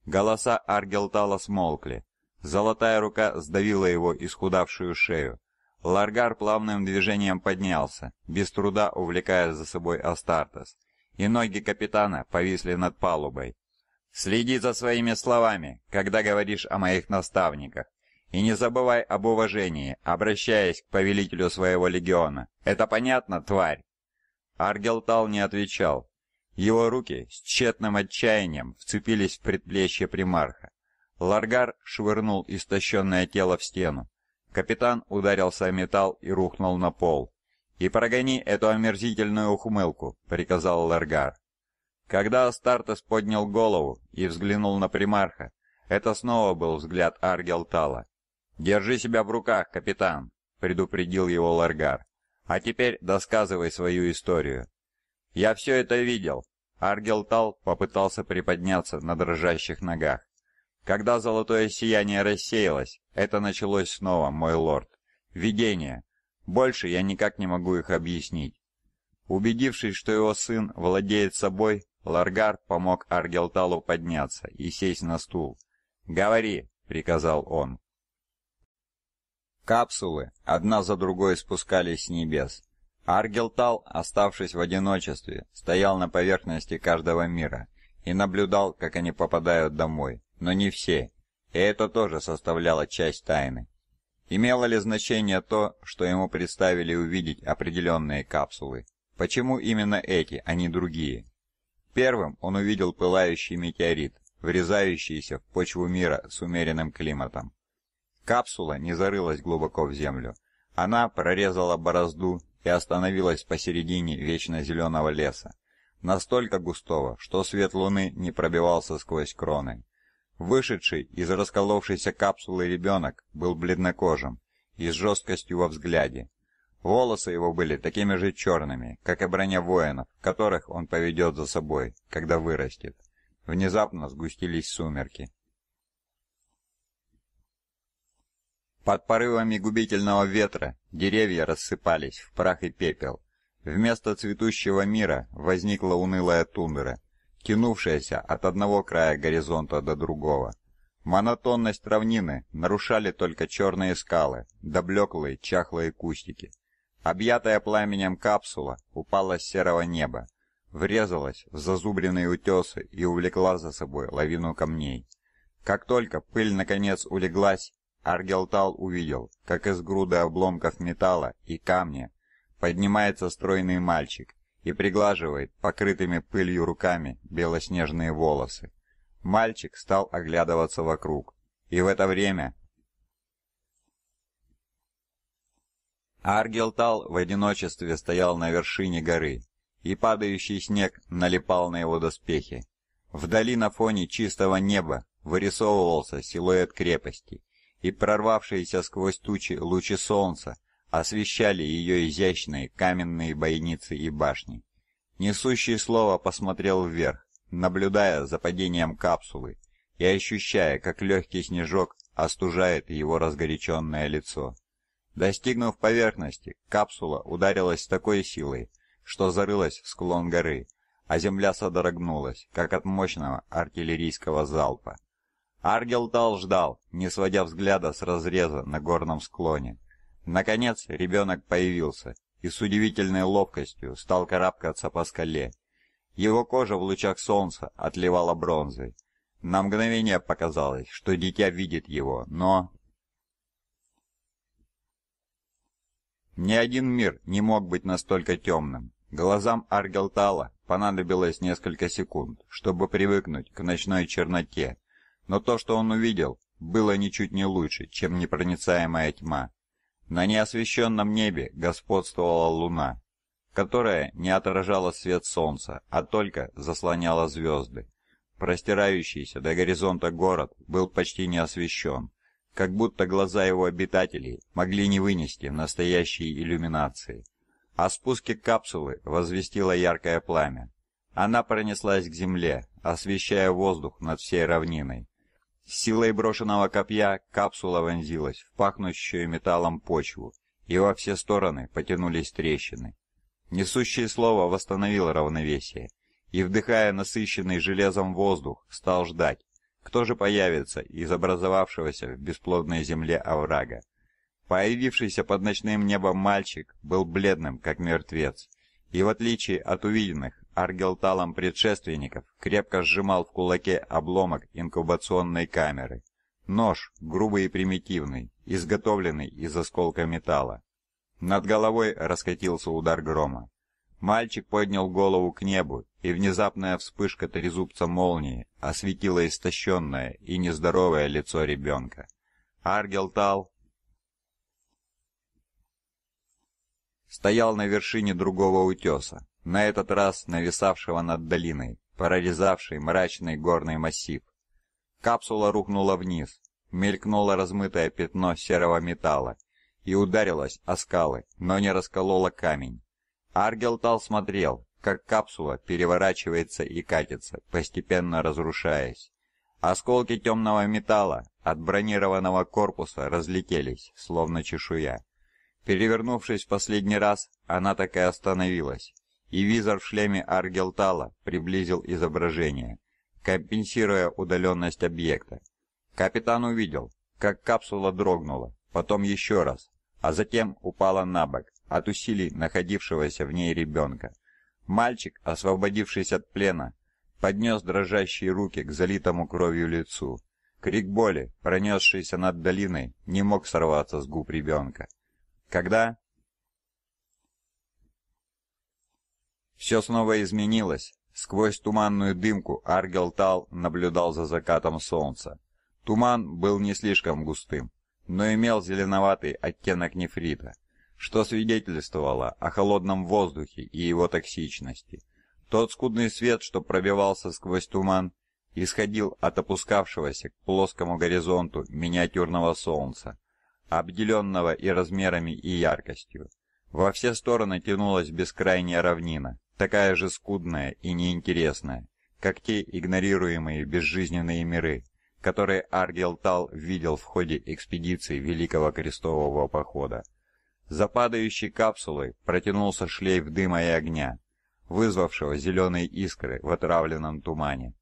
Голоса Аргелтала смолкли. Золотая рука сдавила его исхудавшую шею. Ларгар плавным движением поднялся, без труда увлекая за собой Астартес. И ноги капитана повисли над палубой. «Следи за своими словами, когда говоришь о моих наставниках», и не забывай об уважении, обращаясь к повелителю своего легиона. Это понятно, тварь?» Аргелтал не отвечал. Его руки с тщетным отчаянием вцепились в предплечье примарха. Ларгар швырнул истощенное тело в стену. Капитан ударился о металл и рухнул на пол. «И прогони эту омерзительную ухмылку», — приказал Ларгар. Когда Астартес поднял голову и взглянул на примарха, это снова был взгляд Аргелтала. «Держи себя в руках, капитан», — предупредил его Ларгар. «А теперь досказывай свою историю». «Я все это видел», — Аргелтал попытался приподняться на дрожащих ногах. «Когда золотое сияние рассеялось, это началось снова, мой лорд. Видение. Больше я никак не могу их объяснить». Убедившись, что его сын владеет собой, Ларгар помог Аргелталу подняться и сесть на стул. «Говори», — приказал он. Капсулы одна за другой спускались с небес. Аргелтал, оставшись в одиночестве, стоял на поверхности каждого мира и наблюдал, как они попадают домой, но не все, и это тоже составляло часть тайны. Имело ли значение то, что ему представили увидеть определенные капсулы? Почему именно эти, а не другие? Первым он увидел пылающий метеорит, врезающийся в почву мира с умеренным климатом. Капсула не зарылась глубоко в землю. Она прорезала борозду и остановилась посередине вечно зеленого леса, настолько густого, что свет луны не пробивался сквозь кроны. Вышедший из расколовшейся капсулы ребенок был бледнокожим и с жесткостью во взгляде. Волосы его были такими же черными, как и броня воинов, которых он поведет за собой, когда вырастет. Внезапно сгустились сумерки. Под порывами губительного ветра деревья рассыпались в прах и пепел. Вместо цветущего мира возникла унылая тундра, тянувшаяся от одного края горизонта до другого. Монотонность равнины нарушали только черные скалы, да блеклые чахлые кустики. Объятая пламенем капсула упала с серого неба, врезалась в зазубренные утесы и увлекла за собой лавину камней. Как только пыль наконец улеглась, Аргелтал увидел, как из груды обломков металла и камня поднимается стройный мальчик и приглаживает покрытыми пылью руками белоснежные волосы. Мальчик стал оглядываться вокруг, и в это время Аргелтал в одиночестве стоял на вершине горы, и падающий снег налипал на его доспехи. Вдали на фоне чистого неба вырисовывался силуэт крепости, и прорвавшиеся сквозь тучи лучи солнца освещали ее изящные каменные бойницы и башни. Несущий слово посмотрел вверх, наблюдая за падением капсулы и ощущая, как легкий снежок остужает его разгоряченное лицо. Достигнув поверхности, капсула ударилась с такой силой, что зарылась в склон горы, а земля содрогнулась, как от мощного артиллерийского залпа. Аргелтал ждал, не сводя взгляда с разреза на горном склоне. Наконец ребенок появился и с удивительной ловкостью стал карабкаться по скале. Его кожа в лучах солнца отливала бронзой. На мгновение показалось, что дитя видит его, но... Ни один мир не мог быть настолько темным. Глазам Аргелтала понадобилось несколько секунд, чтобы привыкнуть к ночной черноте, но то, что он увидел, было ничуть не лучше, чем непроницаемая тьма. На неосвещенном небе господствовала луна, которая не отражала свет солнца, а только заслоняла звезды. Простирающийся до горизонта город был почти не освещен, как будто глаза его обитателей могли не вынести настоящей иллюминации. О спуске капсулы возвестило яркое пламя. Она пронеслась к земле, освещая воздух над всей равниной. Силой брошенного копья капсула вонзилась в пахнущую металлом почву, и во все стороны потянулись трещины. Несущее слово восстановило равновесие, и, вдыхая насыщенный железом воздух, стал ждать, кто же появится из образовавшегося в бесплодной земле оврага. Появившийся под ночным небом мальчик был бледным, как мертвец, и в отличие от увиденных, аргелталом предшественников крепко сжимал в кулаке обломок инкубационной камеры. Нож, грубый и примитивный, изготовленный из осколка металла. Над головой раскатился удар грома. Мальчик поднял голову к небу, и внезапная вспышка трезубца молнии осветила истощенное и нездоровое лицо ребенка. Аргелтал стоял на вершине другого утеса на этот раз нависавшего над долиной, прорезавшей мрачный горный массив. Капсула рухнула вниз, мелькнуло размытое пятно серого металла и ударилась о скалы, но не расколола камень. Аргелтал смотрел, как капсула переворачивается и катится, постепенно разрушаясь. Осколки темного металла от бронированного корпуса разлетелись, словно чешуя. Перевернувшись в последний раз, она так и остановилась, и визор в шлеме Аргелтала приблизил изображение, компенсируя удаленность объекта. Капитан увидел, как капсула дрогнула, потом еще раз, а затем упала на бок от усилий находившегося в ней ребенка. Мальчик, освободившись от плена, поднес дрожащие руки к залитому кровью лицу. Крик боли, пронесшийся над долиной, не мог сорваться с губ ребенка. Когда, Все снова изменилось. Сквозь туманную дымку Аргел Тал наблюдал за закатом солнца. Туман был не слишком густым, но имел зеленоватый оттенок нефрита, что свидетельствовало о холодном воздухе и его токсичности. Тот скудный свет, что пробивался сквозь туман, исходил от опускавшегося к плоскому горизонту миниатюрного солнца, обделенного и размерами, и яркостью. Во все стороны тянулась бескрайняя равнина, такая же скудная и неинтересная, как те игнорируемые безжизненные миры, которые Аргелтал видел в ходе экспедиции Великого Крестового Похода. За падающей капсулой протянулся шлейф дыма и огня, вызвавшего зеленые искры в отравленном тумане.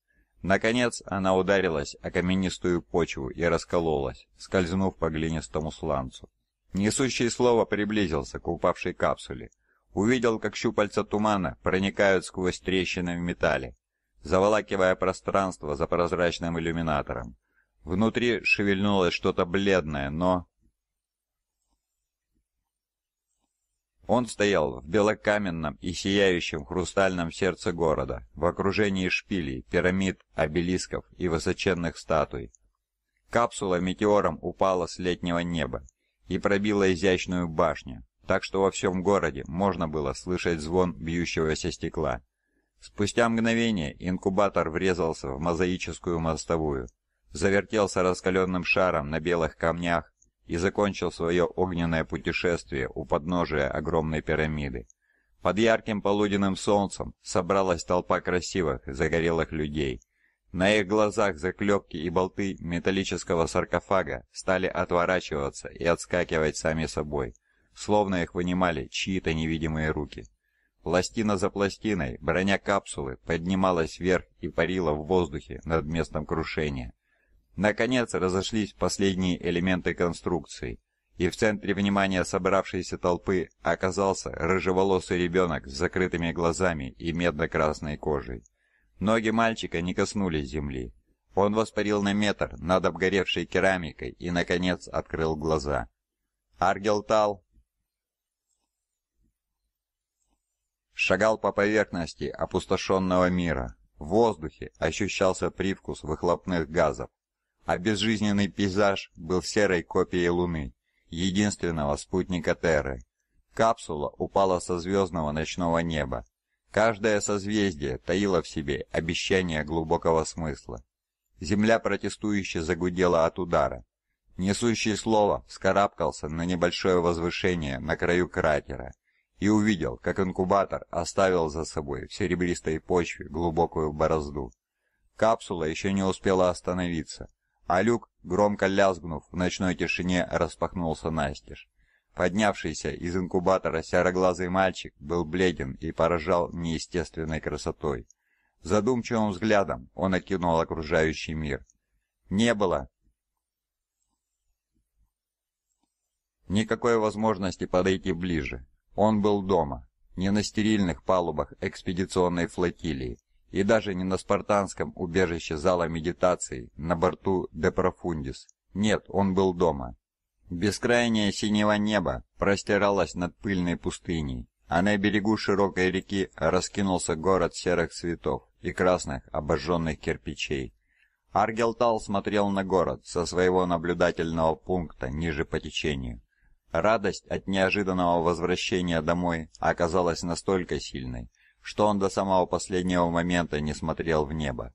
Наконец она ударилась о каменистую почву и раскололась, скользнув по глинистому сланцу. Несущий слово приблизился к упавшей капсуле, Увидел, как щупальца тумана проникают сквозь трещины в металле, заволакивая пространство за прозрачным иллюминатором. Внутри шевельнулось что-то бледное, но... Он стоял в белокаменном и сияющем хрустальном сердце города, в окружении шпилей, пирамид, обелисков и высоченных статуй. Капсула метеором упала с летнего неба и пробила изящную башню, так что во всем городе можно было слышать звон бьющегося стекла. Спустя мгновение инкубатор врезался в мозаическую мостовую, завертелся раскаленным шаром на белых камнях и закончил свое огненное путешествие у подножия огромной пирамиды. Под ярким полуденным солнцем собралась толпа красивых, загорелых людей. На их глазах заклепки и болты металлического саркофага стали отворачиваться и отскакивать сами собой – словно их вынимали чьи-то невидимые руки. Пластина за пластиной броня капсулы поднималась вверх и парила в воздухе над местом крушения. Наконец разошлись последние элементы конструкции, и в центре внимания собравшейся толпы оказался рыжеволосый ребенок с закрытыми глазами и медно-красной кожей. Ноги мальчика не коснулись земли. Он воспарил на метр над обгоревшей керамикой и, наконец, открыл глаза. Аргел тал. Шагал по поверхности опустошенного мира. В воздухе ощущался привкус выхлопных газов, а безжизненный пейзаж был серой копией Луны, единственного спутника Терры. Капсула упала со звездного ночного неба. Каждое созвездие таило в себе обещание глубокого смысла. Земля протестующе загудела от удара. Несущий слово вскарабкался на небольшое возвышение на краю кратера – и увидел, как инкубатор оставил за собой в серебристой почве глубокую борозду. Капсула еще не успела остановиться, а люк, громко лязгнув в ночной тишине, распахнулся настежь. Поднявшийся из инкубатора сероглазый мальчик был бледен и поражал неестественной красотой. Задумчивым взглядом он окинул окружающий мир. Не было никакой возможности подойти ближе. Он был дома, не на стерильных палубах экспедиционной флотилии и даже не на спартанском убежище зала медитации на борту Де Профундис. Нет, он был дома. Бескрайнее синего неба простиралось над пыльной пустыней, а на берегу широкой реки раскинулся город серых цветов и красных обожженных кирпичей. Аргелтал смотрел на город со своего наблюдательного пункта ниже по течению. Радость от неожиданного возвращения домой оказалась настолько сильной, что он до самого последнего момента не смотрел в небо.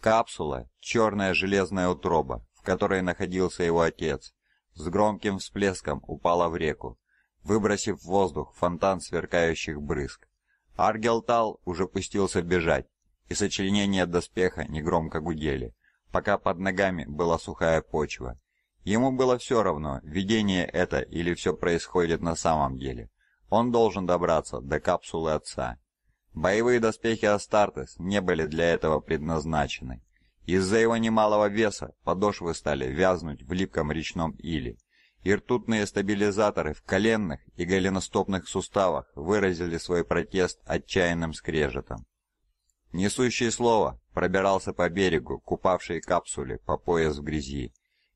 Капсула, черная железная утроба, в которой находился его отец, с громким всплеском упала в реку, выбросив в воздух фонтан сверкающих брызг. Аргелтал уже пустился бежать, и сочленения доспеха негромко гудели, пока под ногами была сухая почва, Ему было все равно, видение это или все происходит на самом деле. Он должен добраться до капсулы отца. Боевые доспехи Астартес не были для этого предназначены. Из-за его немалого веса подошвы стали вязнуть в липком речном иле, и ртутные стабилизаторы в коленных и голеностопных суставах выразили свой протест отчаянным скрежетом. Несущий слово пробирался по берегу, купавшей капсуле по пояс в грязи.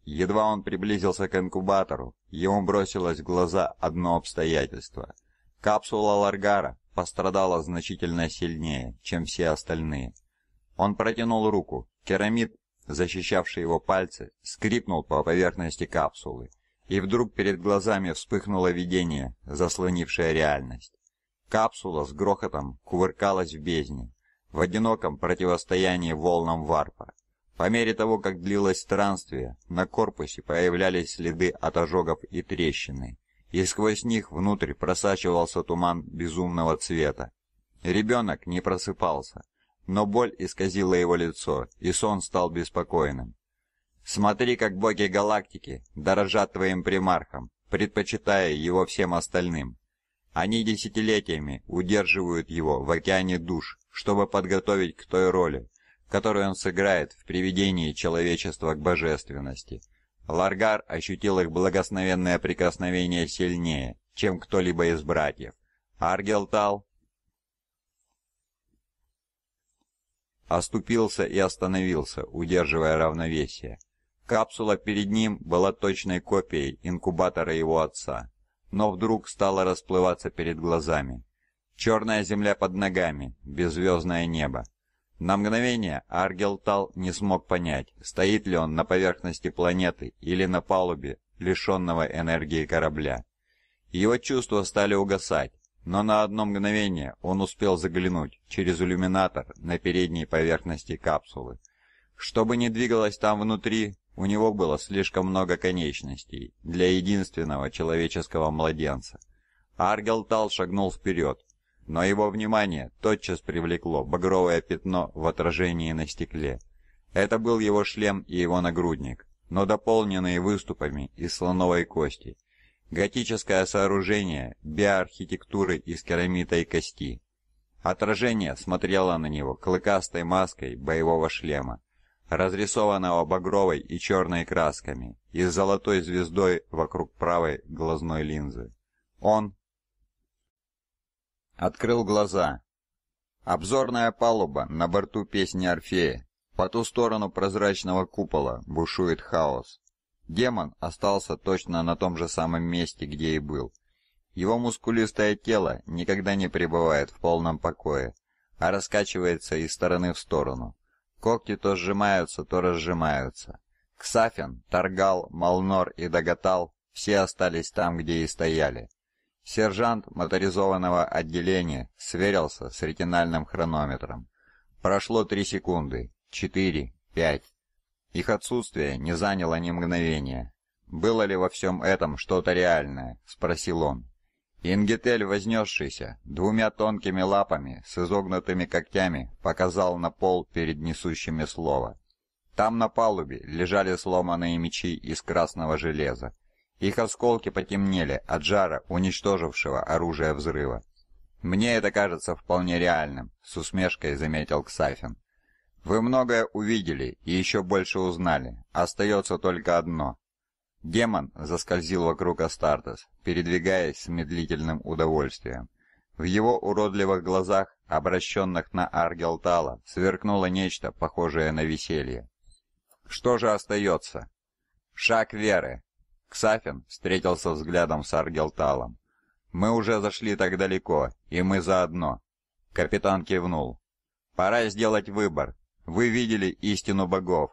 Едва он приблизился к инкубатору, ему бросилось в глаза одно обстоятельство. Капсула Ларгара пострадала значительно сильнее, чем все остальные. Он протянул руку. Керамид, защищавший его пальцы, скрипнул по поверхности капсулы. И вдруг перед глазами вспыхнуло видение, заслонившее реальность. Капсула с грохотом кувыркалась в бездне, в одиноком противостоянии волнам варпа. По мере того, как длилось странствие, на корпусе появлялись следы от ожогов и трещины, и сквозь них внутрь просачивался туман безумного цвета. Ребенок не просыпался, но боль исказила его лицо, и сон стал беспокойным. «Смотри, как боги галактики дорожат твоим примархом, предпочитая его всем остальным. Они десятилетиями удерживают его в океане душ, чтобы подготовить к той роли, которую он сыграет в приведении человечества к божественности. Ларгар ощутил их благословенное прикосновение сильнее, чем кто-либо из братьев. Аргелтал оступился и остановился, удерживая равновесие. Капсула перед ним была точной копией инкубатора его отца, но вдруг стала расплываться перед глазами. Черная земля под ногами, беззвездное небо, на мгновение Аргелтал не смог понять, стоит ли он на поверхности планеты или на палубе лишенного энергии корабля. Его чувства стали угасать, но на одно мгновение он успел заглянуть через иллюминатор на передней поверхности капсулы. Что бы ни двигалось там внутри, у него было слишком много конечностей для единственного человеческого младенца. Аргелтал шагнул вперед, но его внимание тотчас привлекло багровое пятно в отражении на стекле. Это был его шлем и его нагрудник, но дополненные выступами из слоновой кости. Готическое сооружение биоархитектуры из керамита и кости. Отражение смотрело на него клыкастой маской боевого шлема, разрисованного багровой и черной красками и с золотой звездой вокруг правой глазной линзы. Он Открыл глаза. Обзорная палуба на борту песни Орфея. По ту сторону прозрачного купола бушует хаос. Демон остался точно на том же самом месте, где и был. Его мускулистое тело никогда не пребывает в полном покое, а раскачивается из стороны в сторону. Когти то сжимаются, то разжимаются. Ксафин, Таргал, Малнор и Дагатал все остались там, где и стояли. Сержант моторизованного отделения сверился с ретинальным хронометром. Прошло три секунды, четыре, пять. Их отсутствие не заняло ни мгновения. «Было ли во всем этом что-то реальное?» — спросил он. Ингетель, вознесшийся, двумя тонкими лапами с изогнутыми когтями, показал на пол перед несущими слово. Там на палубе лежали сломанные мечи из красного железа. Их осколки потемнели от жара, уничтожившего оружие взрыва. «Мне это кажется вполне реальным», — с усмешкой заметил Ксафин. «Вы многое увидели и еще больше узнали. Остается только одно». Демон заскользил вокруг Астартес, передвигаясь с медлительным удовольствием. В его уродливых глазах, обращенных на Аргелтала, сверкнуло нечто, похожее на веселье. «Что же остается?» «Шаг веры», Ксафин встретился взглядом с Аргелталом. «Мы уже зашли так далеко, и мы заодно». Капитан кивнул. «Пора сделать выбор. Вы видели истину богов.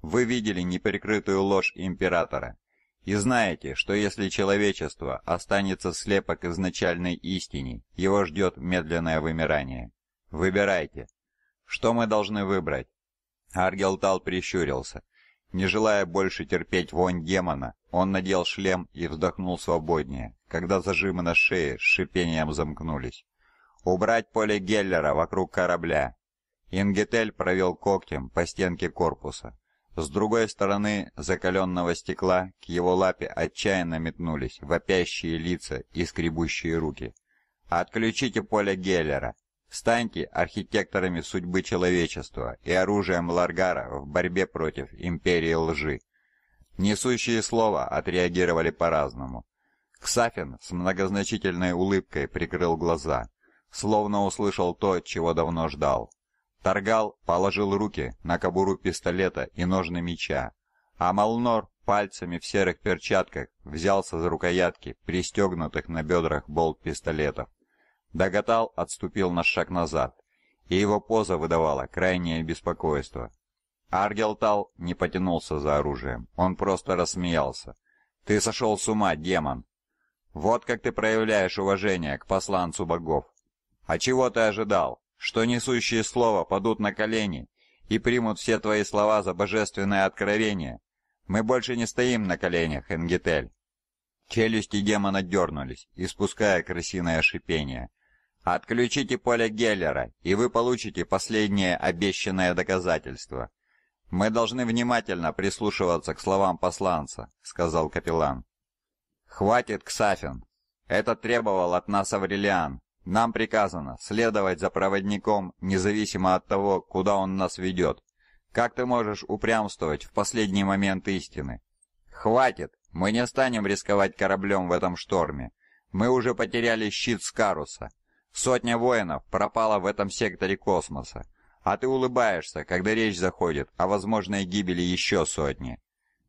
Вы видели неприкрытую ложь императора. И знаете, что если человечество останется слепо к изначальной истине, его ждет медленное вымирание. Выбирайте. Что мы должны выбрать?» Аргелтал прищурился. Не желая больше терпеть вонь демона, он надел шлем и вздохнул свободнее, когда зажимы на шее с шипением замкнулись. «Убрать поле Геллера вокруг корабля!» Ингетель провел когтем по стенке корпуса. С другой стороны закаленного стекла к его лапе отчаянно метнулись вопящие лица и скребущие руки. «Отключите поле Геллера! Станьте архитекторами судьбы человечества и оружием Ларгара в борьбе против империи лжи. Несущие слова отреагировали по-разному. Ксафин с многозначительной улыбкой прикрыл глаза, словно услышал то, чего давно ждал. Таргал положил руки на кобуру пистолета и ножны меча, а Малнор пальцами в серых перчатках взялся за рукоятки, пристегнутых на бедрах болт пистолетов. Доготал отступил на шаг назад, и его поза выдавала крайнее беспокойство. Аргелтал не потянулся за оружием, он просто рассмеялся. «Ты сошел с ума, демон! Вот как ты проявляешь уважение к посланцу богов! А чего ты ожидал? Что несущие слова падут на колени и примут все твои слова за божественное откровение? Мы больше не стоим на коленях, Энгетель!» Челюсти демона дернулись, испуская крысиное шипение – Отключите поле Геллера, и вы получите последнее обещанное доказательство. Мы должны внимательно прислушиваться к словам посланца, сказал капеллан. Хватит, Ксафин. Это требовал от нас Аврелиан. Нам приказано следовать за проводником, независимо от того, куда он нас ведет. Как ты можешь упрямствовать в последний момент истины? Хватит. Мы не станем рисковать кораблем в этом шторме. Мы уже потеряли щит с Скаруса. Сотня воинов пропала в этом секторе космоса. А ты улыбаешься, когда речь заходит о возможной гибели еще сотни.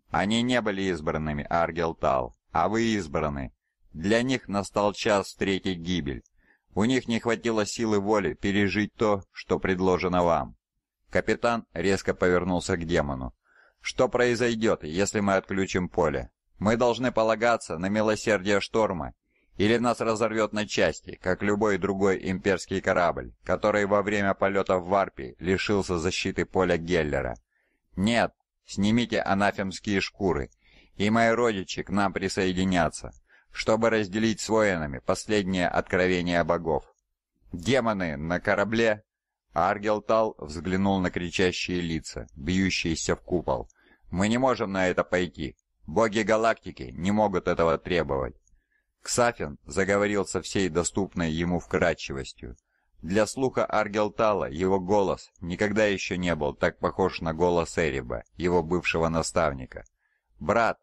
Они не были избранными, Аргелтал, а вы избраны. Для них настал час встретить гибель. У них не хватило силы воли пережить то, что предложено вам. Капитан резко повернулся к демону. Что произойдет, если мы отключим поле? Мы должны полагаться на милосердие шторма или нас разорвет на части, как любой другой имперский корабль, который во время полета в Варпе лишился защиты поля Геллера. Нет, снимите анафемские шкуры, и мои родичи к нам присоединятся, чтобы разделить с воинами последнее откровение богов. Демоны на корабле? Аргелтал взглянул на кричащие лица, бьющиеся в купол. Мы не можем на это пойти. Боги галактики не могут этого требовать. Ксафин заговорил со всей доступной ему вкратчивостью. Для слуха Аргелтала его голос никогда еще не был так похож на голос Эриба, его бывшего наставника. «Брат,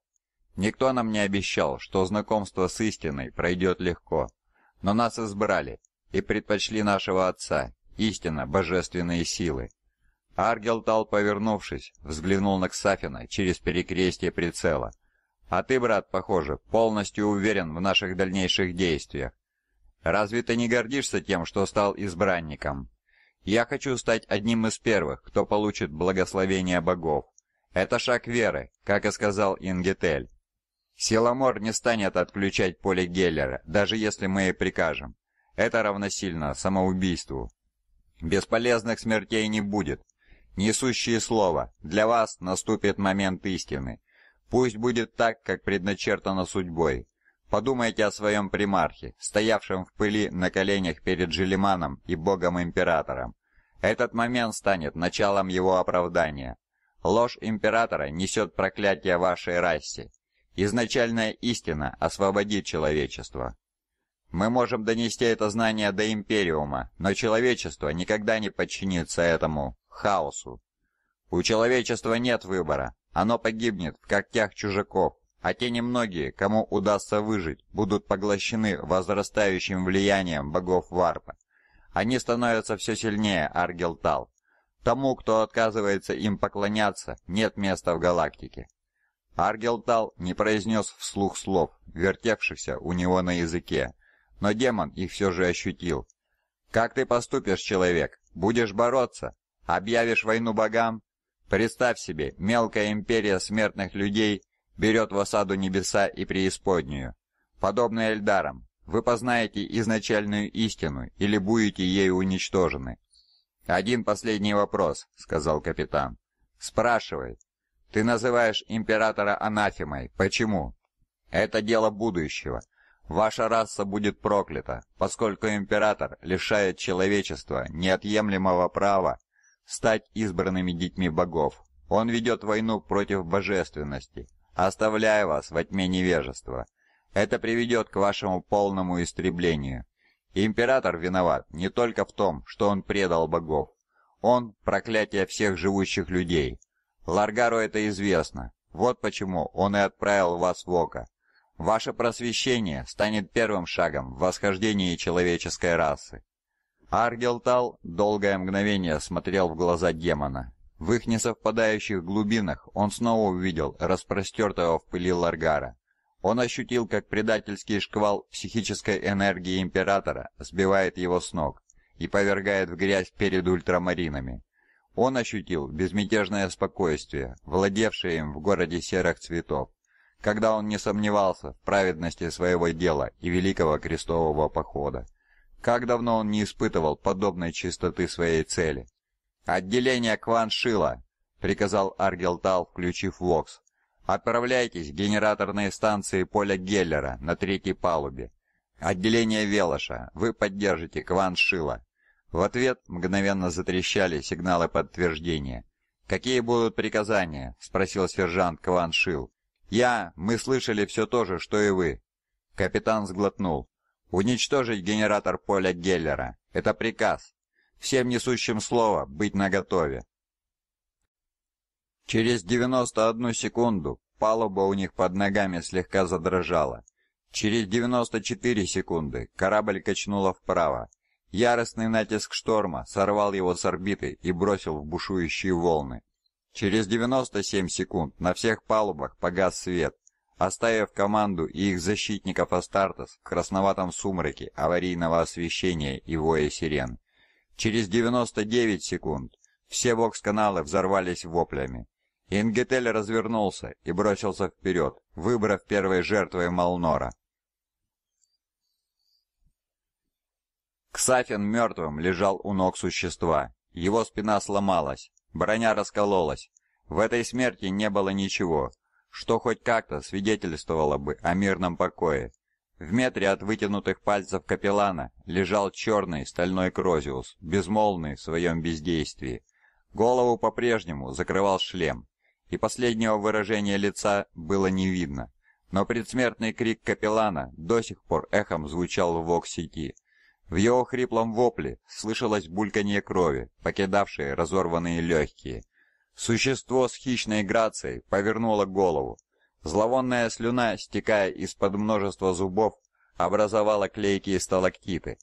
никто нам не обещал, что знакомство с истиной пройдет легко, но нас избрали и предпочли нашего отца, истина, божественные силы». Аргелтал, повернувшись, взглянул на Ксафина через перекрестие прицела – а ты, брат, похоже, полностью уверен в наших дальнейших действиях. Разве ты не гордишься тем, что стал избранником? Я хочу стать одним из первых, кто получит благословение богов. Это шаг веры, как и сказал Ингетель. Силамор не станет отключать поле Геллера, даже если мы и прикажем. Это равносильно самоубийству. Бесполезных смертей не будет. Несущие слово, для вас наступит момент истины. Пусть будет так, как предначертано судьбой. Подумайте о своем примархе, стоявшем в пыли на коленях перед Желиманом и богом-императором. Этот момент станет началом его оправдания. Ложь императора несет проклятие вашей расе. Изначальная истина освободит человечество. Мы можем донести это знание до Империума, но человечество никогда не подчинится этому хаосу. У человечества нет выбора, оно погибнет в когтях чужаков, а те немногие, кому удастся выжить, будут поглощены возрастающим влиянием богов Варпа. Они становятся все сильнее, Аргелтал. Тому, кто отказывается им поклоняться, нет места в галактике. Аргелтал не произнес вслух слов, вертевшихся у него на языке, но демон их все же ощутил. «Как ты поступишь, человек? Будешь бороться? Объявишь войну богам? Представь себе, мелкая империя смертных людей берет в осаду небеса и преисподнюю. Подобно Эльдарам, вы познаете изначальную истину или будете ею уничтожены. «Один последний вопрос», — сказал капитан. «Спрашивает. Ты называешь императора анафимой. Почему?» «Это дело будущего. Ваша раса будет проклята, поскольку император лишает человечества неотъемлемого права стать избранными детьми богов. Он ведет войну против божественности, оставляя вас во тьме невежества. Это приведет к вашему полному истреблению. Император виноват не только в том, что он предал богов. Он – проклятие всех живущих людей. Ларгару это известно. Вот почему он и отправил вас в Ока. Ваше просвещение станет первым шагом в восхождении человеческой расы. Аргелтал долгое мгновение смотрел в глаза демона. В их несовпадающих глубинах он снова увидел распростертого в пыли Ларгара. Он ощутил, как предательский шквал психической энергии Императора сбивает его с ног и повергает в грязь перед ультрамаринами. Он ощутил безмятежное спокойствие, владевшее им в городе серых цветов, когда он не сомневался в праведности своего дела и великого крестового похода. Как давно он не испытывал подобной чистоты своей цели. «Отделение Кваншила!» — приказал Аргелтал, включив Вокс. «Отправляйтесь в генераторные станции поля Геллера на третьей палубе. Отделение Велоша, вы поддержите Кваншила». В ответ мгновенно затрещали сигналы подтверждения. «Какие будут приказания?» — спросил сержант Кваншил. «Я, мы слышали все то же, что и вы». Капитан сглотнул. Уничтожить генератор поля Геллера. Это приказ. Всем несущим слово быть наготове. Через 91 секунду палуба у них под ногами слегка задрожала. Через 94 секунды корабль качнуло вправо. Яростный натиск шторма сорвал его с орбиты и бросил в бушующие волны. Через 97 секунд на всех палубах погас свет, Оставив команду и их защитников Астартес в красноватом сумраке аварийного освещения и воя сирен. Через 99 секунд все вокс-каналы взорвались воплями. Ингетель развернулся и бросился вперед, выбрав первой жертвой Малнора. Ксафин мертвым лежал у ног существа. Его спина сломалась, броня раскололась. В этой смерти не было ничего, что хоть как-то свидетельствовало бы о мирном покое. В метре от вытянутых пальцев капеллана лежал черный стальной крозиус, безмолвный в своем бездействии. Голову по-прежнему закрывал шлем, и последнего выражения лица было не видно. Но предсмертный крик капеллана до сих пор эхом звучал в вокс-сети. В его хриплом вопле слышалось бульканье крови, покидавшее разорванные легкие – Существо с хищной грацией повернуло голову. Зловонная слюна, стекая из-под множества зубов, образовала клейкие сталактиты.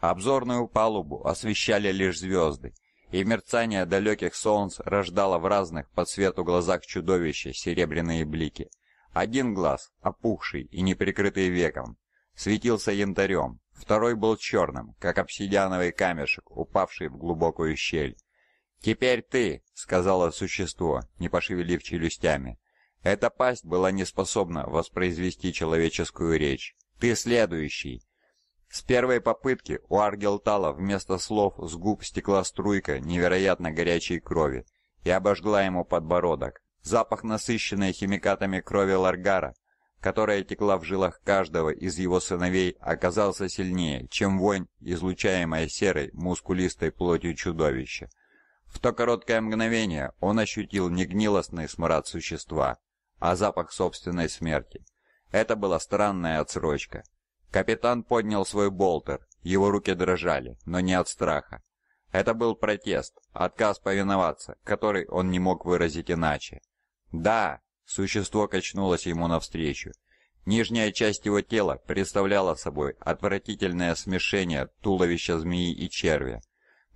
Обзорную палубу освещали лишь звезды, и мерцание далеких солнц рождало в разных по цвету глазах чудовища серебряные блики. Один глаз, опухший и неприкрытый веком, светился янтарем, второй был черным, как обсидиановый камешек, упавший в глубокую щель. «Теперь ты», — сказала существо, не пошевелив челюстями. Эта пасть была не способна воспроизвести человеческую речь. «Ты следующий». С первой попытки у Аргелтала вместо слов с губ стекла струйка невероятно горячей крови и обожгла ему подбородок. Запах насыщенный химикатами крови Ларгара, которая текла в жилах каждого из его сыновей, оказался сильнее, чем вонь, излучаемая серой, мускулистой плотью чудовища. В то короткое мгновение он ощутил не гнилостный смрад существа, а запах собственной смерти. Это была странная отсрочка. Капитан поднял свой болтер, его руки дрожали, но не от страха. Это был протест, отказ повиноваться, который он не мог выразить иначе. «Да!» — существо качнулось ему навстречу. Нижняя часть его тела представляла собой отвратительное смешение туловища змеи и червя.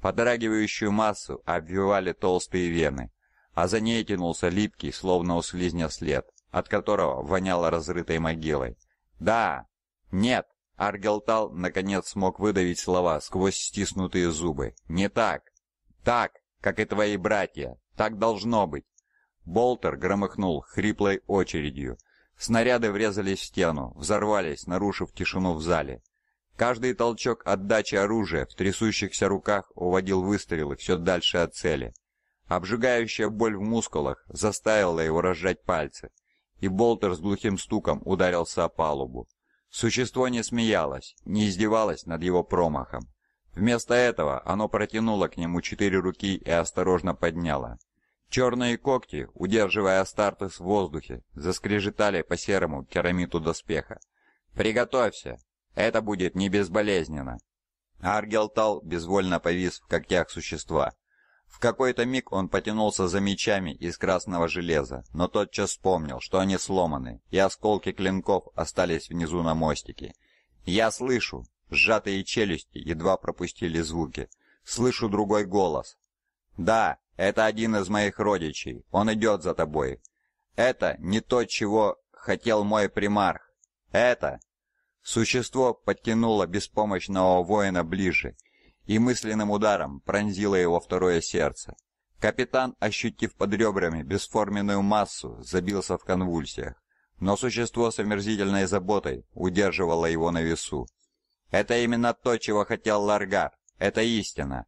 Подрагивающую массу обвивали толстые вены, а за ней тянулся липкий, словно у слизня след, от которого воняло разрытой могилой. «Да! Нет!» Аргелтал наконец смог выдавить слова сквозь стиснутые зубы. «Не так! Так, как и твои братья! Так должно быть!» Болтер громыхнул хриплой очередью. Снаряды врезались в стену, взорвались, нарушив тишину в зале. Каждый толчок отдачи оружия в трясущихся руках уводил выстрелы все дальше от цели. Обжигающая боль в мускулах заставила его разжать пальцы, и болтер с глухим стуком ударился о палубу. Существо не смеялось, не издевалось над его промахом. Вместо этого оно протянуло к нему четыре руки и осторожно подняло. Черные когти, удерживая Астартес в воздухе, заскрежетали по серому керамиту доспеха. «Приготовься!» Это будет не безболезненно. Аргелтал безвольно повис в когтях существа. В какой-то миг он потянулся за мечами из красного железа, но тотчас вспомнил, что они сломаны, и осколки клинков остались внизу на мостике. «Я слышу!» Сжатые челюсти едва пропустили звуки. «Слышу другой голос!» «Да, это один из моих родичей. Он идет за тобой. Это не то, чего хотел мой примарх. Это Существо подтянуло беспомощного воина ближе и мысленным ударом пронзило его второе сердце. Капитан, ощутив под ребрами бесформенную массу, забился в конвульсиях, но существо с омерзительной заботой удерживало его на весу. Это именно то, чего хотел Ларгар. Это истина.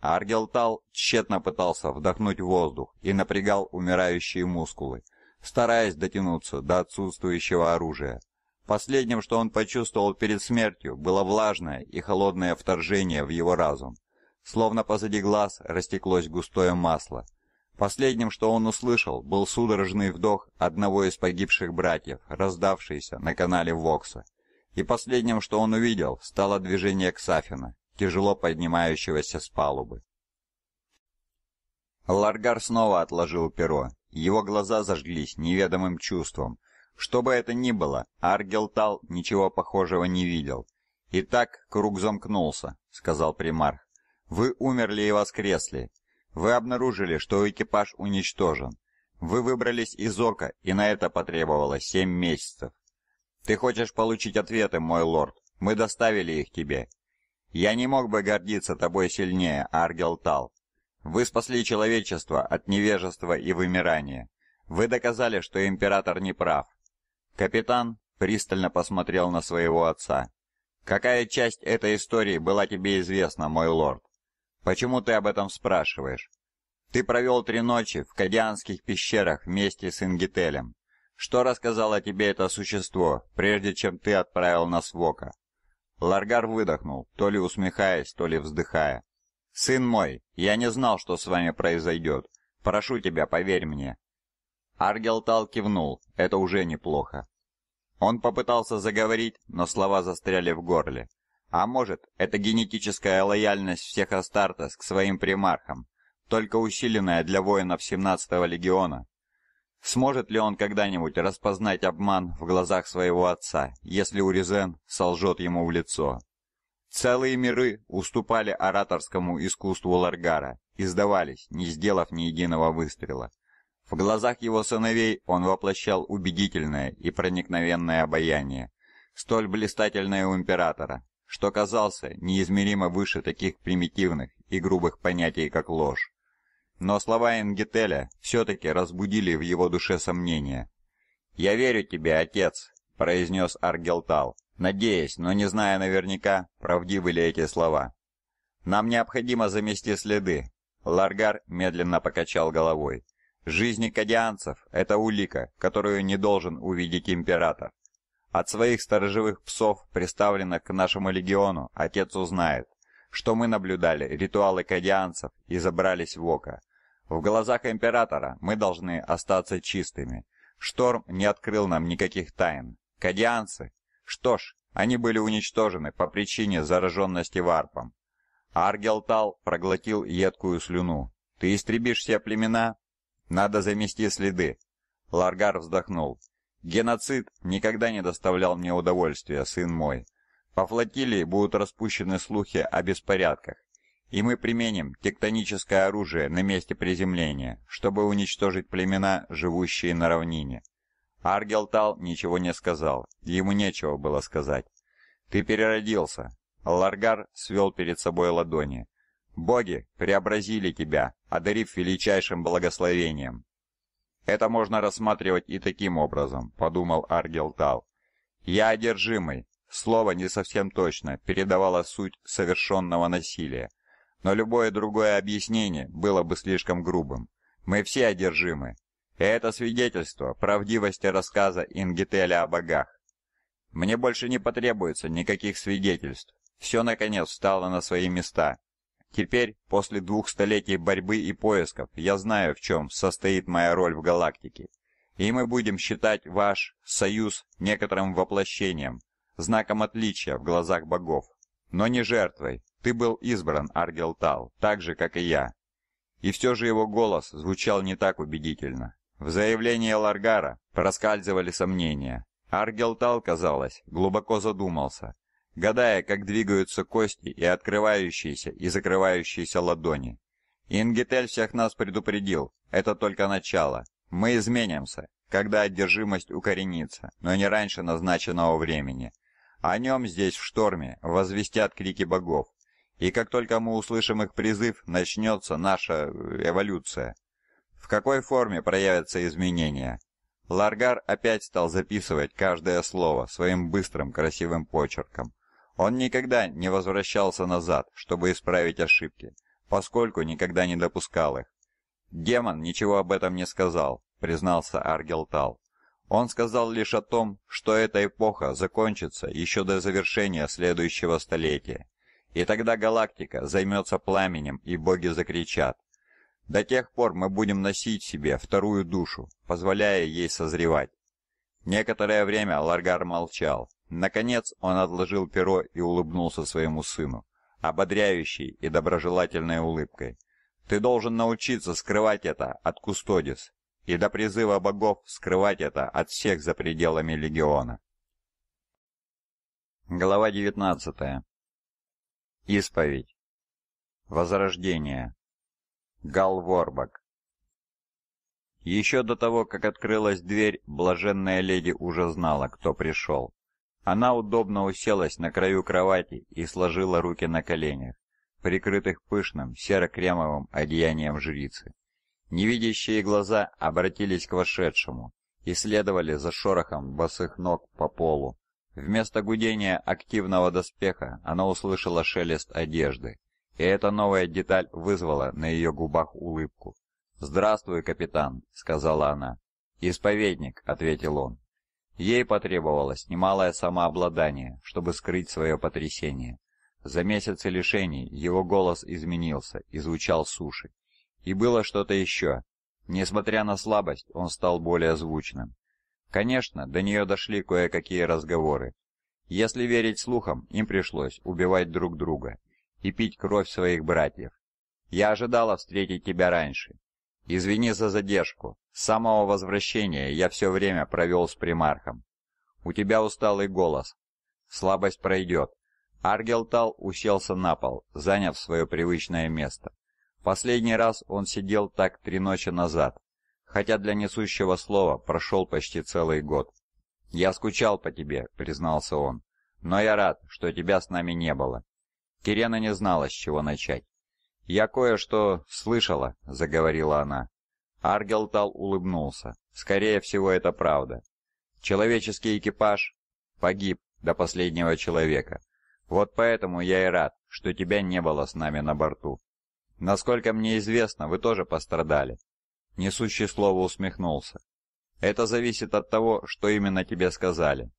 Аргелтал тщетно пытался вдохнуть воздух и напрягал умирающие мускулы, стараясь дотянуться до отсутствующего оружия. Последним, что он почувствовал перед смертью, было влажное и холодное вторжение в его разум. Словно позади глаз растеклось густое масло. Последним, что он услышал, был судорожный вдох одного из погибших братьев, раздавшийся на канале Вокса. И последним, что он увидел, стало движение Ксафина, тяжело поднимающегося с палубы. Ларгар снова отложил перо. Его глаза зажглись неведомым чувством – что бы это ни было, Аргелтал ничего похожего не видел. «Итак, круг замкнулся», — сказал примарх. «Вы умерли и воскресли. Вы обнаружили, что экипаж уничтожен. Вы выбрались из Орка, и на это потребовалось семь месяцев. Ты хочешь получить ответы, мой лорд. Мы доставили их тебе. Я не мог бы гордиться тобой сильнее, Аргелтал. Вы спасли человечество от невежества и вымирания. Вы доказали, что император не прав, Капитан пристально посмотрел на своего отца. «Какая часть этой истории была тебе известна, мой лорд? Почему ты об этом спрашиваешь? Ты провел три ночи в Кадианских пещерах вместе с Ингителем. Что рассказало тебе это существо, прежде чем ты отправил нас в Ока?» Ларгар выдохнул, то ли усмехаясь, то ли вздыхая. «Сын мой, я не знал, что с вами произойдет. Прошу тебя, поверь мне». Аргелтал кивнул, это уже неплохо. Он попытался заговорить, но слова застряли в горле. А может, это генетическая лояльность всех Астартес к своим примархам, только усиленная для воинов 17-го легиона. Сможет ли он когда-нибудь распознать обман в глазах своего отца, если Уризен солжет ему в лицо? Целые миры уступали ораторскому искусству Ларгара и сдавались, не сделав ни единого выстрела. В глазах его сыновей он воплощал убедительное и проникновенное обаяние, столь блистательное у императора, что казался неизмеримо выше таких примитивных и грубых понятий, как ложь. Но слова Энгетеля все-таки разбудили в его душе сомнения. «Я верю тебе, отец», — произнес Аргелтал, надеясь, но не зная наверняка, правдивы ли эти слова. «Нам необходимо замести следы», — Ларгар медленно покачал головой. Жизни кадианцев – это улика, которую не должен увидеть император. От своих сторожевых псов, приставленных к нашему легиону, отец узнает, что мы наблюдали ритуалы кадианцев и забрались в око. В глазах императора мы должны остаться чистыми. Шторм не открыл нам никаких тайн. Кадианцы? Что ж, они были уничтожены по причине зараженности варпом. Аргелтал проглотил едкую слюну. «Ты истребишь все племена?» Надо замести следы. Ларгар вздохнул. Геноцид никогда не доставлял мне удовольствия, сын мой. По флотилии будут распущены слухи о беспорядках, и мы применим тектоническое оружие на месте приземления, чтобы уничтожить племена, живущие на равнине. Аргелтал ничего не сказал, ему нечего было сказать. Ты переродился. Ларгар свел перед собой ладони. Боги преобразили тебя, одарив величайшим благословением. Это можно рассматривать и таким образом, подумал Аргилтал. Я одержимый. Слово не совсем точно передавало суть совершенного насилия, но любое другое объяснение было бы слишком грубым. Мы все одержимы. И это свидетельство правдивости рассказа Ингителя о богах. Мне больше не потребуется никаких свидетельств. Все наконец встало на свои места. Теперь, после двух столетий борьбы и поисков, я знаю, в чем состоит моя роль в галактике. И мы будем считать ваш союз некоторым воплощением, знаком отличия в глазах богов. Но не жертвой. Ты был избран, Аргел Тал, так же, как и я. И все же его голос звучал не так убедительно. В заявлении Ларгара проскальзывали сомнения. Аргел Тал, казалось, глубоко задумался гадая, как двигаются кости и открывающиеся и закрывающиеся ладони. Ингетель всех нас предупредил, это только начало. Мы изменимся, когда одержимость укоренится, но не раньше назначенного времени. О нем здесь, в шторме, возвестят крики богов. И как только мы услышим их призыв, начнется наша э, эволюция. В какой форме проявятся изменения? Ларгар опять стал записывать каждое слово своим быстрым красивым почерком. Он никогда не возвращался назад, чтобы исправить ошибки, поскольку никогда не допускал их. «Демон ничего об этом не сказал», — признался Аргелтал. «Он сказал лишь о том, что эта эпоха закончится еще до завершения следующего столетия. И тогда галактика займется пламенем, и боги закричат. До тех пор мы будем носить себе вторую душу, позволяя ей созревать. Некоторое время Ларгар молчал. Наконец он отложил перо и улыбнулся своему сыну, ободряющей и доброжелательной улыбкой. «Ты должен научиться скрывать это от Кустодис, и до призыва богов скрывать это от всех за пределами Легиона». Глава девятнадцатая. Исповедь. Возрождение. Гал Ворбак. Еще до того, как открылась дверь, блаженная леди уже знала, кто пришел. Она удобно уселась на краю кровати и сложила руки на коленях, прикрытых пышным серо-кремовым одеянием жрицы. Невидящие глаза обратились к вошедшему и следовали за шорохом босых ног по полу. Вместо гудения активного доспеха она услышала шелест одежды, и эта новая деталь вызвала на ее губах улыбку. «Здравствуй, капитан», — сказала она. «Исповедник», — ответил он. Ей потребовалось немалое самообладание, чтобы скрыть свое потрясение. За месяцы лишений его голос изменился и звучал суши. И было что-то еще. Несмотря на слабость, он стал более звучным. Конечно, до нее дошли кое-какие разговоры. Если верить слухам, им пришлось убивать друг друга и пить кровь своих братьев. «Я ожидала встретить тебя раньше. «Извини за задержку. С самого возвращения я все время провел с примархом. У тебя усталый голос. Слабость пройдет». Аргелтал уселся на пол, заняв свое привычное место. Последний раз он сидел так три ночи назад, хотя для несущего слова прошел почти целый год. «Я скучал по тебе», — признался он, — «но я рад, что тебя с нами не было». Кирена не знала, с чего начать. «Я кое-что слышала», — заговорила она. Аргелтал улыбнулся. «Скорее всего, это правда. Человеческий экипаж погиб до последнего человека. Вот поэтому я и рад, что тебя не было с нами на борту. Насколько мне известно, вы тоже пострадали». Несущий слово усмехнулся. «Это зависит от того, что именно тебе сказали».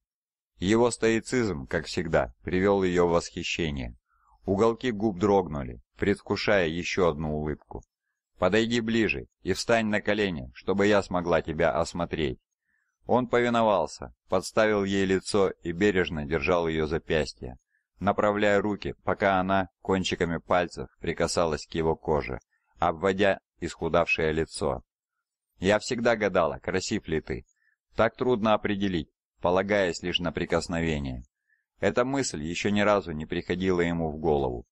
Его стоицизм, как всегда, привел ее в восхищение. Уголки губ дрогнули, предвкушая еще одну улыбку. «Подойди ближе и встань на колени, чтобы я смогла тебя осмотреть». Он повиновался, подставил ей лицо и бережно держал ее запястье, направляя руки, пока она кончиками пальцев прикасалась к его коже, обводя исхудавшее лицо. «Я всегда гадала, красив ли ты. Так трудно определить, полагаясь лишь на прикосновение. Эта мысль еще ни разу не приходила ему в голову.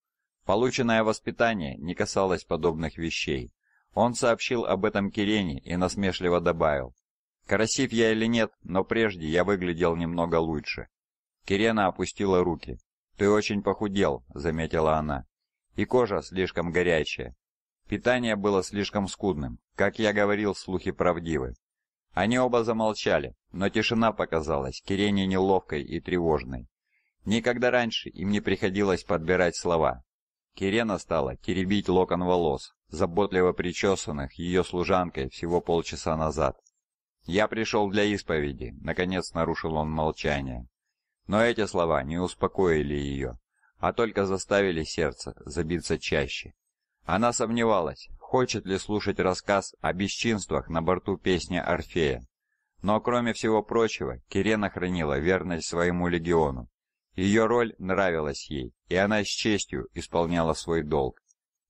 Полученное воспитание не касалось подобных вещей. Он сообщил об этом Кирене и насмешливо добавил. «Красив я или нет, но прежде я выглядел немного лучше». Кирена опустила руки. «Ты очень похудел», — заметила она. «И кожа слишком горячая. Питание было слишком скудным. Как я говорил, слухи правдивы». Они оба замолчали, но тишина показалась Кирене неловкой и тревожной. Никогда раньше им не приходилось подбирать слова. Кирена стала теребить локон волос, заботливо причесанных ее служанкой всего полчаса назад. «Я пришел для исповеди», — наконец нарушил он молчание. Но эти слова не успокоили ее, а только заставили сердце забиться чаще. Она сомневалась, хочет ли слушать рассказ о бесчинствах на борту песни Орфея. Но, кроме всего прочего, Кирена хранила верность своему легиону, ее роль нравилась ей, и она с честью исполняла свой долг.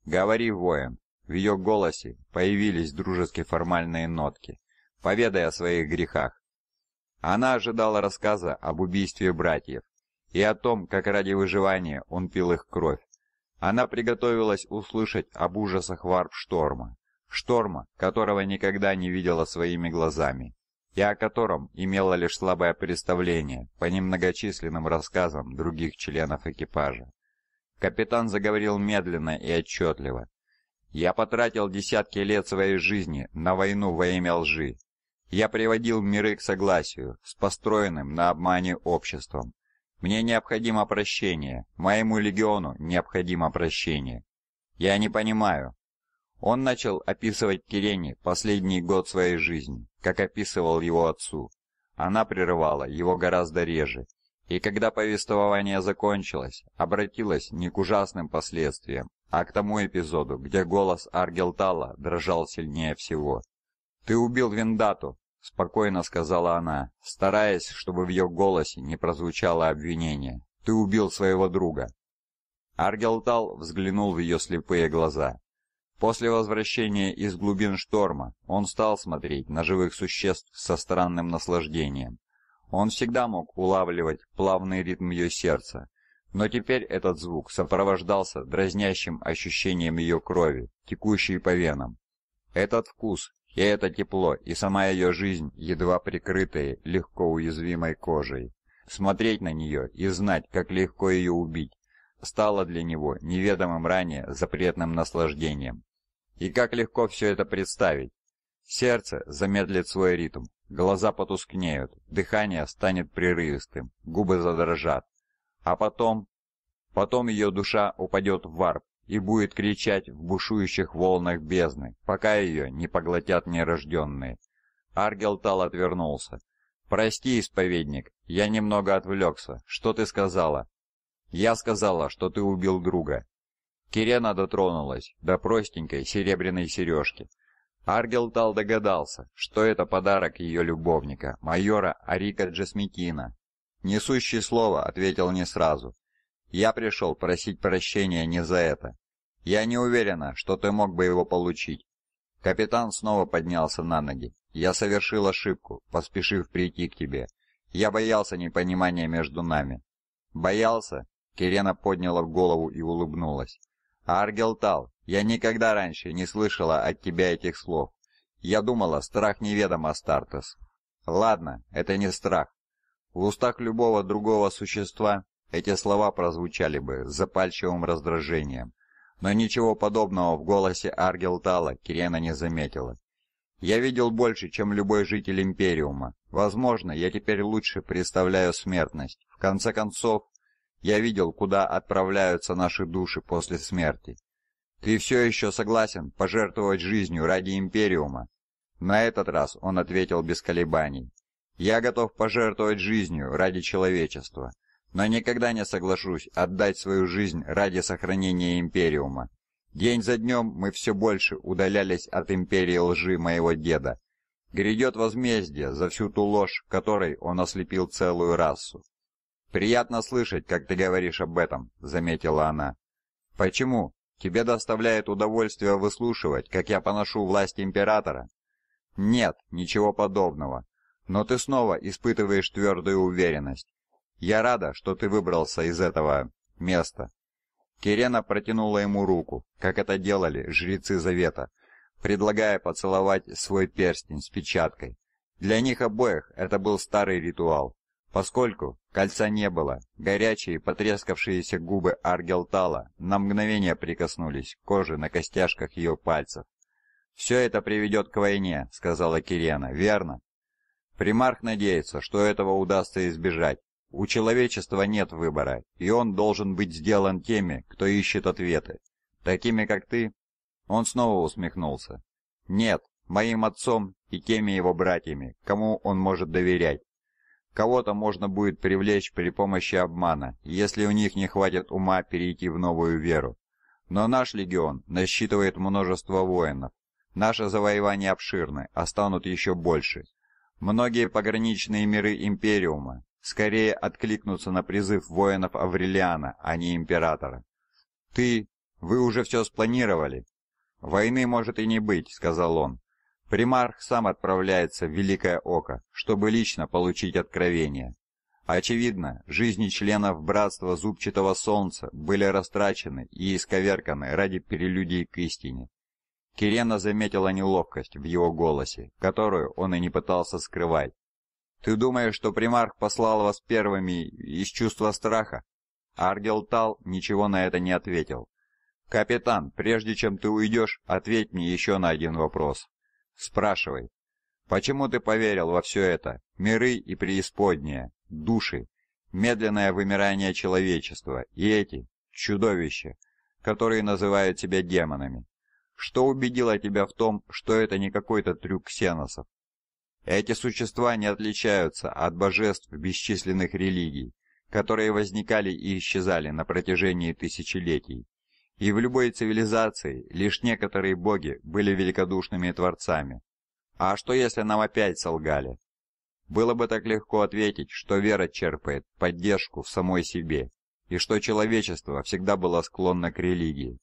«Говори, воин!» В ее голосе появились дружески формальные нотки. поведая о своих грехах!» Она ожидала рассказа об убийстве братьев и о том, как ради выживания он пил их кровь. Она приготовилась услышать об ужасах варп-шторма, шторма, которого никогда не видела своими глазами, я о котором имела лишь слабое представление по немногочисленным рассказам других членов экипажа. Капитан заговорил медленно и отчетливо. «Я потратил десятки лет своей жизни на войну во имя лжи. Я приводил миры к согласию с построенным на обмане обществом. Мне необходимо прощение, моему легиону необходимо прощение. Я не понимаю, он начал описывать Кирене последний год своей жизни, как описывал его отцу. Она прерывала его гораздо реже, и когда повествование закончилось, обратилась не к ужасным последствиям, а к тому эпизоду, где голос Аргелтала дрожал сильнее всего. «Ты убил Виндату», — спокойно сказала она, стараясь, чтобы в ее голосе не прозвучало обвинение. «Ты убил своего друга». Аргелтал взглянул в ее слепые глаза. После возвращения из глубин шторма он стал смотреть на живых существ со странным наслаждением. Он всегда мог улавливать плавный ритм ее сердца, но теперь этот звук сопровождался дразнящим ощущением ее крови, текущей по венам. Этот вкус и это тепло и сама ее жизнь, едва прикрытые легко уязвимой кожей. Смотреть на нее и знать, как легко ее убить, стало для него неведомым ранее запретным наслаждением. И как легко все это представить. Сердце замедлит свой ритм, глаза потускнеют, дыхание станет прерывистым, губы задрожат. А потом... Потом ее душа упадет в варп и будет кричать в бушующих волнах бездны, пока ее не поглотят нерожденные. Аргелтал отвернулся. «Прости, исповедник, я немного отвлекся. Что ты сказала?» «Я сказала, что ты убил друга. Кирена дотронулась до простенькой серебряной сережки. Аргелтал догадался, что это подарок ее любовника, майора Арика Джасмикина. Несущий слово ответил не сразу. «Я пришел просить прощения не за это. Я не уверена, что ты мог бы его получить». Капитан снова поднялся на ноги. «Я совершил ошибку, поспешив прийти к тебе. Я боялся непонимания между нами». «Боялся?» Кирена подняла голову и улыбнулась. «Аргелтал, я никогда раньше не слышала от тебя этих слов. Я думала, страх неведом Астартес». «Ладно, это не страх. В устах любого другого существа эти слова прозвучали бы с запальчивым раздражением. Но ничего подобного в голосе Аргелтала Кирена не заметила. «Я видел больше, чем любой житель Империума. Возможно, я теперь лучше представляю смертность. В конце концов, я видел, куда отправляются наши души после смерти. Ты все еще согласен пожертвовать жизнью ради Империума?» На этот раз он ответил без колебаний. «Я готов пожертвовать жизнью ради человечества, но никогда не соглашусь отдать свою жизнь ради сохранения Империума. День за днем мы все больше удалялись от Империи лжи моего деда. Грядет возмездие за всю ту ложь, которой он ослепил целую расу. «Приятно слышать, как ты говоришь об этом», — заметила она. «Почему? Тебе доставляет удовольствие выслушивать, как я поношу власть императора?» «Нет, ничего подобного. Но ты снова испытываешь твердую уверенность. Я рада, что ты выбрался из этого... места». Кирена протянула ему руку, как это делали жрецы Завета, предлагая поцеловать свой перстень с печаткой. Для них обоих это был старый ритуал, Поскольку кольца не было, горячие потрескавшиеся губы Аргелтала на мгновение прикоснулись к коже на костяшках ее пальцев. «Все это приведет к войне», — сказала Кирена, — «верно?» Примарх надеется, что этого удастся избежать. У человечества нет выбора, и он должен быть сделан теми, кто ищет ответы. Такими, как ты?» Он снова усмехнулся. «Нет, моим отцом и теми его братьями, кому он может доверять. Кого-то можно будет привлечь при помощи обмана, если у них не хватит ума перейти в новую веру. Но наш легион насчитывает множество воинов. Наши завоевания обширны, а станут еще больше. Многие пограничные миры Империума скорее откликнутся на призыв воинов Аврелиана, а не Императора. «Ты... Вы уже все спланировали?» «Войны может и не быть», — сказал он. Примарх сам отправляется в Великое Око, чтобы лично получить откровение. Очевидно, жизни членов Братства Зубчатого Солнца были растрачены и исковерканы ради прелюдии к истине. Кирена заметила неловкость в его голосе, которую он и не пытался скрывать. «Ты думаешь, что примарх послал вас первыми из чувства страха?» Аргел Тал ничего на это не ответил. «Капитан, прежде чем ты уйдешь, ответь мне еще на один вопрос». Спрашивай, почему ты поверил во все это? Миры и преисподние, души, медленное вымирание человечества и эти, чудовища, которые называют себя демонами. Что убедило тебя в том, что это не какой-то трюк ксеносов? Эти существа не отличаются от божеств бесчисленных религий, которые возникали и исчезали на протяжении тысячелетий. И в любой цивилизации лишь некоторые боги были великодушными творцами. А что если нам опять солгали? Было бы так легко ответить, что вера черпает поддержку в самой себе, и что человечество всегда было склонно к религии,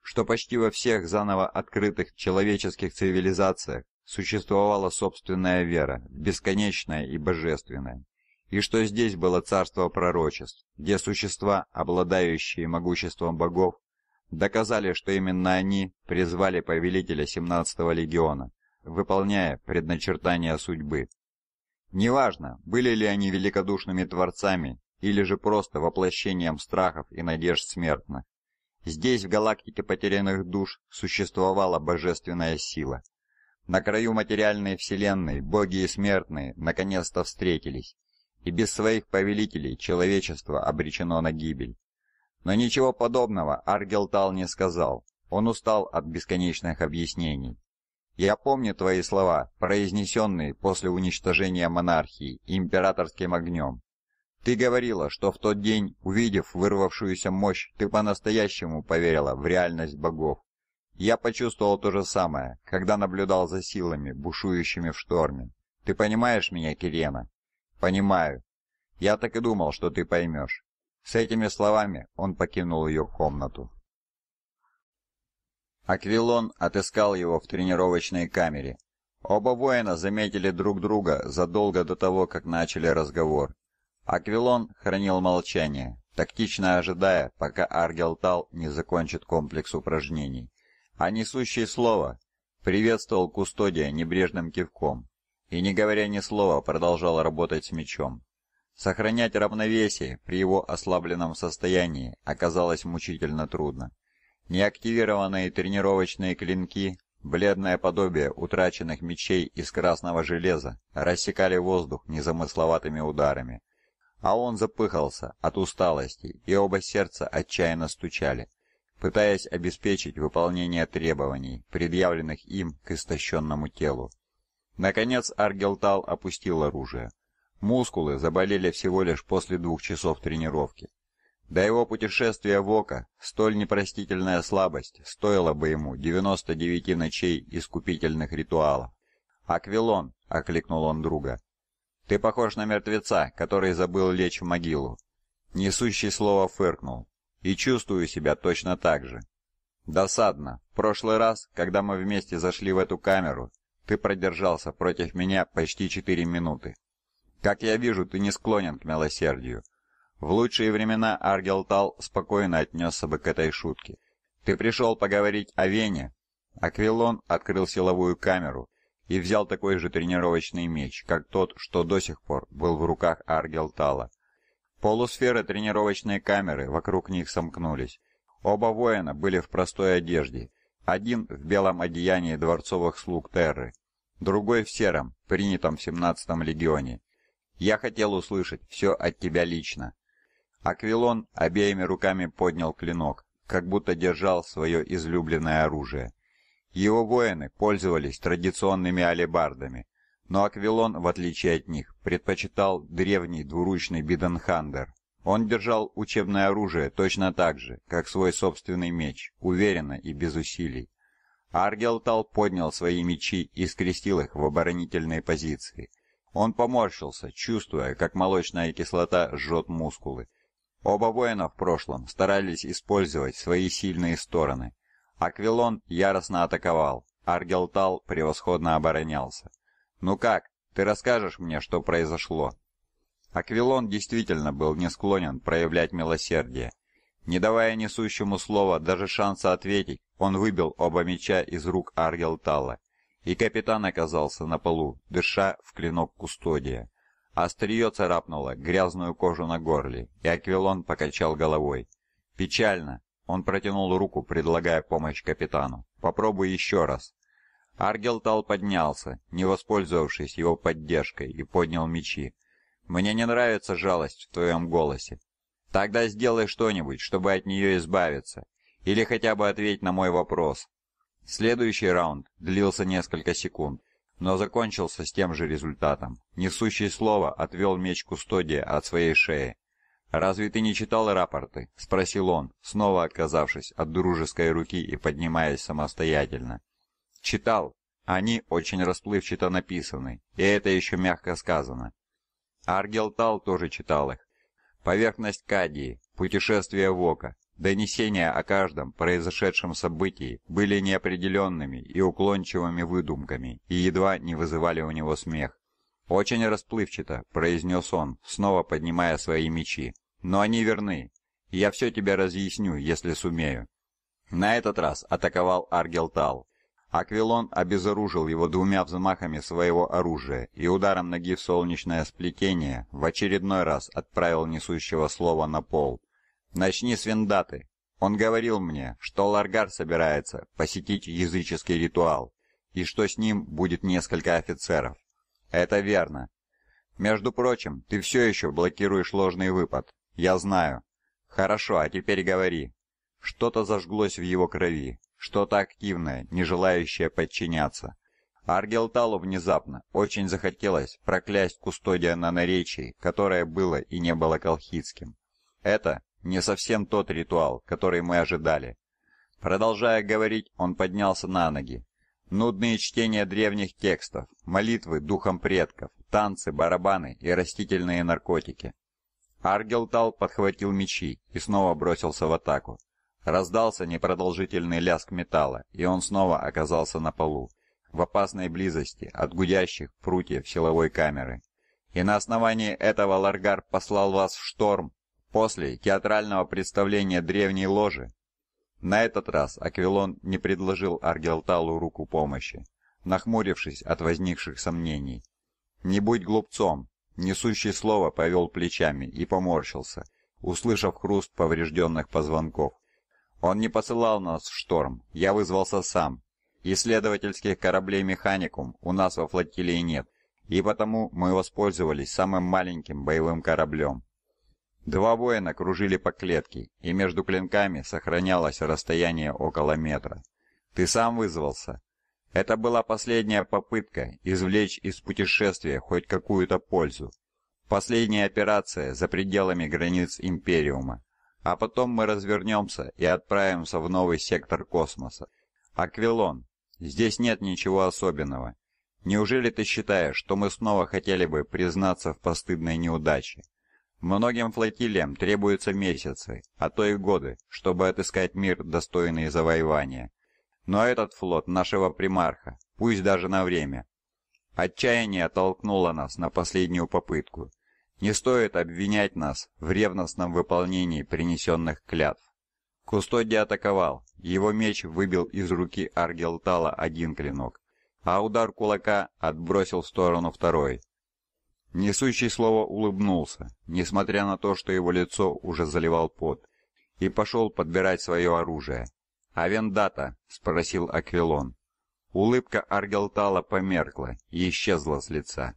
что почти во всех заново открытых человеческих цивилизациях существовала собственная вера, бесконечная и божественная, и что здесь было царство пророчеств, где существа, обладающие могуществом богов, доказали, что именно они призвали повелителя 17-го легиона, выполняя предначертания судьбы. Неважно, были ли они великодушными творцами или же просто воплощением страхов и надежд смертных. Здесь, в галактике потерянных душ, существовала божественная сила. На краю материальной вселенной боги и смертные наконец-то встретились, и без своих повелителей человечество обречено на гибель. Но ничего подобного Аргелтал не сказал. Он устал от бесконечных объяснений. «Я помню твои слова, произнесенные после уничтожения монархии императорским огнем. Ты говорила, что в тот день, увидев вырвавшуюся мощь, ты по-настоящему поверила в реальность богов. Я почувствовал то же самое, когда наблюдал за силами, бушующими в шторме. Ты понимаешь меня, Кирена?» «Понимаю. Я так и думал, что ты поймешь. С этими словами он покинул ее комнату. Аквилон отыскал его в тренировочной камере. Оба воина заметили друг друга задолго до того, как начали разговор. Аквилон хранил молчание, тактично ожидая, пока Аргелтал не закончит комплекс упражнений. А несущий слово приветствовал Кустодия небрежным кивком и, не говоря ни слова, продолжал работать с мечом. Сохранять равновесие при его ослабленном состоянии оказалось мучительно трудно. Неактивированные тренировочные клинки, бледное подобие утраченных мечей из красного железа, рассекали воздух незамысловатыми ударами. А он запыхался от усталости, и оба сердца отчаянно стучали, пытаясь обеспечить выполнение требований, предъявленных им к истощенному телу. Наконец Аргелтал опустил оружие. Мускулы заболели всего лишь после двух часов тренировки. До его путешествия в Око столь непростительная слабость стоила бы ему 99 ночей искупительных ритуалов. «Аквилон!» — окликнул он друга. «Ты похож на мертвеца, который забыл лечь в могилу». Несущий слово фыркнул. «И чувствую себя точно так же». «Досадно. В прошлый раз, когда мы вместе зашли в эту камеру, ты продержался против меня почти четыре минуты». Как я вижу, ты не склонен к милосердию. В лучшие времена Аргелтал спокойно отнесся бы к этой шутке. Ты пришел поговорить о Вене? Аквилон открыл силовую камеру и взял такой же тренировочный меч, как тот, что до сих пор был в руках Аргелтала. Полусферы тренировочной камеры вокруг них сомкнулись. Оба воина были в простой одежде. Один в белом одеянии дворцовых слуг Терры, другой в сером, принятом в 17-м легионе. Я хотел услышать все от тебя лично». Аквилон обеими руками поднял клинок, как будто держал свое излюбленное оружие. Его воины пользовались традиционными алебардами, но Аквилон, в отличие от них, предпочитал древний двуручный биденхандер. Он держал учебное оружие точно так же, как свой собственный меч, уверенно и без усилий. Аргелтал поднял свои мечи и скрестил их в оборонительные позиции. Он поморщился, чувствуя, как молочная кислота жжет мускулы. Оба воина в прошлом старались использовать свои сильные стороны. Аквилон яростно атаковал, Аргелтал превосходно оборонялся. «Ну как, ты расскажешь мне, что произошло?» Аквилон действительно был не склонен проявлять милосердие. Не давая несущему слова даже шанса ответить, он выбил оба меча из рук Аргелтала и капитан оказался на полу, дыша в клинок кустодия. Острие царапнуло грязную кожу на горле, и Аквилон покачал головой. «Печально!» Он протянул руку, предлагая помощь капитану. «Попробуй еще раз!» Аргелтал поднялся, не воспользовавшись его поддержкой, и поднял мечи. «Мне не нравится жалость в твоем голосе. Тогда сделай что-нибудь, чтобы от нее избавиться. Или хотя бы ответь на мой вопрос. Следующий раунд длился несколько секунд, но закончился с тем же результатом. Несущий слово отвел меч Кустодия от своей шеи. «Разве ты не читал рапорты?» — спросил он, снова отказавшись от дружеской руки и поднимаясь самостоятельно. «Читал. Они очень расплывчато написаны, и это еще мягко сказано». Аргелтал тоже читал их. «Поверхность Кадии», «Путешествие Вока», Донесения о каждом произошедшем событии были неопределенными и уклончивыми выдумками и едва не вызывали у него смех. «Очень расплывчато», — произнес он, снова поднимая свои мечи. «Но они верны. Я все тебе разъясню, если сумею». На этот раз атаковал Аргелтал. Аквилон обезоружил его двумя взмахами своего оружия и ударом ноги в солнечное сплетение в очередной раз отправил несущего слова на пол. Начни с Вендаты. Он говорил мне, что Ларгар собирается посетить языческий ритуал, и что с ним будет несколько офицеров. Это верно. Между прочим, ты все еще блокируешь ложный выпад. Я знаю. Хорошо, а теперь говори. Что-то зажглось в его крови, что-то активное, не желающее подчиняться. Аргелталу внезапно очень захотелось проклясть кустодия на наречии, которое было и не было колхидским. Это не совсем тот ритуал, который мы ожидали. Продолжая говорить, он поднялся на ноги. Нудные чтения древних текстов, молитвы духом предков, танцы, барабаны и растительные наркотики. Аргелтал подхватил мечи и снова бросился в атаку. Раздался непродолжительный лязг металла, и он снова оказался на полу, в опасной близости от гудящих прутьев силовой камеры. И на основании этого Ларгар послал вас в шторм, После театрального представления древней ложи на этот раз Аквилон не предложил Аргелталу руку помощи, нахмурившись от возникших сомнений. «Не будь глупцом!» Несущий слово повел плечами и поморщился, услышав хруст поврежденных позвонков. «Он не посылал нас в шторм, я вызвался сам. Исследовательских кораблей «Механикум» у нас во флотилии нет, и потому мы воспользовались самым маленьким боевым кораблем. Два воина кружили по клетке, и между клинками сохранялось расстояние около метра. «Ты сам вызвался?» Это была последняя попытка извлечь из путешествия хоть какую-то пользу. Последняя операция за пределами границ Империума. А потом мы развернемся и отправимся в новый сектор космоса. Аквилон, здесь нет ничего особенного. Неужели ты считаешь, что мы снова хотели бы признаться в постыдной неудаче? Многим флотилиям требуются месяцы, а то и годы, чтобы отыскать мир, достойный завоевания. Но этот флот нашего примарха, пусть даже на время. Отчаяние толкнуло нас на последнюю попытку. Не стоит обвинять нас в ревностном выполнении принесенных клятв. Кустоди атаковал, его меч выбил из руки Аргелтала один клинок, а удар кулака отбросил в сторону второй. Несущий слово улыбнулся, несмотря на то, что его лицо уже заливал пот, и пошел подбирать свое оружие. «Авендата?» — спросил Аквилон. Улыбка Аргелтала померкла и исчезла с лица.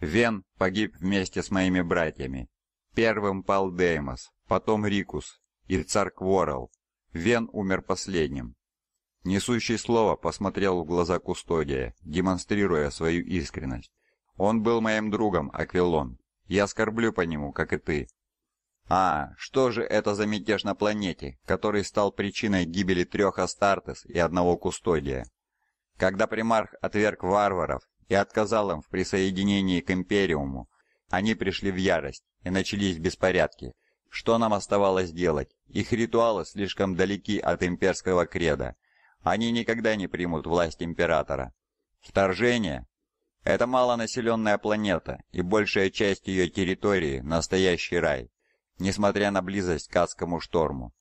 «Вен погиб вместе с моими братьями. Первым пал Деймос, потом Рикус и царь Кворал. Вен умер последним». Несущий слово посмотрел в глаза Кустодия, демонстрируя свою искренность. Он был моим другом, Аквилон. Я скорблю по нему, как и ты. А, что же это за мятеж на планете, который стал причиной гибели трех Астартес и одного Кустодия? Когда примарх отверг варваров и отказал им в присоединении к Империуму, они пришли в ярость и начались беспорядки. Что нам оставалось делать? Их ритуалы слишком далеки от имперского креда. Они никогда не примут власть императора. Вторжение? Это малонаселенная планета, и большая часть ее территории – настоящий рай, несмотря на близость к адскому шторму.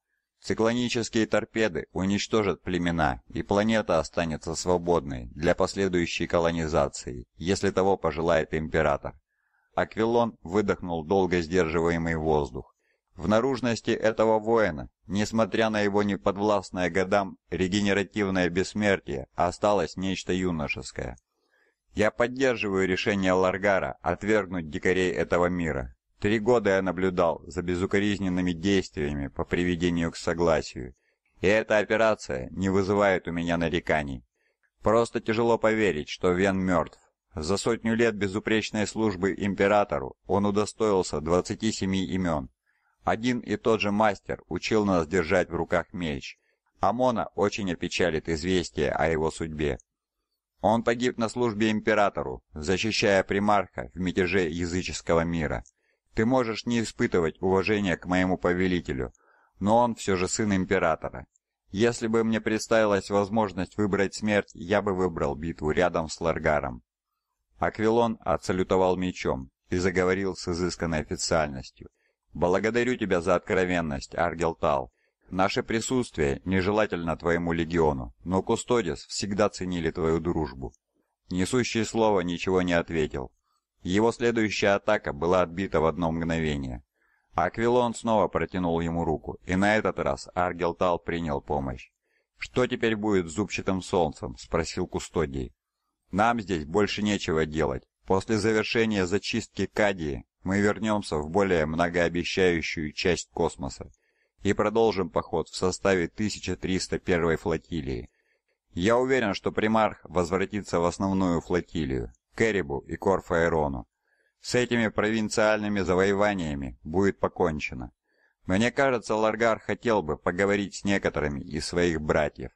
Циклонические торпеды уничтожат племена, и планета останется свободной для последующей колонизации, если того пожелает император. Аквилон выдохнул долго сдерживаемый воздух. В наружности этого воина, несмотря на его неподвластное годам регенеративное бессмертие, осталось нечто юношеское – я поддерживаю решение Ларгара отвергнуть дикарей этого мира. Три года я наблюдал за безукоризненными действиями по приведению к согласию, и эта операция не вызывает у меня нареканий. Просто тяжело поверить, что Вен мертв. За сотню лет безупречной службы императору он удостоился 27 имен. Один и тот же мастер учил нас держать в руках меч. Амона очень опечалит известие о его судьбе. Он погиб на службе императору, защищая примарха в мятеже языческого мира. Ты можешь не испытывать уважения к моему повелителю, но он все же сын императора. Если бы мне представилась возможность выбрать смерть, я бы выбрал битву рядом с Ларгаром. Аквилон отсалютовал мечом и заговорил с изысканной официальностью. «Благодарю тебя за откровенность, Аргелтал. Наше присутствие нежелательно твоему легиону, но Кустодис всегда ценили твою дружбу». Несущий слово ничего не ответил. Его следующая атака была отбита в одно мгновение. Аквилон снова протянул ему руку, и на этот раз Аргелтал принял помощь. «Что теперь будет с зубчатым солнцем?» – спросил Кустодий. «Нам здесь больше нечего делать. После завершения зачистки Кадии мы вернемся в более многообещающую часть космоса и продолжим поход в составе 1301 флотилии. Я уверен, что примарх возвратится в основную флотилию, Керрибу и Корфаэрону. С этими провинциальными завоеваниями будет покончено. Мне кажется, Ларгар хотел бы поговорить с некоторыми из своих братьев.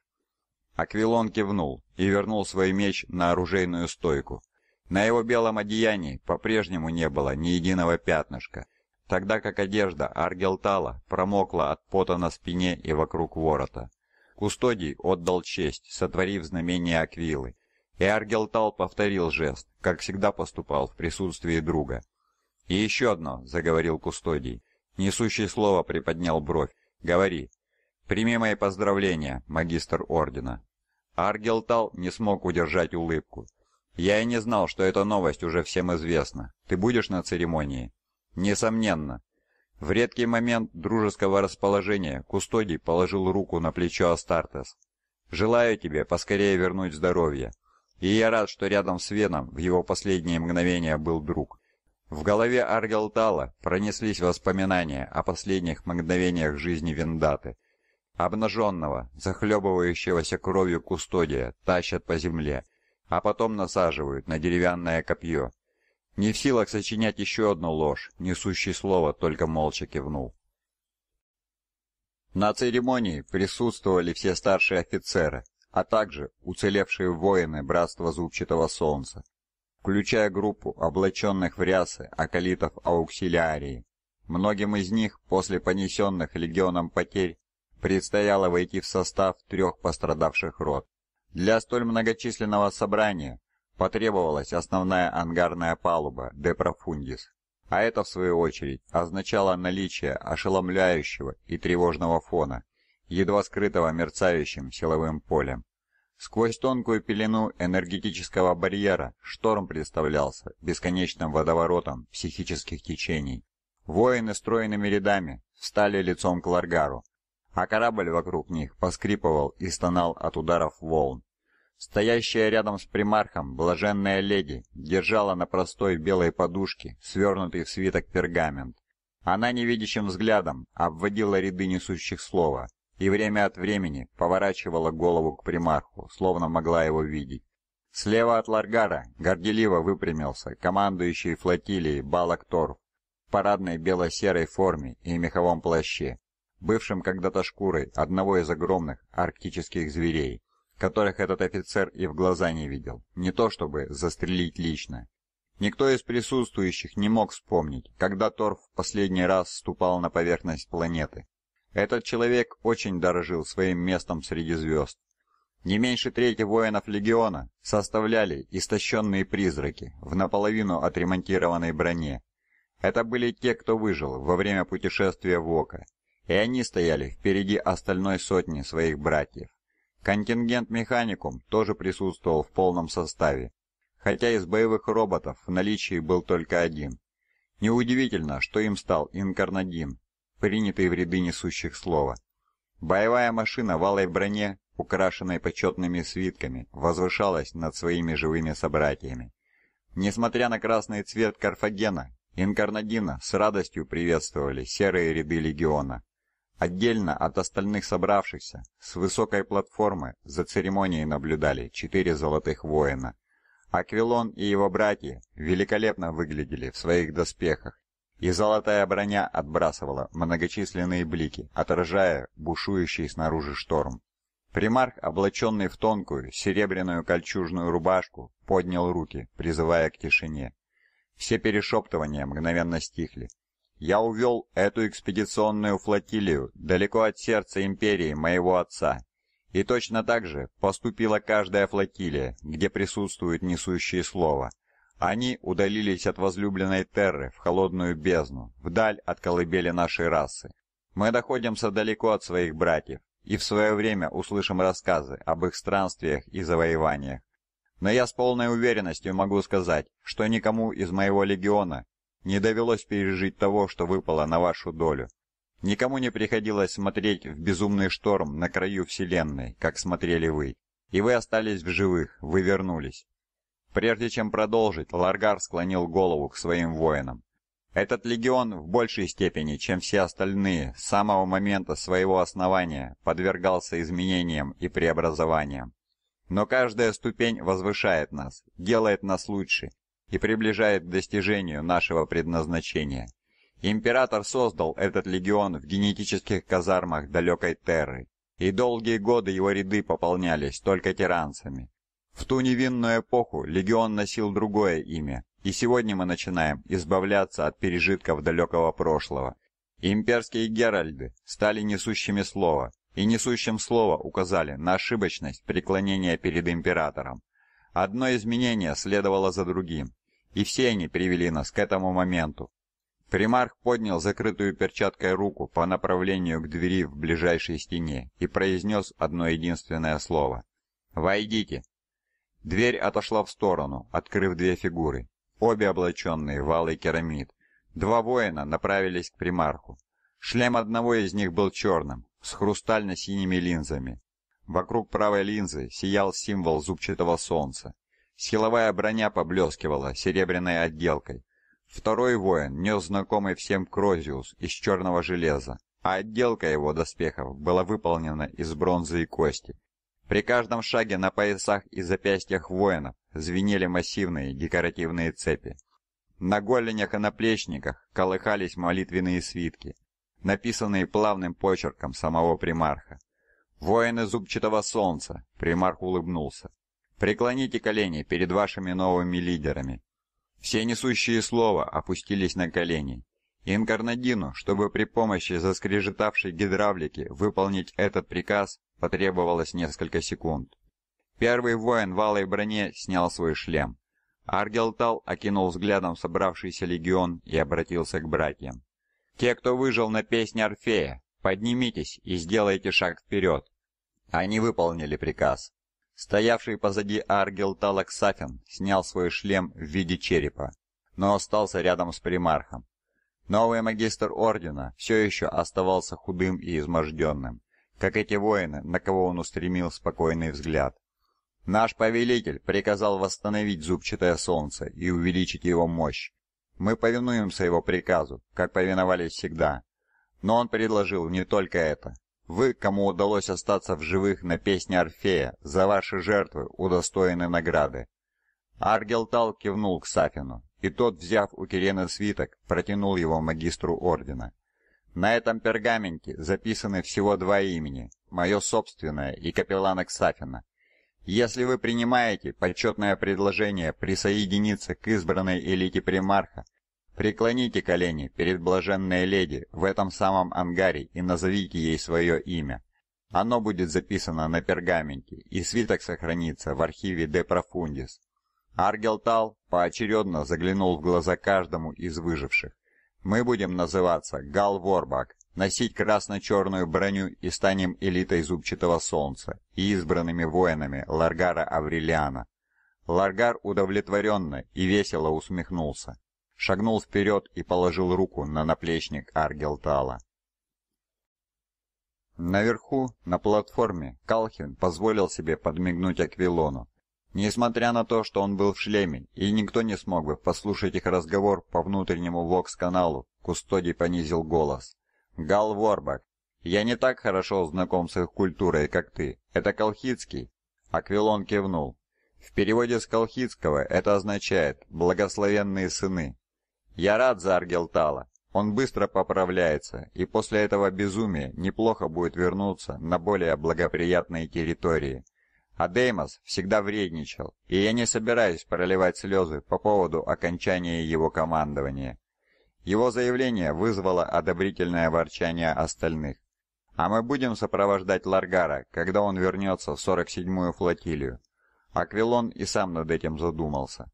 Аквилон кивнул и вернул свой меч на оружейную стойку. На его белом одеянии по-прежнему не было ни единого пятнышка, тогда как одежда Аргелтала промокла от пота на спине и вокруг ворота. Кустодий отдал честь, сотворив знамение Аквилы, и Аргелтал повторил жест, как всегда поступал в присутствии друга. «И еще одно», — заговорил Кустодий. Несущий слово приподнял бровь. «Говори». «Прими мои поздравления, магистр ордена». Аргелтал не смог удержать улыбку. «Я и не знал, что эта новость уже всем известна. Ты будешь на церемонии?» Несомненно. В редкий момент дружеского расположения Кустодий положил руку на плечо Астартес. «Желаю тебе поскорее вернуть здоровье. И я рад, что рядом с Веном в его последние мгновения был друг». В голове Аргелтала пронеслись воспоминания о последних мгновениях жизни Вендаты. Обнаженного, захлебывающегося кровью кустодия тащат по земле, а потом насаживают на деревянное копье не в силах сочинять еще одну ложь, несущий слово, только молча кивнул. На церемонии присутствовали все старшие офицеры, а также уцелевшие воины Братства Зубчатого Солнца, включая группу облаченных в рясы околитов ауксилиарии. Многим из них после понесенных легионом потерь предстояло войти в состав трех пострадавших род Для столь многочисленного собрания Потребовалась основная ангарная палуба «Де Профундис», а это, в свою очередь, означало наличие ошеломляющего и тревожного фона, едва скрытого мерцающим силовым полем. Сквозь тонкую пелену энергетического барьера шторм представлялся бесконечным водоворотом психических течений. Воины стройными рядами встали лицом к Ларгару, а корабль вокруг них поскрипывал и стонал от ударов волн. Стоящая рядом с примархом блаженная леди держала на простой белой подушке свернутый в свиток пергамент. Она невидящим взглядом обводила ряды несущих слова и время от времени поворачивала голову к примарху, словно могла его видеть. Слева от Ларгара горделиво выпрямился командующий флотилией Балактор в парадной бело-серой форме и меховом плаще, бывшим когда-то шкурой одного из огромных арктических зверей которых этот офицер и в глаза не видел, не то чтобы застрелить лично. Никто из присутствующих не мог вспомнить, когда Торф в последний раз ступал на поверхность планеты. Этот человек очень дорожил своим местом среди звезд. Не меньше трети воинов легиона составляли истощенные призраки в наполовину отремонтированной броне. Это были те, кто выжил во время путешествия в Око, и они стояли впереди остальной сотни своих братьев. Контингент «Механикум» тоже присутствовал в полном составе, хотя из боевых роботов в наличии был только один. Неудивительно, что им стал инкарнадин, принятый в ряды несущих слова. Боевая машина в алой броне, украшенной почетными свитками, возвышалась над своими живыми собратьями. Несмотря на красный цвет Карфагена, Инкарнадина с радостью приветствовали серые ряды легиона. Отдельно от остальных собравшихся с высокой платформы за церемонией наблюдали четыре золотых воина. Аквилон и его братья великолепно выглядели в своих доспехах, и золотая броня отбрасывала многочисленные блики, отражая бушующий снаружи шторм. Примарх, облаченный в тонкую серебряную кольчужную рубашку, поднял руки, призывая к тишине. Все перешептывания мгновенно стихли. Я увел эту экспедиционную флотилию далеко от сердца империи моего отца. И точно так же поступила каждая флотилия, где присутствуют несущие слова. Они удалились от возлюбленной Терры в холодную бездну, вдаль от колыбели нашей расы. Мы доходимся далеко от своих братьев, и в свое время услышим рассказы об их странствиях и завоеваниях. Но я с полной уверенностью могу сказать, что никому из моего легиона не довелось пережить того, что выпало на вашу долю. Никому не приходилось смотреть в безумный шторм на краю Вселенной, как смотрели вы. И вы остались в живых, вы вернулись. Прежде чем продолжить, Ларгар склонил голову к своим воинам. Этот легион в большей степени, чем все остальные, с самого момента своего основания подвергался изменениям и преобразованиям. Но каждая ступень возвышает нас, делает нас лучше, и приближает к достижению нашего предназначения. Император создал этот легион в генетических казармах далекой Терры, и долгие годы его ряды пополнялись только тиранцами. В ту невинную эпоху легион носил другое имя, и сегодня мы начинаем избавляться от пережитков далекого прошлого. Имперские геральды стали несущими слово, и несущим слово указали на ошибочность преклонения перед императором. Одно изменение следовало за другим, и все они привели нас к этому моменту. Примарх поднял закрытую перчаткой руку по направлению к двери в ближайшей стене и произнес одно единственное слово. «Войдите!» Дверь отошла в сторону, открыв две фигуры, обе облаченные в алый керамид. Два воина направились к примарху. Шлем одного из них был черным, с хрустально-синими линзами, Вокруг правой линзы сиял символ зубчатого солнца. Силовая броня поблескивала серебряной отделкой. Второй воин нес знакомый всем Крозиус из черного железа, а отделка его доспехов была выполнена из бронзы и кости. При каждом шаге на поясах и запястьях воинов звенели массивные декоративные цепи. На голенях и наплечниках колыхались молитвенные свитки, написанные плавным почерком самого примарха. «Воины зубчатого солнца», — примарх улыбнулся, — «преклоните колени перед вашими новыми лидерами». Все несущие слова опустились на колени. Инкарнадину, чтобы при помощи заскрежетавшей гидравлики выполнить этот приказ, потребовалось несколько секунд. Первый воин в алой броне снял свой шлем. Аргелтал окинул взглядом собравшийся легион и обратился к братьям. «Те, кто выжил на песне Орфея, поднимитесь и сделайте шаг вперед. Они выполнили приказ. Стоявший позади Аргел Талак Сафин снял свой шлем в виде черепа, но остался рядом с примархом. Новый магистр ордена все еще оставался худым и изможденным, как эти воины, на кого он устремил спокойный взгляд. Наш повелитель приказал восстановить зубчатое солнце и увеличить его мощь. Мы повинуемся его приказу, как повиновались всегда. Но он предложил не только это. Вы, кому удалось остаться в живых на песне Орфея, за ваши жертвы удостоены награды. Аргелтал кивнул к Сафину, и тот, взяв у Кирена свиток, протянул его магистру ордена. На этом пергаменте записаны всего два имени, мое собственное и капеллана Ксафина. Если вы принимаете почетное предложение присоединиться к избранной элите примарха, Преклоните колени перед блаженной леди в этом самом ангаре и назовите ей свое имя. Оно будет записано на пергаменте, и свиток сохранится в архиве De Profundis. Аргел поочередно заглянул в глаза каждому из выживших. «Мы будем называться Гал Ворбак, носить красно-черную броню и станем элитой зубчатого солнца и избранными воинами Ларгара Аврелиана». Ларгар удовлетворенно и весело усмехнулся шагнул вперед и положил руку на наплечник Аргелтала. Наверху, на платформе, Калхин позволил себе подмигнуть Аквилону. Несмотря на то, что он был в шлеме, и никто не смог бы послушать их разговор по внутреннему вокс-каналу, Кустоди понизил голос. «Гал Ворбак, я не так хорошо знаком с их культурой, как ты. Это колхидский?» Аквилон кивнул. В переводе с колхидского это означает «благословенные сыны». «Я рад за Аргелтала. Он быстро поправляется, и после этого безумия неплохо будет вернуться на более благоприятные территории. А Деймос всегда вредничал, и я не собираюсь проливать слезы по поводу окончания его командования». Его заявление вызвало одобрительное ворчание остальных. «А мы будем сопровождать Ларгара, когда он вернется в 47-ю флотилию». Аквилон и сам над этим задумался.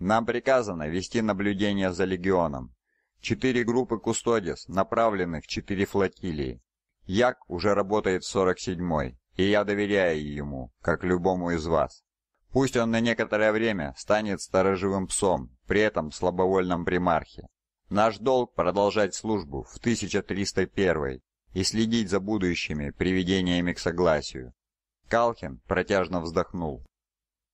Нам приказано вести наблюдение за легионом. Четыре группы кустодис направленных в четыре флотилии. Як уже работает в 47-й, и я доверяю ему, как любому из вас. Пусть он на некоторое время станет сторожевым псом, при этом слабовольном примархе. Наш долг продолжать службу в 1301 и следить за будущими приведениями к согласию. Калхин протяжно вздохнул.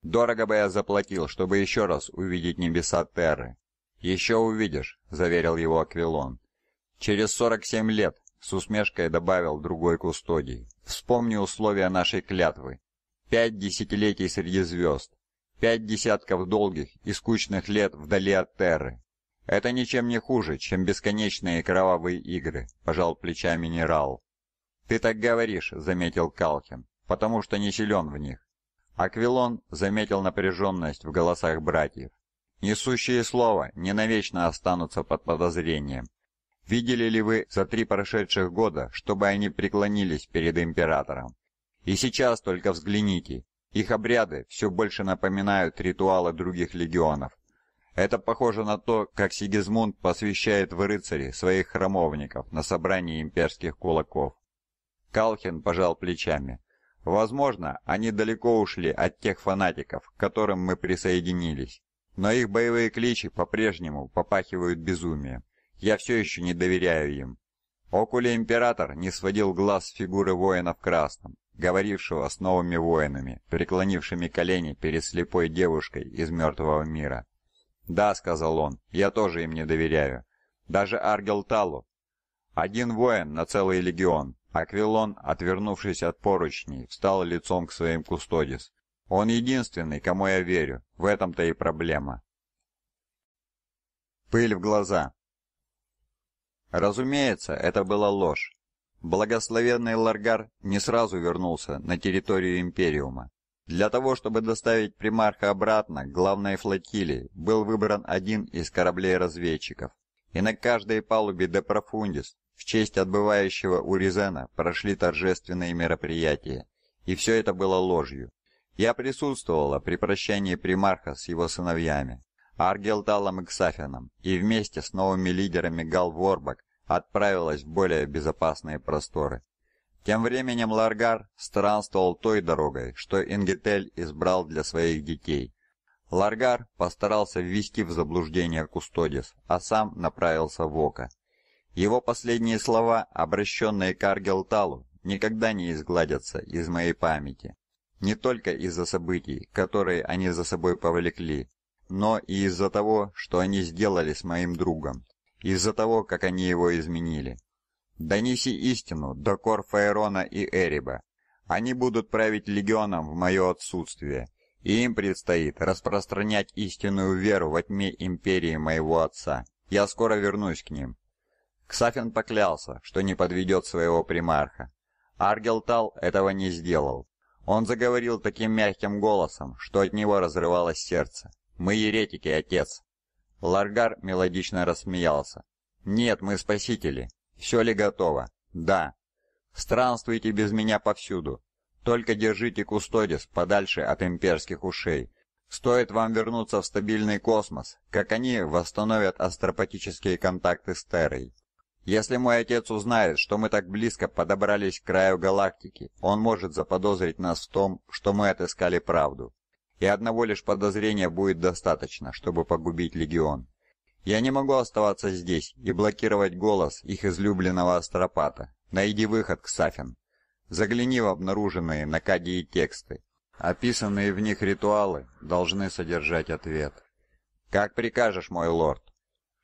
Дорого бы я заплатил, чтобы еще раз увидеть небеса Терры. «Еще увидишь», — заверил его Аквилон. «Через 47 лет», — с усмешкой добавил другой кустодий, — «вспомни условия нашей клятвы. Пять десятилетий среди звезд, пять десятков долгих и скучных лет вдали от Терры. Это ничем не хуже, чем бесконечные кровавые игры», — пожал плечами Нерал. «Ты так говоришь», — заметил Калхин, — «потому что не силен в них. Аквилон заметил напряженность в голосах братьев. «Несущие слова не навечно останутся под подозрением. Видели ли вы за три прошедших года, чтобы они преклонились перед императором? И сейчас только взгляните, их обряды все больше напоминают ритуалы других легионов. Это похоже на то, как Сигизмунд посвящает в рыцари своих храмовников на собрании имперских кулаков. Калхин пожал плечами. Возможно, они далеко ушли от тех фанатиков, к которым мы присоединились. Но их боевые кличи по-прежнему попахивают безумием. Я все еще не доверяю им. Окули Император не сводил глаз с фигуры воина в красном, говорившего с новыми воинами, преклонившими колени перед слепой девушкой из мертвого мира. «Да», — сказал он, — «я тоже им не доверяю. Даже Аргел Талу. Один воин на целый легион. Аквилон, отвернувшись от поручней, встал лицом к своим кустодис. «Он единственный, кому я верю. В этом-то и проблема». Пыль в глаза. Разумеется, это была ложь. Благословенный Ларгар не сразу вернулся на территорию Империума. Для того, чтобы доставить примарха обратно к главной флотилии, был выбран один из кораблей-разведчиков. И на каждой палубе де Профундис в честь отбывающего Уризена прошли торжественные мероприятия, и все это было ложью. Я присутствовала при прощании примарха с его сыновьями, Аргелталом и Ксафином, и вместе с новыми лидерами Гал-Ворбак отправилась в более безопасные просторы. Тем временем Ларгар странствовал той дорогой, что Ингетель избрал для своих детей. Ларгар постарался ввести в заблуждение Кустодис, а сам направился в Око. Его последние слова, обращенные к Аргелталу, никогда не изгладятся из моей памяти. Не только из-за событий, которые они за собой повлекли, но и из-за того, что они сделали с моим другом, из-за того, как они его изменили. Донеси истину до Корфаэрона и Эриба. Они будут править легионом в мое отсутствие, и им предстоит распространять истинную веру во тьме империи моего отца. Я скоро вернусь к ним. Ксафин поклялся, что не подведет своего примарха. Аргелтал этого не сделал. Он заговорил таким мягким голосом, что от него разрывалось сердце. «Мы еретики, отец!» Ларгар мелодично рассмеялся. «Нет, мы спасители. Все ли готово?» «Да». «Странствуйте без меня повсюду. Только держите Кустодис подальше от имперских ушей. Стоит вам вернуться в стабильный космос, как они восстановят астропатические контакты с Террой. Если мой отец узнает, что мы так близко подобрались к краю галактики, он может заподозрить нас в том, что мы отыскали правду. И одного лишь подозрения будет достаточно, чтобы погубить Легион. Я не могу оставаться здесь и блокировать голос их излюбленного астропата. Найди выход, Ксафин. Загляни в обнаруженные на Кадии тексты. Описанные в них ритуалы должны содержать ответ. «Как прикажешь, мой лорд»,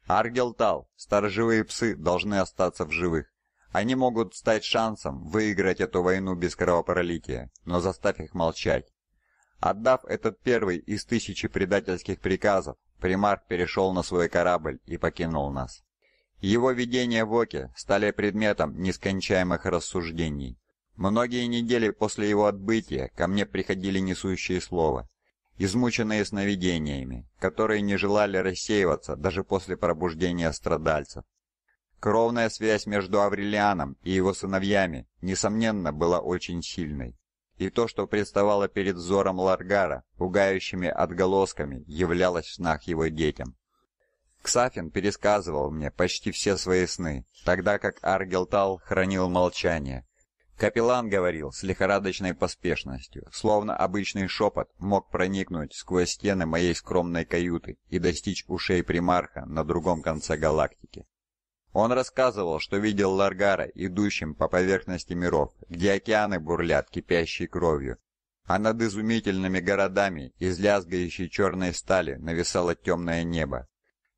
Аргелтал, сторожевые псы должны остаться в живых. Они могут стать шансом выиграть эту войну без кровопролития, но заставь их молчать. Отдав этот первый из тысячи предательских приказов, примарх перешел на свой корабль и покинул нас. Его видения в Оке стали предметом нескончаемых рассуждений. Многие недели после его отбытия ко мне приходили несущие слова – измученные сновидениями, которые не желали рассеиваться даже после пробуждения страдальцев. Кровная связь между Аврелианом и его сыновьями, несомненно, была очень сильной. И то, что представало перед взором Ларгара, пугающими отголосками, являлось в снах его детям. Ксафин пересказывал мне почти все свои сны, тогда как Аргелтал хранил молчание, Капеллан говорил с лихорадочной поспешностью, словно обычный шепот мог проникнуть сквозь стены моей скромной каюты и достичь ушей примарха на другом конце галактики. Он рассказывал, что видел Ларгара, идущим по поверхности миров, где океаны бурлят кипящей кровью, а над изумительными городами из лязгающей черной стали нависало темное небо.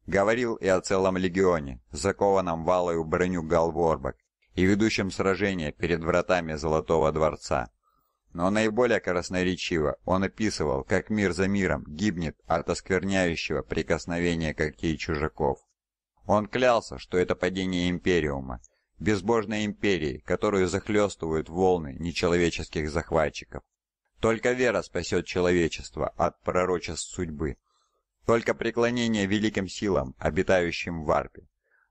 Говорил и о целом легионе, закованном валою броню галворбок, и ведущем сражения перед вратами Золотого дворца. Но наиболее красноречиво он описывал, как мир за миром гибнет от оскверняющего прикосновения когтей чужаков. Он клялся, что это падение Империума, безбожной империи, которую захлестывают волны нечеловеческих захватчиков. Только вера спасет человечество от пророчеств судьбы. Только преклонение великим силам, обитающим в Арпе.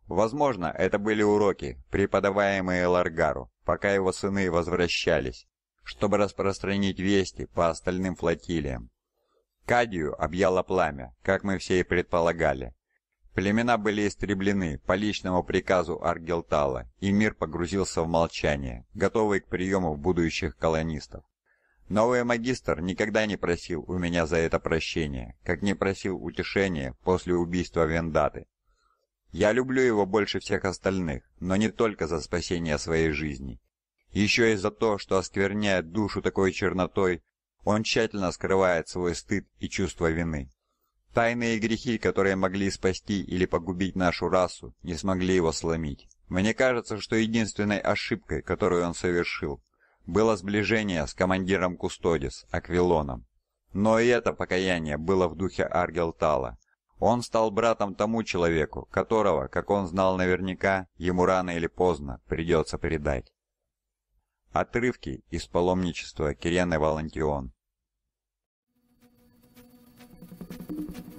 Возможно, это были уроки, преподаваемые Ларгару, пока его сыны возвращались, чтобы распространить вести по остальным флотилиям. Кадию объяло пламя, как мы все и предполагали. Племена были истреблены по личному приказу Аргелтала, и мир погрузился в молчание, готовый к приему будущих колонистов. Новый магистр никогда не просил у меня за это прощения, как не просил утешения после убийства Вендаты. Я люблю его больше всех остальных, но не только за спасение своей жизни. Еще и за то, что оскверняет душу такой чернотой, он тщательно скрывает свой стыд и чувство вины. Тайные грехи, которые могли спасти или погубить нашу расу, не смогли его сломить. Мне кажется, что единственной ошибкой, которую он совершил, было сближение с командиром Кустодис, Аквилоном. Но и это покаяние было в духе Аргелтала. Он стал братом тому человеку, которого, как он знал наверняка, ему рано или поздно придется предать. Отрывки из паломничества Кирены Валантион Thank you.